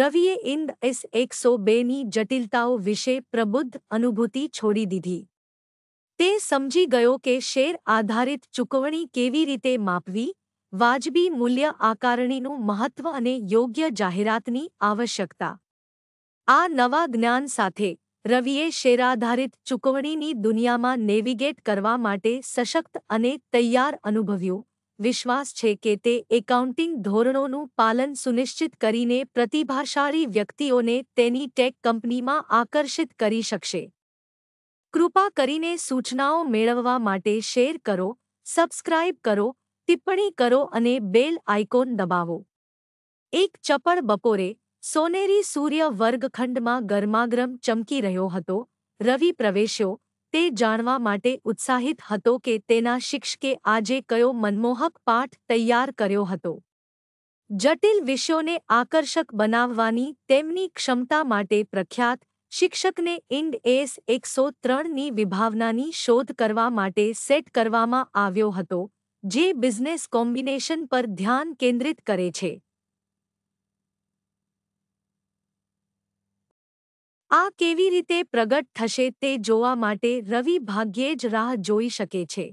રવિએ ઇન્દ એસ એકસો બેની જટિલતાઓ વિશે પ્રબુદ્ધ અનુભૂતિ છોડી દીધી તે સમજી ગયો કે શેર આધારિત ચૂકવણી કેવી રીતે માપવી વાજબી મૂલ્ય આકારણીનું મહત્વ અને યોગ્ય જાહેરાતની આવશ્યકતા આ નવા જ્ઞાન સાથે રવિએ શેરાધારિત ચૂકવણીની દુનિયામાં નેવિગેટ કરવા માટે સશક્ત અને તૈયાર અનુભવ્યું વિશ્વાસ છે કે તે એકાઉન્ટિંગ ધોરણોનું પાલન સુનિશ્ચિત કરીને પ્રતિભાશાળી વ્યક્તિઓને તેની ટેક કંપનીમાં આકર્ષિત કરી શકશે કૃપા કરીને સૂચનાઓ મેળવવા માટે શેર કરો સબસ્ક્રાઇબ કરો ટિપ્પણી કરો અને બેલ આઇકોન દબાવો એક ચપળ બપોરે સોનેરી સૂર્ય વર્ગખંડમાં ગરમાગરમ ચમકી રહ્યો હતો રવિ પ્રવેશ્યો તે જાણવા માટે ઉત્સાહિત હતો કે તેના શિક્ષકે આજે કયો મનમોહક પાઠ તૈયાર કર્યો હતો જટિલ વિષયોને આકર્ષક બનાવવાની તેમની ક્ષમતા માટે પ્રખ્યાત શિક્ષકને ઇન્ડ એસ એકસો ત્રણની વિભાવનાની શોધ કરવા માટે સેટ કરવામાં આવ્યો હતો જે બિઝનેસ કોમ્બિનેશન પર ધ્યાન કેન્દ્રિત કરે છે આ કેવી રીતે પ્રગટ થશે તે જોવા માટે રવિ ભાગ્યે જ રાહ જોઈ શકે છે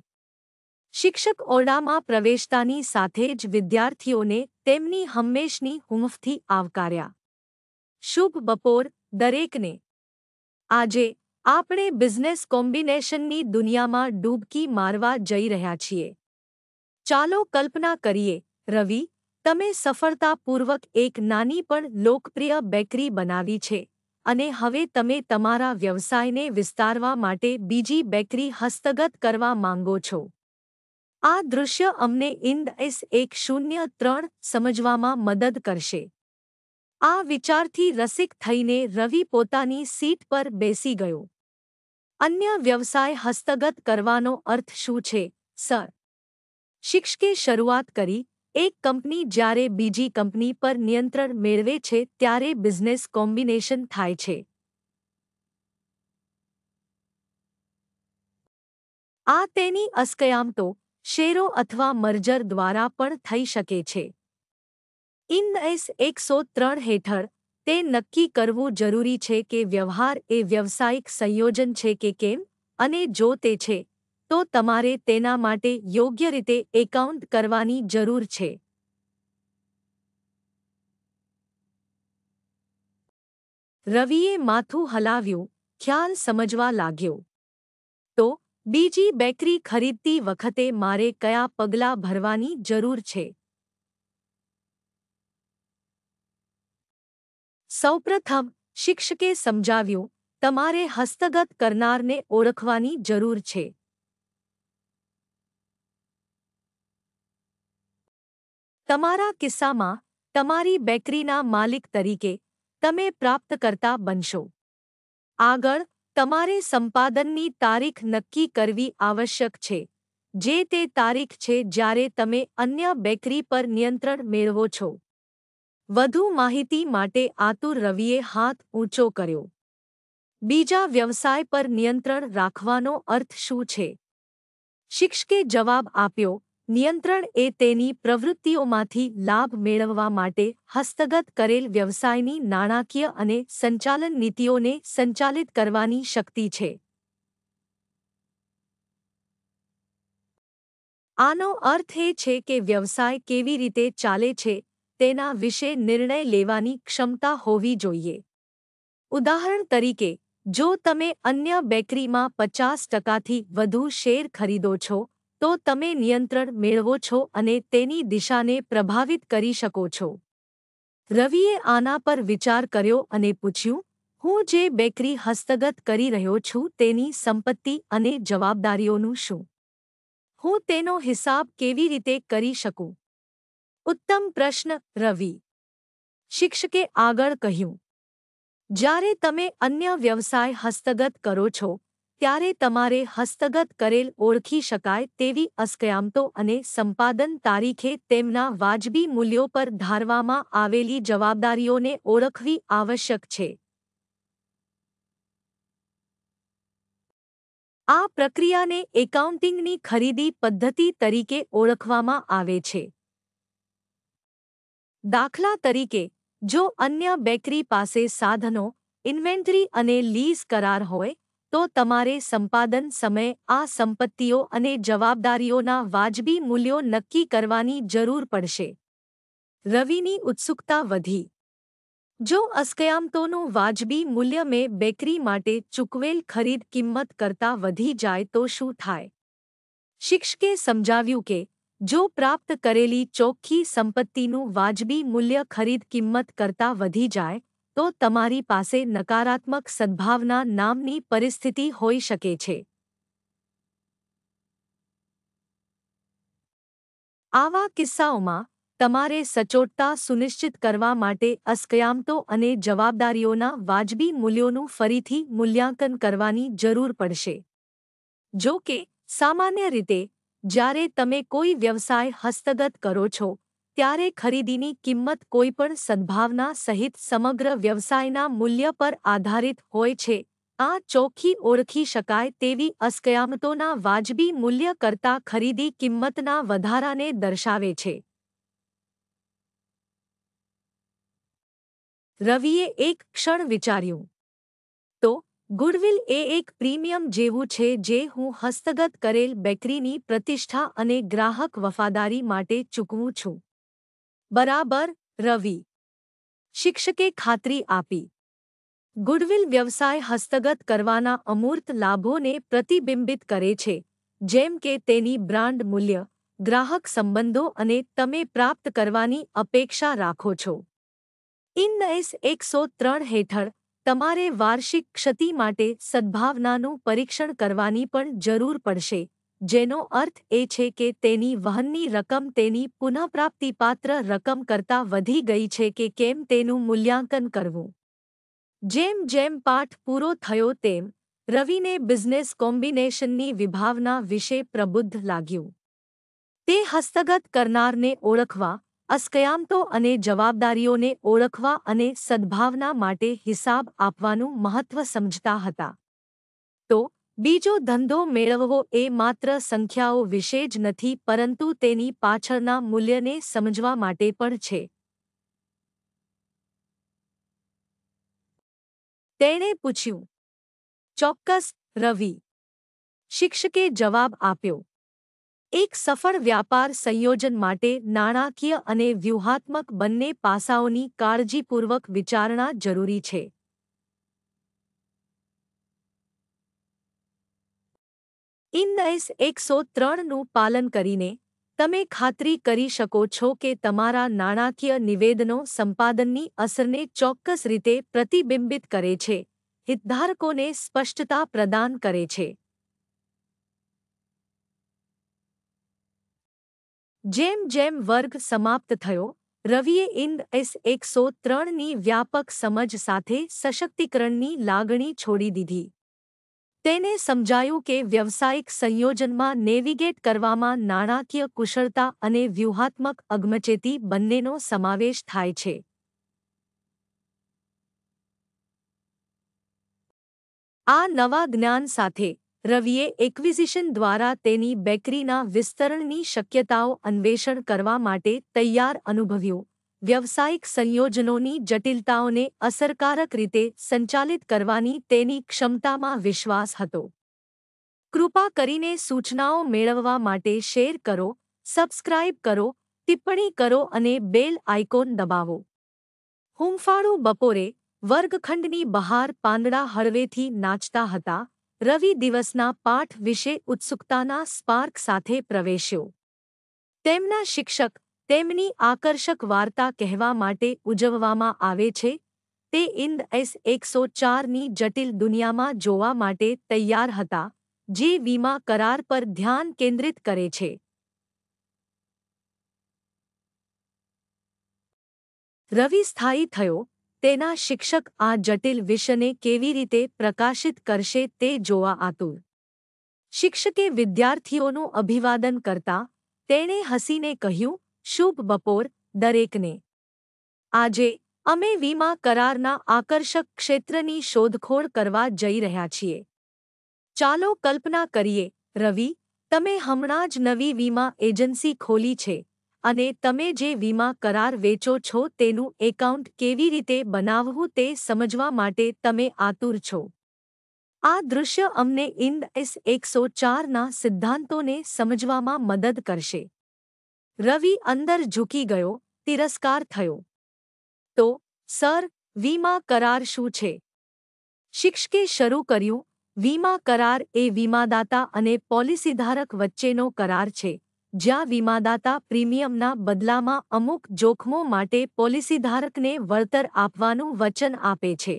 શિક્ષક ઓરડામાં પ્રવેશતાની સાથે જ વિદ્યાર્થીઓને તેમની હંમેશની હુંફથી આવકાર્યા શુભ બપોર દરેકને આજે આપણે બિઝનેસ કોમ્બિનેશનની દુનિયામાં ડૂબકી મારવા જઈ રહ્યા છીએ ચાલો કલ્પના કરીએ રવિ તમે સફળતાપૂર્વક એક નાની પણ લોકપ્રિય બેકરી બનાવી છે અને હવે તમે તમારા વ્યવસાયને વિસ્તારવા માટે બીજી બેકરી હસ્તગત કરવા માંગો છો આ દૃશ્ય અમને ઇન્દ એસ એક શૂન્ય ત્રણ સમજવામાં મદદ કરશે આ વિચારથી રસિક થઈને રવિ પોતાની સીટ પર બેસી ગયો અન્ય વ્યવસાય હસ્તગત કરવાનો અર્થ શું છે સર શિક્ષકે શરૂઆત કરી એક કંપની જ્યારે બીજી કંપની પર નિયંત્રણ મેળવે છે ત્યારે બિઝનેસ કોમ્બિનેશન થાય છે આ તેની અસ્કયામતો શેરો અથવા મર્જર દ્વારા પણ થઈ શકે છે ઇન એસ એકસો ત્રણ હેઠળ તે નક્કી કરવું જરૂરી છે કે વ્યવહાર એ વ્યવસાયિક સંયોજન છે કે કેમ અને જો તે છે તો તમારે તેના માટે યોગ્ય રીતે એકાઉન્ટ કરવાની જરૂર છે રવિએ માથું હલાવ્યું ખ્યાલ સમજવા લાગ્યો તો બીજી બેકરી ખરીદતી વખતે મારે કયા પગલાં ભરવાની જરૂર છે સૌપ્રથમ શિક્ષકે સમજાવ્યું તમારે હસ્તગત કરનારને ઓળખવાની જરૂર છે તમારા કિસ્સામાં તમારી બેકરીના માલિક તરીકે તમે પ્રાપ્તકર્તા બનશો આગળ તમારે સંપાદનની તારીખ નક્કી કરવી આવશ્યક છે જે તે તારીખ છે જ્યારે તમે અન્ય બેકરી પર નિયંત્રણ મેળવો છો વધુ માહિતી માટે આતુર રવિએ હાથ ઊંચો કર્યો બીજા વ્યવસાય પર નિયંત્રણ રાખવાનો અર્થ શું છે શિક્ષકે જવાબ આપ્યો નિયંત્રણ એ તેની પ્રવૃત્તિઓમાંથી લાભ મેળવવા માટે હસ્તગત કરેલ વ્યવસાયની નાણાકીય અને સંચાલન નીતિઓને સંચાલિત કરવાની શક્તિ છે આનો અર્થ એ છે કે વ્યવસાય કેવી રીતે ચાલે છે તેના વિશે નિર્ણય લેવાની ક્ષમતા હોવી જોઈએ ઉદાહરણ તરીકે જો તમે અન્ય બેકરીમાં પચાસ ટકાથી વધુ શેર ખરીદો છો તો તમે નિયંત્રણ મેળવો છો અને તેની દિશાને પ્રભાવિત કરી શકો છો રવિએ આના પર વિચાર કર્યો અને પૂછ્યું હું જે બેકરી હસ્તગત કરી રહ્યો છું તેની સંપત્તિ અને જવાબદારીઓનું શું હું તેનો હિસાબ કેવી રીતે કરી શકું ઉત્તમ પ્રશ્ન રવિ શિક્ષકે આગળ કહ્યું જ્યારે તમે અન્ય વ્યવસાય હસ્તગત કરો છો ત્યારે તમારે હસ્તગત કરેલ ઓળખી શકાય તેવી અસ્કયામતો અને સંપાદન તારીખે તેમના વાજબી મૂલ્યો પર ધારવામાં આવેલી જવાબદારીઓને ઓળખવી આવશ્યક છે આ પ્રક્રિયાને એકાઉન્ટિંગની ખરીદી પદ્ધતિ તરીકે ઓળખવામાં આવે છે દાખલા તરીકે જો અન્ય બેકરી પાસે સાધનો ઇન્વેન્ટરી અને લીઝ કરાર હોય તો તમારે સંપાદન સમય આ સંપત્તિઓ અને જવાબદારીઓ ના વાજબી મૂલ્યો નક્કી કરવાની જરૂર પડશે રવિની ઉત્સુકતા વધી જો અસ્ક્યાંમ તોનો વાજબી મૂલ્ય મે બેકરી માટે ચૂકવેલ ખરીદ કિંમત કરતાં વધી જાય તો શું થાય શિક્ષકે સમજાવ્યું કે જો પ્રાપ્ત કરેલી ચોકી સંપત્તિ નું વાજબી મૂલ્ય ખરીદ કિંમત કરતાં વધી જાય તો તમારી પાસે નકારાત્મક સદ્ભાવના નામની પરિસ્થિતિ હોઈ શકે છે આવા કિસ્સાઓમાં તમારે સચોટતા સુનિશ્ચિત કરવા માટે અસ્કયામતો અને જવાબદારીઓના વાજબી મૂલ્યોનું ફરીથી મૂલ્યાંકન કરવાની જરૂર પડશે જો કે સામાન્ય રીતે જ્યારે તમે કોઈ વ્યવસાય હસ્તગત કરો છો ત્યારે ખરીદીની કિંમત કોઈપણ સદ્ભાવના સહિત સમગ્ર વ્યવસાયના મૂલ્ય પર આધારિત હોય છે આ ચોખ્ખી ઓળખી શકાય તેવી અસ્કયામતોના વાજબી મૂલ્ય કરતા ખરીદી કિંમતના વધારાને દર્શાવે છે રવિએ એક ક્ષણ વિચાર્યું તો ગુડવિલ એ એક પ્રીમિયમ જેવું છે જે હું હસ્તગત કરેલ બેકરીની પ્રતિષ્ઠા અને ગ્રાહક વફાદારી માટે ચૂકવું છું બરાબર રવિ શિક્ષકે ખાતરી આપી ગુડવિલ વ્યવસાય હસ્તગત કરવાના અમૂર્ત લાભોને પ્રતિબિંબિત કરે છે જેમ કે તેની બ્રાન્ડ મૂલ્ય ગ્રાહક સંબંધો અને તમે પ્રાપ્ત કરવાની અપેક્ષા રાખો છો ઇનએસ એકસો ત્રણ હેઠળ તમારે વાર્ષિક ક્ષતિ માટે સદ્ભાવનાનું પરીક્ષણ કરવાની પણ જરૂર પડશે જેનો અર્થ એ છે કે તેની વહનની રકમ તેની પુનઃપ્રાપ્તિપાત્ર રકમ કરતાં વધી ગઈ છે કે કેમ તેનું મૂલ્યાંકન કરવું જેમ જેમ પાઠ પૂરો થયો તેમ રવિને બિઝનેસ કોમ્બિનેશનની વિભાવના વિશે પ્રબુદ્ધ લાગ્યું તે હસ્તગત કરનારને ઓળખવા અસ્કયામતો અને જવાબદારીઓને ઓળખવા અને સદ્ભાવના માટે હિસાબ આપવાનું મહત્વ સમજતા હતા તો બીજો ધંધો મેળવવો એ માત્ર સંખ્યાઓ વિશે જ નથી પરંતુ તેની પાછળના મૂલ્યને સમજવા માટે પણ છે તેણે પૂછ્યું ચોક્કસ રવિ શિક્ષકે જવાબ આપ્યો એક સફળ વ્યાપાર સંયોજન માટે નાણાકીય અને વ્યૂહાત્મક બંને પાસાઓની કાળજીપૂર્વક વિચારણા જરૂરી છે ઇનએસ એકસો ત્રણનું પાલન કરીને તમે ખાતરી કરી શકો છો કે તમારા નાણાકીય નિવેદનો સંપાદનની અસરને ચોક્કસ રીતે પ્રતિબિંબિત કરે છે હિતધારકોને સ્પષ્ટતા પ્રદાન કરે છે જેમ જેમ વર્ગ સમાપ્ત થયો રવિએ ઇન્દ એસ એકસો ત્રણની વ્યાપક સમજ સાથે સશક્તિકરણની લાગણી છોડી દીધી તેને સમજાયું કે વ્યવસાયિક સંયોજનમાં નેવિગેટ કરવામાં નાણાકીય કુશળતા અને વ્યૂહાત્મક અગમચેતી બંનેનો સમાવેશ થાય છે આ નવા જ્ઞાન સાથે રવિએ એક્વિઝિશન દ્વારા તેની બેકરીના વિસ્તરણની શક્યતાઓ અન્વેષણ કરવા માટે તૈયાર અનુભવ્યું વ્યવસાયિક સંયોજનોની જટિલતાઓને અસરકારક રીતે સંચાલિત કરવાની તેની ક્ષમતામાં વિશ્વાસ હતો કૃપા કરીને સૂચનાઓ મેળવવા માટે શેર કરો સબસ્ક્રાઇબ કરો ટિપ્પણી કરો અને બેલ આઇકોન દબાવો હુંફાળું બપોરે વર્ગખંડની બહાર પાંદડા હળવેથી નાચતા હતા રવિ દિવસના પાઠ વિશે ઉત્સુકતાના સ્પાર્ક સાથે પ્રવેશ્યો તેમના શિક્ષક તેમની આકર્ષક વાર્તા કહેવા માટે ઉજવવામાં આવે છે તે ઇન્દ એસ એકસો ચારની જટિલ દુનિયામાં જોવા માટે તૈયાર હતા જે વીમા કરાર પર ધ્યાન કેન્દ્રિત કરે છે રવિ સ્થાયી થયો તેના શિક્ષક આ જટિલ વિષયને કેવી રીતે પ્રકાશિત કરશે તે જોવા આતુર શિક્ષકે વિદ્યાર્થીઓનું અભિવાદન કરતા તેણે હસીને કહ્યું શુભ બપોર દરેકને આજે અમે વીમા કરારના આકર્ષક ક્ષેત્રની શોધખોળ કરવા જઈ રહ્યા છીએ ચાલો કલ્પના કરીએ રવિ તમે હમણાં જ નવી વીમા એજન્સી ખોલી છે અને તમે જે વીમા કરાર વેચો છો તેનું એકાઉન્ટ કેવી રીતે બનાવવું તે સમજવા માટે તમે આતુર છો આ દૃશ્ય અમને ઇન્ડ એસ એકસો ચારના સિદ્ધાંતોને સમજવામાં મદદ કરશે રવિ અંદર ઝૂકી ગયો તિરસ્કાર થયો તો સર વીમા કરાર શું છે શિક્ષકે શરૂ કર્યું વીમા કરાર એ વીમાદાતા અને પોલિસીધારક વચ્ચેનો કરાર છે જ્યાં વીમાદાતા પ્રીમિયમના બદલામાં અમુક જોખમો માટે પોલિસીધારકને વળતર આપવાનું વચન આપે છે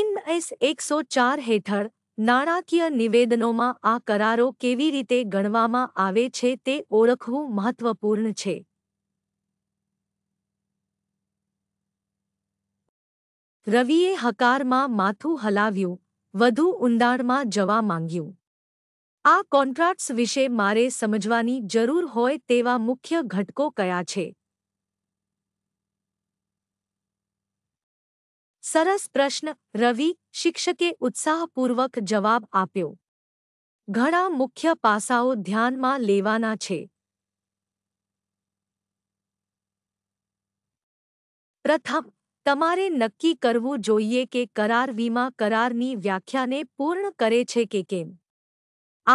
ઇન એસ એકસો ચાર હેઠળ નાણાકીય નિવેદનોમાં આ કરારો કેવી રીતે ગણવામાં આવે છે તે ઓળખવું મહત્વપૂર્ણ છે રવિએ હકારમાં માથું હલાવ્યું વધુ ઊંડાણમાં જવા માંગ્યું આ કોન્ટ્રાક્ટ્સ વિશે મારે સમજવાની જરૂર હોય તેવા મુખ્ય ઘટકો કયા છે સરસ પ્રશ્ન રવિ શિક્ષકે ઉત્સાહપૂર્વક જવાબ આપ્યો ઘણા મુખ્ય પાસાઓ ધ્યાનમાં લેવાના છે પ્રથમ તમારે નક્કી કરવું જોઈએ કે કરાર વીમા કરારની વ્યાખ્યાને પૂર્ણ કરે છે કે કેમ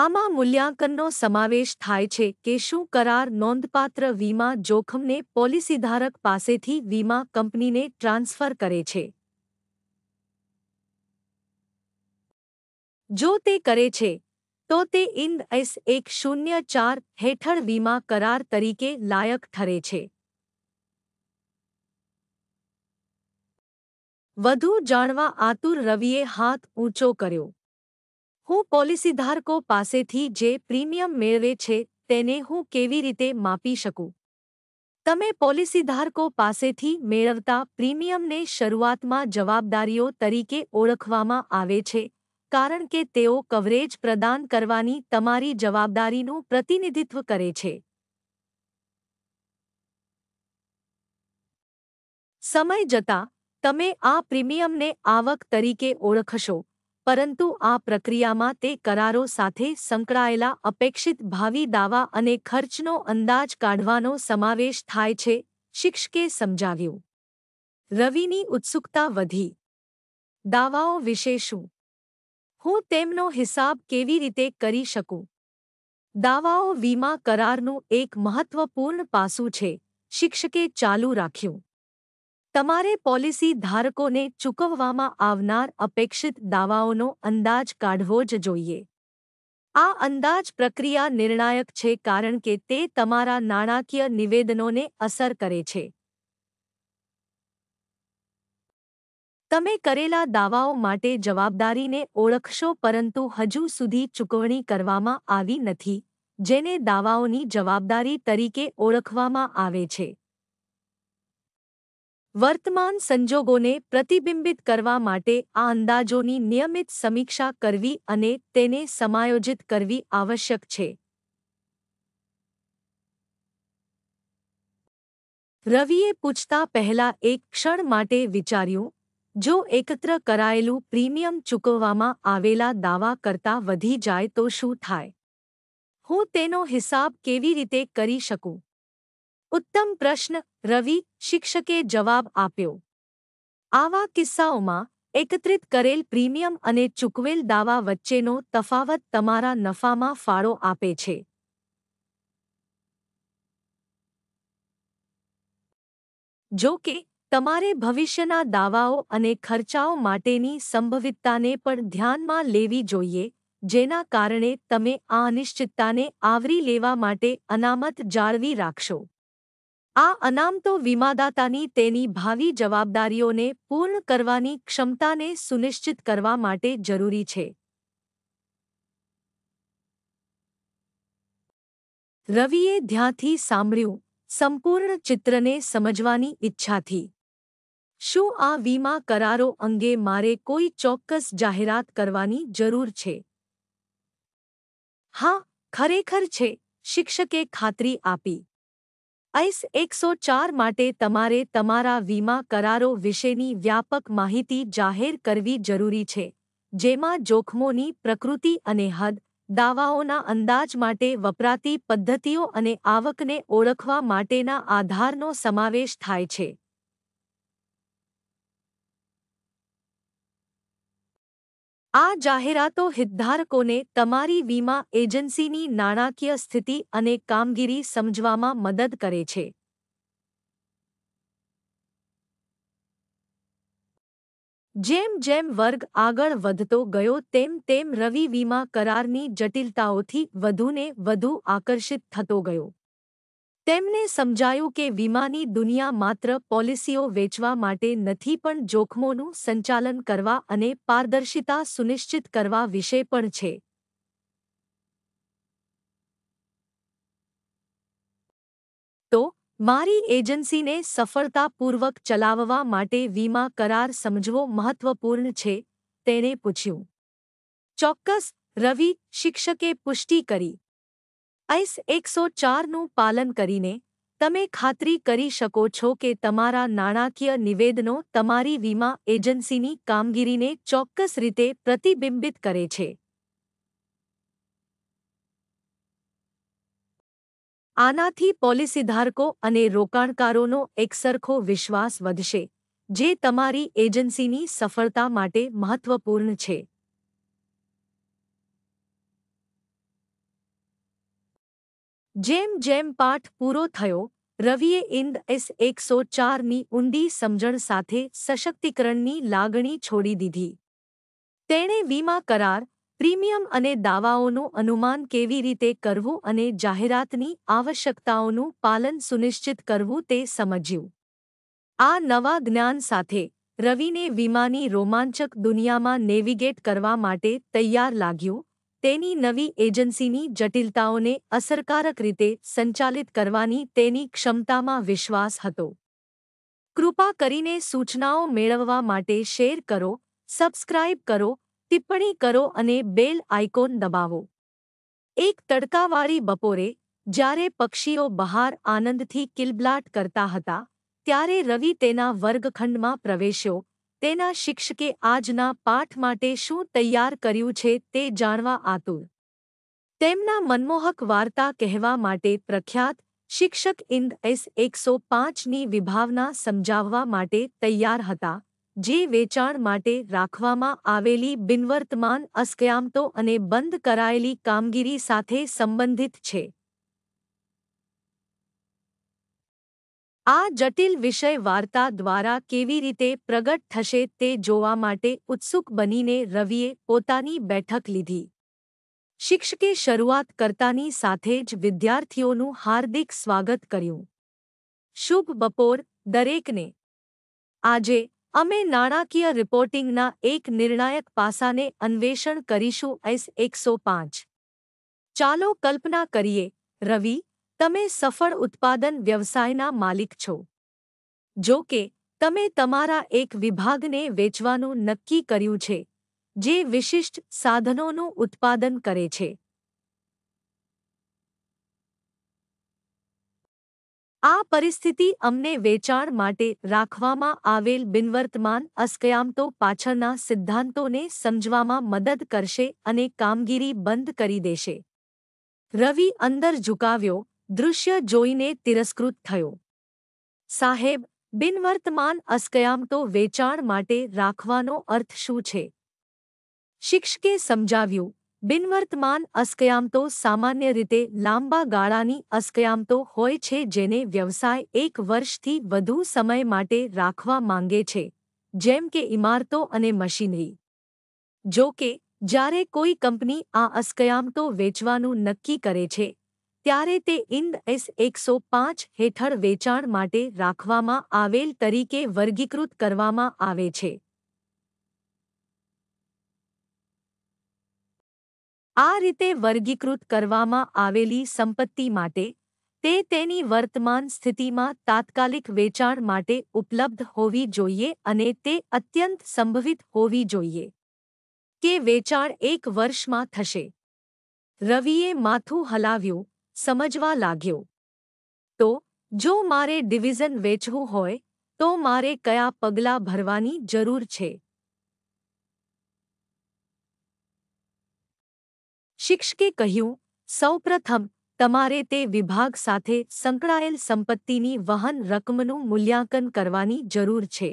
આમાં મૂલ્યાંકનનો સમાવેશ થાય છે કે શું કરાર નોંધપાત્ર વીમા જોખમને પોલિસીધારક પાસેથી વીમા કંપનીને ટ્રાન્સફર કરે છે જો તે કરે છે તો તે ઇન્દ એસ એક શૂન્ય ચાર હેઠળ વીમા કરાર તરીકે લાયક ઠરે છે વધુ જાણવા આતુર રવિએ હાથ ઊંચો કર્યો હું પોલિસીધારકો પાસેથી જે પ્રીમિયમ મેળવે છે તેને હું કેવી રીતે માપી શકું તમે પોલિસીધારકો પાસેથી મેળવતા પ્રીમિયમને શરૂઆતમાં જવાબદારીઓ તરીકે ઓળખવામાં આવે છે કારણ કે તેઓ કવરેજ પ્રદાન કરવાની તમારી જવાબદારીનું પ્રતિનિધિત્વ કરે છે સમય જતા તમે આ પ્રીમિયમને આવક તરીકે ઓળખશો પરંતુ આ પ્રક્રિયામાં તે કરારો સાથે સંકળાયેલા અપેક્ષિત ભાવિ દાવા અને ખર્ચનો અંદાજ કાઢવાનો સમાવેશ થાય છે શિક્ષકે સમજાવ્યું રવિની ઉત્સુકતા વધી દાવાઓ વિશે શું હું તેમનો હિસાબ કેવી રીતે કરી શકું દાવાઓ વીમા કરારનું એક મહત્વપૂર્ણ પાસું છે શિક્ષકે ચાલુ રાખ્યું તમારે પોલિસી ધારકોને ચૂકવવામાં આવનાર અપેક્ષિત દાવાઓનો અંદાજ કાઢવો જ જોઈએ આ અંદાજ પ્રક્રિયા નિર્ણાયક છે કારણ કે તે તમારા નાણાકીય નિવેદનોને અસર કરે છે તમે કરેલા દાવાઓ માટે જવાબદારીને ઓળખશો પરંતુ હજુ સુધી ચૂકવણી કરવામાં આવી નથી જેને દાવાઓની જવાબદારી તરીકે ઓળખવામાં આવે છે વર્તમાન સંજોગોને પ્રતિબિંબિત કરવા માટે આ અંદાજોની નિયમિત સમીક્ષા કરવી અને તેને સમાયોજિત કરવી આવશ્યક છે રવિએ પૂછતા પહેલા એક ક્ષણ માટે વિચાર્યું જો એકત્ર કરાયેલું પ્રીમિયમ ચૂકવવામાં આવેલા દાવા કરતાં વધી જાય તો શું થાય હું તેનો હિસાબ કેવી રીતે કરી શકું ઉત્તમ પ્રશ્ન રવિ શિક્ષકે જવાબ આપ્યો આવા કિસ્સાઓમાં એકત્રિત કરેલ પ્રીમિયમ અને ચૂકવેલ દાવા વચ્ચેનો તફાવત તમારા નફામાં ફાળો આપે છે જો કે તમારે ભવિષ્યના દાવાઓ અને ખર્ચાઓ માટેની સંભવિતતાને પણ ધ્યાનમાં લેવી જોઈએ જેના કારણે તમે આ અનિશ્ચિતતાને આવરી લેવા માટે અનામત જાળવી રાખશો આ અનામતો વીમાદાતાની તેની ભાવિ જવાબદારીઓને પૂર્ણ કરવાની ક્ષમતાને સુનિશ્ચિત કરવા માટે જરૂરી છે રવિએ ધ્યાંથી સાંભળ્યું સંપૂર્ણ ચિત્રને સમજવાની ઈચ્છાથી શું આ વીમા કરારો અંગે મારે કોઈ ચોક્કસ જાહેરાત કરવાની જરૂર છે હા ખરેખર છે શિક્ષકે ખાતરી આપી આઈસ એકસો ચાર માટે તમારે તમારા વીમા કરારો વિશેની વ્યાપક માહિતી જાહેર કરવી જરૂરી છે જેમાં જોખમોની પ્રકૃતિ અને હદ દાવાઓના અંદાજ માટે વપરાતી પદ્ધતિઓ અને આવકને ઓળખવા માટેના આધારનો સમાવેશ થાય છે આ જાહેરાતો હિતધારકોને તમારી વીમા એજન્સીની નાણાકીય સ્થિતિ અને કામગીરી સમજવામાં મદદ કરે છે જેમ જેમ વર્ગ આગળ વધતો ગયો તેમ તેમ રવિ વીમા કરારની જટિલતાઓથી વધુને વધુ આકર્ષિત થતો ગયો તેમને સમજાયું કે વીમાની દુનિયા માત્ર પોલિસીઓ વેચવા માટે નથી પણ જોખમોનું સંચાલન કરવા અને પારદર્શિતા સુનિશ્ચિત કરવા વિશે પણ છે તો મારી એજન્સીને સફળતાપૂર્વક ચલાવવા માટે વીમા કરાર સમજવો મહત્વપૂર્ણ છે તેણે પૂછ્યું ચોક્કસ રવિ શિક્ષકે પુષ્ટિ કરી આઈસ એકસો ચારનું પાલન કરીને તમે ખાતરી કરી શકો છો કે તમારા નાણાકીય નિવેદનો તમારી વીમા એજન્સીની કામગીરીને ચોક્કસ રીતે પ્રતિબિંબિત કરે છે આનાથી પોલિસીધારકો અને રોકાણકારોનો એકસરખો વિશ્વાસ વધશે જે તમારી એજન્સીની સફળતા માટે મહત્વપૂર્ણ છે જેમ જેમ પાઠ પૂરો થયો રવિએ ઇન્દ એસ એકસો ચારની ઊંડી સમજણ સાથે સશક્તિકરણની લાગણી છોડી દીધી તેણે વીમા કરાર પ્રીમિયમ અને દાવાઓનું અનુમાન કેવી રીતે કરવું અને જાહેરાતની આવશ્યકતાઓનું પાલન સુનિશ્ચિત કરવું તે સમજ્યું આ નવા જ્ઞાન સાથે રવિને વીમાની રોમાંચક દુનિયામાં નેવિગેટ કરવા માટે તૈયાર લાગ્યું તેની નવી એજન્સીની જટિલતાઓને અસરકારક રીતે સંચાલિત કરવાની તેની ક્ષમતામાં વિશ્વાસ હતો કૃપા કરીને સૂચનાઓ મેળવવા માટે શેર કરો સબસ્ક્રાઇબ કરો ટિપ્પણી કરો અને બેલ આઇકોન દબાવો એક તડકાવાળી બપોરે જ્યારે પક્ષીઓ બહાર આનંદથી કિલબલાટ કરતા હતા ત્યારે રવિ તેના વર્ગખંડમાં પ્રવેશ્યો તેના શિક્ષકે આજના પાઠ માટે શું તૈયાર કર્યું છે તે જાણવા આતુર તેમના મનમોહક વાર્તા કહેવા માટે પ્રખ્યાત શિક્ષક ઇન્દ એસ એકસો પાંચની વિભાવના સમજાવવા માટે તૈયાર હતા જે વેચાણ માટે રાખવામાં આવેલી બિનવર્તમાન અસ્કયામતો અને બંધ કરાયેલી કામગીરી સાથે સંબંધિત છે આ જટિલ વિષય વાર્તા દ્વારા કેવી રીતે પ્રગટ થશે તે જોવા માટે ઉત્સુક બનીને રવિએ પોતાની બેઠક લીધી શિક્ષકે શરૂઆત કરતાની સાથે જ વિદ્યાર્થીઓનું હાર્દિક સ્વાગત કર્યું શુભ બપોર દરેકને આજે અમે નાણાકીય રિપોર્ટિંગના એક નિર્ણાયક પાસાને અન્વેષણ કરીશું એસ એકસો પાંચ ચાલો કલ્પના કરીએ રવિ તમે સફળ ઉત્પાદન વ્યવસાયના માલિક છો જો કે તમે તમારા એક વિભાગને વેચવાનું નક્કી કર્યું છે જે વિશિષ્ટ સાધનોનું ઉત્પાદન કરે છે આ પરિસ્થિતિ અમને વેચાણ માટે રાખવામાં આવેલ બિનવર્તમાન અસ્કયામતો પાછળના સિદ્ધાંતોને સમજવામાં મદદ કરશે અને કામગીરી બંધ કરી દેશે રવિ અંદર ઝુકાવ્યો દૃશ્ય જોઈને તિરસ્કૃત થયો સાહેબ બિનવર્તમાન અસ્કયામતો વેચાણ માટે રાખવાનો અર્થ શું છે શિક્ષકે સમજાવ્યું બિનવર્તમાન અસ્કયામતો સામાન્ય રીતે લાંબા ગાળાની અસ્કયામતો હોય છે જેને વ્યવસાય એક વર્ષથી વધુ સમય માટે રાખવા માંગે છે જેમ કે ઇમારતો અને મશીનરી જો કે જ્યારે કોઈ કંપની આ અસ્કયામતો વેચવાનું નક્કી કરે છે ત્યારે તે ઇન્દ એસ એકસો પાંચ હેઠળ વેચાણ માટે રાખવામાં આવેલ તરીકે વર્ગીકૃત કરવામાં આવે છે આ રીતે વર્ગીકૃત કરવામાં આવેલી સંપત્તિ માટે તે તેની વર્તમાન સ્થિતિમાં તાત્કાલિક વેચાણ માટે ઉપલબ્ધ હોવી જોઈએ અને તે અત્યંત સંભવિત હોવી જોઈએ કે વેચાણ એક વર્ષમાં થશે રવિએ માથું હલાવ્યું સમજવા લાગ્યો તો જો મારે ડિવિઝન વેચવું હોય તો મારે કયા પગલાં ભરવાની જરૂર છે શિક્ષકે કહ્યું સૌપ્રથમ તમારે તે વિભાગ સાથે સંકળાયેલ સંપત્તિની વહન રકમનું મૂલ્યાંકન કરવાની જરૂર છે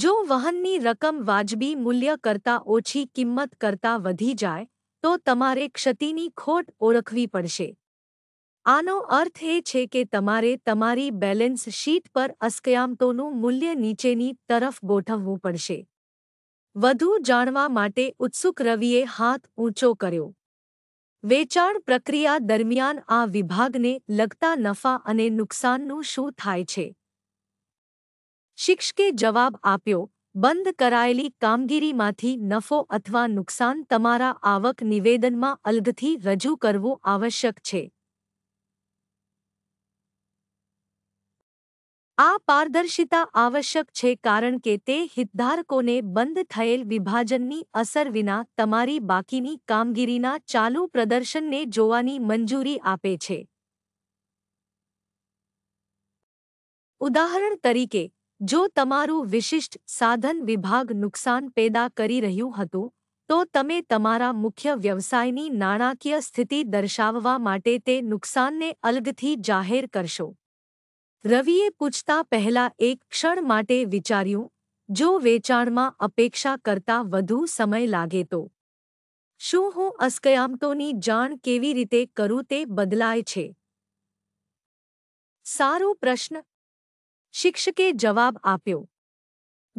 જો વહનની રકમ વાજબી મૂલ્ય કરતાં ઓછી કિંમત કરતાં વધી જાય તો તમારે ક્ષતિની ખોટ ઓળખવી પડશે આનો અર્થ એ છે કે તમારે તમારી બેલેન્સ શીટ પર અસ્કયામતોનું મૂલ્ય નીચેની તરફ ગોઠવવું પડશે વધુ જાણવા માટે ઉત્સુક રવિએ હાથ ઊંચો કર્યો વેચાણ પ્રક્રિયા દરમિયાન આ વિભાગને લગતા નફા અને નુકસાનનું શું થાય છે શિક્ષકે જવાબ આપ્યો બંધ કરાયેલી કામગીરીમાંથી નફો અથવા નુકસાન તમારા આવક નિવેદનમાં અલગથી રજૂ કરવું આવશ્યક છે આ પારદર્શિતા આવશ્યક છે કારણ કે તે હિતધારકોને બંધ થયેલ વિભાજનની અસર વિના તમારી બાકીની કામગીરીના ચાલુ પ્રદર્શનને જોવાની મંજૂરી આપે છે ઉદાહરણ તરીકે જો તમારું વિશિષ્ટ સાધન વિભાગ નુકસાન પેદા કરી રહ્યું હતું તો તમે તમારા મુખ્ય વ્યવસાયની નાણાકીય સ્થિતિ દર્શાવવા માટે તે નુકસાનને અલગથી જાહેર કરશો રવિએ પૂછતા પહેલા એક ક્ષણ માટે વિચાર્યું જો વેચાણમાં અપેક્ષા કરતાં વધુ સમય લાગે તો શું હું અસ્કયામતોની જાણ કેવી રીતે કરું તે બદલાય છે સારો પ્રશ્ન શિક્ષકે જવાબ આપ્યો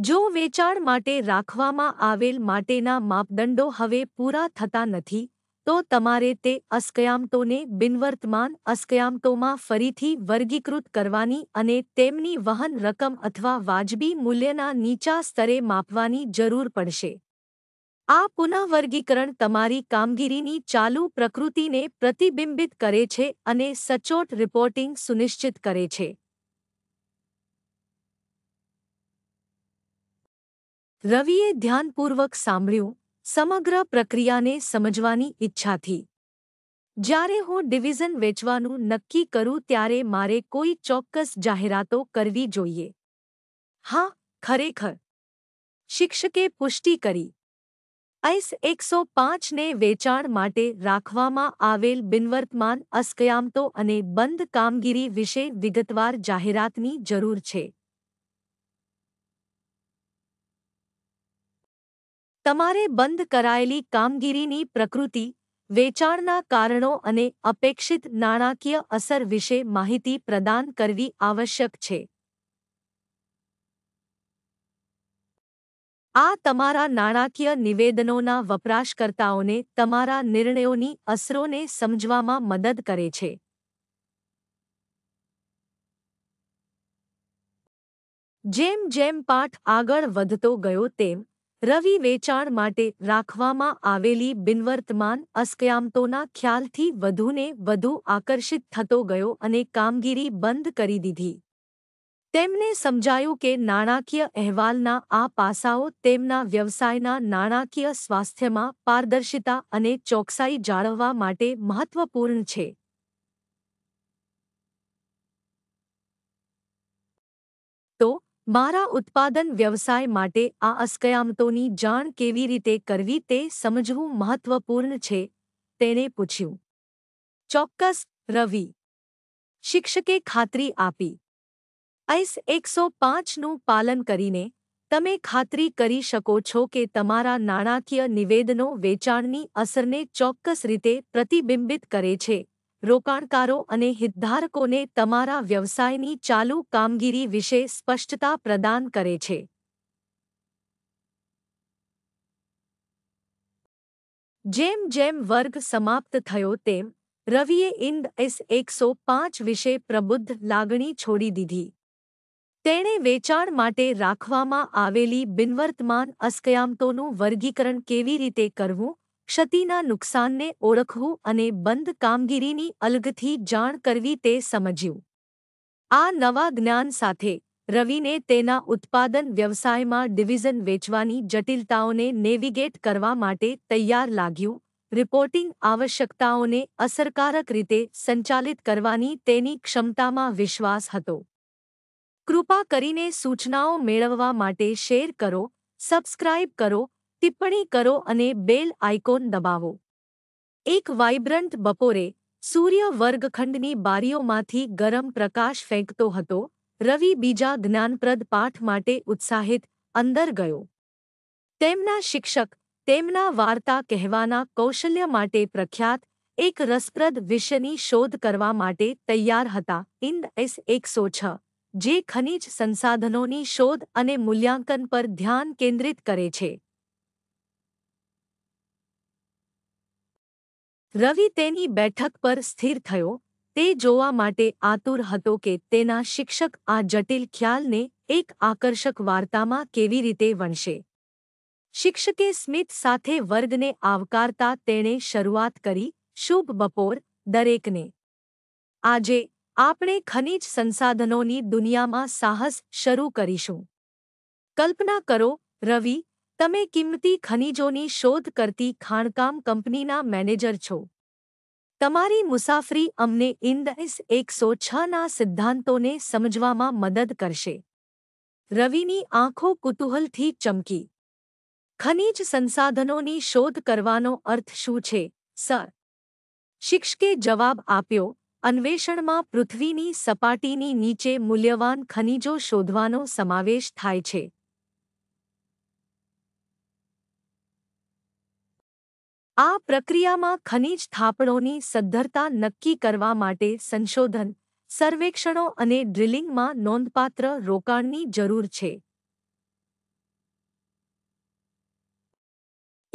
જો વેચાણ માટે રાખવામાં આવેલ માટેના માપદંડો હવે પૂરા થતા નથી તો તમારે તે અસ્કયામતોને બિનવર્તમાન અસ્કયામતોમાં ફરીથી વર્ગીકૃત કરવાની અને તેમની વહન રકમ અથવા વાજબી મૂલ્યના નીચા સ્તરે માપવાની જરૂર પડશે આ પુનઃવર્ગીકરણ તમારી કામગીરીની ચાલુ પ્રકૃતિને પ્રતિબિંબિત કરે છે અને સચોટ રિપોર્ટિંગ સુનિશ્ચિત કરે છે રવિએ ધ્યાનપૂર્વક સાંભળ્યું સમગ્ર પ્રક્રિયાને સમજવાની ઈચ્છાથી જ્યારે હું ડિવિઝન વેચવાનું નક્કી કરું ત્યારે મારે કોઈ ચોક્કસ જાહેરાતો કરવી જોઈએ હા ખરેખર શિક્ષકે પુષ્ટિ કરી આઈસ એકસો પાંચને વેચાણ માટે રાખવામાં આવેલ બિનવર્તમાન અસ્કયામતો અને બંધ કામગીરી વિશે વિગતવાર જાહેરાતની જરૂર છે તમારે બંધ કરાયેલી કામગીરીની પ્રકૃતિ વેચાણના કારણો અને અપેક્ષિત નાણાકીય અસર વિશે માહિતી પ્રદાન કરવી આવશ્યક છે આ તમારા નાણાકીય નિવેદનોના વપરાશકર્તાઓને તમારા નિર્ણયોની અસરોને સમજવામાં મદદ કરે છે જેમ જેમ પાઠ આગળ વધતો ગયો તેમ રવિ વેચાણ માટે રાખવામાં આવેલી બિનવર્તમાન અસ્કયામતોના ખ્યાલથી વધુને વધુ આકર્ષિત થતો ગયો અને કામગીરી બંધ કરી દીધી તેમને સમજાયું કે નાણાકીય અહેવાલના આ પાસાઓ તેમના વ્યવસાયના નાણાકીય સ્વાસ્થ્યમાં પારદર્શિતા અને ચોકસાઈ જાળવવા માટે મહત્વપૂર્ણ છે તો મારા ઉત્પાદન વ્યવસાય માટે આ અસ્કયામતોની જાણ કેવી રીતે કરવી તે સમજવું મહત્વપૂર્ણ છે તેણે પૂછ્યું ચોક્કસ રવિ શિક્ષકે ખાતરી આપી આઈસ એકસો પાંચનું પાલન કરીને તમે ખાતરી કરી શકો છો કે તમારા નાણાકીય નિવેદનો વેચાણની અસરને ચોક્કસ રીતે પ્રતિબિંબિત કરે છે રોકાણકારો અને હિતધારકોને તમારા વ્યવસાયની ચાલુ કામગીરી વિશે સ્પષ્ટતા પ્રદાન કરે છે જેમ જેમ વર્ગ સમાપ્ત થયો તેમ રવિએ ઇન્દ એસ એકસો પાંચ વિશે પ્રબુદ્ધ લાગણી છોડી દીધી તેણે વેચાણ માટે રાખવામાં આવેલી બિનવર્તમાન અસ્કયામતોનું વર્ગીકરણ કેવી રીતે કરવું ક્ષતિના નુકસાનને ઓળખવું અને બંધ કામગીરીની અલગથી જાણ કરવી તે સમજ્યું આ નવા જ્ઞાન સાથે રવિને તેના ઉત્પાદન વ્યવસાયમાં ડિવિઝન વેચવાની જટિલતાઓને નેવિગેટ કરવા માટે તૈયાર લાગ્યું રિપોર્ટિંગ આવશ્યકતાઓને અસરકારક રીતે સંચાલિત કરવાની તેની ક્ષમતામાં વિશ્વાસ હતો કૃપા કરીને સૂચનાઓ મેળવવા માટે શેર કરો સબસ્ક્રાઇબ કરો ટિપ્પણી કરો અને બેલ આઇકોન દબાવો એક વાઇબ્રન્ટ બપોરે સૂર્ય વર્ગખંડની બારીઓમાંથી ગરમ પ્રકાશ ફેંકતો હતો રવિ બીજા જ્ઞાનપ્રદ પાઠ માટે ઉત્સાહિત અંદર ગયો તેમના શિક્ષક તેમના વાર્તા કહેવાના કૌશલ્ય માટે પ્રખ્યાત એક રસપ્રદ વિષયની શોધ કરવા માટે તૈયાર હતા ઇન્ડ એસ એકસો છ જે ખનિજ સંસાધનોની શોધ અને મૂલ્યાંકન પર ધ્યાન કેન્દ્રિત કરે છે રવિ તેની બેઠક પર સ્થિર થયો તે જોવા માટે આતુર હતો કે તેના શિક્ષક આ જટિલ ખ્યાલને એક આકર્ષક વાર્તામાં કેવી રીતે વણશે શિક્ષકે સ્મિત સાથે વર્ગને આવકારતા તેણે શરૂઆત કરી શુભ બપોર દરેકને આજે આપણે ખનિજ સંસાધનોની દુનિયામાં સાહસ શરૂ કરીશું કલ્પના કરો રવિ તમે કિંમતી ખનિજોની શોધ કરતી ખાણકામ કંપનીના મેનેજર છો તમારી મુસાફરી અમને ઇન્ડેક્સ એકસો છના સિદ્ધાંતોને સમજવામાં મદદ કરશે રવિની આંખો કુતૂહલથી ચમકી ખનિજ સંસાધનોની શોધ કરવાનો અર્થ શું છે સર શિક્ષકે જવાબ આપ્યો અન્વેષણમાં પૃથ્વીની સપાટીની નીચે મૂલ્યવાન ખનિજો શોધવાનો સમાવેશ થાય છે આ પ્રક્રિયામાં ખનિજ થાપણોની સદ્ધરતા નક્કી કરવા માટે સંશોધન સર્વેક્ષણો અને ડ્રિલિંગમાં નોંધપાત્ર રોકાણની જરૂર છે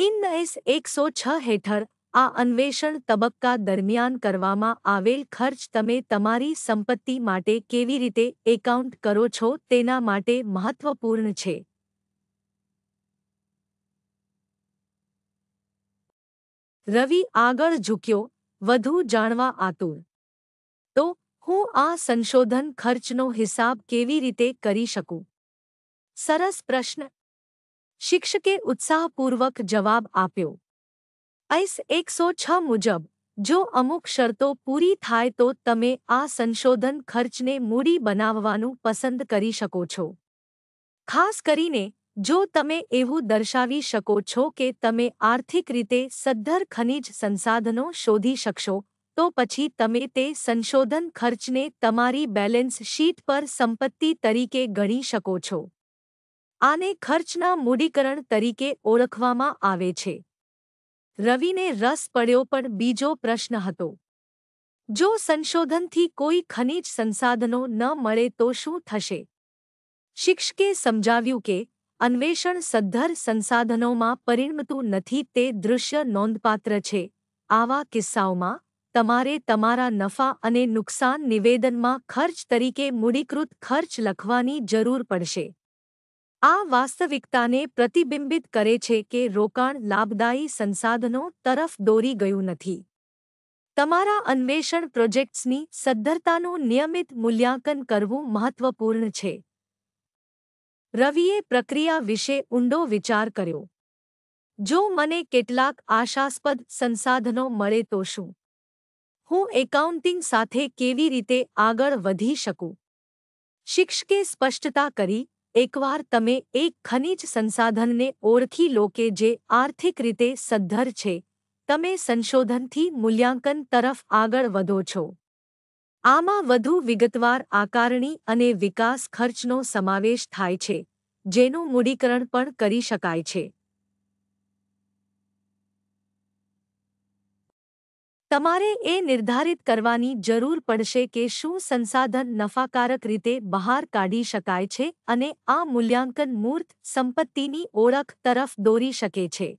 ઇનએસ એકસો છ હેઠળ આ અન્વેષણ તબક્કા દરમિયાન કરવામાં આવેલ ખર્ચ તમે તમારી સંપત્તિ માટે કેવી રીતે એકાઉન્ટ કરો છો તેના માટે મહત્વપૂર્ણ છે રવિ આગળ ઝૂક્યો વધુ જાણવા આતુર તો હું આ સંશોધન ખર્ચનો હિસાબ કેવી રીતે કરી શકું સરસ પ્રશ્ન શિક્ષકે ઉત્સાહપૂર્વક જવાબ આપ્યો આઈસ એકસો છ મુજબ જો અમુક શરતો પૂરી થાય તો તમે આ સંશોધન ખર્ચને મૂડી બનાવવાનું પસંદ કરી શકો છો ખાસ કરીને જો તમે એવું દર્શાવી શકો છો કે તમે આર્થિક રીતે સદ્ધર ખનિજ સંસાધનો શોધી શકશો તો પછી તમે તે સંશોધન ખર્ચને તમારી બેલેન્સ શીટ પર સંપત્તિ તરીકે ગણી શકો છો આને ખર્ચના મૂડીકરણ તરીકે ઓળખવામાં આવે છે રવિને રસ પડ્યો પણ બીજો પ્રશ્ન હતો જો સંશોધનથી કોઈ ખનિજ સંસાધનો ન મળે તો શું થશે શિક્ષકે સમજાવ્યું કે અન્વેષણ સદ્ધર સંસાધનોમાં પરિણમતું નથી તે દૃશ્ય નોંધપાત્ર છે આવા કિસ્સાઓમાં તમારે તમારા નફા અને નુકસાન નિવેદનમાં ખર્ચ તરીકે મૂડીકૃત ખર્ચ લખવાની જરૂર પડશે આ વાસ્તવિકતાને પ્રતિબિંબિત કરે છે કે રોકાણ લાભદાયી સંસાધનો તરફ દોરી ગયું નથી તમારા અન્વેષણ પ્રોજેક્ટ્સની સદ્ધરતાનું નિયમિત મૂલ્યાંકન કરવું મહત્વપૂર્ણ છે રવિએ પ્રક્રિયા વિશે ઊંડો વિચાર કર્યો જો મને કેટલાક આશાસ્પદ સંસાધનો મળે તો શું હું એકાઉન્ટિંગ સાથે કેવી રીતે આગળ વધી શકું શિક્ષકે સ્પષ્ટતા કરી એકવાર તમે એક ખનિજ સંસાધનને ઓળખી લો કે જે આર્થિક રીતે સદ્ધર છે તમે સંશોધનથી મૂલ્યાંકન તરફ આગળ વધો છો આમાં વધુ વિગતવાર આકારણી અને વિકાસ ખર્ચનો સમાવેશ થાય છે જેનું મૂડીકરણ પણ કરી શકાય છે તમારે એ નિર્ધારિત કરવાની જરૂર પડશે કે શું સંસાધન નફાકારક રીતે બહાર કાઢી શકાય છે અને આ મૂલ્યાંકન મૂર્ત સંપત્તિની ઓળખ તરફ દોરી શકે છે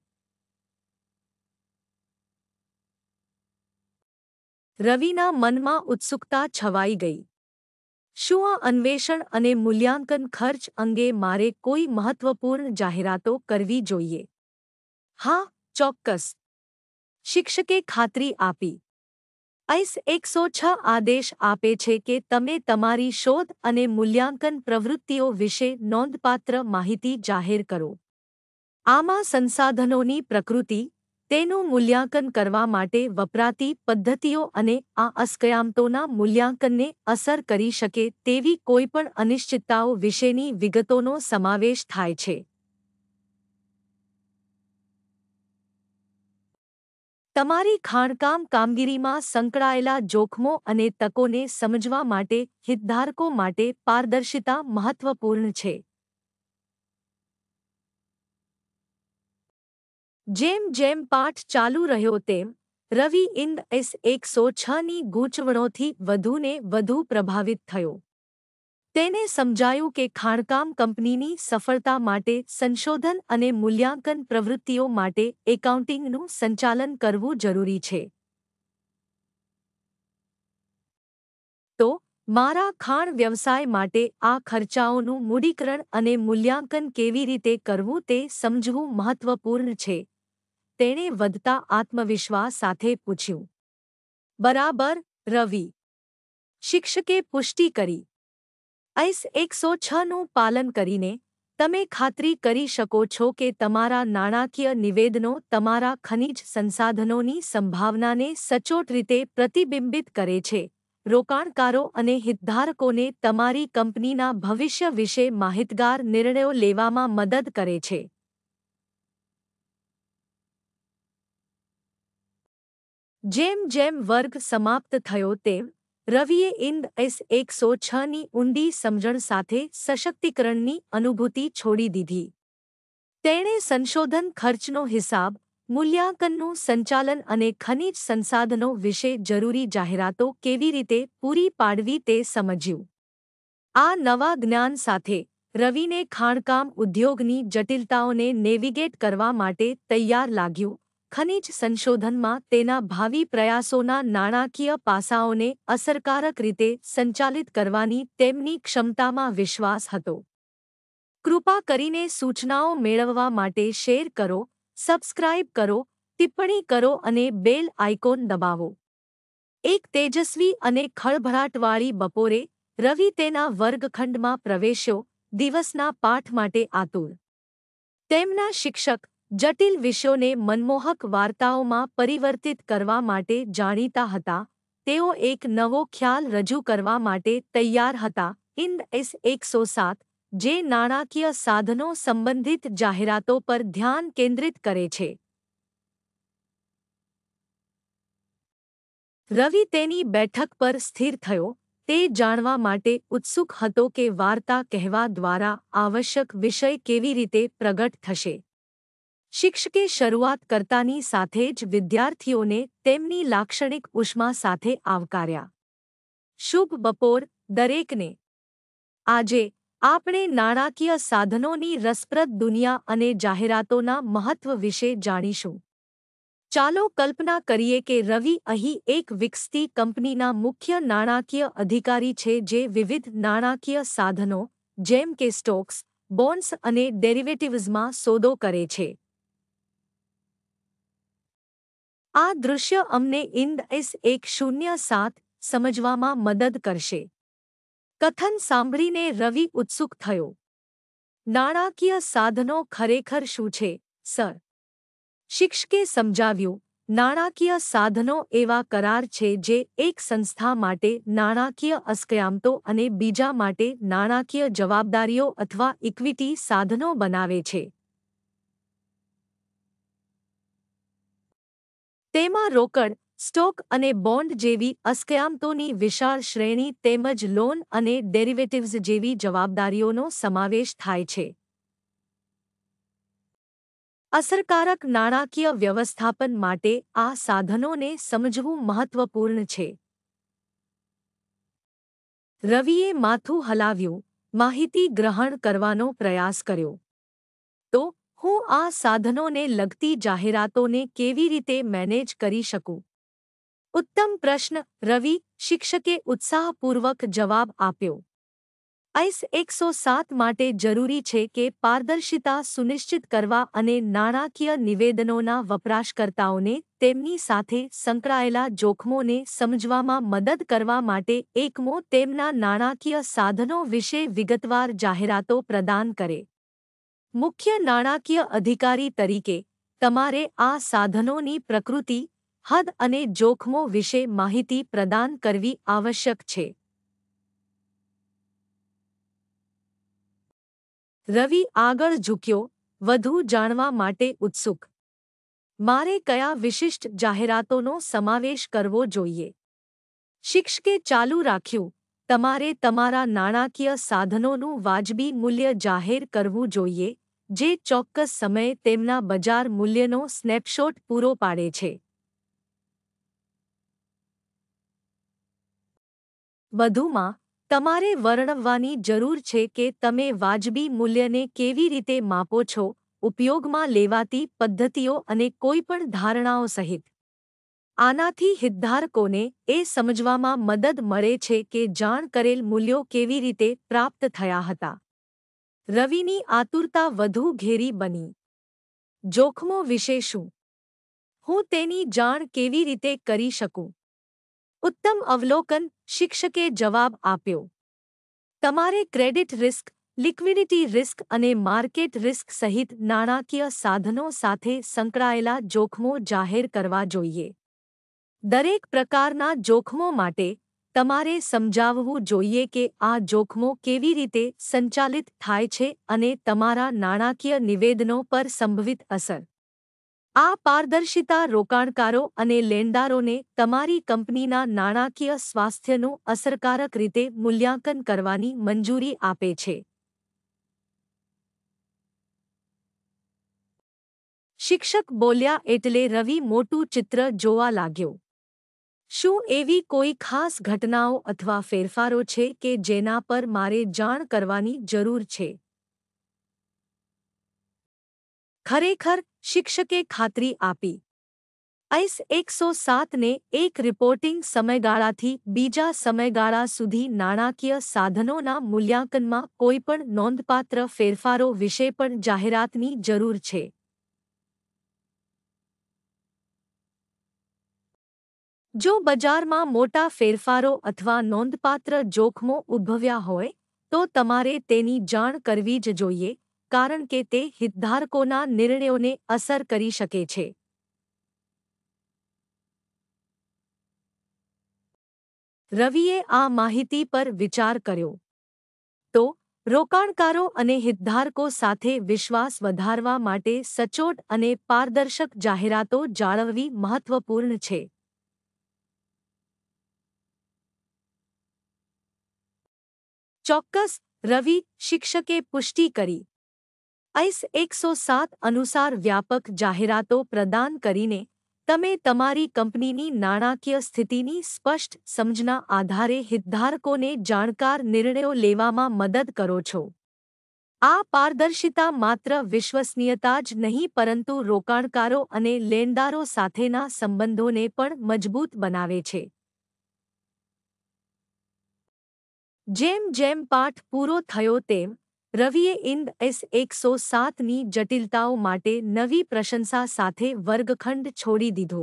રવિના મનમાં ઉત્સુકતા છવાઈ ગઈ શું આ અન્વેષણ અને મૂલ્યાંકન ખર્ચ અંગે મારે કોઈ મહત્વપૂર્ણ જાહેરાતો કરવી જોઈએ હા ચોક્કસ શિક્ષકે ખાતરી આપી આઈસ એકસો છ આદેશ આપે છે કે તમે તમારી શોધ અને મૂલ્યાંકન પ્રવૃત્તિઓ વિશે નોંધપાત્ર માહિતી જાહેર કરો આમાં સંસાધનોની પ્રકૃતિ તેનું મૂલ્યાંકન કરવા માટે વપરાતી પદ્ધતિઓ અને આ અસ્કયામતોના મૂલ્યાંકનને અસર કરી શકે તેવી કોઈપણ અનિશ્ચિતતાઓ વિશેની વિગતોનો સમાવેશ થાય છે તમારી ખાણકામ કામગીરીમાં સંકળાયેલા જોખમો અને તકોને સમજવા માટે હિતધારકો માટે પારદર્શિતા મહત્વપૂર્ણ છે જેમ જેમ પાઠ ચાલુ રહ્યો તેમ રવિ ઇન્દ એસ એકસો છની ગૂંચવણોથી વધુને વધુ પ્રભાવિત થયો તેને સમજાયું કે ખાણકામ કંપનીની સફળતા માટે સંશોધન અને મૂલ્યાંકન પ્રવૃત્તિઓ માટે એકાઉન્ટિંગનું સંચાલન કરવું જરૂરી છે તો મારા ખાણ વ્યવસાય માટે આ ખર્ચાઓનું મૂડીકરણ અને મૂલ્યાંકન કેવી રીતે કરવું તે સમજવું મહત્વપૂર્ણ છે તેણે વધતા આત્મવિશ્વાસ સાથે પૂછ્યું બરાબર રવિ શિક્ષકે પુષ્ટિ કરી આઈસ એકસો છનું પાલન કરીને તમે ખાતરી કરી શકો છો કે તમારા નાણાકીય નિવેદનો તમારા ખનિજ સંસાધનોની સંભાવનાને સચોટ રીતે પ્રતિબિંબિત કરે છે રોકાણકારો અને હિતધારકોને તમારી કંપનીના ભવિષ્ય વિશે માહિતગાર નિર્ણયો લેવામાં મદદ કરે છે જેમ જેમ વર્ગ સમાપ્ત થયો તેમ રવિએ ઇન્દ એસ એકસો છની ઊંડી સમજણ સાથે સશક્તિકરણની અનુભૂતિ છોડી દીધી તેણે સંશોધન ખર્ચનો હિસાબ મૂલ્યાંકનનું સંચાલન અને ખનિજ સંસાધનો વિશે જરૂરી જાહેરાતો કેવી રીતે પૂરી પાડવી તે સમજ્યું આ નવા જ્ઞાન સાથે રવિને ખાણકામ ઉદ્યોગની જટિલતાઓને નેવિગેટ કરવા માટે તૈયાર લાગ્યું ખનિજ સંશોધનમાં તેના ભાવિ પ્રયાસોના નાણાકીય પાસાઓને અસરકારક રીતે સંચાલિત કરવાની તેમની ક્ષમતામાં વિશ્વાસ હતો કૃપા કરીને સૂચનાઓ મેળવવા માટે શેર કરો સબસ્ક્રાઇબ કરો ટિપ્પણી કરો અને બેલ આઇકોન દબાવો એક તેજસ્વી અને ખળભળાટવાળી બપોરે રવિ તેના વર્ગખંડમાં પ્રવેશ્યો દિવસના પાઠ માટે આતુર તેમના શિક્ષક જટિલ વિષયોને મનમોહક વાર્તાઓમાં પરિવર્તિત કરવા માટે જાણીતા હતા તેઓ એક નવો ખ્યાલ રજૂ કરવા માટે તૈયાર હતા ઇન એસ એકસો સાત જે નાણાકીય સાધનો સંબંધિત જાહેરાતો પર ધ્યાન કેન્દ્રિત કરે છે રવિ તેની બેઠક પર સ્થિર થયો તે જાણવા માટે ઉત્સુક હતો કે વાર્તા કહેવા દ્વારા આવશ્યક વિષય કેવી રીતે પ્રગટ થશે શિક્ષકે શરૂઆત કરતાની સાથે જ વિદ્યાર્થીઓને તેમની લાક્ષણિક ઉષ્મા સાથે આવકાર્યા શુભ બપોર દરેકને આજે આપણે નાણાકીય સાધનોની રસપ્રદ દુનિયા અને જાહેરાતોના મહત્વ વિશે જાણીશું ચાલો કલ્પના કરીએ કે રવિ અહીં એક વિકસતી કંપનીના મુખ્ય નાણાકીય અધિકારી છે જે વિવિધ નાણાકીય સાધનો જેમ કે સ્ટોક્સ બોન્ડ્સ અને ડેરિવેટિવ્ઝમાં સોદો કરે છે આ દૃશ્ય અમને ઇન્દ એસ એક શૂન્ય સાત સમજવામાં મદદ કરશે કથન સાંભળીને રવિ ઉત્સુક થયો નાણાકીય સાધનો ખરેખર શું છે સર શિક્ષકે સમજાવ્યું નાણાકીય સાધનો એવા કરાર છે જે એક સંસ્થા માટે નાણાકીય અસ્કયામતો અને બીજા માટે નાણાકીય જવાબદારીઓ અથવા ઇક્વિટી સાધનો બનાવે છે તેમાં રોકડ સ્ટોક અને બોન્ડ જેવી અસ્કયામતોની વિશાળ શ્રેણી તેમજ લોન અને ડેરિવેટિવ્સ જેવી જવાબદારીઓનો સમાવેશ થાય છે અસરકારક નાણાકીય વ્યવસ્થાપન માટે આ સાધનોને સમજવું મહત્વપૂર્ણ છે રવિએ માથું હલાવ્યું માહિતી ગ્રહણ કરવાનો પ્રયાસ કર્યો તો હું આ સાધનોને લગતી જાહેરાતોને કેવી રીતે મેનેજ કરી શકું ઉત્તમ પ્રશ્ન રવિ શિક્ષકે ઉત્સાહપૂર્વક જવાબ આપ્યો આઈસ એકસો સાત માટે જરૂરી છે કે પારદર્શિતા સુનિશ્ચિત કરવા અને નાણાકીય નિવેદનોના વપરાશકર્તાઓને તેમની સાથે સંકળાયેલા જોખમોને સમજવામાં મદદ કરવા માટે એકમો તેમના નાણાકીય સાધનો વિશે વિગતવાર જાહેરાતો પ્રદાન કરે મુખ્ય નાણાકીય અધિકારી તરીકે તમારે આ સાધનોની પ્રકૃતિ હદ અને જોખમો વિશે માહિતી પ્રદાન કરવી આવશ્યક છે રવિ આગળ ઝૂક્યો વધુ જાણવા માટે ઉત્સુક મારે કયા વિશિષ્ટ જાહેરાતોનો સમાવેશ કરવો જોઈએ શિક્ષકે ચાલુ રાખ્યું તમારે તમારા નાણાકીય સાધનોનું વાજબી મૂલ્ય જાહેર કરવું જોઈએ જે ચોક્કસ સમયે તેમના બજાર મૂલ્યનો સ્નેપશોટ પૂરો પાડે છે વધુમાં તમારે વર્ણવવાની જરૂર છે કે તમે વાજબી મૂલ્યને કેવી રીતે માપો છો ઉપયોગમાં લેવાતી પદ્ધતિઓ અને કોઈપણ ધારણાઓ સહિત આનાથી હિતધારકોને એ સમજવામાં મદદ મળે છે કે જાણ કરેલ મૂલ્યો કેવી રીતે પ્રાપ્ત થયા હતા રવિની આતુરતા વધુ ઘેરી બની જોખમો વિશે શું હું તેની જાણ કેવી રીતે કરી શકું ઉત્તમ અવલોકન શિક્ષકે જવાબ આપ્યો તમારે ક્રેડિટ રિસ્ક લિક્વિડિટી રિસ્ક અને માર્કેટ રિસ્ક સહિત નાણાકીય સાધનો સાથે સંકળાયેલા જોખમો જાહેર કરવા જોઈએ દરેક પ્રકારના જોખમો માટે તમારે સમજાવવું જોઈએ કે આ જોખમો કેવી રીતે સંચાલિત થાય છે અને તમારા નાણાકીય નિવેદનો પર સંભવિત અસર આ પારદર્શિતા રોકાણકારો અને લેણદારોને તમારી કંપનીના નાણાકીય સ્વાસ્થ્યનું અસરકારક રીતે મૂલ્યાંકન કરવાની મંજૂરી આપે છે શિક્ષક બોલ્યા એટલે રવિ મોટું ચિત્ર જોવા લાગ્યો શું એવી કોઈ ખાસ ઘટનાઓ અથવા ફેરફારો છે કે જેના પર મારે જાણ કરવાની જરૂર છે ખરેખર શિક્ષકે ખાતરી આપી આઈસ એકસો સાતને એક રિપોર્ટિંગ સમયગાળાથી બીજા સમયગાળા સુધી નાણાકીય સાધનોના મૂલ્યાંકનમાં કોઈપણ નોંધપાત્ર ફેરફારો વિશે પણ જાહેરાતની જરૂર છે જો બજારમાં મોટા ફેરફારો અથવા નોંધપાત્ર જોખમો ઉદ્ભવ્યા હોય તો તમારે તેની જાણ કરવી જ જોઈએ કારણ કે તે હિતધારકોના નિર્ણયોને અસર કરી શકે છે રવિએ આ માહિતી પર વિચાર કર્યો તો રોકાણકારો અને હિતધારકો સાથે વિશ્વાસ વધારવા માટે સચોટ અને પારદર્શક જાહેરાતો જાળવવી મહત્વપૂર્ણ છે ચોક્કસ રવિ શિક્ષકે પુષ્ટિ કરી ઐસ એકસો સાત અનુસાર વ્યાપક જાહેરાતો પ્રદાન કરીને તમે તમારી કંપનીની નાણાકીય સ્થિતિની સ્પષ્ટ સમજના આધારે હિતધારકોને જાણકાર નિર્ણયો લેવામાં મદદ કરો છો આ પારદર્શિતા માત્ર વિશ્વસનીયતા જ નહીં પરંતુ રોકાણકારો અને લેણદારો સાથેના સંબંધોને પણ મજબૂત બનાવે છે જેમ જેમ પાઠ પૂરો થયો તેમ રવિએ ઇન્દ એસ એકસો સાતની જટિલતાઓ માટે નવી પ્રશંસા સાથે વર્ગખંડ છોડી દીધો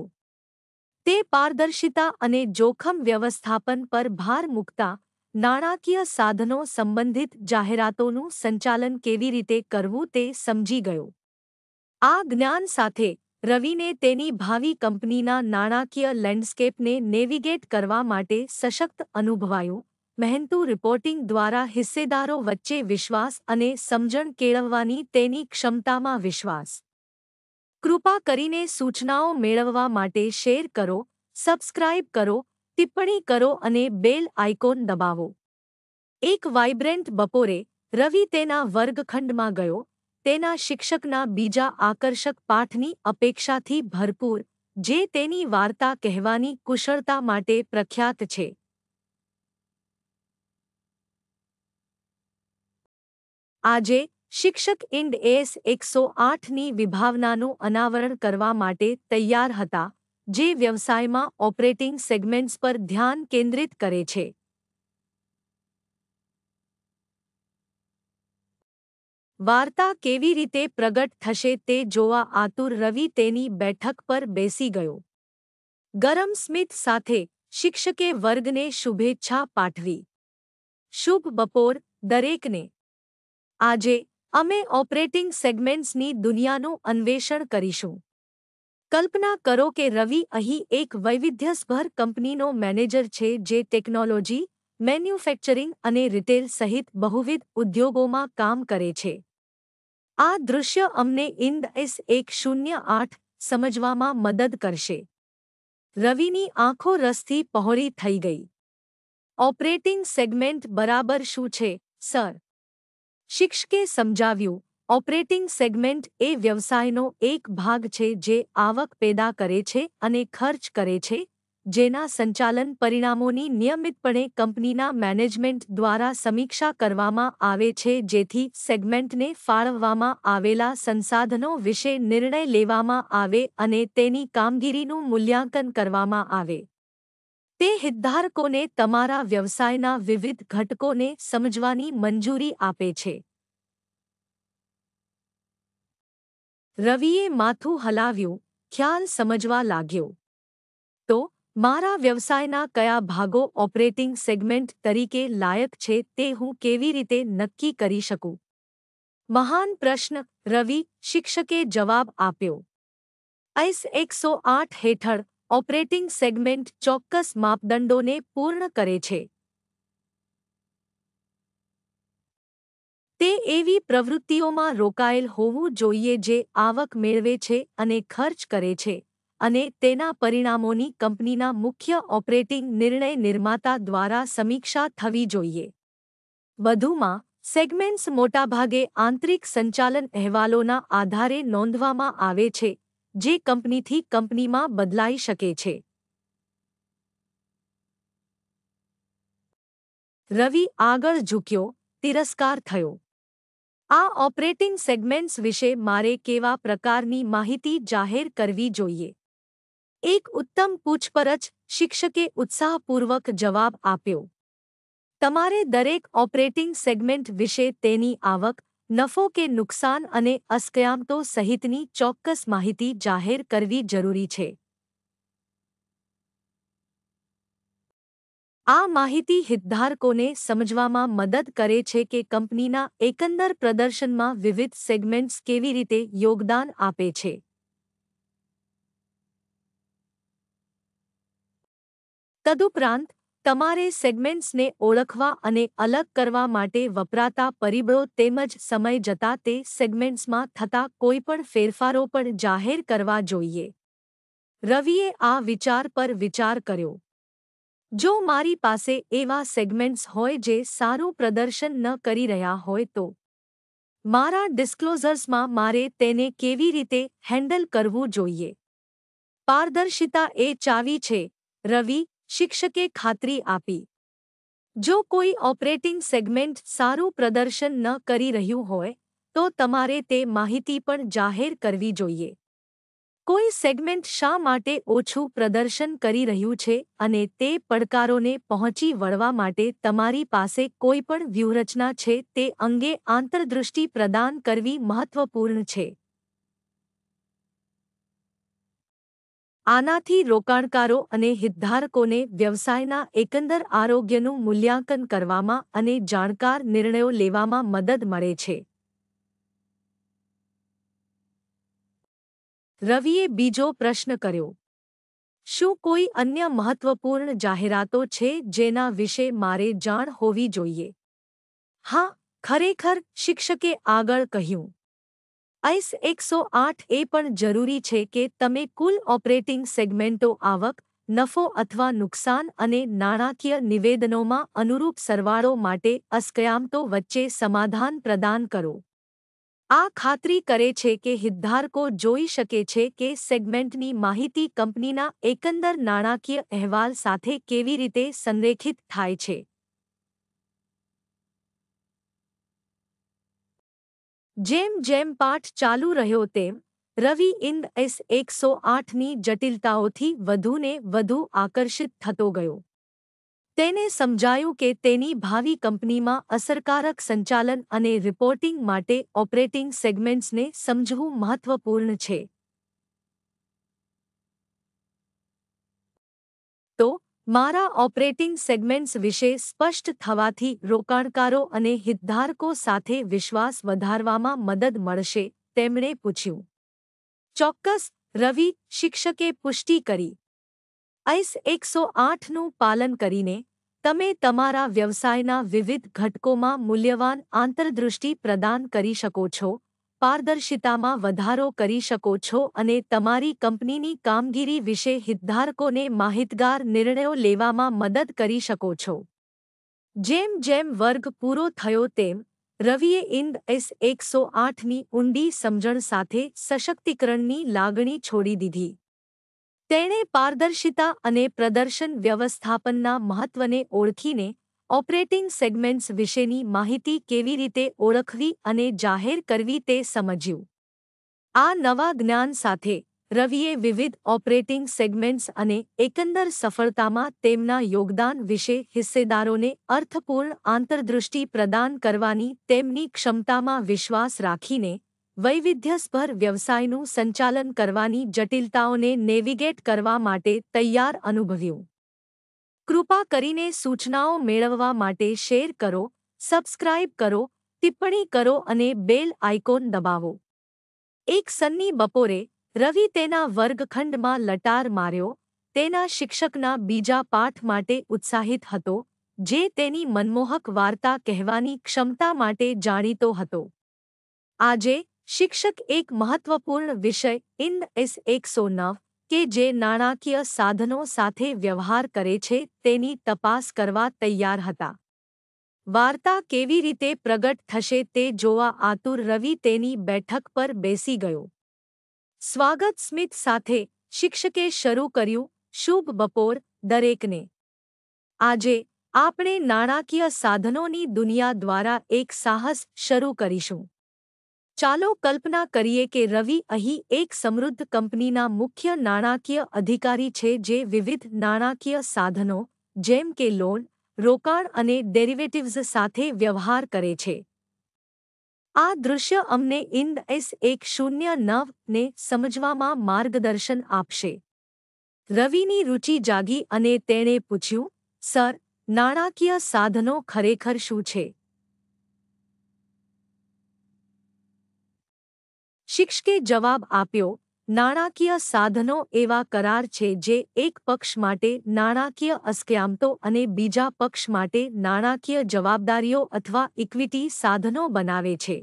તે પારદર્શિતા અને જોખમ વ્યવસ્થાપન પર ભાર મૂકતા નાણાકીય સાધનો સંબંધિત જાહેરાતોનું સંચાલન કેવી રીતે કરવું તે સમજી ગયો આ જ્ઞાન સાથે રવિને તેની ભાવિ કંપનીના નાણાકીય લેન્ડસ્કેપને નેવિગેટ કરવા માટે સશક્ત અનુભવાયું મહેન્તુ રિપોર્ટિંગ દ્વારા હિસ્સેદારો વચ્ચે વિશ્વાસ અને સમજણ કેળવવાની તેની ક્ષમતામાં વિશ્વાસ કૃપા કરીને સૂચનાઓ મેળવવા માટે શેર કરો સબસ્ક્રાઇબ કરો ટિપ્પણી કરો અને બેલ આઇકોન દબાવો એક વાઇબ્રન્ટ બપોરે રવિ તેના વર્ગખંડમાં ગયો તેના શિક્ષકના બીજા આકર્ષક પાઠની અપેક્ષાથી ભરપૂર જે તેની વાર્તા કહેવાની કુશળતા માટે પ્રખ્યાત છે આજે શિક્ષક ઇન્ડ એસ એકસો આઠની વિભાવનાનું અનાવરણ કરવા માટે તૈયાર હતા જે વ્યવસાયમાં ઓપરેટિંગ સેગમેન્ટ્સ પર ધ્યાન કેન્દ્રિત કરે છે વાર્તા કેવી રીતે પ્રગટ થશે તે જોવા આતુર રવિ તેની બેઠક પર બેસી ગયો ગરમ સ્મિત સાથે શિક્ષકે વર્ગને શુભેચ્છા પાઠવી શુભ બપોર દરેકને આજે અમે ઓપરેટિંગ સેગમેન્ટ્સની દુનિયાનું અન્વેષણ કરીશું કલ્પના કરો કે રવિ અહીં એક વૈવિધ્યસભર કંપનીનો મેનેજર છે જે ટેકનોલોજી મેન્યુફેક્ચરિંગ અને રિટેલ સહિત બહુવિધ ઉદ્યોગોમાં કામ કરે છે આ દૃશ્ય અમને ઇન્ડ એસ એક શૂન્ય આઠ સમજવામાં મદદ કરશે રવિની આંખો રસથી પહોળી થઈ ગઈ ઓપરેટિંગ સેગમેન્ટ બરાબર શું છે સર શિક્ષકે સમજાવ્યું ઓપરેટિંગ સેગમેન્ટ એ વ્યવસાયનો એક ભાગ છે જે આવક પેદા કરે છે અને ખર્ચ કરે છે જેના સંચાલન પરિણામોની નિયમિતપણે કંપનીના મેનેજમેન્ટ દ્વારા સમીક્ષા કરવામાં આવે છે જેથી સેગમેન્ટને ફાળવવામાં આવેલા સંસાધનો વિશે નિર્ણય લેવામાં આવે અને તેની કામગીરીનું મૂલ્યાંકન કરવામાં આવે તે હિતધારકોને તમારા વ્યવસાયના વિવિધ ઘટકોને સમજવાની મંજૂરી આપે છે રવિએ માથું હલાવ્યું ખ્યાલ સમજવા લાગ્યો તો મારા વ્યવસાયના કયા ભાગો ઓપરેટિંગ સેગમેન્ટ તરીકે લાયક છે તે હું કેવી રીતે નક્કી કરી શકું મહાન પ્રશ્ન રવિ શિક્ષકે જવાબ આપ્યો આઈસ એકસો આઠ હેઠળ ઓપરેટિંગ સેગમેન્ટ ચોક્કસ માપદંડોને પૂર્ણ કરે છે તે એવી પ્રવૃત્તિઓમાં રોકાયેલ હોવું જોઈએ જે આવક મેળવે છે અને ખર્ચ કરે છે અને તેના પરિણામોની કંપનીના મુખ્ય ઓપરેટિંગ નિર્ણય નિર્માતા દ્વારા સમીક્ષા થવી જોઈએ વધુમાં સેગમેન્ટ્સ મોટાભાગે આંતરિક સંચાલન અહેવાલોના આધારે નોંધવામાં આવે છે જે કંપનીથી કંપનીમાં બદલાઈ શકે છે રવિ આગળ ઝૂક્યો તિરસ્કાર થયો આ ઓપરેટિંગ સેગમેન્ટ્સ વિશે મારે કેવા પ્રકારની માહિતી જાહેર કરવી જોઈએ એક ઉત્તમ પૂછપરછ શિક્ષકે ઉત્સાહપૂર્વક જવાબ આપ્યો તમારે દરેક ઓપરેટિંગ સેગમેન્ટ વિશે તેની આવક નફો કે નુકસાન અને અસ્કયામતો સહિતની ચોક્કસ માહિતી જાહેર કરવી જરૂરી છે આ માહિતી હિતધારકોને સમજવામાં મદદ કરે છે કે કંપનીના એકંદર પ્રદર્શનમાં વિવિધ સેગમેન્ટ્સ કેવી રીતે યોગદાન આપે છે તદુપરાંત તમારે સેગમેન્ટ્સને ઓળખવા અને અલગ કરવા માટે વપરાતા પરિબળો તેમજ સમય જતા તે સેગમેન્ટ્સમાં થતા કોઈપણ ફેરફારો પણ જાહેર કરવા જોઈએ રવિએ આ વિચાર પર વિચાર કર્યો જો મારી પાસે એવા સેગમેન્ટ્સ હોય જે સારું પ્રદર્શન ન કરી રહ્યા હોય તો મારા ડિસ્ક્લોઝર્સમાં મારે તેને કેવી રીતે હેન્ડલ કરવું જોઈએ પારદર્શિતા એ ચાવી છે રવિ શિક્ષકે ખાતરી આપી જો કોઈ ઓપરેટિંગ સેગમેન્ટ સારું પ્રદર્શન ન કરી રહ્યું હોય તો તમારે તે માહિતી પણ જાહેર કરવી જોઈએ કોઈ સેગમેન્ટ શા માટે ઓછું પ્રદર્શન કરી રહ્યું છે અને તે પડકારોને પહોંચી વળવા માટે તમારી પાસે કોઈ પણ વ્યૂહરચના છે તે અંગે આંતરદૃષ્ટિ પ્રદાન કરવી મહત્વપૂર્ણ છે આનાથી રોકાણકારો અને હિતધારકોને વ્યવસાયના એકંદર આરોગ્યનું મૂલ્યાંકન કરવામાં અને જાણકાર નિર્ણયો લેવામાં મદદ મળે છે રવિએ બીજો પ્રશ્ન કર્યો શું કોઈ અન્ય મહત્વપૂર્ણ જાહેરાતો છે જેના વિશે મારે જાણ હોવી જોઈએ હા ખરેખર શિક્ષકે આગળ કહ્યું આઈસ એકસો આઠ એ પણ જરૂરી છે કે તમે કુલ ઓપરેટિંગ સેગમેન્ટો આવક નફો અથવા નુકસાન અને નાણાકીય નિવેદનોમાં અનુરૂપ સરવાળો માટે અસ્કયામતો વચ્ચે સમાધાન પ્રદાન કરો આ ખાતરી કરે છે કે હિતધારકો જોઈ શકે છે કે સેગમેન્ટની માહિતી કંપનીના એકંદર નાણાકીય અહેવાલ સાથે કેવી રીતે સંરેખિત થાય છે જેમ જેમ પાઠ ચાલુ રહ્યો તેમ રવિ ઇન્દ એસ એકસો આઠની જટિલતાઓથી વધુને વધુ આકર્ષિત થતો ગયો તેને સમજાયું કે તેની ભાવિ કંપનીમાં અસરકારક સંચાલન અને રિપોર્ટિંગ માટે ઓપરેટિંગ સેગમેન્ટ્સને સમજવું મહત્વપૂર્ણ છે તો મારા ઓપરેટિંગ સેગમેન્ટ્સ વિશે સ્પષ્ટ થવાથી રોકાણકારો અને હિતધારકો સાથે વિશ્વાસ વધારવામાં મદદ મળશે તેમણે પૂછ્યું ચોક્કસ રવિ શિક્ષકે પુષ્ટિ કરી આઈસ એકસો આઠનું પાલન કરીને તમે તમારા વ્યવસાયના વિવિધ ઘટકોમાં મૂલ્યવાન આંતરદૃષ્ટિ પ્રદાન કરી શકો છો પારદર્શિતામાં વધારો કરી શકો છો અને તમારી કંપનીની કામગીરી વિશે હિતધારકોને માહિતગાર નિર્ણયો લેવામાં મદદ કરી શકો છો જેમ જેમ વર્ગ પૂરો થયો તેમ રવિએ ઇન્દ એસ એકસો આઠની ઊંડી સમજણ સાથે સશક્તિકરણની લાગણી છોડી દીધી તેણે પારદર્શિતા અને પ્રદર્શન વ્યવસ્થાપનના મહત્વને ઓળખીને ઓપરેટિંગ સેગમેન્ટ્સ વિશેની માહિતી કેવી રીતે ઓળખવી અને જાહેર કરવી તે સમજ્યું આ નવા જ્ઞાન સાથે રવિએ વિવિધ ઓપરેટિંગ સેગમેન્ટ્સ અને એકંદર સફળતામાં તેમના યોગદાન વિશે હિસ્સેદારોને અર્થપૂર્ણ આંતરદૃષ્ટિ પ્રદાન કરવાની તેમની ક્ષમતામાં વિશ્વાસ રાખીને વૈવિધ્યસભર વ્યવસાયનું સંચાલન કરવાની જટિલતાઓને નેવિગેટ કરવા માટે તૈયાર અનુભવ્યું કૃપા કરીને સૂચનાઓ મેળવવા માટે શેર કરો સબસ્ક્રાઇબ કરો ટિપ્પણી કરો અને બેલ આઇકોન દબાવો એક સન્ની બપોરે રવિ તેના વર્ગખંડમાં લટાર માર્યો તેના શિક્ષકના બીજા પાઠ માટે ઉત્સાહિત હતો જે તેની મનમોહક વાર્તા કહેવાની ક્ષમતા માટે જાણીતો હતો આજે શિક્ષક એક મહત્વપૂર્ણ વિષય ઇન્ડ એસ એકસો નવ કે જે નાણાકીય સાધનો સાથે વ્યવહાર કરે છે તેની તપાસ કરવા તૈયાર હતા વાર્તા કેવી રીતે પ્રગટ થશે તે જોવા આતુર રવિ તેની બેઠક પર બેસી ગયો સ્વાગત સ્મિત સાથે શિક્ષકે શરૂ કર્યું શુભ બપોર દરેકને આજે આપણે નાણાકીય સાધનોની દુનિયા દ્વારા એક સાહસ શરૂ કરીશું ચાલો કલ્પના કરીએ કે રવિ અહીં એક સમૃદ્ધ કંપનીના મુખ્ય નાણાકીય અધિકારી છે જે વિવિધ નાણાકીય સાધનો જેમ કે લોન રોકાણ અને ડેરિવેટિવ્સ સાથે વ્યવહાર કરે છે આ દૃશ્ય અમને ઇન્ડ એસ એક શૂન્ય નવને સમજવામાં માર્ગદર્શન આપશે રવિની રુચિ જાગી અને તેણે પૂછ્યું સર નાણાકીય સાધનો ખરેખર શું છે શિક્ષકે જવાબ આપ્યો નાણાકીય સાધનો એવા કરાર છે જે એક પક્ષ માટે નાણાકીય અસ્કયામતો અને બીજા પક્ષ માટે નાણાકીય જવાબદારીઓ અથવા ઇક્વિટી સાધનો બનાવે છે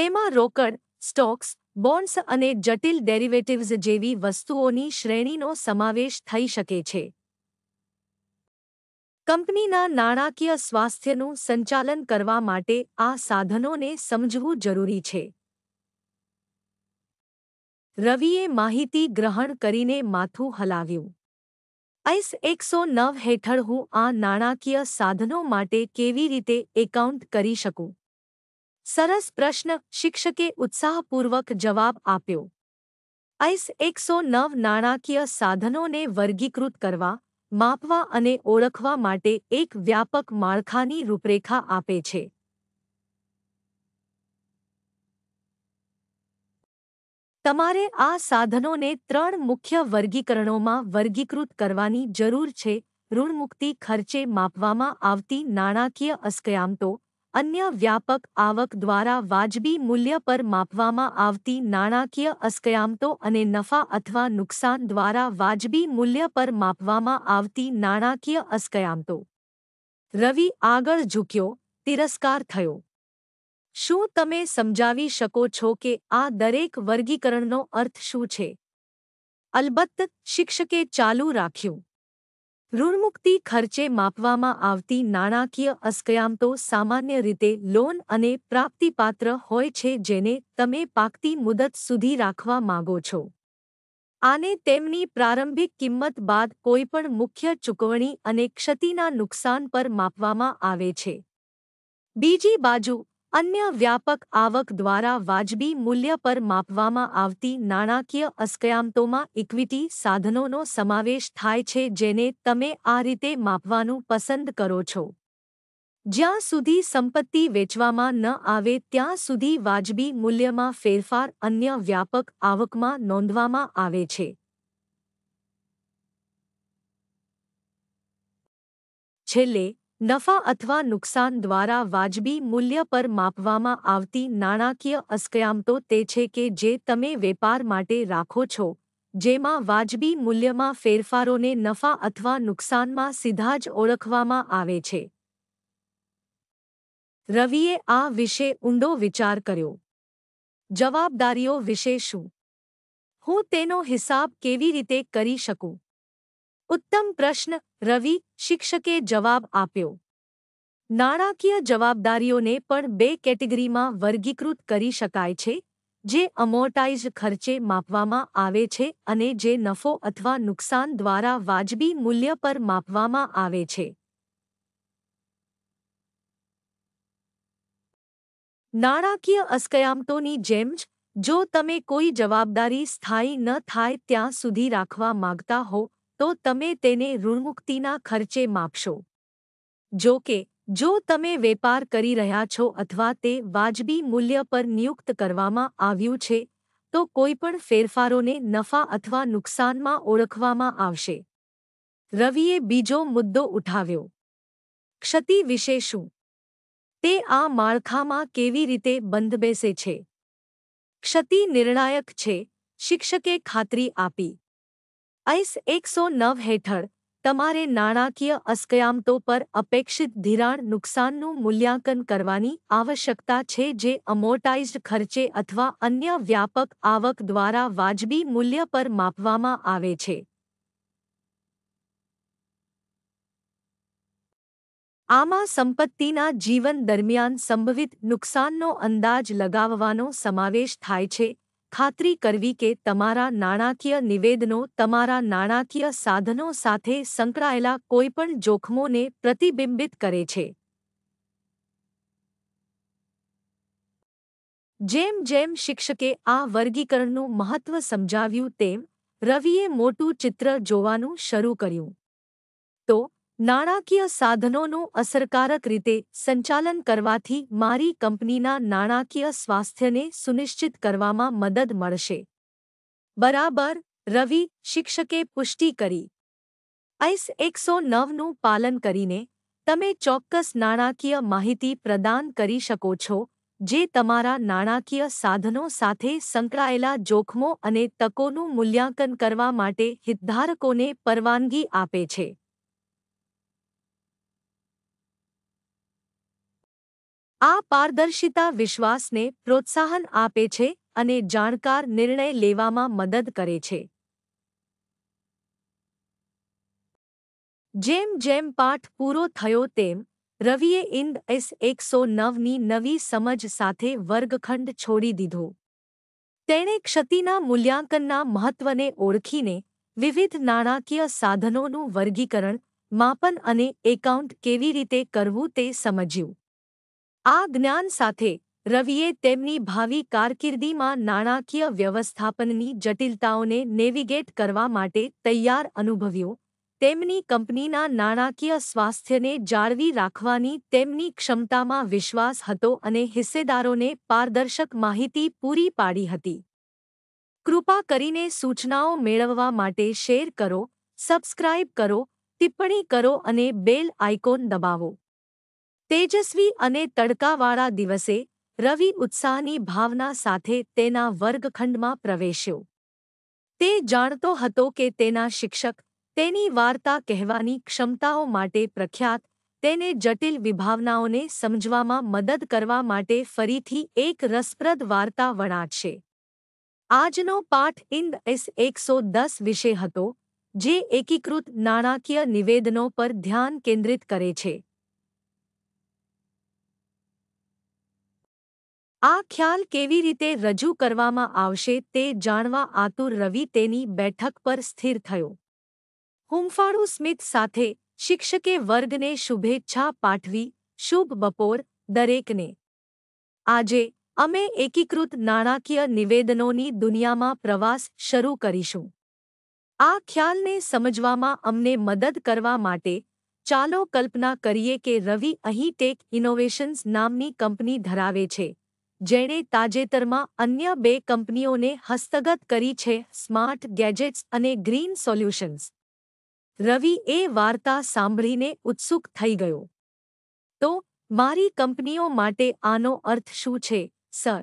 તેમાં રોકડ સ્ટોક્સ બોન્ડ્સ અને જટિલ ડેરિવેટિવ્સ જેવી વસ્તુઓની શ્રેણીનો સમાવેશ થઈ શકે છે કંપનીના નાણાકીય સ્વાસ્થ્યનું સંચાલન કરવા માટે આ સાધનોને સમજવું જરૂરી છે રવિએ માહિતી ગ્રહણ કરીને માથું હલાવ્યું આઈસ એકસો નવ હેઠળ હું આ નાણાકીય સાધનો માટે કેવી રીતે એકાઉન્ટ કરી શકું સરસ પ્રશ્ન શિક્ષકે ઉત્સાહપૂર્વક જવાબ આપ્યો આઈસ એકસો નવ નાણાકીય સાધનોને વર્ગીકૃત કરવા માપવા અને ઓળખવા માટે એક વ્યાપક માળખાની રૂપરેખા આપે છે તમારે આ સાધનોને ત્રણ મુખ્ય વર્ગીકરણોમાં વર્ગીકૃત કરવાની જરૂર છે ઋણમુક્તિ ખર્ચે માપવામાં આવતી નાણાકીય અસ્કયામતો અન્ય વ્યાપક આવક દ્વારા વાજબી મૂલ્ય પર માપવામાં આવતી નાણાકીય અસ્કયામતો અને નફા અથવા નુકસાન દ્વારા વાજબી મૂલ્ય પર માપવામાં આવતી નાણાકીય અસ્કયામતો રવિ આગળ ઝૂક્યો તિરસ્કાર થયો શું તમે સમજાવી શકો છો કે આ દરેક વર્ગીકરણનો અર્થ શું છે અલબત્ત શિક્ષકે ચાલુ રાખ્યું ઋણમુક્તિ ખર્ચે માપવામાં આવતી નાણાકીય અસ્કયામતો સામાન્ય રીતે લોન અને પ્રાપ્તિપાત્ર હોય છે જેને તમે પાકતી મુદત સુધી રાખવા માગો છો આને તેમની પ્રારંભિક કિંમત બાદ કોઈપણ મુખ્ય ચૂકવણી અને ક્ષતિના નુકસાન પર માપવામાં આવે છે બીજી બાજુ અન્ય વ્યાપક આવક દ્વારા વાજબી મૂલ્ય પર માપવામાં આવતી નાણાકીય અસ્કયામતોમાં ઇક્વિટી સાધનોનો સમાવેશ થાય છે જેને તમે આ રીતે માપવાનું પસંદ કરો છો જ્યાં સુધી સંપત્તિ વેચવામાં ન આવે ત્યાં સુધી વાજબી મૂલ્યમાં ફેરફાર અન્ય વ્યાપક આવકમાં નોંધવામાં આવે છે છેલ્લે નફા અથવા નુકસાન દ્વારા વાજબી મૂલ્ય પર માપવામાં આવતી નાણાકીય અસ્કયામતો તે છે કે જે તમે વેપાર માટે રાખો છો જેમાં વાજબી મૂલ્યમાં ફેરફારોને નફા અથવા નુકસાનમાં સીધા જ ઓળખવામાં આવે છે રવિએ આ વિશે ઊંડો વિચાર કર્યો જવાબદારીઓ વિશે શું હું તેનો હિસાબ કેવી રીતે કરી શકું ઉત્તમ પ્રશ્ન રવિ શિક્ષકે જવાબ આપ્યો નાણાકીય જવાબદારીઓને પણ બે કેટેગરીમાં વર્ગીકૃત કરી શકાય છે જે અમોર્ટાઇઝ ખર્ચે માપવામાં આવે છે અને જે નફો અથવા નુકસાન દ્વારા વાજબી મૂલ્ય પર માપવામાં આવે છે નાણાકીય અસ્કયામતોની જેમ જ જો તમે કોઈ જવાબદારી સ્થાયી ન થાય ત્યાં સુધી રાખવા માગતા હો તો તમે તેને ઋણમુક્તિના ખર્ચે માપશો જો કે જો તમે વેપાર કરી રહ્યા છો અથવા તે વાજબી મૂલ્ય પર નિયુક્ત કરવામાં આવ્યું છે તો કોઈપણ ફેરફારોને નફા અથવા નુકસાનમાં ઓળખવામાં આવશે રવિએ બીજો મુદ્દો ઉઠાવ્યો ક્ષતિ વિશે શું તે આ માળખામાં કેવી રીતે બંધબેસે છે ક્ષતિ નિર્ણાયક છે શિક્ષકે ખાતરી આપી આઈસ એકસો નવ હેઠળ તમારે નાણાકીય અસ્કયામતો પર અપેક્ષિત ધિરાણ નુકસાનનું મૂલ્યાંકન કરવાની આવશ્યકતા છે જે અમોર્ટાઇઝ્ડ ખર્ચે અથવા અન્ય વ્યાપક આવક દ્વારા વાજબી મૂલ્ય પર માપવામાં આવે છે આમાં સંપત્તિના જીવન દરમિયાન સંભવિત નુકસાનનો અંદાજ લગાવવાનો સમાવેશ થાય છે ખાતરી કરવી કે તમારા નાણાકીય નિવેદનો તમારા નાણાકીય સાધનો સાથે સંકળાયેલા કોઈપણ જોખમોને પ્રતિબિંબિત કરે છે જેમ જેમ શિક્ષકે આ વર્ગીકરણનું મહત્વ સમજાવ્યું તેમ રવિએ મોટું ચિત્ર જોવાનું શરૂ કર્યું તો નાણાકીય સાધનોનું અસરકારક રીતે સંચાલન કરવાથી મારી કંપનીના નાણાકીય સ્વાસ્થ્યને સુનિશ્ચિત કરવામાં મદદ મળશે બરાબર રવિ શિક્ષકે પુષ્ટિ કરી આઈસ એકસો નવનું પાલન કરીને તમે ચોક્કસ નાણાકીય માહિતી પ્રદાન કરી શકો છો જે તમારા નાણાકીય સાધનો સાથે સંકળાયેલા જોખમો અને તકોનું મૂલ્યાંકન કરવા માટે હિતધારકોને પરવાનગી આપે છે આ પારદર્શિતા વિશ્વાસને પ્રોત્સાહન આપે છે અને જાણકાર નિર્ણય લેવામાં મદદ કરે છે જેમ જેમ પાઠ પૂરો થયો તેમ રવિએ ઇન્દ એસ એકસો નવની નવી સમજ સાથે વર્ગખંડ છોડી દીધો તેણે ક્ષતિના મૂલ્યાંકનના મહત્વને ઓળખીને વિવિધ નાણાકીય સાધનોનું વર્ગીકરણ માપન અને એકાઉન્ટ કેવી રીતે કરવું તે સમજ્યું આ જ્ઞાન સાથે રવિએ તેમની ભાવિ કારકિર્દીમાં નાણાકીય વ્યવસ્થાપનની જટિલતાઓને નેવિગેટ કરવા માટે તૈયાર અનુભવ્યો તેમની કંપનીના નાણાકીય સ્વાસ્થ્યને જાળવી રાખવાની તેમની ક્ષમતામાં વિશ્વાસ હતો અને હિસ્સેદારોને પારદર્શક માહિતી પૂરી પાડી હતી કૃપા કરીને સૂચનાઓ મેળવવા માટે શેર કરો સબસ્ક્રાઇબ કરો ટિપ્પણી કરો અને બેલ આઇકોન દબાવો તેજસ્વી અને તડકાવાળા દિવસે રવિ ઉત્સાહની ભાવના સાથે તેના વર્ગખંડમાં પ્રવેશ્યો તે જાણતો હતો કે તેના શિક્ષક તેની વાર્તા કહેવાની ક્ષમતાઓ માટે પ્રખ્યાત તેને જટિલ વિભાવનાઓને સમજવામાં મદદ કરવા માટે ફરીથી એક રસપ્રદ વાર્તા વણાટશે આજનો પાઠ ઇન્ડ એસ એકસો દસ વિશે હતો જે એકીકૃત નાણાકીય નિવેદનો પર ધ્યાન કેન્દ્રિત કરે છે આ ખ્યાલ કેવી રીતે રજૂ કરવામાં આવશે તે જાણવા આતુર રવિ તેની બેઠક પર સ્થિર થયો હુંફાળુ સ્મિત સાથે શિક્ષકે વર્ગને શુભેચ્છા પાઠવી શુભ બપોર દરેકને આજે અમે એકીકૃત નાણાકીય નિવેદનોની દુનિયામાં પ્રવાસ શરૂ કરીશું આ ખ્યાલને સમજવામાં અમને મદદ કરવા માટે ચાલો કલ્પના કરીએ કે રવિ અહીં ટેક ઇનોવેશન્સ નામની કંપની ધરાવે છે જેણે તાજેતરમાં અન્ય બે કંપનીઓને હસ્તગત કરી છે સ્માર્ટ ગેજેટ્સ અને ગ્રીન સોલ્યુશન્સ રવિ એ વાર્તા સાંભળીને ઉત્સુક થઈ ગયો તો મારી કંપનીઓ માટે આનો અર્થ શું છે સર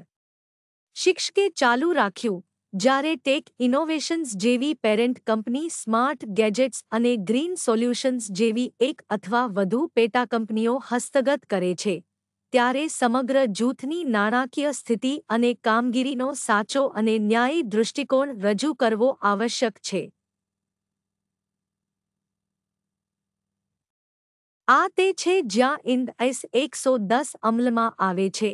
શિક્ષકે ચાલુ રાખ્યું જ્યારે ટેક ઇનોવેશન્સ જેવી પેરેન્ટ કંપની સ્માર્ટ ગેજેટ્સ અને ગ્રીન સોલ્યુશન્સ જેવી એક અથવા વધુ પેટા કંપનીઓ હસ્તગત કરે છે ત્યારે સમગ્ર જૂથની નાણાકીય સ્થિતિ અને કામગીરીનો સાચો અને ન્યાયી દૃષ્ટિકોણ રજૂ કરવો આવશ્યક છે આ તે છે જ્યાં ઇન્દ એસ એકસો દસ અમલમાં આવે છે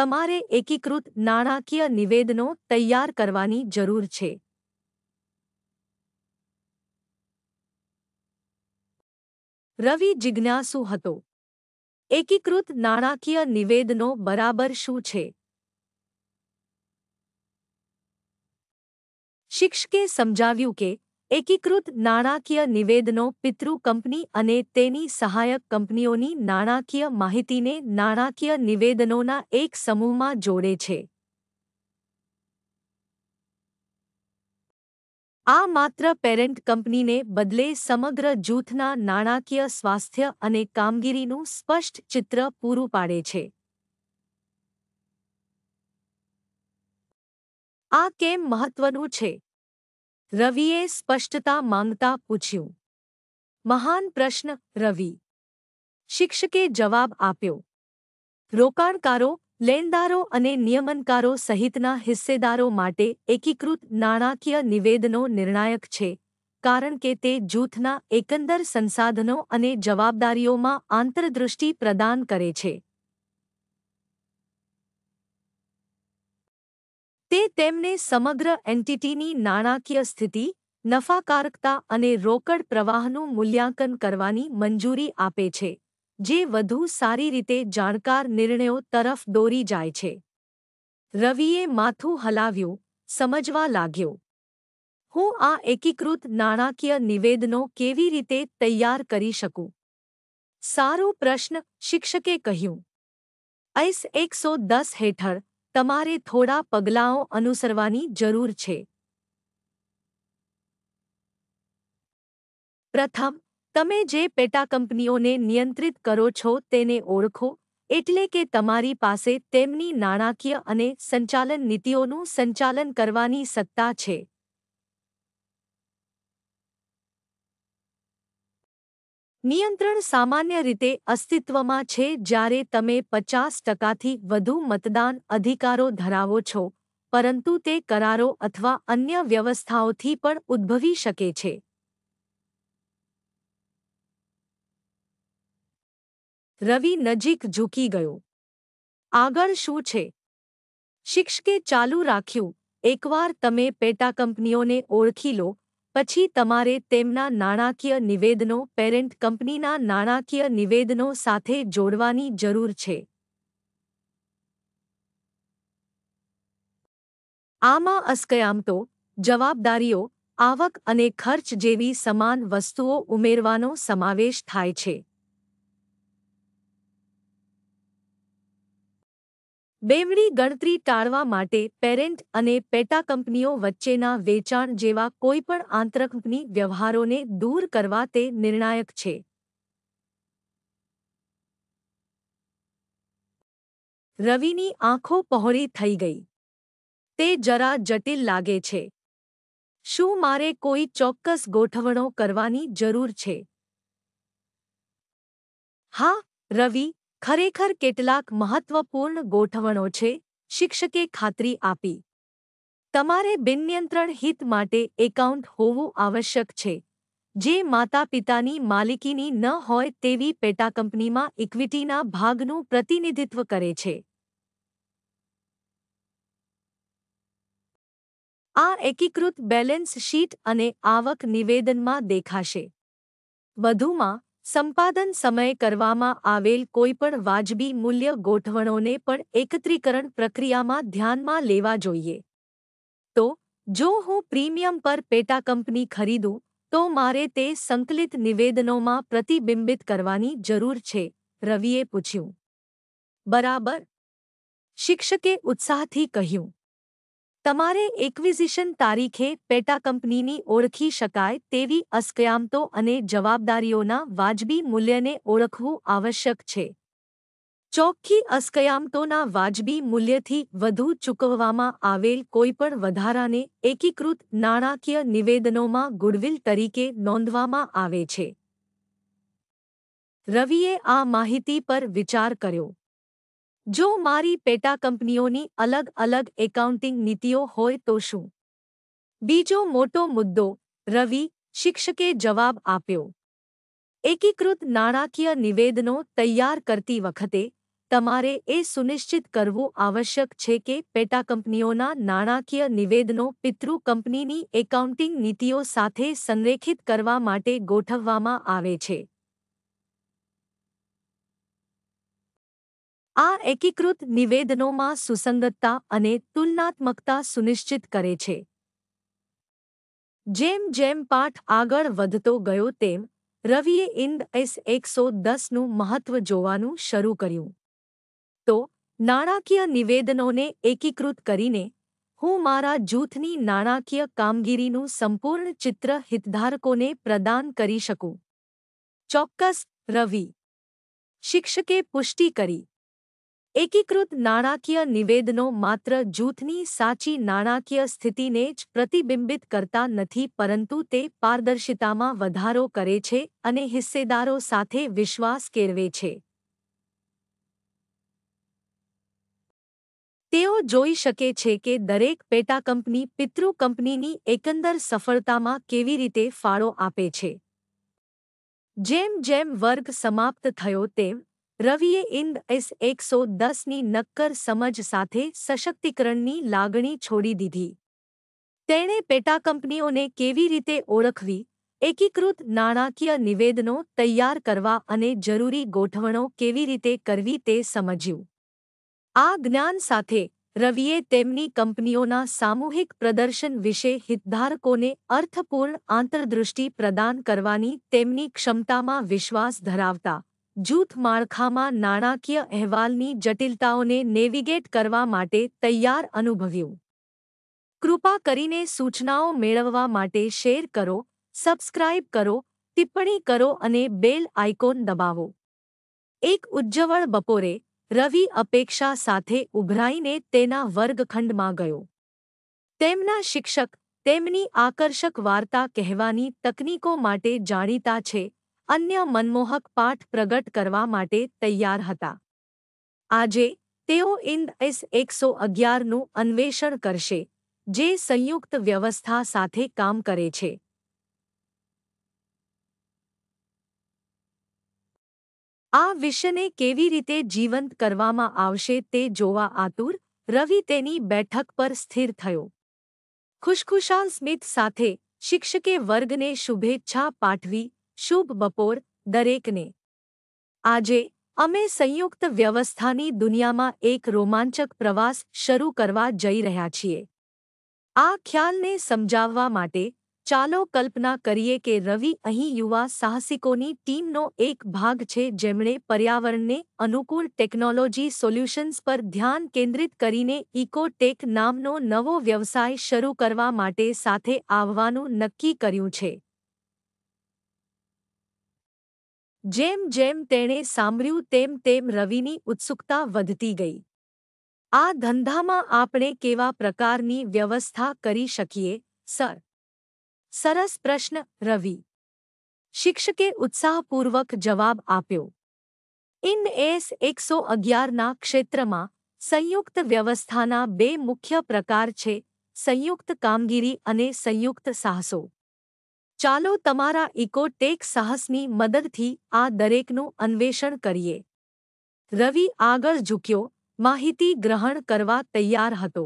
તમારે એકીકૃત નાણાકીય નિવેદનો તૈયાર કરવાની જરૂર છે રવિ જિજ્ઞાસુ હતો એકીકૃત નાણાકીય નિવેદનો બરાબર શું છે શિક્ષકે સમજાવ્યું કે એકીકૃત નાણાકીય નિવેદનો પિતૃ કંપની અને તેની સહાયક કંપનીઓની નાણાકીય માહિતીને નાણાકીય નિવેદનોના એક સમૂહમાં જોડે છે આ માત્ર પેરેન્ટ કંપનીને બદલે સમગ્ર જૂથના નાણાકીય સ્વાસ્થ્ય અને કામગીરીનું સ્પષ્ટ ચિત્ર પૂરું પાડે છે આ કેમ મહત્વનું છે રવિએ સ્પષ્ટતા માંગતા પૂછ્યું મહાન પ્રશ્ન રવિ શિક્ષકે જવાબ આપ્યો રોકાણકારો લેણદારો અને નિયમનકારો સહિતના હિસ્સેદારો માટે એકીકૃત નાણાકીય નિવેદનો નિર્ણાયક છે કારણ કે તે જૂથના એકંદર સંસાધનો અને જવાબદારીઓમાં આંતરદૃષ્ટિ પ્રદાન કરે છે તે તેમને સમગ્ર એન્ટિટીની નાણાકીય સ્થિતિ નફાકારકતા અને રોકડ પ્રવાહનું મૂલ્યાંકન કરવાની મંજૂરી આપે છે જે વધુ સારી રીતે જાણકાર નિર્ણયો તરફ દોરી જાય છે રવિએ માથું હલાવ્યું સમજવા લાગ્યો હું આ એકીકૃત નાણાકીય નિવેદનો કેવી રીતે તૈયાર કરી શકું સારો પ્રશ્ન શિક્ષકે કહ્યું એસ એકસો દસ હેઠળ તમારે થોડા પગલાંઓ અનુસરવાની જરૂર છે પ્રથમ તમે જે પેટા કંપનીઓને નિયંત્રિત કરો છો તેને ઓળખો એટલે કે તમારી પાસે તેમની નાણાકીય અને સંચાલન નીતિઓનું સંચાલન કરવાની સત્તા છે નિયંત્રણ સામાન્ય રીતે અસ્તિત્વમાં છે જ્યારે તમે પચાસ ટકાથી વધુ મતદાન અધિકારો ધરાવો છો પરંતુ તે કરારો અથવા અન્ય વ્યવસ્થાઓથી પણ ઉદ્ભવી શકે છે રવિ નજીક ઝૂકી ગયો આગળ શું છે શિક્ષકે ચાલુ રાખ્યું એકવાર તમે પેટા કંપનીઓને ઓળખી લો પછી તમારે તેમના નાણાકીય નિવેદનો પેરેન્ટ કંપનીના નાણાકીય નિવેદનો સાથે જોડવાની જરૂર છે આમાં અસ્કયામતો જવાબદારીઓ આવક અને ખર્ચ જેવી સમાન વસ્તુઓ ઉમેરવાનો સમાવેશ થાય છે બેવડી ગણતરી ટાળવા માટે પેરેન્ટ અને પેટા કંપનીઓ વચ્ચેના વેચાણ જેવા કોઈપણ આંતરકંપની વ્યવહારોને દૂર કરવા તે નિર્ણાયક છે રવિની આંખો પહોળી થઈ ગઈ તે જરા જટિલ લાગે છે શું મારે કોઈ ચોક્કસ ગોઠવણો કરવાની જરૂર છે હા રવિ ખરેખર કેટલાક મહત્વપૂર્ણ ગોઠવણો છે શિક્ષકે ખાતરી આપી તમારે બિનનિયંત્રણ હિત માટે એકાઉન્ટ હોવું આવશ્યક છે જે માતા પિતાની માલિકીની ન હોય તેવી પેટા કંપનીમાં ઇક્વિટીના ભાગનું પ્રતિનિધિત્વ કરે છે આ એકીકૃત બેલેન્સ શીટ અને આવક નિવેદનમાં દેખાશે વધુમાં સંપાદન સમયે કરવામાં આવેલ કોઈપણ વાજબી મૂલ્ય ગોઠવણોને પણ એકત્રીકરણ પ્રક્રિયામાં ધ્યાનમાં લેવા જોઈએ તો જો હું પ્રીમિયમ પર પેટા કંપની ખરીદું તો મારે તે સંકલિત નિવેદનોમાં પ્રતિબિંબિત કરવાની જરૂર છે રવિએ પૂછ્યું બરાબર શિક્ષકે ઉત્સાહથી કહ્યું તમારે એક્વિઝિશન તારીખે પેટા કંપનીની ઓળખી શકાય તેવી અસ્કયામતો અને જવાબદારીઓના વાજબી મૂલ્યને ઓળખવું આવશ્યક છે ચોખ્ખી અસ્કયામતોના વાજબી મૂલ્યથી વધુ ચૂકવવામાં આવેલ કોઈપણ વધારાને એકીકૃત નાણાકીય નિવેદનોમાં ગુડવિલ તરીકે નોંધવામાં આવે છે રવિએ આ માહિતી પર વિચાર કર્યો જો મારી પેટા કંપનીઓની અલગ અલગ એકાઉન્ટિંગ નીતિઓ હોય તો શું બીજો મોટો મુદ્દો રવિ શિક્ષકે જવાબ આપ્યો એકીકૃત નાણાકીય નિવેદનો તૈયાર કરતી વખતે તમારે એ સુનિશ્ચિત કરવું આવશ્યક છે કે પેટા કંપનીઓના નાણાકીય નિવેદનો પિતૃ કંપનીની એકાઉન્ટિંગ નીતિઓ સાથે સંરેખિત કરવા માટે ગોઠવવામાં આવે છે આ એકીકૃત નિવેદનોમાં સુસંગતતા અને તુલનાત્મકતા સુનિશ્ચિત કરે છે જેમ જેમ પાઠ આગળ વધતો ગયો તેમ રવિએ ઇન્દ એસ એકસો દસનું મહત્વ જોવાનું શરૂ કર્યું તો નાણાકીય નિવેદનોને એકીકૃત કરીને હું મારા જૂથની નાણાકીય કામગીરીનું સંપૂર્ણ ચિત્ર હિતધારકોને પ્રદાન કરી શકું ચોક્કસ રવિ શિક્ષકે પુષ્ટિ કરી એકીકૃત નાણાકીય નિવેદનો માત્ર જૂથની સાચી નાણાકીય સ્થિતિને જ પ્રતિબિંબિત કરતા નથી પરંતુ તે પારદર્શિતામાં વધારો કરે છે અને હિસ્સેદારો સાથે વિશ્વાસ કેળવે છે તેઓ જોઈ શકે છે કે દરેક પેટા કંપની પિતૃ કંપનીની એકંદર સફળતામાં કેવી રીતે ફાળો આપે છે જેમ જેમ વર્ગ સમાપ્ત થયો તેમ રવિએ ઇન્દ એસ એકસો દસની નક્કર સમજ સાથે સશક્તિકરણની લાગણી છોડી દીધી તેણે પેટા કંપનીઓને કેવી રીતે ઓળખવી એકીકૃત નાણાકીય નિવેદનો તૈયાર કરવા અને જરૂરી ગોઠવણો કેવી રીતે કરવી તે સમજ્યું આ જ્ઞાન સાથે રવિએ તેમની કંપનીઓના સામૂહિક પ્રદર્શન વિશે હિતધારકોને અર્થપૂર્ણ આંતરદૃષ્ટિ પ્રદાન કરવાની તેમની ક્ષમતામાં વિશ્વાસ ધરાવતા જૂથ માળખામાં નાણાકીય અહેવાલની જટિલતાઓને નેવિગેટ કરવા માટે તૈયાર અનુભવ્યું કૃપા કરીને સૂચનાઓ મેળવવા માટે શેર કરો સબસ્ક્રાઇબ કરો ટિપ્પણી કરો અને બેલ આઇકોન દબાવો એક ઉજ્જવળ બપોરે રવિ અપેક્ષા સાથે ઉભરાઈને તેના વર્ગખંડમાં ગયો તેમના શિક્ષક તેમની આકર્ષક વાર્તા કહેવાની તકનીકો માટે જાણીતા છે અન્ય મનમોહક પાઠ પ્રગટ કરવા માટે તૈયાર હતા આજે તેઓ ઇન્ડ એસ એકસો અગિયારનું અન્વેષણ કરશે જે સંયુક્ત વ્યવસ્થા સાથે કામ કરે છે આ વિષયને કેવી રીતે જીવંત કરવામાં આવશે તે જોવા આતુર રવિ તેની બેઠક પર સ્થિર થયો ખુશખુશાલ સ્મિત સાથે શિક્ષકે વર્ગને શુભેચ્છા પાઠવી શુભ બપોર દરેકને આજે અમે સંયુક્ત વ્યવસ્થાની દુનિયામાં એક રોમાંચક પ્રવાસ શરૂ કરવા જઈ રહ્યા છીએ આ ખ્યાલને સમજાવવા માટે ચાલો કલ્પના કરીએ કે રવિ અહીં યુવા સાહસિકોની ટીમનો એક ભાગ છે જેમણે પર્યાવરણને અનુકૂળ ટેકનોલોજી સોલ્યુશન્સ પર ધ્યાન કેન્દ્રિત કરીને ઇકોટેક નામનો નવો વ્યવસાય શરૂ કરવા માટે સાથે આવવાનું નક્કી કર્યું છે જેમ જેમ તેણે સાંભળ્યું તેમ તેમ રવિની ઉત્સુકતા વધતી ગઈ આ ધંધામાં આપણે કેવા પ્રકારની વ્યવસ્થા કરી શકીએ સર સરસ પ્રશ્ન રવિ શિક્ષકે ઉત્સાહપૂર્વક જવાબ આપ્યો ઇન એસ એકસો અગિયારના ક્ષેત્રમાં સંયુક્ત વ્યવસ્થાના બે મુખ્ય પ્રકાર છે સંયુક્ત કામગીરી અને સંયુક્ત સાહસો ચાલો તમારા ઇકોટેક સાહસની મદદથી આ દરેકનું અન્વેષણ કરીએ રવિ આગળ ઝૂક્યો માહિતી ગ્રહણ કરવા તૈયાર હતો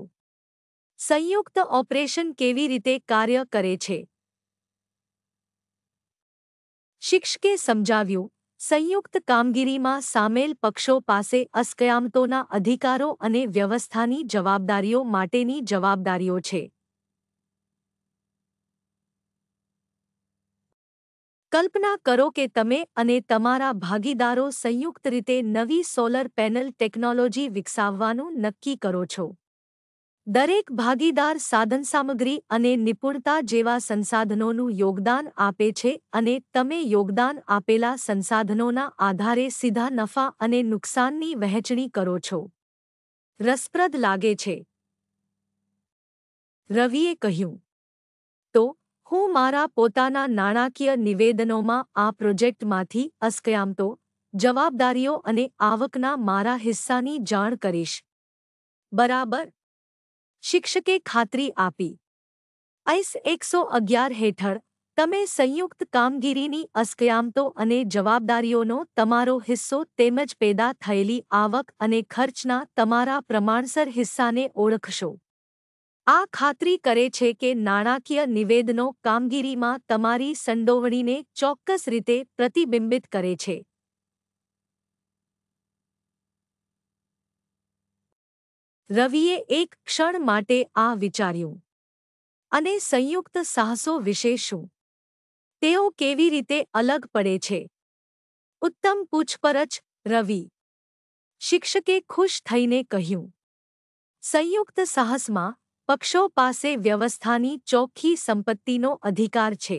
સંયુક્ત ઓપરેશન કેવી રીતે કાર્ય કરે છે શિક્ષકે સમજાવ્યું સંયુક્ત કામગીરીમાં સામેલ પક્ષો પાસે અસ્કયામતોના અધિકારો અને વ્યવસ્થાની જવાબદારીઓ માટેની જવાબદારીઓ છે કલ્પના કરો કે તમે અને તમારા ભાગીદારો સંયુક્ત રીતે નવી સોલર પેનલ ટેકનોલોજી વિકસાવવાનું નક્કી કરો છો દરેક ભાગીદાર સાધનસામગ્રી અને નિપુણતા જેવા સંસાધનોનું યોગદાન આપે છે અને તમે યોગદાન આપેલા સંસાધનોના આધારે સીધા નફા અને નુકસાનની વહેંચણી કરો છો રસપ્રદ લાગે છે રવિએ કહ્યું હું મારા પોતાના નાણાકીય નિવેદનોમાં આ પ્રોજેક્ટમાંથી અસ્કયામતો જવાબદારીઓ અને આવકના મારા હિસ્સાની જાણ કરીશ બરાબર શિક્ષકે ખાતરી આપી આઈસ એકસો અગિયાર હેઠળ તમે સંયુક્ત કામગીરીની અસ્કયામતો અને જવાબદારીઓનો તમારો હિસ્સો તેમજ પેદા થયેલી આવક અને ખર્ચના તમારા પ્રમાણસર હિસ્સાને ઓળખશો આ ખાતરી કરે છે કે નાણાકીય નિવેદનો કામગીરીમાં તમારી સંડોવણીને ચોક્કસ રીતે પ્રતિબિંબિત કરે છે રવિએ એક ક્ષણ માટે આ વિચાર્યું અને સંયુક્ત સાહસો વિશે શું તેઓ કેવી રીતે અલગ પડે છે ઉત્તમ પૂછપરછ રવિ શિક્ષકે ખુશ થઈને કહ્યું સંયુક્ત સાહસમાં પક્ષો પાસે વ્યવસ્થાની ચોખ્ખી સંપત્તિનો અધિકાર છે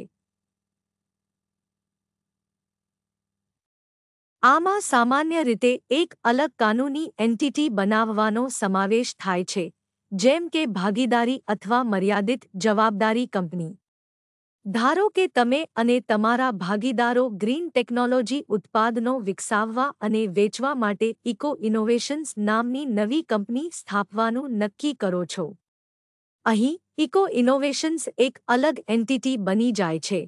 આમાં સામાન્ય રીતે એક અલગ કાનૂની એન્ટિટી બનાવવાનો સમાવેશ થાય છે જેમ કે ભાગીદારી અથવા મર્યાદિત જવાબદારી કંપની ધારો કે તમે અને તમારા ભાગીદારો ગ્રીન ટેકનોલોજી ઉત્પાદનો વિકસાવવા અને વેચવા માટે ઇકો ઇનોવેશન્સ નામની નવી કંપની સ્થાપવાનું નક્કી કરો છો અહીં ઇકો ઇનોવેશન્સ એક અલગ એન્ટિટી બની જાય છે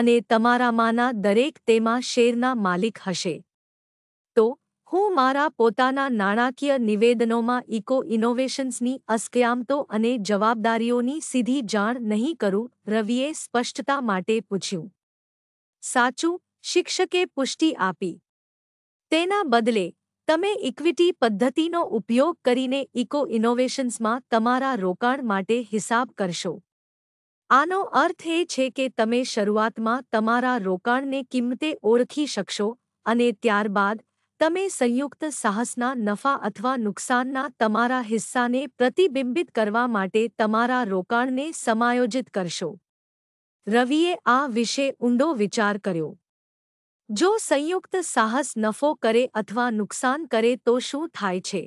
અને તમારામાંના દરેક તેમાં શેરના માલિક હશે તો હું મારા પોતાના નાણાકીય નિવેદનોમાં ઇકો ઇનોવેશન્સની અસ્કયામતો અને જવાબદારીઓની સીધી જાણ નહીં કરું રવિએ સ્પષ્ટતા માટે પૂછ્યું સાચું શિક્ષકે પુષ્ટિ આપી તેના બદલે તમે ઇક્વિટી પદ્ધતિનો ઉપયોગ કરીને ઇકો ઇનોવેશન્સમાં તમારા રોકાણ માટે હિસાબ કરશો આનો અર્થ એ છે કે તમે શરૂઆતમાં તમારા રોકાણને કિંમતે ઓળખી શકશો અને ત્યારબાદ તમે સંયુક્ત સાહસના નફા અથવા નુકસાનના તમારા હિસ્સાને પ્રતિબિંબિત કરવા માટે તમારા રોકાણને સમાયોજિત કરશો રવિએ આ વિશે ઊંડો વિચાર કર્યો જો સંયુક્ત સાહસ નફો કરે અથવા નુકસાન કરે તો શું થાય છે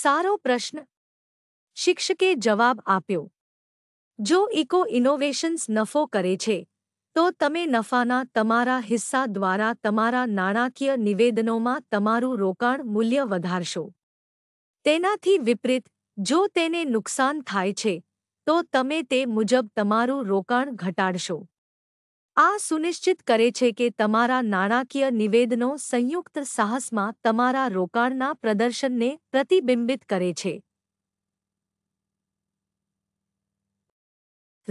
સારો પ્રશ્ન શિક્ષકે જવાબ આપ્યો જો ઇકો ઇનોવેશન્સ નફો કરે છે તો તમે નફાના તમારા હિસ્સા દ્વારા તમારા નાણાકીય નિવેદનોમાં તમારું રોકાણ મૂલ્ય વધારશો તેનાથી વિપરીત જો તેને નુકસાન થાય છે તો તમે તે મુજબ તમારું રોકાણ ઘટાડશો આ સુનિશ્ચિત કરે છે કે તમારા નાણાકીય નિવેદનો સંયુક્ત સાહસમાં તમારા રોકાણના પ્રદર્શનને પ્રતિબિંબિત કરે છે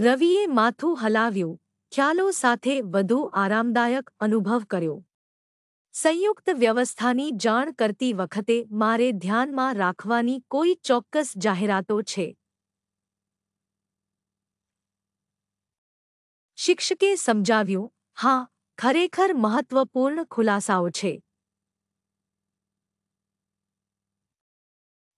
રવિએ માથું હલાવ્યું ખ્યાલો સાથે વધુ આરામદાયક અનુભવ કર્યો સંયુક્ત વ્યવસ્થાની જાણ કરતી વખતે મારે ધ્યાનમાં રાખવાની કોઈ ચોક્કસ જાહેરાતો છે શિક્ષકે સમજાવ્યું હા ખરેખર મહત્વપૂર્ણ ખુલાસાઓ છે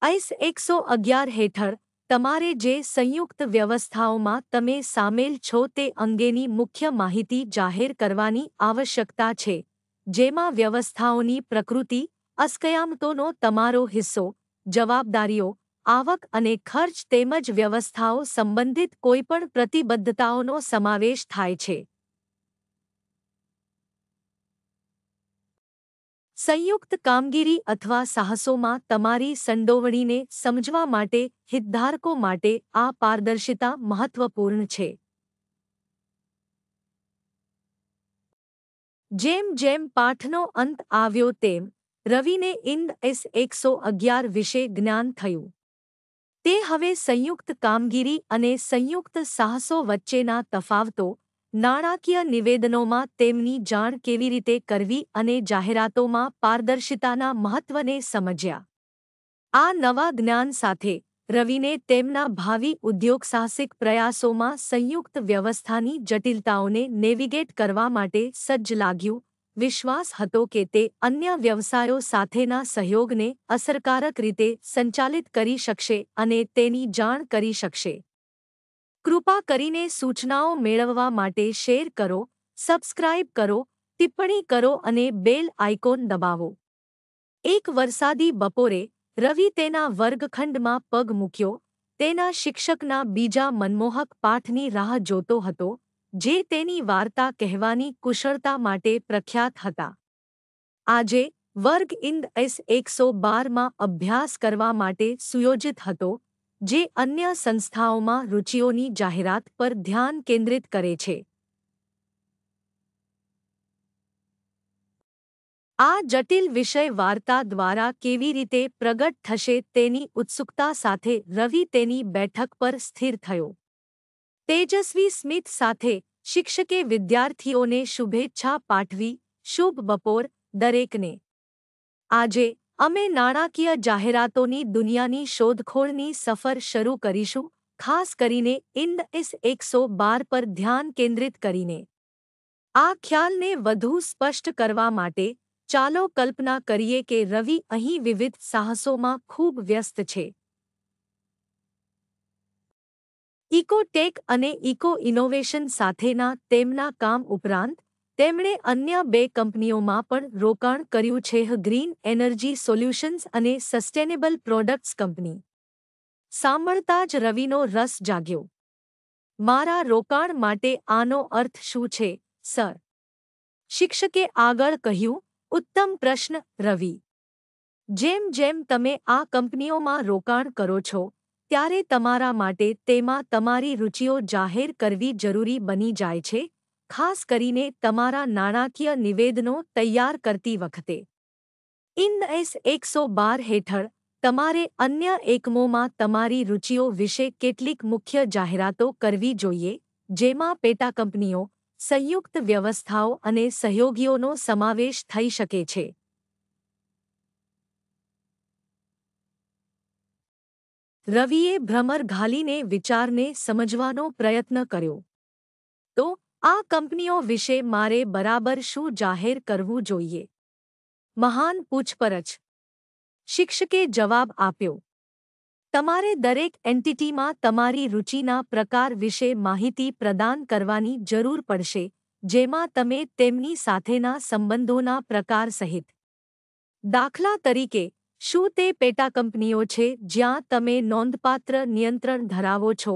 આઈસ એકસો અગિયાર હેઠળ તમારે જે સંયુક્ત વ્યવસ્થાઓમાં તમે સામેલ છો તે અંગેની મુખ્ય માહિતી જાહેર કરવાની આવશ્યકતા છે જેમાં વ્યવસ્થાઓની પ્રકૃતિ અસ્કયામતોનો તમારો હિસ્સો જવાબદારીઓ આવક અને ખર્ચ તેમજ વ્યવસ્થાઓ સંબંધિત કોઈપણ પ્રતિબદ્ધતાઓનો સમાવેશ થાય છે સંયુક્ત કામગીરી અથવા સાહસોમાં તમારી સંડોવણીને સમજવા માટે હિતધારકો માટે આ પારદર્શિતા મહત્વપૂર્ણ છે જેમ જેમ પાઠનો અંત આવ્યો તેમ રવિને ઇન્ડ એસ એકસો અગિયાર વિશે જ્ઞાન થયું તે હવે સંયુક્ત કામગીરી અને સંયુક્ત સાહસો વચ્ચેના તફાવતો નાણાકીય નિવેદનોમાં તેમની જાણ કેવી રીતે કરવી અને જાહેરાતોમાં પારદર્શિતાના મહત્વને સમજ્યા આ નવા જ્ઞાન સાથે રવિને તેમના ભાવિ ઉદ્યોગસાહસિક પ્રયાસોમાં સંયુક્ત વ્યવસ્થાની જટિલતાઓને નેવિગેટ કરવા માટે સજ્જ લાગ્યું વિશ્વાસ હતો કે તે અન્ય વ્યવસાયો સાથેના સહયોગને અસરકારક રીતે સંચાલિત કરી શકશે અને તેની જાણ કરી શકશે કૃપા કરીને સૂચનાઓ મેળવવા માટે શેર કરો સબસ્ક્રાઇબ કરો ટિપ્પણી કરો અને બેલ આઇકોન દબાવો એક વરસાદી બપોરે રવિ તેના વર્ગખંડમાં પગ મૂક્યો તેના શિક્ષકના બીજા મનમોહક પાઠની રાહ જોતો હતો જે તેની વાર્તા કહેવાની કુશળતા માટે પ્રખ્યાત હતા આજે વર્ગ ઇન્દ એસ એકસો બારમાં અભ્યાસ કરવા માટે સુયોજિત હતો જે અન્ય સંસ્થાઓમાં રૂચિઓની જાહેરાત પર ધ્યાન કેન્દ્રિત કરે છે આ જટિલ વિષય વાર્તા દ્વારા કેવી રીતે પ્રગટ થશે તેની ઉત્સુકતા સાથે રવિ તેની બેઠક પર સ્થિર થયો તેજસ્વી સ્મિત સાથે શિક્ષકે વિદ્યાર્થીઓને શુભેચ્છા પાઠવી શુભ બપોર દરેકને આજે અમે નાણાકીય જાહેરાતોની દુનિયાની શોધખોળની સફર શરૂ કરીશું ખાસ કરીને ઇન્ડ એસ એકસો બાર પર ધ્યાન કેન્દ્રિત કરીને આ ખ્યાલને વધુ સ્પષ્ટ કરવા માટે ચાલો કલ્પના કરીએ કે રવિ અહીં વિવિધ સાહસોમાં ખૂબ વ્યસ્ત છે ઇકોટેક અને ઇકો ઇનોવેશન સાથેના તેમના કામ ઉપરાંત તેમણે અન્ય બે કંપનીઓમાં પણ રોકાણ કર્યું છે ગ્રીન એનર્જી સોલ્યુશન્સ અને સસ્ટેનેબલ પ્રોડક્ટ્સ કંપની સાંભળતા જ રવિનો રસ જાગ્યો મારા રોકાણ માટે આનો અર્થ શું છે સર શિક્ષકે આગળ કહ્યું ઉત્તમ પ્રશ્ન રવિ જેમ જેમ તમે આ કંપનીઓમાં રોકાણ કરો છો ત્યારે તમારા માટે તેમાં તમારી રુચિઓ જાહેર કરવી જરૂરી બની જાય છે ખાસ કરીને તમારા નાણાકીય નિવેદનો તૈયાર કરતી વખતે ઇન એસ એકસો બાર હેઠળ તમારે અન્ય એકમોમાં તમારી રુચિઓ વિશે કેટલીક મુખ્ય જાહેરાતો કરવી જોઈએ જેમાં પેટા કંપનીઓ સંયુક્ત વ્યવસ્થાઓ અને સહયોગીઓનો સમાવેશ થઈ શકે છે રવિએ ભ્રમર ઘાલીને વિચારને સમજવાનો પ્રયત્ન કર્યો તો આ કંપનીઓ વિશે મારે બરાબર શું જાહેર કરવું જોઈએ મહાન પૂછપરછ શિક્ષકે જવાબ આપ્યો તમારે દરેક એન્ટિટીમાં તમારી રુચિના પ્રકાર વિશે માહિતી પ્રદાન કરવાની જરૂર પડશે જેમાં તમે તેમની સાથેના સંબંધોના પ્રકાર સહિત દાખલા તરીકે શું તે પેટા કંપનીઓ છે જ્યાં તમે નોંધપાત્ર નિયંત્રણ ધરાવો છો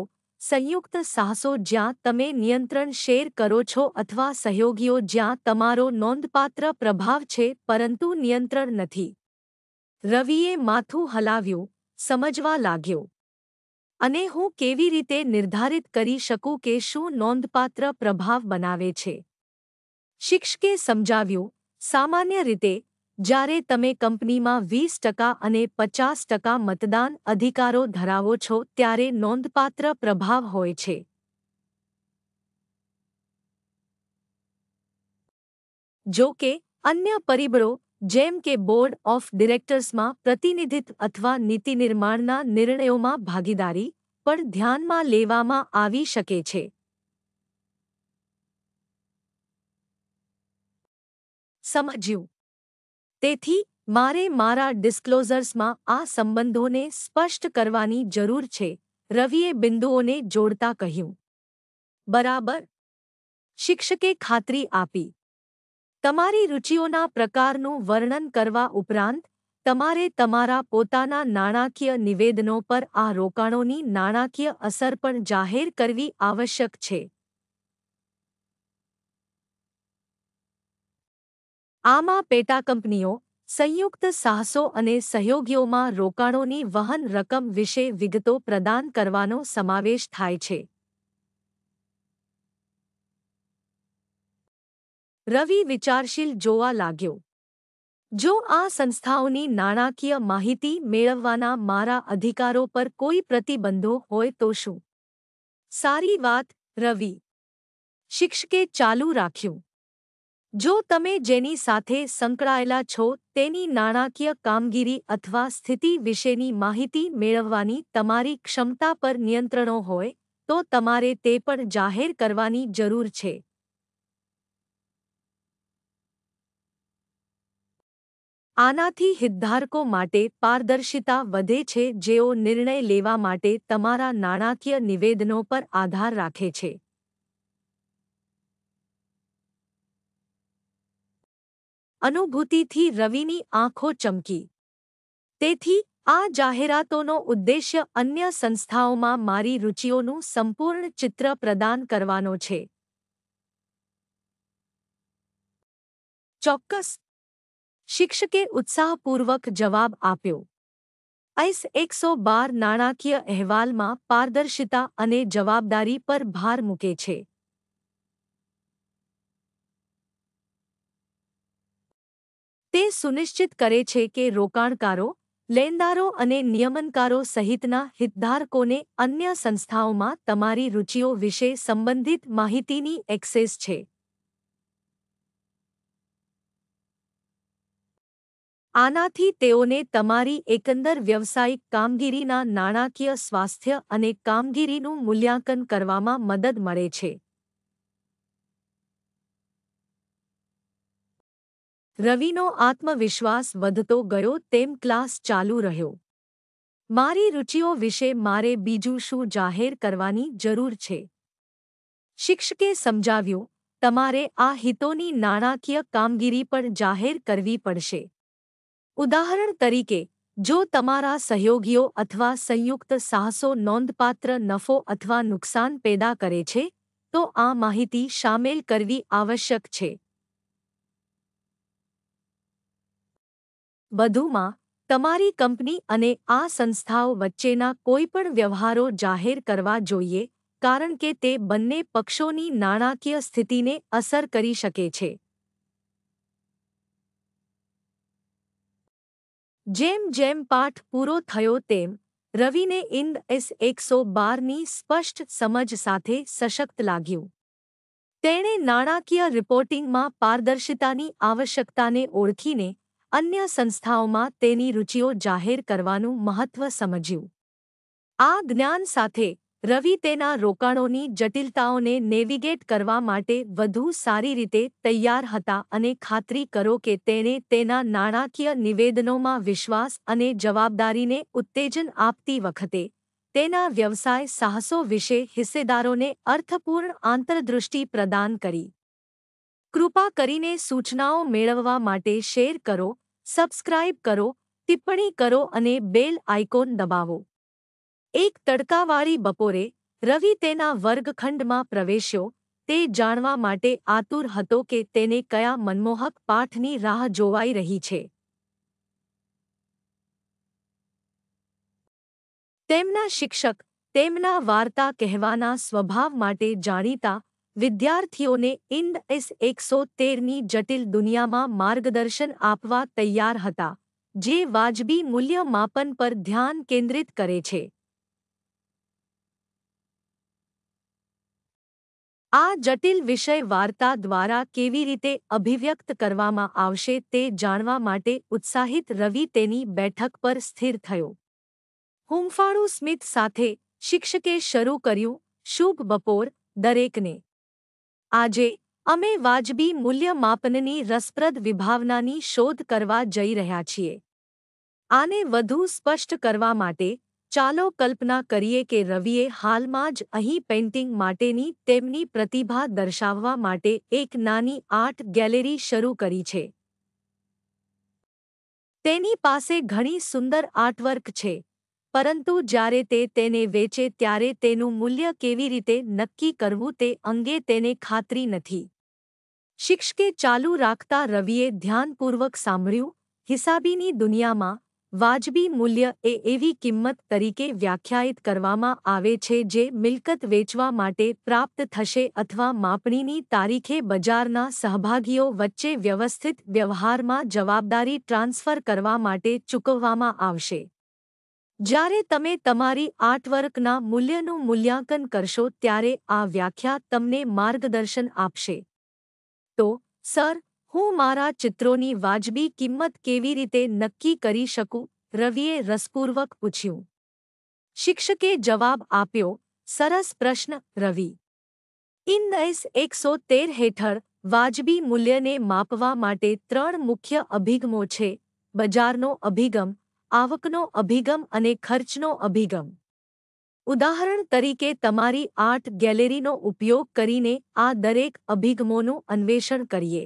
સંયુક્ત સાહસો જ્યાં તમે નિયંત્રણ શેર કરો છો અથવા સહયોગીઓ જ્યાં તમારો નોંધપાત્ર પ્રભાવ છે પરંતુ નિયંત્રણ નથી રવિએ માથું હલાવ્યું સમજવા લાગ્યો અને હું કેવી રીતે નિર્ધારિત કરી શકું કે શું નોંધપાત્ર પ્રભાવ બનાવે છે શિક્ષકે સમજાવ્યું સામાન્ય રીતે જ્યારે તમે કંપનીમાં વીસ ટકા અને પચાસ ટકા મતદાન અધિકારો ધરાવો છો ત્યારે નોંધપાત્ર પ્રભાવ હોય છે જો કે અન્ય પરિબળો જેમ કે બોર્ડ ઓફ ડિરેક્ટર્સમાં પ્રતિનિધિત્વ અથવા નીતિ નિર્માણના નિર્ણયોમાં ભાગીદારી પણ ધ્યાનમાં લેવામાં આવી શકે છે સમજ્યું તેથી મારે મારા ડિસ્ક્લોઝર્સમાં આ સંબંધોને સ્પષ્ટ કરવાની જરૂર છે રવિએ બિંદુઓને જોડતા કહ્યું બરાબર શિક્ષકે ખાતરી આપી તમારી રુચિઓના પ્રકારનું વર્ણન કરવા ઉપરાંત તમારે તમારા પોતાના નાણાકીય નિવેદનો પર આ રોકાણોની નાણાકીય અસર પણ જાહેર કરવી આવશ્યક છે આમાં પેટા કંપનીઓ સંયુક્ત સાહસો અને સહયોગીઓમાં રોકાણોની વહન રકમ વિશે વિગતો પ્રદાન કરવાનો સમાવેશ થાય છે રવિ વિચારશીલ જોવા લાગ્યો જો આ સંસ્થાઓની નાણાકીય માહિતી મેળવવાના મારા અધિકારો પર કોઈ પ્રતિબંધો હોય તો શું સારી વાત રવિ શિક્ષકે ચાલુ રાખ્યું જો તમે જેની સાથે સંકળાયેલા છો તેની નાણાકીય કામગીરી અથવા સ્થિતિ વિશેની માહિતી મેળવવાની તમારી ક્ષમતા પર નિયંત્રણો હોય તો તમારે તે પણ જાહેર કરવાની જરૂર છે આનાથી હિતધારકો માટે પારદર્શિતા વધે છે જેઓ નિર્ણય લેવા માટે તમારા નાણાકીય નિવેદનો પર આધાર રાખે છે અનુભૂતિથી રવિની આંખો ચમકી તેથી આ જાહેરાતોનો ઉદ્દેશ્ય અન્ય સંસ્થાઓમાં મારી રુચિઓનું સંપૂર્ણ ચિત્ર પ્રદાન કરવાનો છે ચોક્કસ શિક્ષકે ઉત્સાહપૂર્વક જવાબ આપ્યો આઈસ એકસો બાર નાણાકીય અહેવાલમાં પારદર્શિતા અને જવાબદારી પર ભાર મૂકે છે તે સુનિશ્ચિત કરે છે કે રોકાણકારો લેનદારો અને નિયમનકારો સહિતના હિતધારકોને અન્ય સંસ્થાઓમાં તમારી રુચિઓ વિશે સંબંધિત માહિતીની એક્સેસ છે આનાથી તેઓને તમારી એકંદર વ્યવસાયિક કામગીરીના નાણાકીય સ્વાસ્થ્ય અને કામગીરીનું મૂલ્યાંકન કરવામાં મદદ મળે છે રવિનો આત્મવિશ્વાસ વધતો ગયો તેમ ક્લાસ ચાલુ રહ્યો મારી રુચિઓ વિશે મારે બીજું શું જાહેર કરવાની જરૂર છે શિક્ષકે સમજાવ્યું તમારે આ હિતોની નાણાકીય કામગીરી પણ જાહેર કરવી પડશે ઉદાહરણ તરીકે જો તમારા સહયોગીઓ અથવા સંયુક્ત સાહસો નોંધપાત્ર નફો અથવા નુકસાન પેદા કરે છે તો આ માહિતી સામેલ કરવી આવશ્યક છે વધુમાં તમારી કંપની અને આ સંસ્થાઓ વચ્ચેના કોઈપણ વ્યવહારો જાહેર કરવા જોઈએ કારણ કે તે બંને પક્ષોની નાણાકીય સ્થિતિને અસર કરી શકે છે જેમ જેમ પાઠ પૂરો થયો તેમ રવિને ઇન્દ એસ એકસો બારની સ્પષ્ટ સમજ સાથે સશક્ત લાગ્યું તેણે નાણાકીય રિપોર્ટિંગમાં પારદર્શિતાની આવશ્યકતાને ઓળખીને અન્ય સંસ્થાઓમાં તેની રુચિઓ જાહેર કરવાનું મહત્વ સમજ્યું આ જ્ઞાન સાથે રવિ તેના રોકાણોની જટિલતાઓને નેવિગેટ કરવા માટે વધુ સારી રીતે તૈયાર હતા અને ખાતરી કરો કે તેણે તેના નાણાકીય નિવેદનોમાં વિશ્વાસ અને જવાબદારીને ઉત્તેજન આપતી વખતે તેના વ્યવસાય સાહસો વિશે હિસ્સેદારોને અર્થપૂર્ણ આંતરદૃષ્ટિ પ્રદાન કરી કૃપા કરીને સૂચનાઓ મેળવવા માટે શેર કરો સબસ્ક્રાઇબ કરો ટિપ્પણી કરો અને બેલ આઇકોન દબાવો એક તડકાવાળી બપોરે રવિ તેના વર્ગખંડમાં પ્રવેશ્યો તે જાણવા માટે આતુર હતો કે તેને કયા મનમોહક પાઠની રાહ જોવાઈ રહી છે તેમના શિક્ષક તેમના વાર્તા કહેવાના સ્વભાવ માટે જાણીતા વિદ્યાર્થીઓને ઇન્ડ એસ એકસો તેરની જટિલ દુનિયામાં માર્ગદર્શન આપવા તૈયાર હતા જે વાજબી મૂલ્ય માપન પર ધ્યાન કેન્દ્રિત કરે છે આ જટિલ વિષય વાર્તા દ્વારા કેવી રીતે અભિવ્યક્ત કરવામાં આવશે તે જાણવા માટે ઉત્સાહિત રવિ તેની બેઠક પર સ્થિર થયો હુંફાળું સ્મિત સાથે શિક્ષકે શરૂ કર્યું શુભ બપોર દરેકને આજે અમે વાજબી મૂલ્ય માપનની રસપ્રદ વિભાવનાની શોધ કરવા જઈ રહ્યા છીએ આને વધુ સ્પષ્ટ કરવા માટે ચાલો કલ્પના કરીએ કે રવિએ હાલમાં જ અહીં પેઇન્ટિંગ માટેની તેમની પ્રતિભા દર્શાવવા માટે એક નાની આર્ટ ગેલેરી શરૂ કરી છે તેની પાસે ઘણી સુંદર આર્ટવર્ક છે પરંતુ જ્યારે તે તેને વેચે ત્યારે તેનું મૂલ્ય કેવી રીતે નક્કી કરવું તે અંગે તેને ખાતરી નથી શિક્ષકે ચાલુ રાખતા રવિએ ધ્યાનપૂર્વક સાંભળ્યું હિસાબીની દુનિયામાં વાજબી મૂલ્ય એ એવી કિંમત તરીકે વ્યાખ્યાયિત કરવામાં આવે છે જે મિલકત વેચવા માટે પ્રાપ્ત થશે અથવા માપણીની તારીખે બજારના સહભાગીઓ વચ્ચે વ્યવસ્થિત વ્યવહારમાં જવાબદારી ટ્રાન્સફર કરવા માટે ચૂકવવામાં આવશે જ્યારે તમે તમારી આર્ટવર્કના મૂલ્યનું મૂલ્યાંકન કરશો ત્યારે આ વ્યાખ્યા તમને માર્ગદર્શન આપશે તો સર હું મારા ચિત્રોની વાજબી કિંમત કેવી રીતે નક્કી કરી શકું રવિએ રસપૂર્વક પૂછ્યું શિક્ષકે જવાબ આપ્યો સરસ પ્રશ્ન રવિ ઇન ઇનએસ એકસો તેર હેઠળ વાજબી મૂલ્યને માપવા માટે ત્રણ મુખ્ય અભિગમો છે બજારનો અભિગમ આવકનો અભિગમ અને ખર્ચનો અભિગમ ઉદાહરણ તરીકે તમારી આર્ટ ગેલેરીનો ઉપયોગ કરીને આ દરેક અભિગમોનું અન્વેષણ કરીએ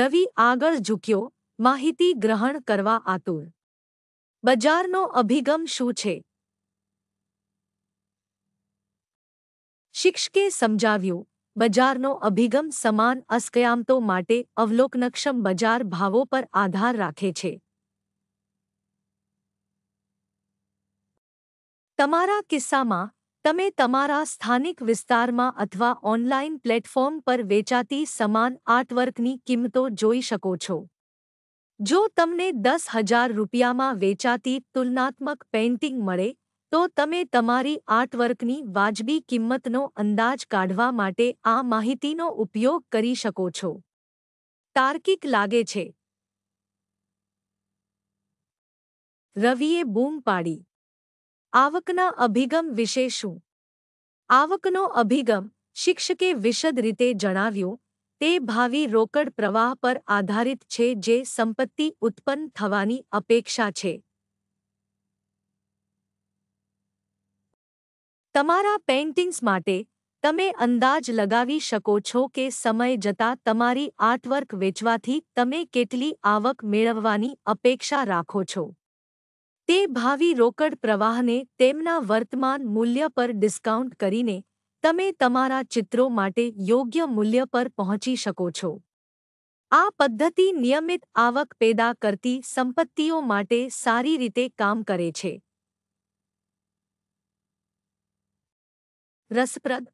રવિ આગળ ઝૂક્યો માહિતી ગ્રહણ કરવા આતુર બજારનો અભિગમ શું છે શિક્ષકે સમજાવ્યું બજારનો અભિગમ સમાન અસ્કયામતો માટે અવલોકનક્ષમ બજાર ભાવો પર આધાર રાખે છે તમારા કિસ્સામાં તમે તમારા સ્થાનિક વિસ્તારમાં અથવા ઓનલાઇન પ્લેટફોર્મ પર વેચાતી સમાન આર્ટવર્કની કિંમતો જોઈ શકો છો જો તમને દસ હજાર રૂપિયામાં વેચાતી તુલનાત્મક પેઇન્ટિંગ મળે તો તમે તમારી આર્ટવર્કની વાજબી કિંમતનો અંદાજ કાઢવા માટે આ માહિતીનો ઉપયોગ કરી શકો છો તાર્કિક લાગે છે રવિએ બૂમ પાડી આવકના અભિગમ વિશે શું આવકનો અભિગમ શિક્ષકે વિશદ રીતે જણાવ્યું તે ભાવિ રોકડ પ્રવાહ પર આધારિત છે જે સંપત્તિ ઉત્પન્ન થવાની અપેક્ષા છે તમારા પેઇન્ટિંગ્સ માટે તમે અંદાજ લગાવી શકો છો કે સમય જતાં તમારી આર્ટવર્ક વેચવાથી તમે કેટલી આવક મેળવવાની અપેક્ષા રાખો છો તે ભાવિ રોકડ પ્રવાહને તેમના વર્તમાન મૂલ્ય પર ડિસ્કાઉન્ટ કરીને તમે તમારા ચિત્રો માટે યોગ્ય મૂલ્ય પર પહોંચી શકો છો આ પદ્ધતિ નિયમિત આવક પેદા કરતી સંપત્તિઓ માટે સારી રીતે કામ કરે છે રસપ્રદ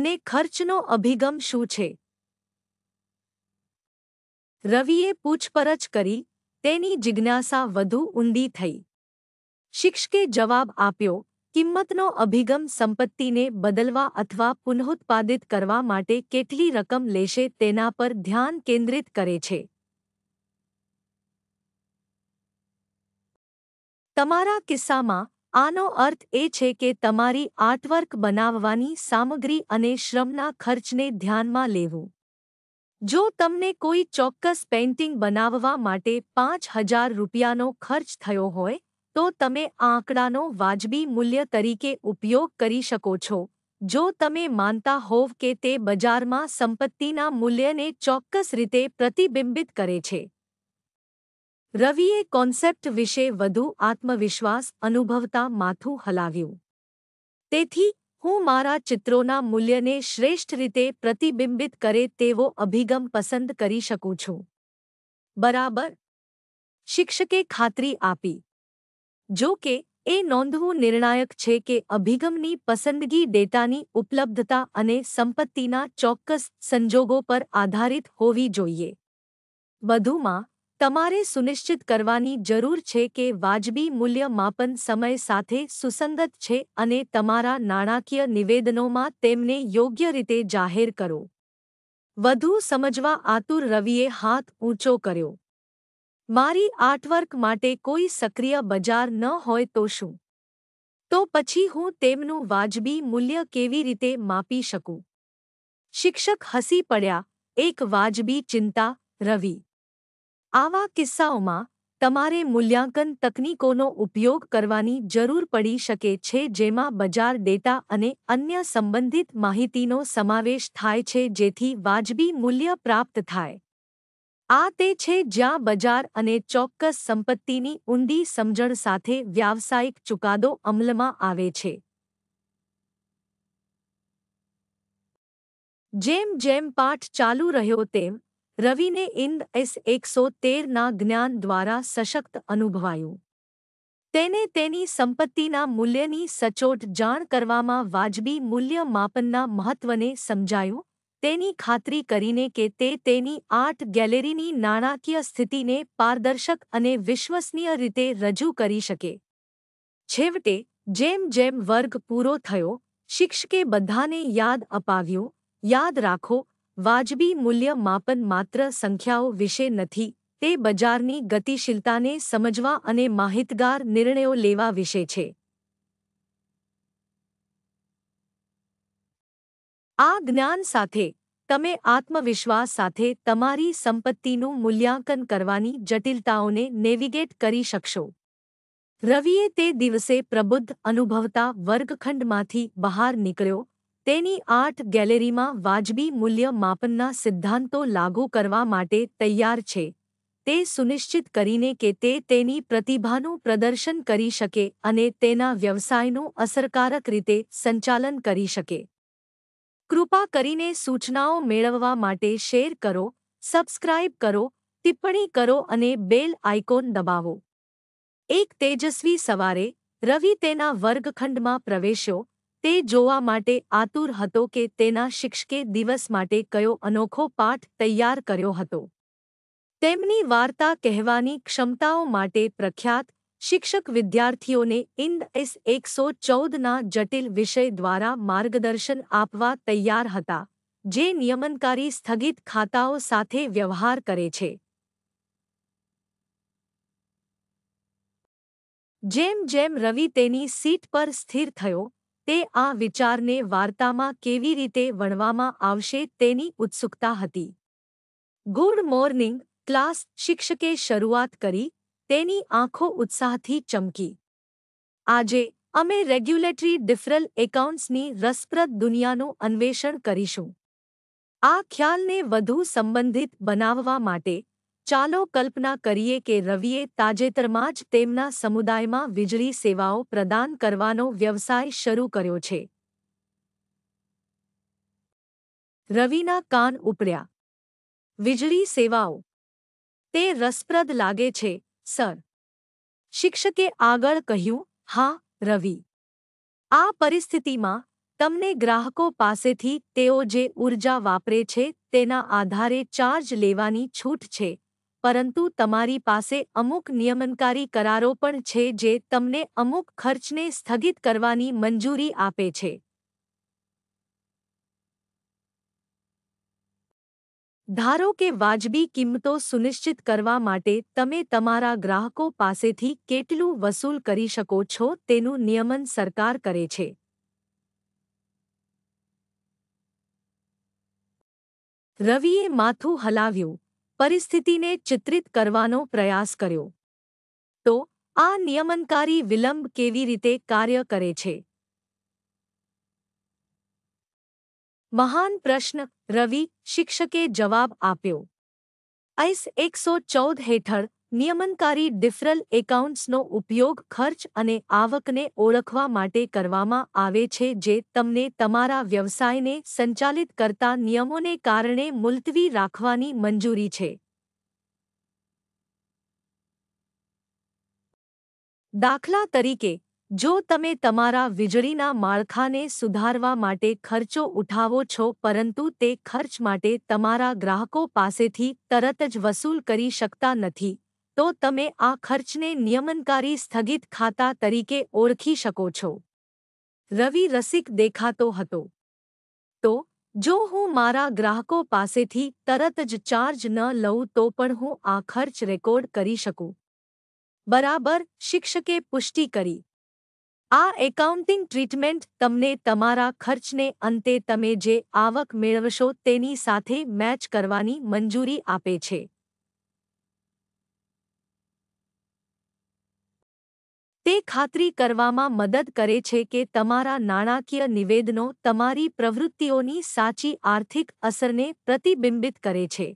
અને ખર્ચનો અભિગમ શું છે રવિએ પૂછપરછ કરી તેની જિજ્ઞાસા વધુ ઊંડી થઈ શિક્ષકે જવાબ આપ્યો કિંમતનો અભિગમ સંપત્તિને બદલવા અથવા પુનઃઉત્પાદિત કરવા માટે કેટલી રકમ લેશે તેના પર ધ્યાન કેન્દ્રિત કરે છે તમારા કિસ્સામાં આનો અર્થ એ છે કે તમારી આર્ટવર્ક બનાવવાની સામગ્રી અને શ્રમના ખર્ચને ધ્યાનમાં લેવું જો તમને કોઈ ચોક્કસ પેઇન્ટિંગ બનાવવા માટે પાંચ હજાર રૂપિયાનો ખર્ચ થયો હોય તો તમે આંકડાનો વાજબી મૂલ્ય તરીકે ઉપયોગ કરી શકો છો જો તમે માનતા હોવ કે તે બજારમાં સંપત્તિના મૂલ્યને ચોક્કસ રીતે પ્રતિબિંબિત કરે છે રવિએ કોન્સેપ્ટ વિશે વધુ આત્મવિશ્વાસ અનુભવતા માથું હલાવ્યું તેથી હું મારા ચિત્રોના મૂલ્યને શ્રેષ્ઠ રીતે પ્રતિબિંબિત કરે તેવો અભિગમ પસંદ કરી શકું છું બરાબર શિક્ષકે ખાતરી આપી જો કે એ નોંધવું નિર્ણાયક છે કે અભિગમની પસંદગી ડેટાની ઉપલબ્ધતા અને સંપત્તિના ચોક્કસ સંજોગો પર આધારિત હોવી જોઈએ વધુમાં તમારે સુનિશ્ચિત કરવાની જરૂર છે કે વાજબી મૂલ્ય માપન સમય સાથે સુસંગત છે અને તમારા નાણાકીય નિવેદનોમાં તેમને યોગ્ય રીતે જાહેર કરો વધુ સમજવા આતુર રવિએ હાથ ઊંચો કર્યો મારી આર્ટવર્ક માટે કોઈ સક્રિય બજાર ન હોય તો શું તો પછી હું તેમનું વાજબી મૂલ્ય કેવી રીતે માપી શકું શિક્ષક હસી પડ્યા એક વાજબી ચિંતા રવિ આવા કિસ્સાઓમાં તમારે મૂલ્યાંકન તકનીકોનો ઉપયોગ કરવાની જરૂર પડી શકે છે જેમાં બજાર ડેટા અને અન્ય સંબંધિત માહિતીનો સમાવેશ થાય છે જેથી વાજબી મૂલ્ય પ્રાપ્ત થાય આ તે છે જ્યાં બજાર અને ચોક્કસ સંપત્તિની ઊંડી સમજણ સાથે વ્યાવસાયિક ચુકાદો અમલમાં આવે છે જેમ જેમ પાઠ ચાલુ રહ્યો તેમ રવિને ઇન્દ એસ એકસો તેરના જ્ઞાન દ્વારા સશક્ત અનુભવાયું તેને તેની સંપત્તિના મૂલ્યની સચોટ જાણ કરવામાં વાજબી મૂલ્ય માપનના મહત્વને સમજાયું તેની ખાતરી કરીને કે તે તેની આર્ટ ગેલેરીની નાણાકીય સ્થિતિને પારદર્શક અને વિશ્વસનીય રીતે રજૂ કરી શકે છેવટે જેમ જેમ વર્ગ પૂરો થયો શિક્ષકે બધાને યાદ અપાવ્યું યાદ રાખો વાજબી મૂલ્ય માપન માત્ર સંખ્યાઓ વિશે નથી તે બજારની ગતિશીલતાને સમજવા અને માહિતગાર નિર્ણયો લેવા વિશે છે આ જ્ઞાન સાથે તમે આત્મવિશ્વાસ સાથે તમારી સંપત્તિનું મૂલ્યાંકન કરવાની જટિલતાઓને નેવિગેટ કરી શકશો રવિએ તે દિવસે પ્રબુદ્ધ અનુભવતા વર્ગખંડમાંથી બહાર નીકળ્યો તેની આર્ટ ગેલેરીમાં વાજબી મૂલ્ય માપનના સિદ્ધાંતો લાગુ કરવા માટે તૈયાર છે તે સુનિશ્ચિત કરીને કે તે તેની પ્રતિભાનું પ્રદર્શન કરી શકે અને તેના વ્યવસાયનું અસરકારક રીતે સંચાલન કરી શકે કૃપા કરીને સૂચનાઓ મેળવવા માટે શેર કરો સબસ્ક્રાઇબ કરો ટિપ્પણી કરો અને બેલ આઇકોન દબાવો એક તેજસ્વી સવારે રવિ તેના વર્ગખંડમાં પ્રવેશ્યો તે જોવા માટે આતુર હતો કે તેના શિક્ષકે દિવસ માટે કયો અનોખો પાઠ તૈયાર કર્યો હતો તેમની વાર્તા કહેવાની ક્ષમતાઓ માટે પ્રખ્યાત શિક્ષક વિદ્યાર્થીઓને ઇન્દ એસ એકસો ચૌદના જટિલ વિષય દ્વારા માર્ગદર્શન આપવા તૈયાર હતા જે નિયમનકારી સ્થગિત ખાતાઓ સાથે વ્યવહાર કરે છે જેમ જેમ રવિ તેની સીટ પર સ્થિર થયો તે આ વિચારને વાર્તામાં કેવી રીતે વણવામાં આવશે તેની ઉત્સુકતા હતી ગુડ મોર્નિંગ ક્લાસ શિક્ષકે શરૂઆત કરી તેની આંખો ઉત્સાહથી ચમકી આજે અમે રેગ્યુલેટરી ડિફરલ એકાઉન્ટ્સની રસપ્રદ દુનિયાનું અન્વેષણ કરીશું આ ખ્યાલને વધુ સંબંધિત બનાવવા માટે ચાલો કલ્પના કરીએ કે રવિએ તાજેતરમાં જ તેમના સમુદાયમાં વીજળી સેવાઓ પ્રદાન કરવાનો વ્યવસાય શરૂ કર્યો છે રવિના કાન ઉપડ્યા વીજળી સેવાઓ તે રસપ્રદ લાગે છે સર શિક્ષકે આગળ કહ્યું હા રવિ આ પરિસ્થિતિમાં તમને ગ્રાહકો પાસેથી તેઓ જે ઊર્જા વાપરે છે તેના આધારે ચાર્જ લેવાની છૂટ છે પરંતુ તમારી પાસે અમુક નિયમનકારી કરારો પણ છે જે તમને અમુક ખર્ચને સ્થગિત કરવાની મંજૂરી આપે છે ધારો કે વાજબી કિંમતો સુનિશ્ચિત કરવા માટે તમે તમારા ગ્રાહકો પાસેથી કેટલું વસૂલ કરી શકો છો તેનું નિયમન સરકાર કરે છે રવિએ માથું હલાવ્યું પરિસ્થિતિને ચિત્રિત કરવાનો પ્રયાસ કર્યો તો આ નિયમનકારી વિલંબ કેવી રીતે કાર્ય કરે છે મહાન પ્રશ્ન રવિ શિક્ષકે જવાબ આપ્યો આઈસ એકસો ચૌદ હેઠળ નિયમનકારી ડિફરલ એકાઉન્ટ્સનો ઉપયોગ ખર્ચ અને આવકને ઓળખવા માટે કરવામાં આવે છે જે તમને તમારા વ્યવસાયને સંચાલિત કરતા નિયમોને કારણે મુલતવી રાખવાની મંજૂરી છે દાખલા તરીકે જો તમે તમારા વીજળીના માળખાને સુધારવા માટે ખર્ચો ઉઠાવો છો પરંતુ તે ખર્ચ માટે તમારા ગ્રાહકો પાસેથી તરત જ વસૂલ કરી શકતા નથી તો તમે આ ખર્ચને નિયમનકારી સ્થગિત ખાતા તરીકે ઓળખી શકો છો રવિ રસિક દેખાતો હતો તો જો હું મારા ગ્રાહકો પાસેથી તરત જ ચાર્જ ન લઉં તો પણ હું આ ખર્ચ રેકોર્ડ કરી શકું બરાબર શિક્ષકે પુષ્ટિ કરી આ એકાઉન્ટિંગ ટ્રીટમેન્ટ તમને તમારા ખર્ચને અંતે તમે જે આવક મેળવશો તેની સાથે મેચ કરવાની મંજૂરી આપે છે તે ખાતરી કરવામાં મદદ કરે છે કે તમારા નાણાકીય નિવેદનો તમારી પ્રવૃત્તિઓની સાચી આર્થિક અસરને પ્રતિબિંબિત કરે છે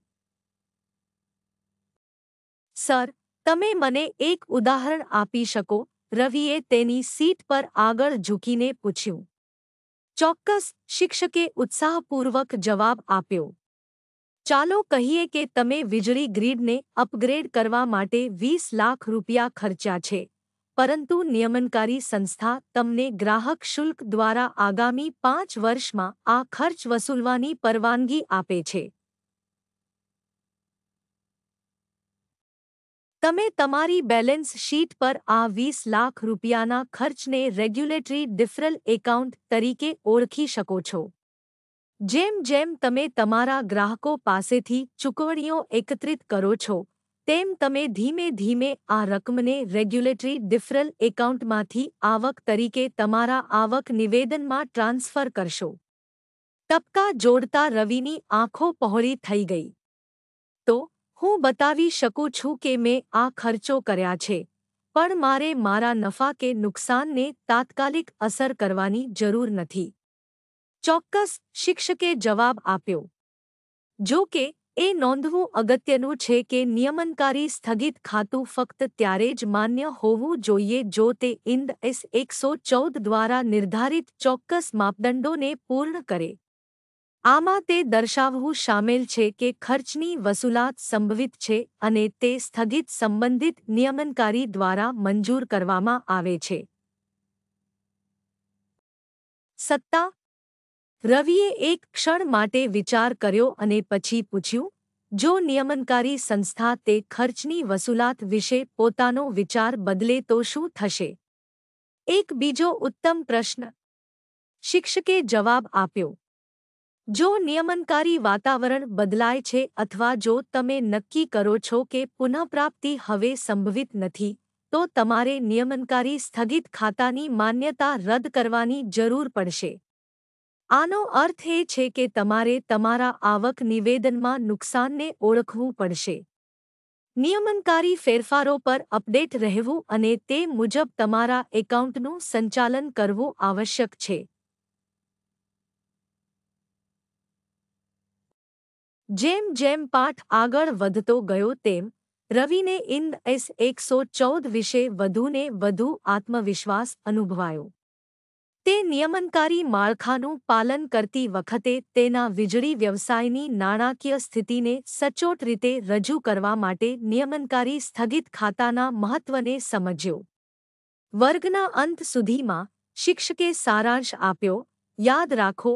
સર તમે મને એક ઉદાહરણ આપી શકો રવિએ તેની સીટ પર આગળ ઝૂકીને પૂછ્યું ચોક્કસ શિક્ષકે ઉત્સાહપૂર્વક જવાબ આપ્યો ચાલો કહીએ કે તમે વીજળી ગ્રીડને અપગ્રેડ કરવા માટે વીસ લાખ રૂપિયા ખર્ચ્યા છે परंतु नियमनकारी संस्था तुमने ग्राहक शुल्क द्वारा आगामी 5 वर्षमा आ खर्च वसूलवानी परवानगी આપે છે તમે તમારી બેલેન્સ શીટ પર આ 20 લાખ રૂપિયાના ખર્ચને રેગ્યુલેટરી ડિફરલ એકાઉન્ટ તરીકે ઓરખી શકો છો જેમ જેમ તમે તમારો ગ્રાહકો પાસેથી ચૂકવડીઓ એકત્રિત કરો છો તેમ તમે ધીમે ધીમે આ રકમને રેગ્યુલેટરી ડિફરલ એકાઉન્ટમાંથી આવક તરીકે તમારા આવક નિવેદનમાં ટ્રાન્સફર કરશો ટપકા જોડતા રવિની આંખો પહોળી થઈ ગઈ તો હું બતાવી શકું છું કે મેં આ ખર્ચો કર્યા છે પણ મારે મારા નફા કે નુકસાનને તાત્કાલિક અસર કરવાની જરૂર નથી ચોક્કસ શિક્ષકે જવાબ આપ્યો જો કે એ નોંધવું અગત્યનું છે કે નિયમનકારી સ્થગિત ખાતું ફક્ત ત્યારે જ માન્ય હોવું જોઈએ જો તે ઇન્દ એસ એકસો ચૌદ દ્વારા નિર્ધારિત ચોક્કસ માપદંડોને પૂર્ણ કરે આમાં તે દર્શાવવું સામેલ છે કે ખર્ચની વસૂલાત સંભવિત છે અને તે સ્થગિત સંબંધિત નિયમનકારી દ્વારા મંજૂર કરવામાં આવે છે સત્તા રવિએ એક ક્ષણ માટે વિચાર કર્યો અને પછી પૂછ્યું જો નિયમનકારી સંસ્થા તે ખર્ચની વસૂલાત વિશે પોતાનો વિચાર બદલે તો શું થશે એક બીજો ઉત્તમ પ્રશ્ન શિક્ષકે જવાબ આપ્યો જો નિયમનકારી વાતાવરણ બદલાય છે અથવા જો તમે નક્કી કરો છો કે પુનઃપ્રાપ્તિ હવે સંભવિત નથી તો તમારે નિયમનકારી સ્થગિત ખાતાની માન્યતા રદ કરવાની જરૂર પડશે આનો અર્થ એ છે કે તમારે તમારા આવક નિવેદનમાં નુકસાનને ઓળખવું પડશે નિયમનકારી ફેરફારો પર અપડેટ રહેવું અને તે મુજબ તમારા એકાઉન્ટનું સંચાલન કરવું આવશ્યક છે જેમ જેમ પાઠ આગળ વધતો ગયો તેમ રવિને ઇન્દ એસ એકસો ચૌદ વિશે વધુને વધુ આત્મવિશ્વાસ અનુભવાયો તે નિયમનકારી માળખાનું પાલન કરતી વખતે તેના વીજળી વ્યવસાયની નાણાકીય સ્થિતિને સચોટ રીતે રજૂ કરવા માટે નિયમનકારી સ્થગિત ખાતાના મહત્વને સમજ્યો વર્ગના અંત સુધીમાં શિક્ષકે સારાંશ આપ્યો યાદ રાખો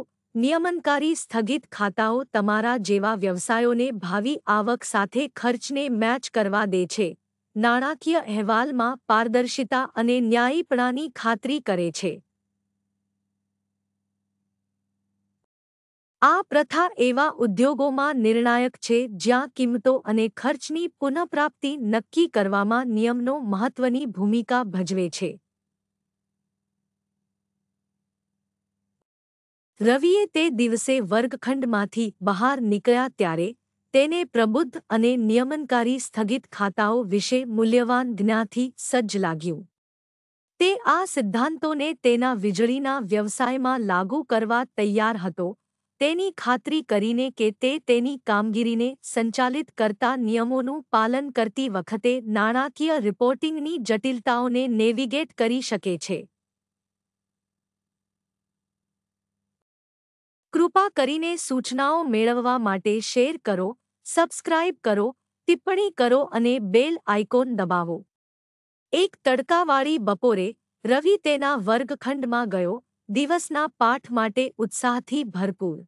નિયમનકારી સ્થગિત ખાતાઓ તમારા જેવા વ્યવસાયોને ભાવિ આવક સાથે ખર્ચને મેચ કરવા દે છે નાણાકીય અહેવાલમાં પારદર્શિતા અને ન્યાયીપણાની ખાતરી કરે છે આ પ્રથા એવા ઉદ્યોગોમાં નિર્ણાયક છે જ્યાં કિંમતો અને ખર્ચની પુનઃપ્રાપ્તિ નક્કી કરવામાં નિયમનો મહત્વની ભૂમિકા ભજવે છે રવિએ તે દિવસે વર્ગખંડમાંથી બહાર નીકળ્યા ત્યારે તેને પ્રબુદ્ધ અને નિયમનકારી સ્થગિત ખાતાઓ વિશે મૂલ્યવાન જ્ઞાથી સજ્જ લાગ્યું તે આ સિદ્ધાંતોને તેના વીજળીના વ્યવસાયમાં લાગુ કરવા તૈયાર હતો તેની ખાતરી કરીને કે તે તેની કામગીરીને સંચાલિત કરતા નિયમોનું પાલન કરતી વખતે નાણાકીય રિપોર્ટિંગની જટિલતાઓને નેવિગેટ કરી શકે છે કૃપા કરીને સૂચનાઓ મેળવવા માટે શેર કરો સબસ્ક્રાઇબ કરો ટિપ્પણી કરો અને બેલ આઇકોન દબાવો એક તડકાવાળી બપોરે રવિ તેના વર્ગખંડમાં ગયો દિવસના પાઠ માટે ઉત્સાહથી ભરપૂર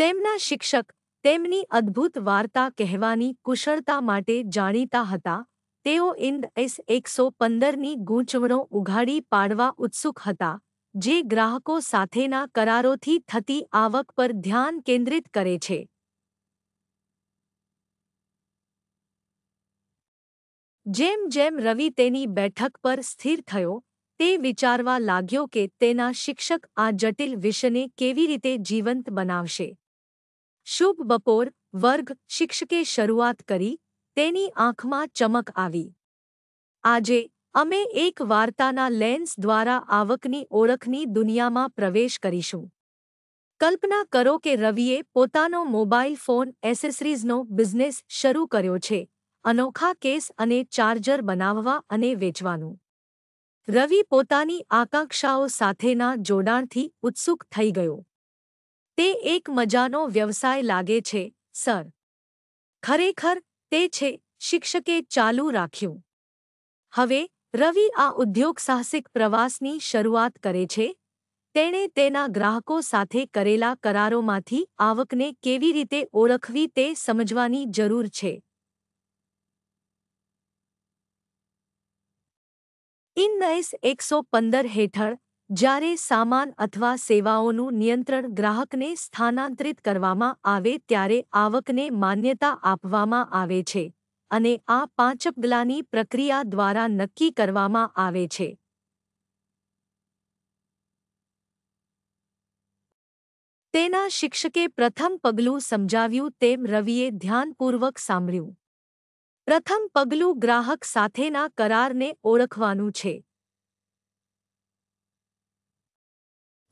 તેમના શિક્ષક તેમની અદ્ભુત વાર્તા કહેવાની કુશળતા માટે જાણીતા હતા તેઓ ઇન્ડ એસ એકસો પંદરની ગૂંચવણો ઉઘાડી પાડવા ઉત્સુક હતા જે ગ્રાહકો સાથેના કરારોથી થતી આવક પર ધ્યાન કેન્દ્રિત કરે છે જેમ જેમ રવિ તેની બેઠક પર સ્થિર થયો તે વિચારવા લાગ્યો કે તેના શિક્ષક આ જટિલ વિષયને કેવી રીતે જીવંત બનાવશે શુભ બપોર વર્ગ શિક્ષકે શરૂઆત કરી તેની આંખમાં ચમક આવી આજે અમે એક વાર્તાના લેન્સ દ્વારા આવકની ઓળખની દુનિયામાં પ્રવેશ કરીશું કલ્પના કરો કે રવિએ પોતાનો મોબાઈલ ફોન એસેસરીઝનો બિઝનેસ શરૂ કર્યો છે અનોખા કેસ અને ચાર્જર બનાવવા અને વેચવાનું રવિ પોતાની આકાંક્ષાઓ સાથેના જોડાણથી ઉત્સુક થઈ ગયો તે એક મજાનો વ્યવસાય લાગે છે સર ખરેખર તે છે શિક્ષકે ચાલુ રાખ્યું હવે રવિ આ ઉદ્યોગ સાહસિક પ્રવાસની શરૂઆત કરે છે તેણે તેના ગ્રાહકો સાથે કરેલા કરારોમાંથી આવકને કેવી રીતે ઓળખવી તે સમજવાની જરૂર છે ઇન નએસ એકસો પંદર હેઠળ જ્યારે સામાન અથવા સેવાઓનું નિયંત્રણ ગ્રાહકને સ્થાનાંતરિત કરવામાં આવે ત્યારે આવકને માન્યતા આપવામાં આવે છે અને આ પાંચપગલાની પ્રક્રિયા દ્વારા નક્કી કરવામાં આવે છે તેના શિક્ષકે પ્રથમ પગલું સમજાવ્યું તેમ રવિએ ધ્યાનપૂર્વક સાંભળ્યું પ્રથમ પગલું ગ્રાહક સાથેના કરારને ઓળખવાનું છે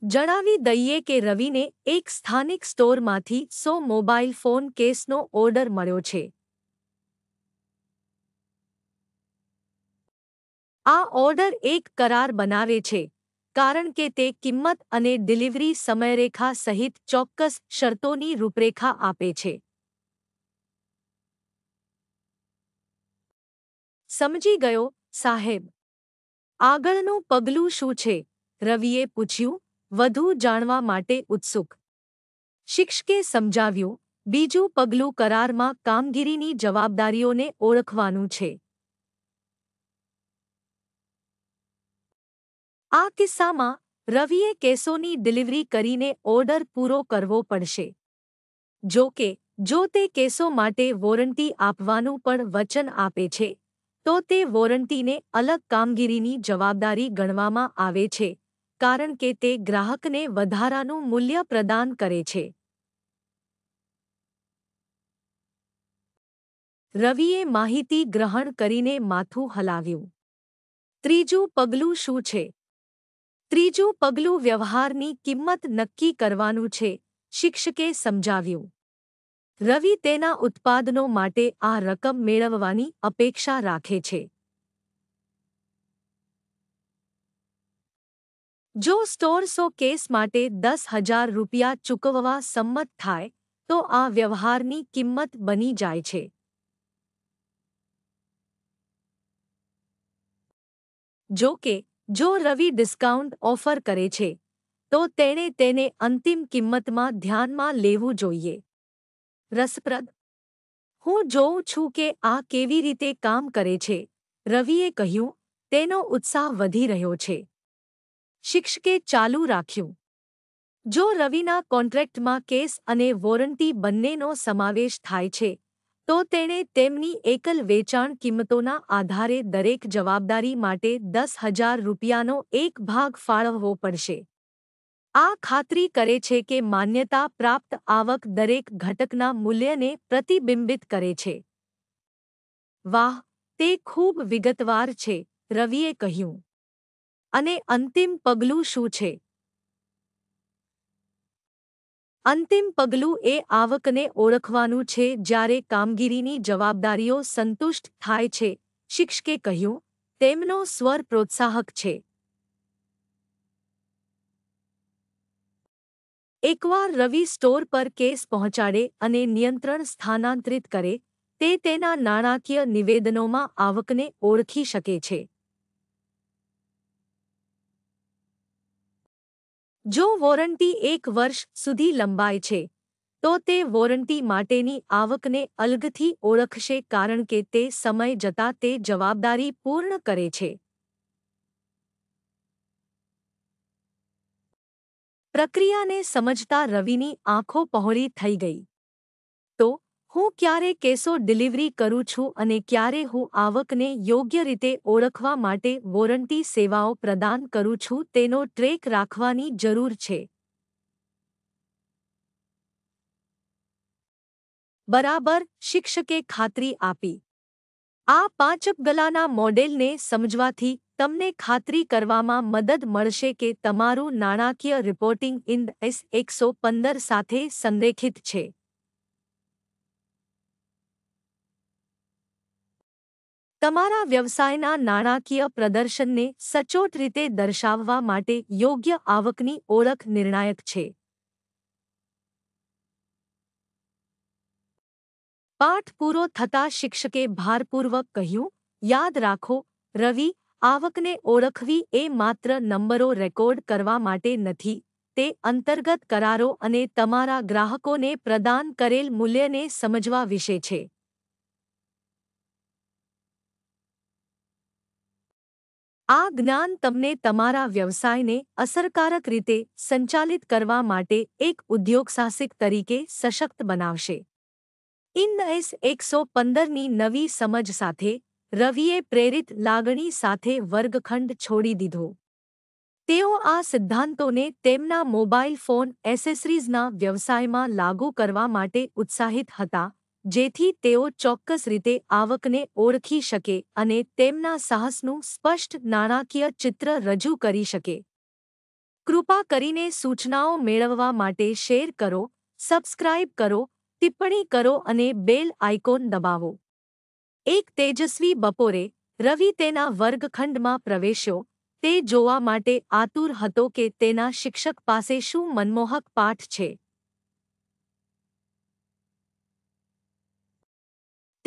જણાવી દઈએ કે રવિને એક સ્થાનિક સ્ટોરમાંથી સો મોબાઈલ ફોન કેસનો ઓર્ડર મળ્યો છે આ ઓર્ડર એક કરાર બનાવે છે કારણ કે તે કિંમત અને ડિલિવરી સમયરેખા સહિત ચોક્કસ શરતોની રૂપરેખા આપે છે સમજી ગયો સાહેબ આગળનું પગલું શું છે રવિએ પૂછ્યું વધુ જાણવા માટે ઉત્સુક શિક્ષકે સમજાવ્યું બીજું પગલું કરારમાં કામગીરીની જવાબદારીઓને ઓળખવાનું છે આ કિસ્સામાં રવિએ કેસોની ડિલિવરી કરીને ઓર્ડર પૂરો કરવો પડશે જો કે જો તે કેસો માટે વોરંટી આપવાનું પણ વચન આપે છે તો તે વોરંટીને અલગ કામગીરીની જવાબદારી ગણવામાં આવે છે કારણ કે તે ગ્રાહકને વધારાનું મૂલ્ય પ્રદાન કરે છે રવિએ માહિતી ગ્રહણ કરીને માથું હલાવ્યું ત્રીજું પગલું શું છે ત્રીજું પગલું વ્યવહારની કિંમત નક્કી કરવાનું છે શિક્ષકે સમજાવ્યું રવિ તેના ઉત્પાદનો માટે આ રકમ મેળવવાની અપેક્ષા રાખે છે જો સ્ટોર સો કેસ માટે દસ હજાર રૂપિયા ચૂકવવા સંમત થાય તો આ વ્યવહારની કિંમત બની જાય છે જો કે જો રવિ ડિસ્કાઉન્ટ ઓફર કરે છે તો તેણે તેને અંતિમ કિંમતમાં ધ્યાનમાં લેવું જોઈએ રસપ્રદ હું જોઉં છું કે આ કેવી રીતે કામ કરે છે રવિએ કહ્યું તેનો ઉત્સાહ વધી રહ્યો છે શિક્ષકે ચાલુ રાખ્યું જો રવિના કોન્ટ્રેક્ટમાં કેસ અને વોરંટી બંનેનો સમાવેશ થાય છે તો તેણે તેમની એકલ વેચાણ કિંમતોના આધારે દરેક જવાબદારી માટે દસ હજાર રૂપિયાનો એક ભાગ ફાળવવો પડશે આ ખાતરી કરે છે કે માન્યતા પ્રાપ્ત આવક દરેક ઘટકના મૂલ્યને પ્રતિબિંબિત કરે છે વાહ તે ખૂબ વિગતવાર છે રવિએ કહ્યું અને અંતિમ પગલું શું છે અંતિમ પગલું એ આવકને ઓળખવાનું છે જ્યારે કામગીરીની જવાબદારીઓ સંતુષ્ટ થાય છે શિક્ષકે કહ્યું તેમનો સ્વર પ્રોત્સાહક છે એકવાર રવિ સ્ટોર પર કેસ પહોંચાડે અને નિયંત્રણ સ્થાનાંતરિત કરે તે તેના નાણાકીય નિવેદનોમાં આવકને ઓળખી શકે છે જો વોરંટી એક વર્ષ સુધી લંબાય છે તો તે વોરંટી માટેની આવકને અલગથી ઓળખશે કારણ કે તે સમય જતા તે જવાબદારી પૂર્ણ કરે છે પ્રક્રિયાને સમજતા રવિની આંખો પહોળી થઈ ગઈ હું ક્યારે કેસો ડિલિવરી કરું છું અને ક્યારે હું આવકને યોગ્ય રીતે ઓળખવા માટે વોરંટી સેવાઓ પ્રદાન કરું છું તેનો ટ્રેક રાખવાની જરૂર છે બરાબર શિક્ષકે ખાતરી આપી આ પાંચપગલાના મોડેલને સમજવાથી તમને ખાતરી કરવામાં મદદ મળશે કે તમારું નાણાકીય રિપોર્ટિંગ ઇન્ડ એસ એકસો પંદર સાથે સંરેખિત છે તમારા વ્યવસાયના નાણાકીય પ્રદર્શનને સચોટ રીતે દર્શાવવા માટે યોગ્ય આવકની ઓળખ નિર્ણાયક છે પાઠ પૂરો થતા શિક્ષકે ભારપૂર્વક કહ્યું યાદ રાખો રવિ આવકને ઓળખવી એ માત્ર નંબરો રેકોર્ડ કરવા માટે નથી તે અંતર્ગત કરારો અને તમારા ગ્રાહકોને પ્રદાન કરેલ મૂલ્યને સમજવા વિશે છે આ જ્ઞાન તમને તમારા વ્યવસાયને અસરકારક રીતે સંચાલિત કરવા માટે એક ઉદ્યોગસાહસિક તરીકે સશક્ત બનાવશે ઇનએસ એકસો પંદરની નવી સમજ સાથે રવિએ પ્રેરિત લાગણી સાથે વર્ગખંડ છોડી દીધો તેઓ આ સિદ્ધાંતોને તેમના મોબાઈલ ફોન એસેસરીઝના વ્યવસાયમાં લાગુ કરવા માટે ઉત્સાહિત હતા જેથી તેઓ ચોક્કસ રીતે આવકને ઓળખી શકે અને તેમના સાહસનું સ્પષ્ટ નાણાકીય ચિત્ર રજૂ કરી શકે કૃપા કરીને સૂચનાઓ મેળવવા માટે શેર કરો સબસ્ક્રાઇબ કરો ટિપ્પણી કરો અને બેલ આઇકોન દબાવો એક તેજસ્વી બપોરે રવિ તેના વર્ગખંડમાં પ્રવેશ્યો તે જોવા માટે આતુર હતો કે તેના શિક્ષક પાસે શું મનમોહક પાઠ છે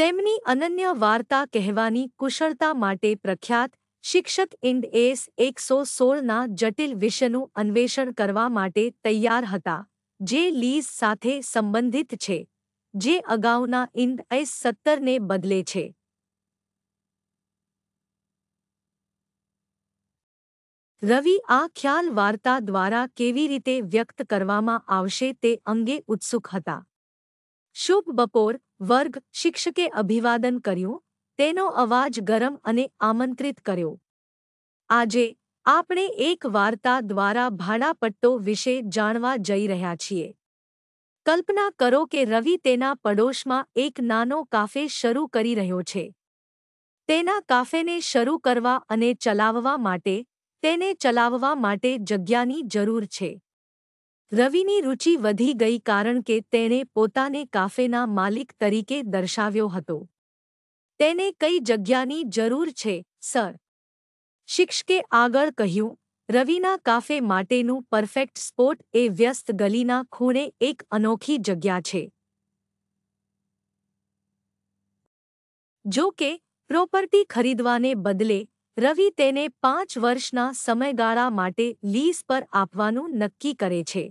તેમની અનન્ય વાર્તા કહેવાની કુશળતા માટે પ્રખ્યાત શિક્ષક ઇન્ડ એસ એકસો સોળના જટિલ વિષયનું અન્વેષણ કરવા માટે તૈયાર હતા જે લીઝ સાથે સંબંધિત છે જે અગાઉના ઇન્ડ એસ સત્તરને બદલે છે રવિ આ ખ્યાલ વાર્તા દ્વારા કેવી રીતે વ્યક્ત કરવામાં આવશે તે અંગે ઉત્સુક હતા શુભ બપોર વર્ગ શિક્ષકે અભિવાદન કર્યું તેનો અવાજ ગરમ અને આમંત્રિત કર્યો આજે આપણે એક વાર્તા દ્વારા ભાડાપટ્ટો વિશે જાણવા જઈ રહ્યા છીએ કલ્પના કરો કે રવિ તેના પડોશમાં એક નાનો કાફે શરૂ કરી રહ્યો છે તેના કાફેને શરૂ કરવા અને ચલાવવા માટે તેને ચલાવવા માટે જગ્યાની જરૂર છે રવિની રુચિ વધી ગઈ કારણ કે તેણે પોતાને કાફેના માલિક તરીકે દર્શાવ્યો હતો તેને કઈ જગ્યાની જરૂર છે સર શિક્ષકે આગળ કહ્યું રવિના કાફે માટેનું પરફેક્ટ સ્પોટ એ વ્યસ્ત ગલીના ખૂણે એક અનોખી જગ્યા છે જો કે પ્રોપર્ટી ખરીદવાને બદલે રવિ તેને પાંચ વર્ષના સમયગાળા માટે લીઝ પર આપવાનું નક્કી કરે છે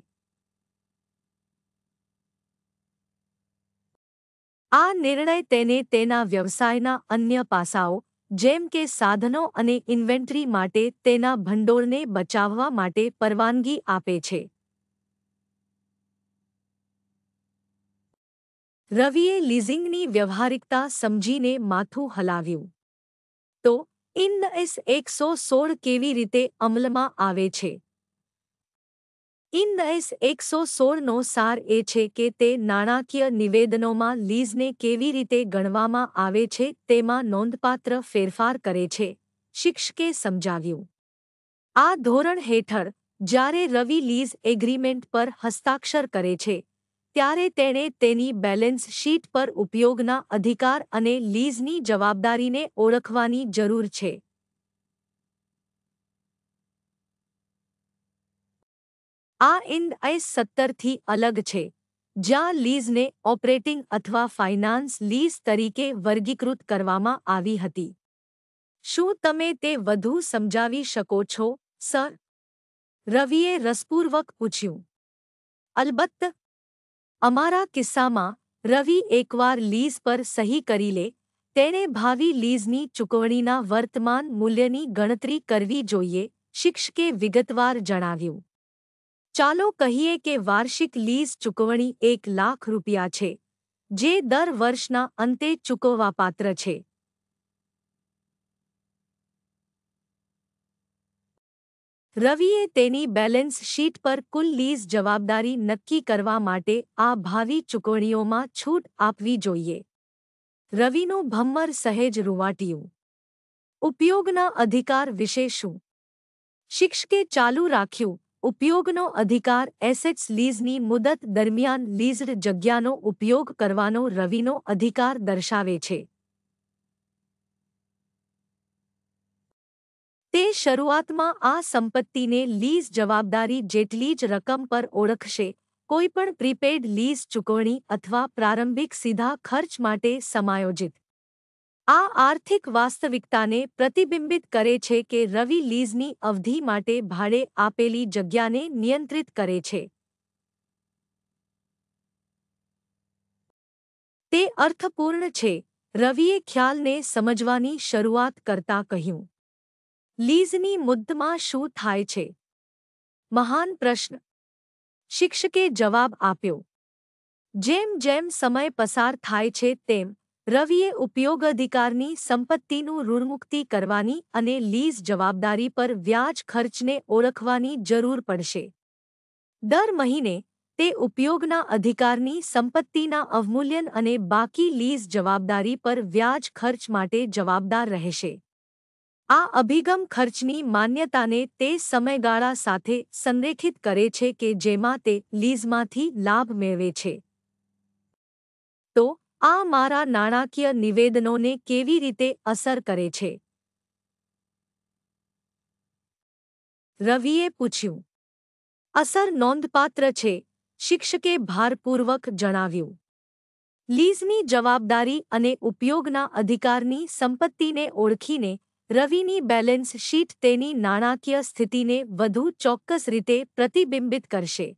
આ નિર્ણય તેને તેના વ્યવસાયના અન્ય પાસાઓ જેમ કે સાધનો અને ઇન્વેન્ટરી માટે તેના ભંડોળને બચાવવા માટે પરવાનગી આપે છે રવિએ લીઝિંગની વ્યવહારિકતા સમજીને માથું હલાવ્યું તો ઇન્ડએસ એકસો સોળ કેવી રીતે અમલમાં આવે છે ઇન ઇનએસ એકસો સોળનો સાર એ છે કે તે નાણાકીય નિવેદનોમાં લીઝને કેવી રીતે ગણવામાં આવે છે તેમાં નોંધપાત્ર ફેરફાર કરે છે શિક્ષકે સમજાવ્યું આ ધોરણ હેઠળ જ્યારે રવિ લીઝ એગ્રીમેન્ટ પર હસ્તાક્ષર કરે છે ત્યારે તેણે તેની બેલેન્સ શીટ પર ઉપયોગના અધિકાર અને લીઝની જવાબદારીને ઓળખવાની જરૂર છે આ ઇન્ડ આઈસ સત્તરથી અલગ છે જ્યાં લીઝને ઓપરેટિંગ અથવા ફાઇનાન્સ લીઝ તરીકે વર્ગીકૃત કરવામાં આવી હતી શું તમે તે વધુ સમજાવી શકો છો સર રવિએ રસપૂર્વક પૂછ્યું અલબત્ત અમારા કિસ્સામાં રવિ એકવાર લીઝ પર સહી કરી લે તેણે ભાવિ લીઝની ચૂકવણીના વર્તમાન મૂલ્યની ગણતરી કરવી જોઈએ શિક્ષકે વિગતવાર જણાવ્યું ચાલો કહીએ કે વાર્ષિક લીઝ ચૂકવણી એક લાખ રૂપિયા છે જે દર વર્ષના અંતે ચૂકવવાપાત્ર છે રવિએ તેની બેલેન્સ શીટ પર કુલ લીઝ જવાબદારી નક્કી કરવા માટે આ ભાવિ ચૂકવણીઓમાં છૂટ આપવી જોઈએ રવિનું ભમ્મર સહેજ રૂવાટિયું ઉપયોગના અધિકાર વિશે શું શિક્ષકે ચાલુ રાખ્યું ઉપયોગનો અધિકાર એસેટ્સ લીઝની મુદત દરમિયાન લીઝડ જગ્યાનો ઉપયોગ કરવાનો રવિનો અધિકાર દર્શાવે છે તે શરૂઆતમાં આ સંપત્તિને લીઝ જવાબદારી જેટલી જ રકમ પર ઓળખશે કોઈપણ પ્રીપેડ લીઝ ચૂકવણી અથવા પ્રારંભિક સીધા ખર્ચ માટે સમાયોજિત આ આર્થિક વાસ્તવિકતાને પ્રતિબિંબિત કરે છે કે રવિ લીઝની અવધિ માટે ભાડે આપેલી જગ્યાને નિયંત્રિત કરે છે તે અર્થપૂર્ણ છે રવિએ ખ્યાલને સમજવાની શરૂઆત કરતા કહ્યું લીઝની મુદ્દમાં શું થાય છે મહાન પ્રશ્ન શિક્ષકે જવાબ આપ્યો જેમ જેમ સમય પસાર થાય છે તેમ રવિએ ઉપયોગ અધિકારની સંપત્તિનું ઋણમુક્તિ કરવાની અને લીઝ જવાબદારી પર વ્યાજ ખર્ચને ઓળખવાની જરૂર પડશે દર મહિને તે ઉપયોગના અધિકારની સંપત્તિના અવમૂલ્યન અને બાકી લીઝ જવાબદારી પર વ્યાજ ખર્ચ માટે જવાબદાર રહેશે આ અભિગમ ખર્ચની માન્યતાને તે સમયગાળા સાથે સંરેખિત કરે છે કે જેમાં તે લીઝમાંથી લાભ મેળવે છે તો આ મારા નાણાકીય નિવેદનોને કેવી રીતે અસર કરે છે રવિએ પૂછ્યું અસર નોંધપાત્ર છે શિક્ષકે ભારપૂર્વક જણાવ્યું લીઝની જવાબદારી અને ઉપયોગના અધિકારની સંપત્તિને ઓળખીને રવિની બેલેન્સ શીટ તેની નાણાકીય સ્થિતિને વધુ ચોક્કસ રીતે પ્રતિબિંબિત કરશે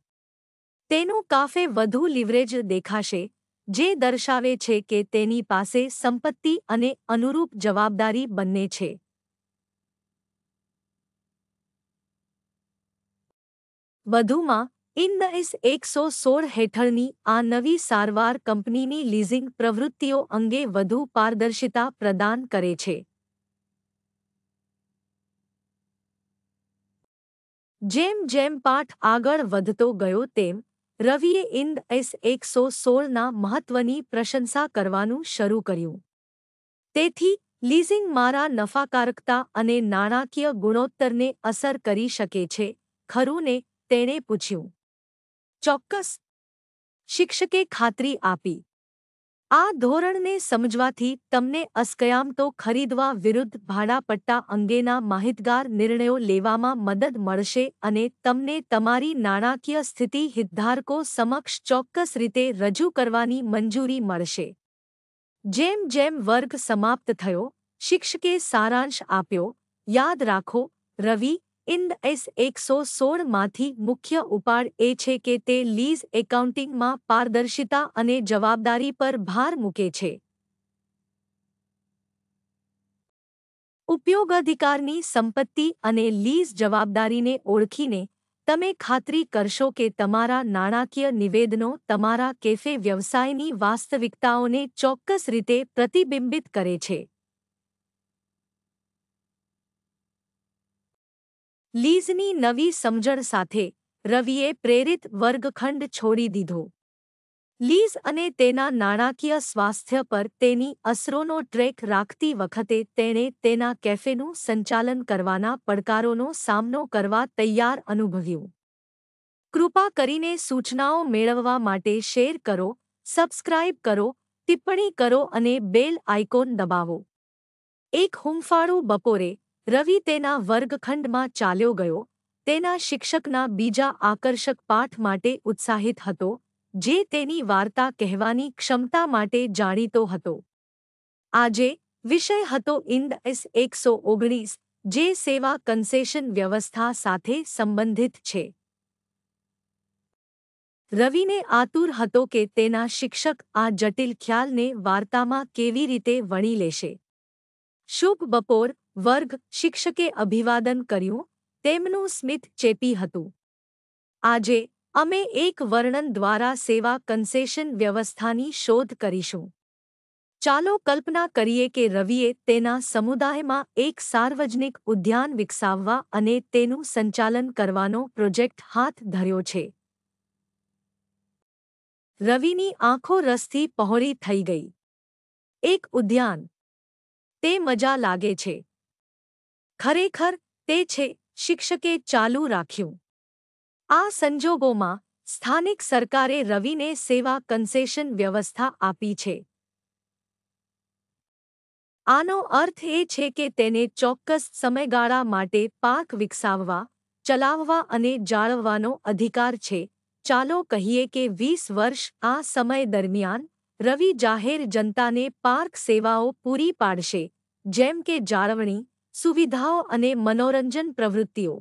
તેનું કાફે વધુ લિવરેજ દેખાશે જે દર્શાવે છે કે તેની પાસે સંપત્તિ અને અનુરૂપ જવાબદારી બંને છે વધુમાં ઇન્ડએસ એકસો સોળ હેઠળની આ નવી સારવાર કંપનીની લીઝિંગ પ્રવૃત્તિઓ અંગે વધુ પારદર્શિતા પ્રદાન કરે છે જેમ જેમ પાઠ આગળ વધતો ગયો તેમ રવિએ ઇન્દ એસ એકસો સોળના મહત્વની પ્રશંસા કરવાનું શરૂ કર્યું તેથી લીઝિંગ મારા નફાકારકતા અને નાણાકીય ગુણોત્તરને અસર કરી શકે છે ખરું ને તેણે પૂછ્યું ચોક્કસ શિક્ષકે ખાતરી આપી આ ધોરણને સમજવાથી તમને અસ્કયામતો ખરીદવા વિરુદ્ધ ભાડાપટ્ટા અંગેના માહિતગાર નિર્ણયો લેવામાં મદદ મળશે અને તમને તમારી નાણાકીય સ્થિતિ હિતધારકો સમક્ષ ચોક્કસ રીતે રજૂ કરવાની મંજૂરી મળશે જેમ જેમ વર્ગ સમાપ્ત થયો શિક્ષકે સારાંશ આપ્યો યાદ રાખો રવિ ઇન્ડ એસ એકસો સોળમાંથી મુખ્ય ઉપાડ એ છે કે તે લીઝ એકાઉન્ટિંગમાં પારદર્શિતા અને જવાબદારી પર ભાર મૂકે છે ઉપયોગ અધિકારની સંપત્તિ અને લીઝ જવાબદારીને ઓળખીને તમે ખાતરી કરશો કે તમારા નાણાકીય નિવેદનો તમારા કેફે વ્યવસાયની વાસ્તવિકતાઓને ચોક્કસ રીતે પ્રતિબિંબિત કરે છે લીઝની નવી સમજણ સાથે રવિએ પ્રેરિત વર્ગખંડ છોડી દીધો લીઝ અને તેના નાણાકીય સ્વાસ્થ્ય પર તેની અસરોનો ટ્રેક રાખતી વખતે તેણે તેના કેફેનું સંચાલન કરવાના પડકારોનો સામનો કરવા તૈયાર અનુભવ્યું કૃપા કરીને સૂચનાઓ મેળવવા માટે શેર કરો સબસ્ક્રાઇબ કરો ટિપ્પણી કરો અને બેલ આઇકોન દબાવો એક હુંફાળું બપોરે રવિ તેના વર્ગખંડમાં ચાલ્યો ગયો તેના શિક્ષકના બીજા આકર્ષક પાઠ માટે ઉત્સાહિત હતો જે તેની વાર્તા કહેવાની ક્ષમતા માટે જાણીતો હતો આજે વિષય હતો ઇન્ડએસ એકસો ઓગણીસ જે સેવા કન્સેશન વ્યવસ્થા સાથે સંબંધિત છે રવિને આતુર હતો કે તેના શિક્ષક આ જટિલ ખ્યાલને વાર્તામાં કેવી રીતે વણી લેશે શુભ બપોર વર્ગ શિક્ષકે અભિવાદન કર્યું તેમનું સ્મિત ચેપી હતું આજે અમે એક વર્ણન દ્વારા સેવા કન્સેશન વ્યવસ્થાની શોધ કરીશું ચાલો કલ્પના કરીએ કે રવિએ તેના સમુદાયમાં એક સાર્વજનિક ઉદ્યાન વિકસાવવા અને તેનું સંચાલન કરવાનો પ્રોજેક્ટ હાથ ધર્યો છે રવિની આંખો રસથી પહોળી થઈ ગઈ એક ઉદ્યાન તે મજા લાગે છે ખરેખર તે છે શિક્ષકે ચાલુ રાખ્યું આ સંજોગોમાં સ્થાનિક સરકારે રવિને સેવા કન્સેશન વ્યવસ્થા આપી છે આનો અર્થ એ છે કે તેને ચોક્કસ સમયગાળા માટે પાક વિકસાવવા ચલાવવા અને જાળવવાનો અધિકાર છે ચાલો કહીએ કે વીસ વર્ષ આ સમય દરમિયાન રવિ જાહેર જનતાને પાર્ક સેવાઓ પૂરી પાડશે જેમ કે જાળવણી સુવિધાઓ અને મનોરંજન પ્રવૃત્તિઓ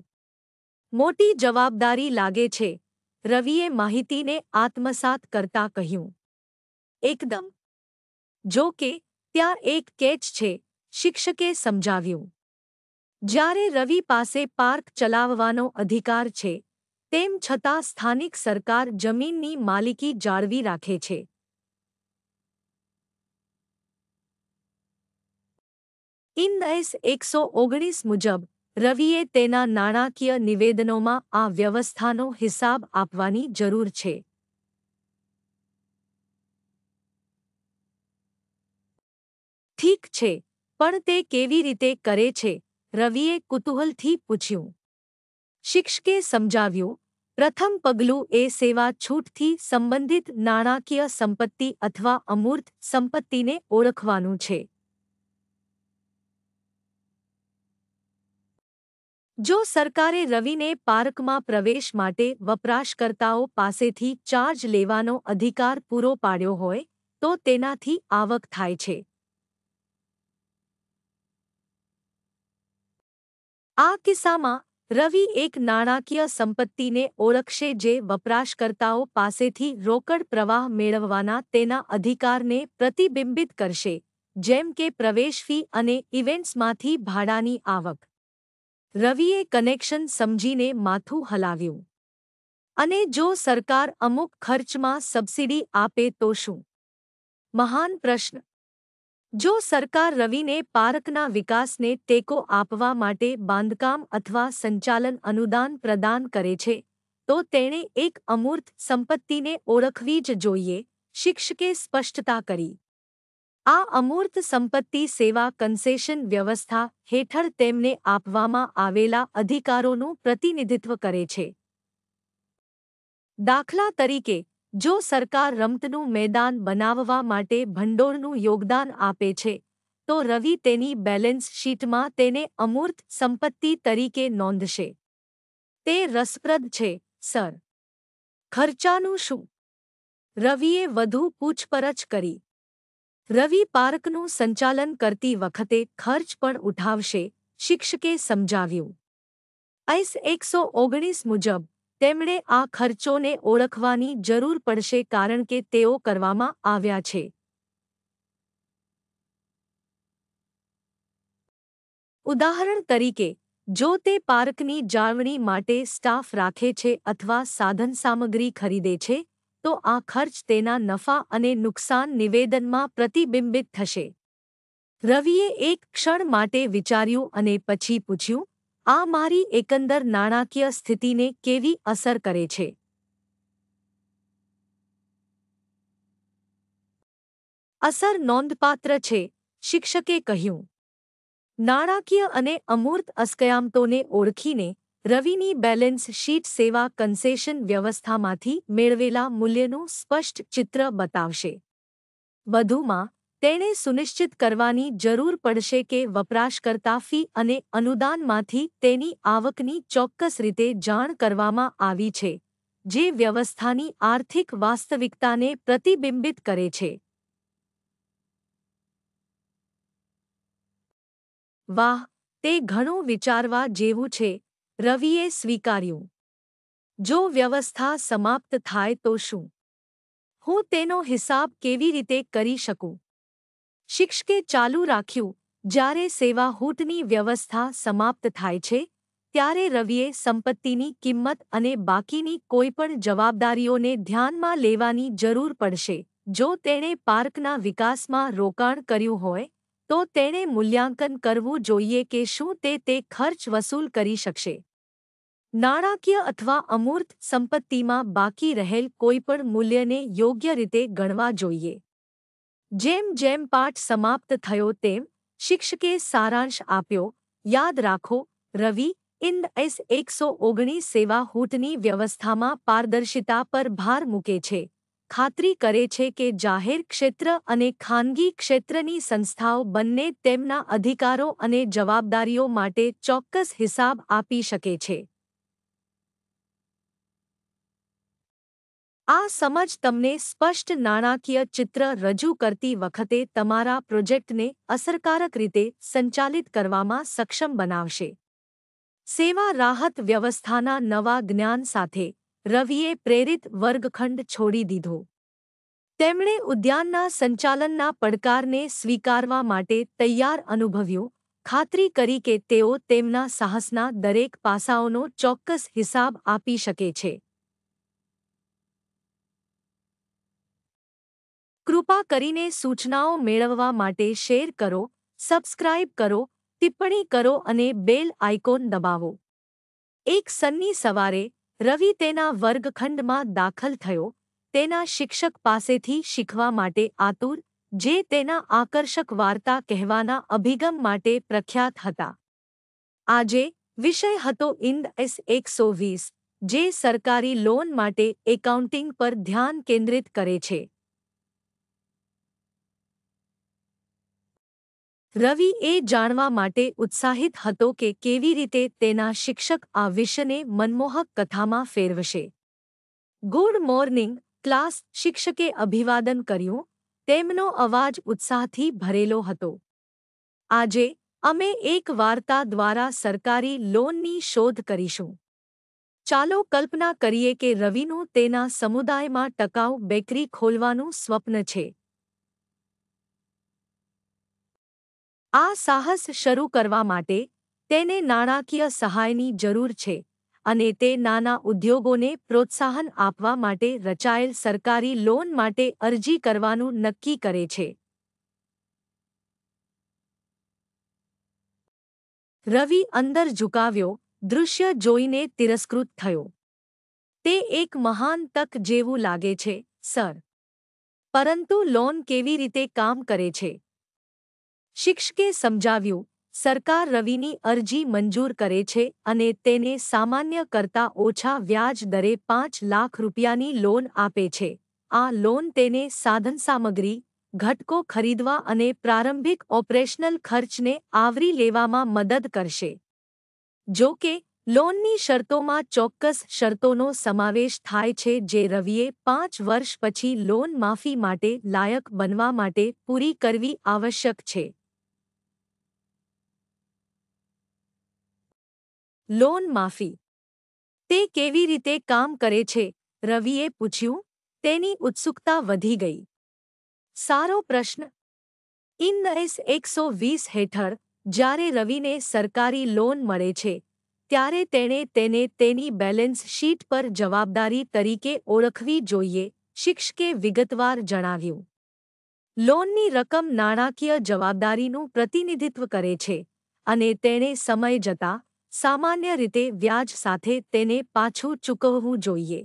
મોટી જવાબદારી લાગે છે રવિએ માહિતીને આત્મસાત કરતા કહ્યું એકદમ જો કે ત્યાં એક કેચ છે શિક્ષકે સમજાવ્યું જ્યારે રવિ પાસે પાર્ક ચલાવવાનો અધિકાર છે તેમ છતાં સ્થાનિક સરકાર જમીનની માલિકી જાળવી રાખે છે ઇનએસ એકસો ઓગણીસ મુજબ રવિએ તેના નાણાકીય નિવેદનોમાં આ વ્યવસ્થાનો હિસાબ આપવાની જરૂર છે ઠીક છે પણ તે કેવી રીતે કરે છે રવિએ કુતૂહલથી પૂછ્યું શિક્ષકે સમજાવ્યું પ્રથમ પગલું એ સેવા છૂટથી સંબંધિત નાણાકીય સંપત્તિ અથવા અમૂર્ત સંપત્તિને ઓળખવાનું છે જો સરકારે રવિને પાર્કમાં પ્રવેશ માટે વપરાશકર્તાઓ પાસેથી ચાર્જ લેવાનો અધિકાર પૂરો પાડ્યો હોય તો તેનાથી આવક થાય છે આ કિસ્સામાં રવિ એક નાણાકીય સંપત્તિને ઓળખશે જે વપરાશકર્તાઓ પાસેથી રોકડ પ્રવાહ મેળવવાના તેના અધિકારને પ્રતિબિંબિત કરશે જેમ કે પ્રવેશ ફી અને ઇવેન્ટ્સમાંથી ભાડાની આવક રવિએ કનેક્શન સમજીને માથું હલાવ્યું અને જો સરકાર અમુક ખર્ચમાં સબસિડી આપે તો શું મહાન પ્રશ્ન જો સરકાર રવિને પાર્કના વિકાસને ટેકો આપવા માટે બાંધકામ અથવા સંચાલન અનુદાન પ્રદાન કરે છે તો તેણે એક અમૂર્ત સંપત્તિને ઓળખવી જ જોઈએ શિક્ષકે સ્પષ્ટતા કરી આ અમૂર્ત સંપત્તિ સેવા કન્સેશન વ્યવસ્થા હેઠળ તેમને આપવામાં આવેલા અધિકારોનું પ્રતિનિધિત્વ કરે છે દાખલા તરીકે જો સરકાર રમતનું મેદાન બનાવવા માટે ભંડોળનું યોગદાન આપે છે તો રવિ તેની બેલેન્સ શીટમાં તેને અમૂર્ત સંપત્તિ તરીકે નોંધશે તે રસપ્રદ છે સર ખર્ચાનું શું રવિએ વધુ પૂછપરછ કરી રવિ પાર્કનું સંચાલન કરતી વખતે ખર્ચ પણ ઉઠાવશે શિક્ષકે સમજાવ્યું આઈસ એકસો ઓગણીસ મુજબ તેમણે આ ખર્ચોને ઓળખવાની જરૂર પડશે કારણ કે તેઓ કરવામાં આવ્યા છે ઉદાહરણ તરીકે જો તે પાર્કની જાળવણી માટે સ્ટાફ રાખે છે અથવા સાધન સામગ્રી ખરીદે છે તો આ ખર્ચ તેના નફા અને નુકસાન નિવેદનમાં પ્રતિબિંબિત થશે રવિએ એક ક્ષણ માટે વિચાર્યું અને પછી પૂછ્યું આ મારી એકંદર નાણાકીય સ્થિતિને કેવી અસર કરે છે અસર નોંધપાત્ર છે શિક્ષકે કહ્યું નાણાકીય અને અમૂર્ત અસ્કયામતોને ઓળખીને રવિની બેલેન્સ શીટ સેવા કન્સેશન વ્યવસ્થામાંથી મેળવેલા મૂલ્યનું સ્પષ્ટ ચિત્ર બતાવશે વધુમાં તેણે સુનિશ્ચિત કરવાની જરૂર પડશે કે વપરાશકર્તા ફી અને અનુદાનમાંથી તેની આવકની ચોક્કસ રીતે જાણ કરવામાં આવી છે જે વ્યવસ્થાની આર્થિક વાસ્તવિકતાને પ્રતિબિંબિત કરે છે વાહ તે ઘણું વિચારવા જેવું છે રવિએ સ્વીકાર્યું જો વ્યવસ્થા સમાપ્ત થાય તો શું હું તેનો હિસાબ કેવી રીતે કરી શકું શિક્ષકે ચાલુ રાખ્યું જ્યારે સેવાહૂટની વ્યવસ્થા સમાપ્ત થાય છે ત્યારે રવિએ સંપત્તિની કિંમત અને બાકીની કોઈપણ જવાબદારીઓને ધ્યાનમાં લેવાની જરૂર પડશે જો તેણે પાર્કના વિકાસમાં રોકાણ કર્યું હોય તો તેણે મૂલ્યાંકન કરવું જોઈએ કે શું તે તે ખર્ચ વસૂલ કરી શકશે નાણાકીય અથવા અમૂર્ત સંપત્તિમાં બાકી રહેલ કોઈપણ મૂલ્યને યોગ્ય રીતે ગણવા જોઈએ જેમ જેમ પાઠ સમાપ્ત થયો તેમ શિક્ષકે સારાંશ આપ્યો યાદ રાખો રવિ ઇન્ડ એસ એકસો ઓગણીસ સેવા હૂટની વ્યવસ્થામાં પારદર્શિતા પર ભાર મૂકે છે ખાતરી કરે છે કે જાહેર ક્ષેત્ર અને ખાનગી ક્ષેત્રની સંસ્થાઓ બંને તેમના અધિકારો અને જવાબદારીઓ માટે ચોક્કસ હિસાબ આપી શકે છે આ સમજ તમને સ્પષ્ટ નાણાકીય ચિત્ર રજૂ કરતી વખતે તમારા પ્રોજેક્ટને અસરકારક રીતે સંચાલિત કરવામાં સક્ષમ બનાવશે સેવા રાહત વ્યવસ્થાના નવા જ્ઞાન સાથે રવિએ પ્રેરિત વર્ગખંડ છોડી દીધો તેમણે ઉદ્યાનના સંચાલનના પડકારને સ્વીકારવા માટે તૈયાર અનુભવ્યો ખાતરી કરી કે તેઓ તેમના સાહસના દરેક પાસાઓનો ચોક્કસ હિસાબ આપી શકે છે કૃપા કરીને સૂચનાઓ મેળવવા માટે શેર કરો સબસ્ક્રાઇબ કરો ટિપ્પણી કરો અને બેલ આઇકોન દબાવો એક સન્ની સવારે રવિ તેના વર્ગખંડમાં દાખલ થયો તેના શિક્ષક પાસેથી શીખવા માટે આતુર જે તેના આકર્ષક વાર્તા કહેવાના અભિગમ માટે પ્રખ્યાત હતા આજે વિષય હતો ઇન્ડ એસ એકસો વીસ જે સરકારી લોન માટે એકાઉન્ટિંગ પર ધ્યાન કેન્દ્રિત કરે છે રવિ એ જાણવા માટે ઉત્સાહિત હતો કે કેવી રીતે તેના શિક્ષક આ વિષયને મનમોહક કથામાં ફેરવશે ગુડ મોર્નિંગ ક્લાસ શિક્ષકે અભિવાદન કર્યું તેમનો અવાજ ઉત્સાહથી ભરેલો હતો આજે અમે એક વાર્તા દ્વારા સરકારી લોનની શોધ કરીશું ચાલો કલ્પના કરીએ કે રવિનું તેના સમુદાયમાં ટકાઉ બેકરી ખોલવાનું સ્વપ્ન છે આ સાહસ શરૂ કરવા માટે તેને નાણાકીય સહાયની જરૂર છે અને તે નાના ઉદ્યોગોને પ્રોત્સાહન આપવા માટે રચાયેલ સરકારી લોન માટે અરજી કરવાનું નક્કી કરે છે રવિ અંદર ઝુકાવ્યો દૃશ્ય જોઈને તિરસ્કૃત થયો તે એક મહાન તક જેવું લાગે છે સર પરંતુ લોન કેવી રીતે કામ કરે છે શિક્ષકે સમજાવ્યું સરકાર રવિની અરજી મંજૂર કરે છે અને તેને સામાન્ય કરતાં ઓછા વ્યાજ દરે પાંચ લાખ રૂપિયાની લોન આપે છે આ લોન તેને સાધનસામગ્રી ઘટકો ખરીદવા અને પ્રારંભિક ઓપરેશનલ ખર્ચને આવરી લેવામાં મદદ કરશે જો કે લોનની શરતોમાં ચોક્કસ શરતોનો સમાવેશ થાય છે જે રવિએ પાંચ વર્ષ પછી લોન માફી માટે લાયક બનવા માટે પૂરી કરવી આવશ્યક છે લોન માફી તે કેવી રીતે કામ કરે છે રવિએ પૂછ્યું તેની ઉત્સુકતા વધી ગઈ સારો પ્રશ્ન ઇનએસ એકસો વીસ હેઠળ જ્યારે રવિને સરકારી લોન મળે છે ત્યારે તેણે તેને તેની બેલેન્સ શીટ પર જવાબદારી તરીકે ઓળખવી જોઈએ શિક્ષકે વિગતવાર જણાવ્યું લોનની રકમ નાણાકીય જવાબદારીનું પ્રતિનિધિત્વ કરે છે અને તેણે સમય જતાં સામાન્ય રીતે વ્યાજ સાથે તેને પાછો ચૂકવવો જોઈએ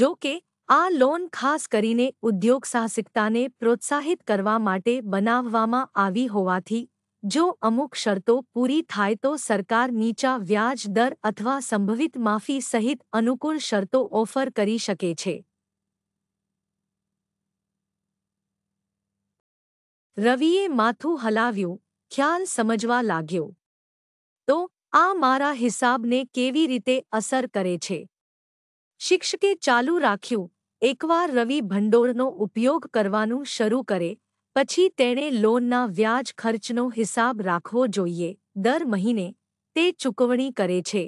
જો કે આ લોન ખાસ કરીને ઉદ્યોગ સાહસિકતાને પ્રોત્સાહિત કરવા માટે બનાવવામાં આવી હોવાથી જો અમુક શરતો પૂરી થાય તો સરકાર નીચા વ્યાજ દર અથવા સંભવિત માફી સહિત અનુકૂળ શરતો ઓફર કરી શકે છે રવિએ માથું હલાવ્યું ધ્યાન સમજવા લાગ્યું આ મારા હિસાબને કેવી રીતે અસર કરે છે શિક્ષકે ચાલુ રાખ્યું એકવાર રવિ ભંડોળનો ઉપયોગ કરવાનું શરૂ કરે પછી તેણે લોનના વ્યાજ ખર્ચનો હિસાબ રાખવો જોઈએ દર મહિને તે ચૂકવણી કરે છે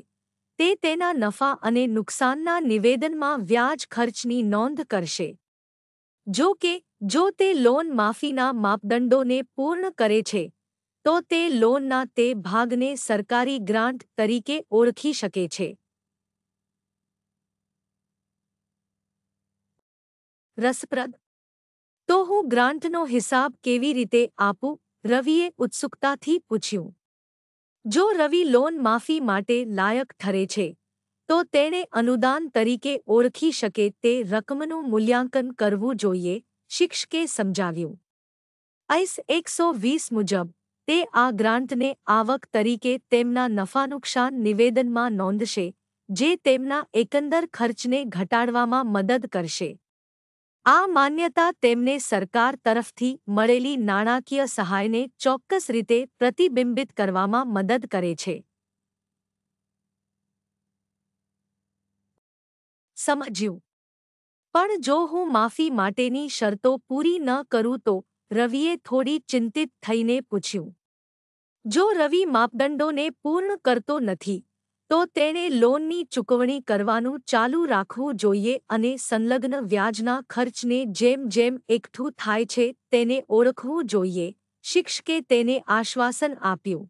તે તેના નફા અને નુકસાનના નિવેદનમાં વ્યાજ ખર્ચની નોંધ કરશે જો કે જો તે લોન માફીના માપદંડોને પૂર્ણ કરે છે તો તે લોનના તે ભાગને સરકારી ગ્રાન્ટ તરીકે ઓળખી શકે છે રસપ્રદ તો હું ગ્રાન્ટનો હિસાબ કેવી રીતે આપું રવિએ ઉત્સુકતાથી પૂછ્યું જો રવિ લોન માફી માટે લાયક ઠરે છે તો તેણે અનુદાન તરીકે ઓળખી શકે તે રકમનું મૂલ્યાંકન કરવું જોઈએ શિક્ષકે સમજાવ્યું આઈસ એકસો વીસ મુજબ તે આ ગ્રાન્ટને આવક તરીકે તેમના નફા નુકસાન નિવેદનમાં નોંધશે જે તેમના એકંદર ખર્ચને ઘટાડવામાં મદદ કરશે આ માન્યતા તેમને સરકાર તરફથી મળેલી નાણાકીય સહાયને ચોક્કસ રીતે પ્રતિબિંબિત કરવામાં મદદ કરે છે સમજ્યું પણ જો હું માફી માટેની શરતો પૂરી ન કરું તો રવિએ થોડી ચિંતિત થઈને પૂછ્યું જો રવિ માપદંડોને પૂર્ણ કરતો નથી તો તેણે લોનની ચૂકવણી કરવાનું ચાલુ રાખવું જોઈએ અને સંલગ્ન વ્યાજના ખર્ચને જેમ જેમ એકઠું થાય છે તેને ઓળખવું જોઈએ શિક્ષકે તેને આશ્વાસન આપ્યું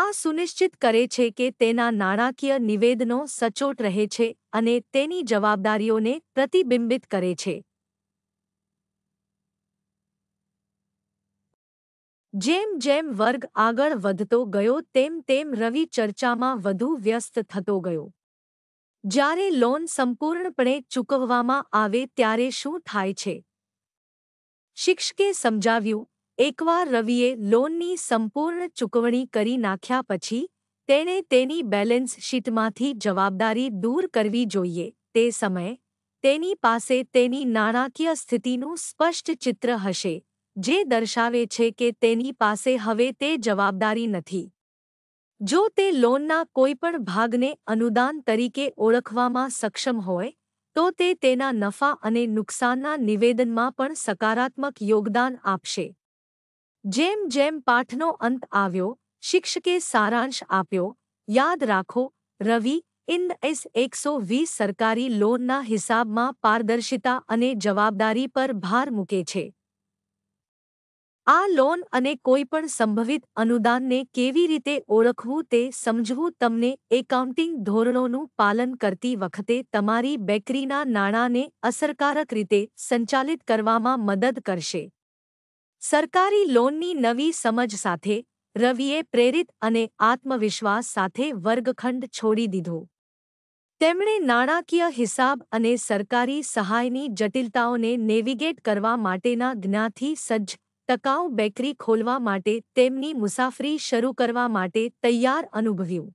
આ સુનિશ્ચિત કરે છે કે તેના નાણાકીય નિવેદનો સચોટ રહે છે અને તેની જવાબદારીઓને પ્રતિબિંબિત કરે છે જેમ જેમ વર્ગ આગળ વધતો ગયો તેમ તેમ રવિ ચર્ચામાં વધુ વ્યસ્ત થતો ગયો જ્યારે લોન સંપૂર્ણપણે ચૂકવવામાં આવે ત્યારે શું થાય છે શિક્ષકે સમજાવ્યું એકવાર રવિએ લોનની સંપૂર્ણ ચૂકવણી કરી નાખ્યા પછી તેણે તેની બેલેન્સ શીટમાંથી જવાબદારી દૂર કરવી જોઈએ તે સમયે તેની પાસે તેની નાણાકીય સ્થિતિનું સ્પષ્ટ ચિત્ર હશે જે દર્શાવે છે કે તેની પાસે હવે તે જવાબદારી નથી જો તે લોનના કોઈપણ ભાગને અનુદાન તરીકે ઓળખવામાં સક્ષમ હોય તો તે તેના નફા અને નુકસાનના નિવેદનમાં પણ સકારાત્મક યોગદાન આપશે જેમ જેમ પાઠનો અંત આવ્યો શિક્ષકે સારાંશ આપ્યો યાદ રાખો રવિ ઇન એસ એકસો વીસ સરકારી લોનના હિસાબમાં પારદર્શિતા અને જવાબદારી પર ભાર મૂકે છે આ લોન અને કોઈપણ સંભવિત અનુદાનને કેવી રીતે ઓળખવું તે સમજવું તમને એકાઉન્ટિંગ ધોરણોનું પાલન કરતી વખતે તમારી બેકરીના નાણાંને અસરકારક રીતે સંચાલિત કરવામાં મદદ કરશે સરકારી લોનની નવી સમજ સાથે રવિએ પ્રેરિત અને આત્મવિશ્વાસ સાથે વર્ગખંડ છોડી દીધો તેમણે નાણાકીય હિસાબ અને સરકારી સહાયની જટિલતાઓને નેવિગેટ કરવા માટેના જ્ઞાથી સજ્જ ટકાઉ બેકરી ખોલવા માટે તેમની મુસાફરી શરૂ કરવા માટે તૈયાર અનુભવ્યું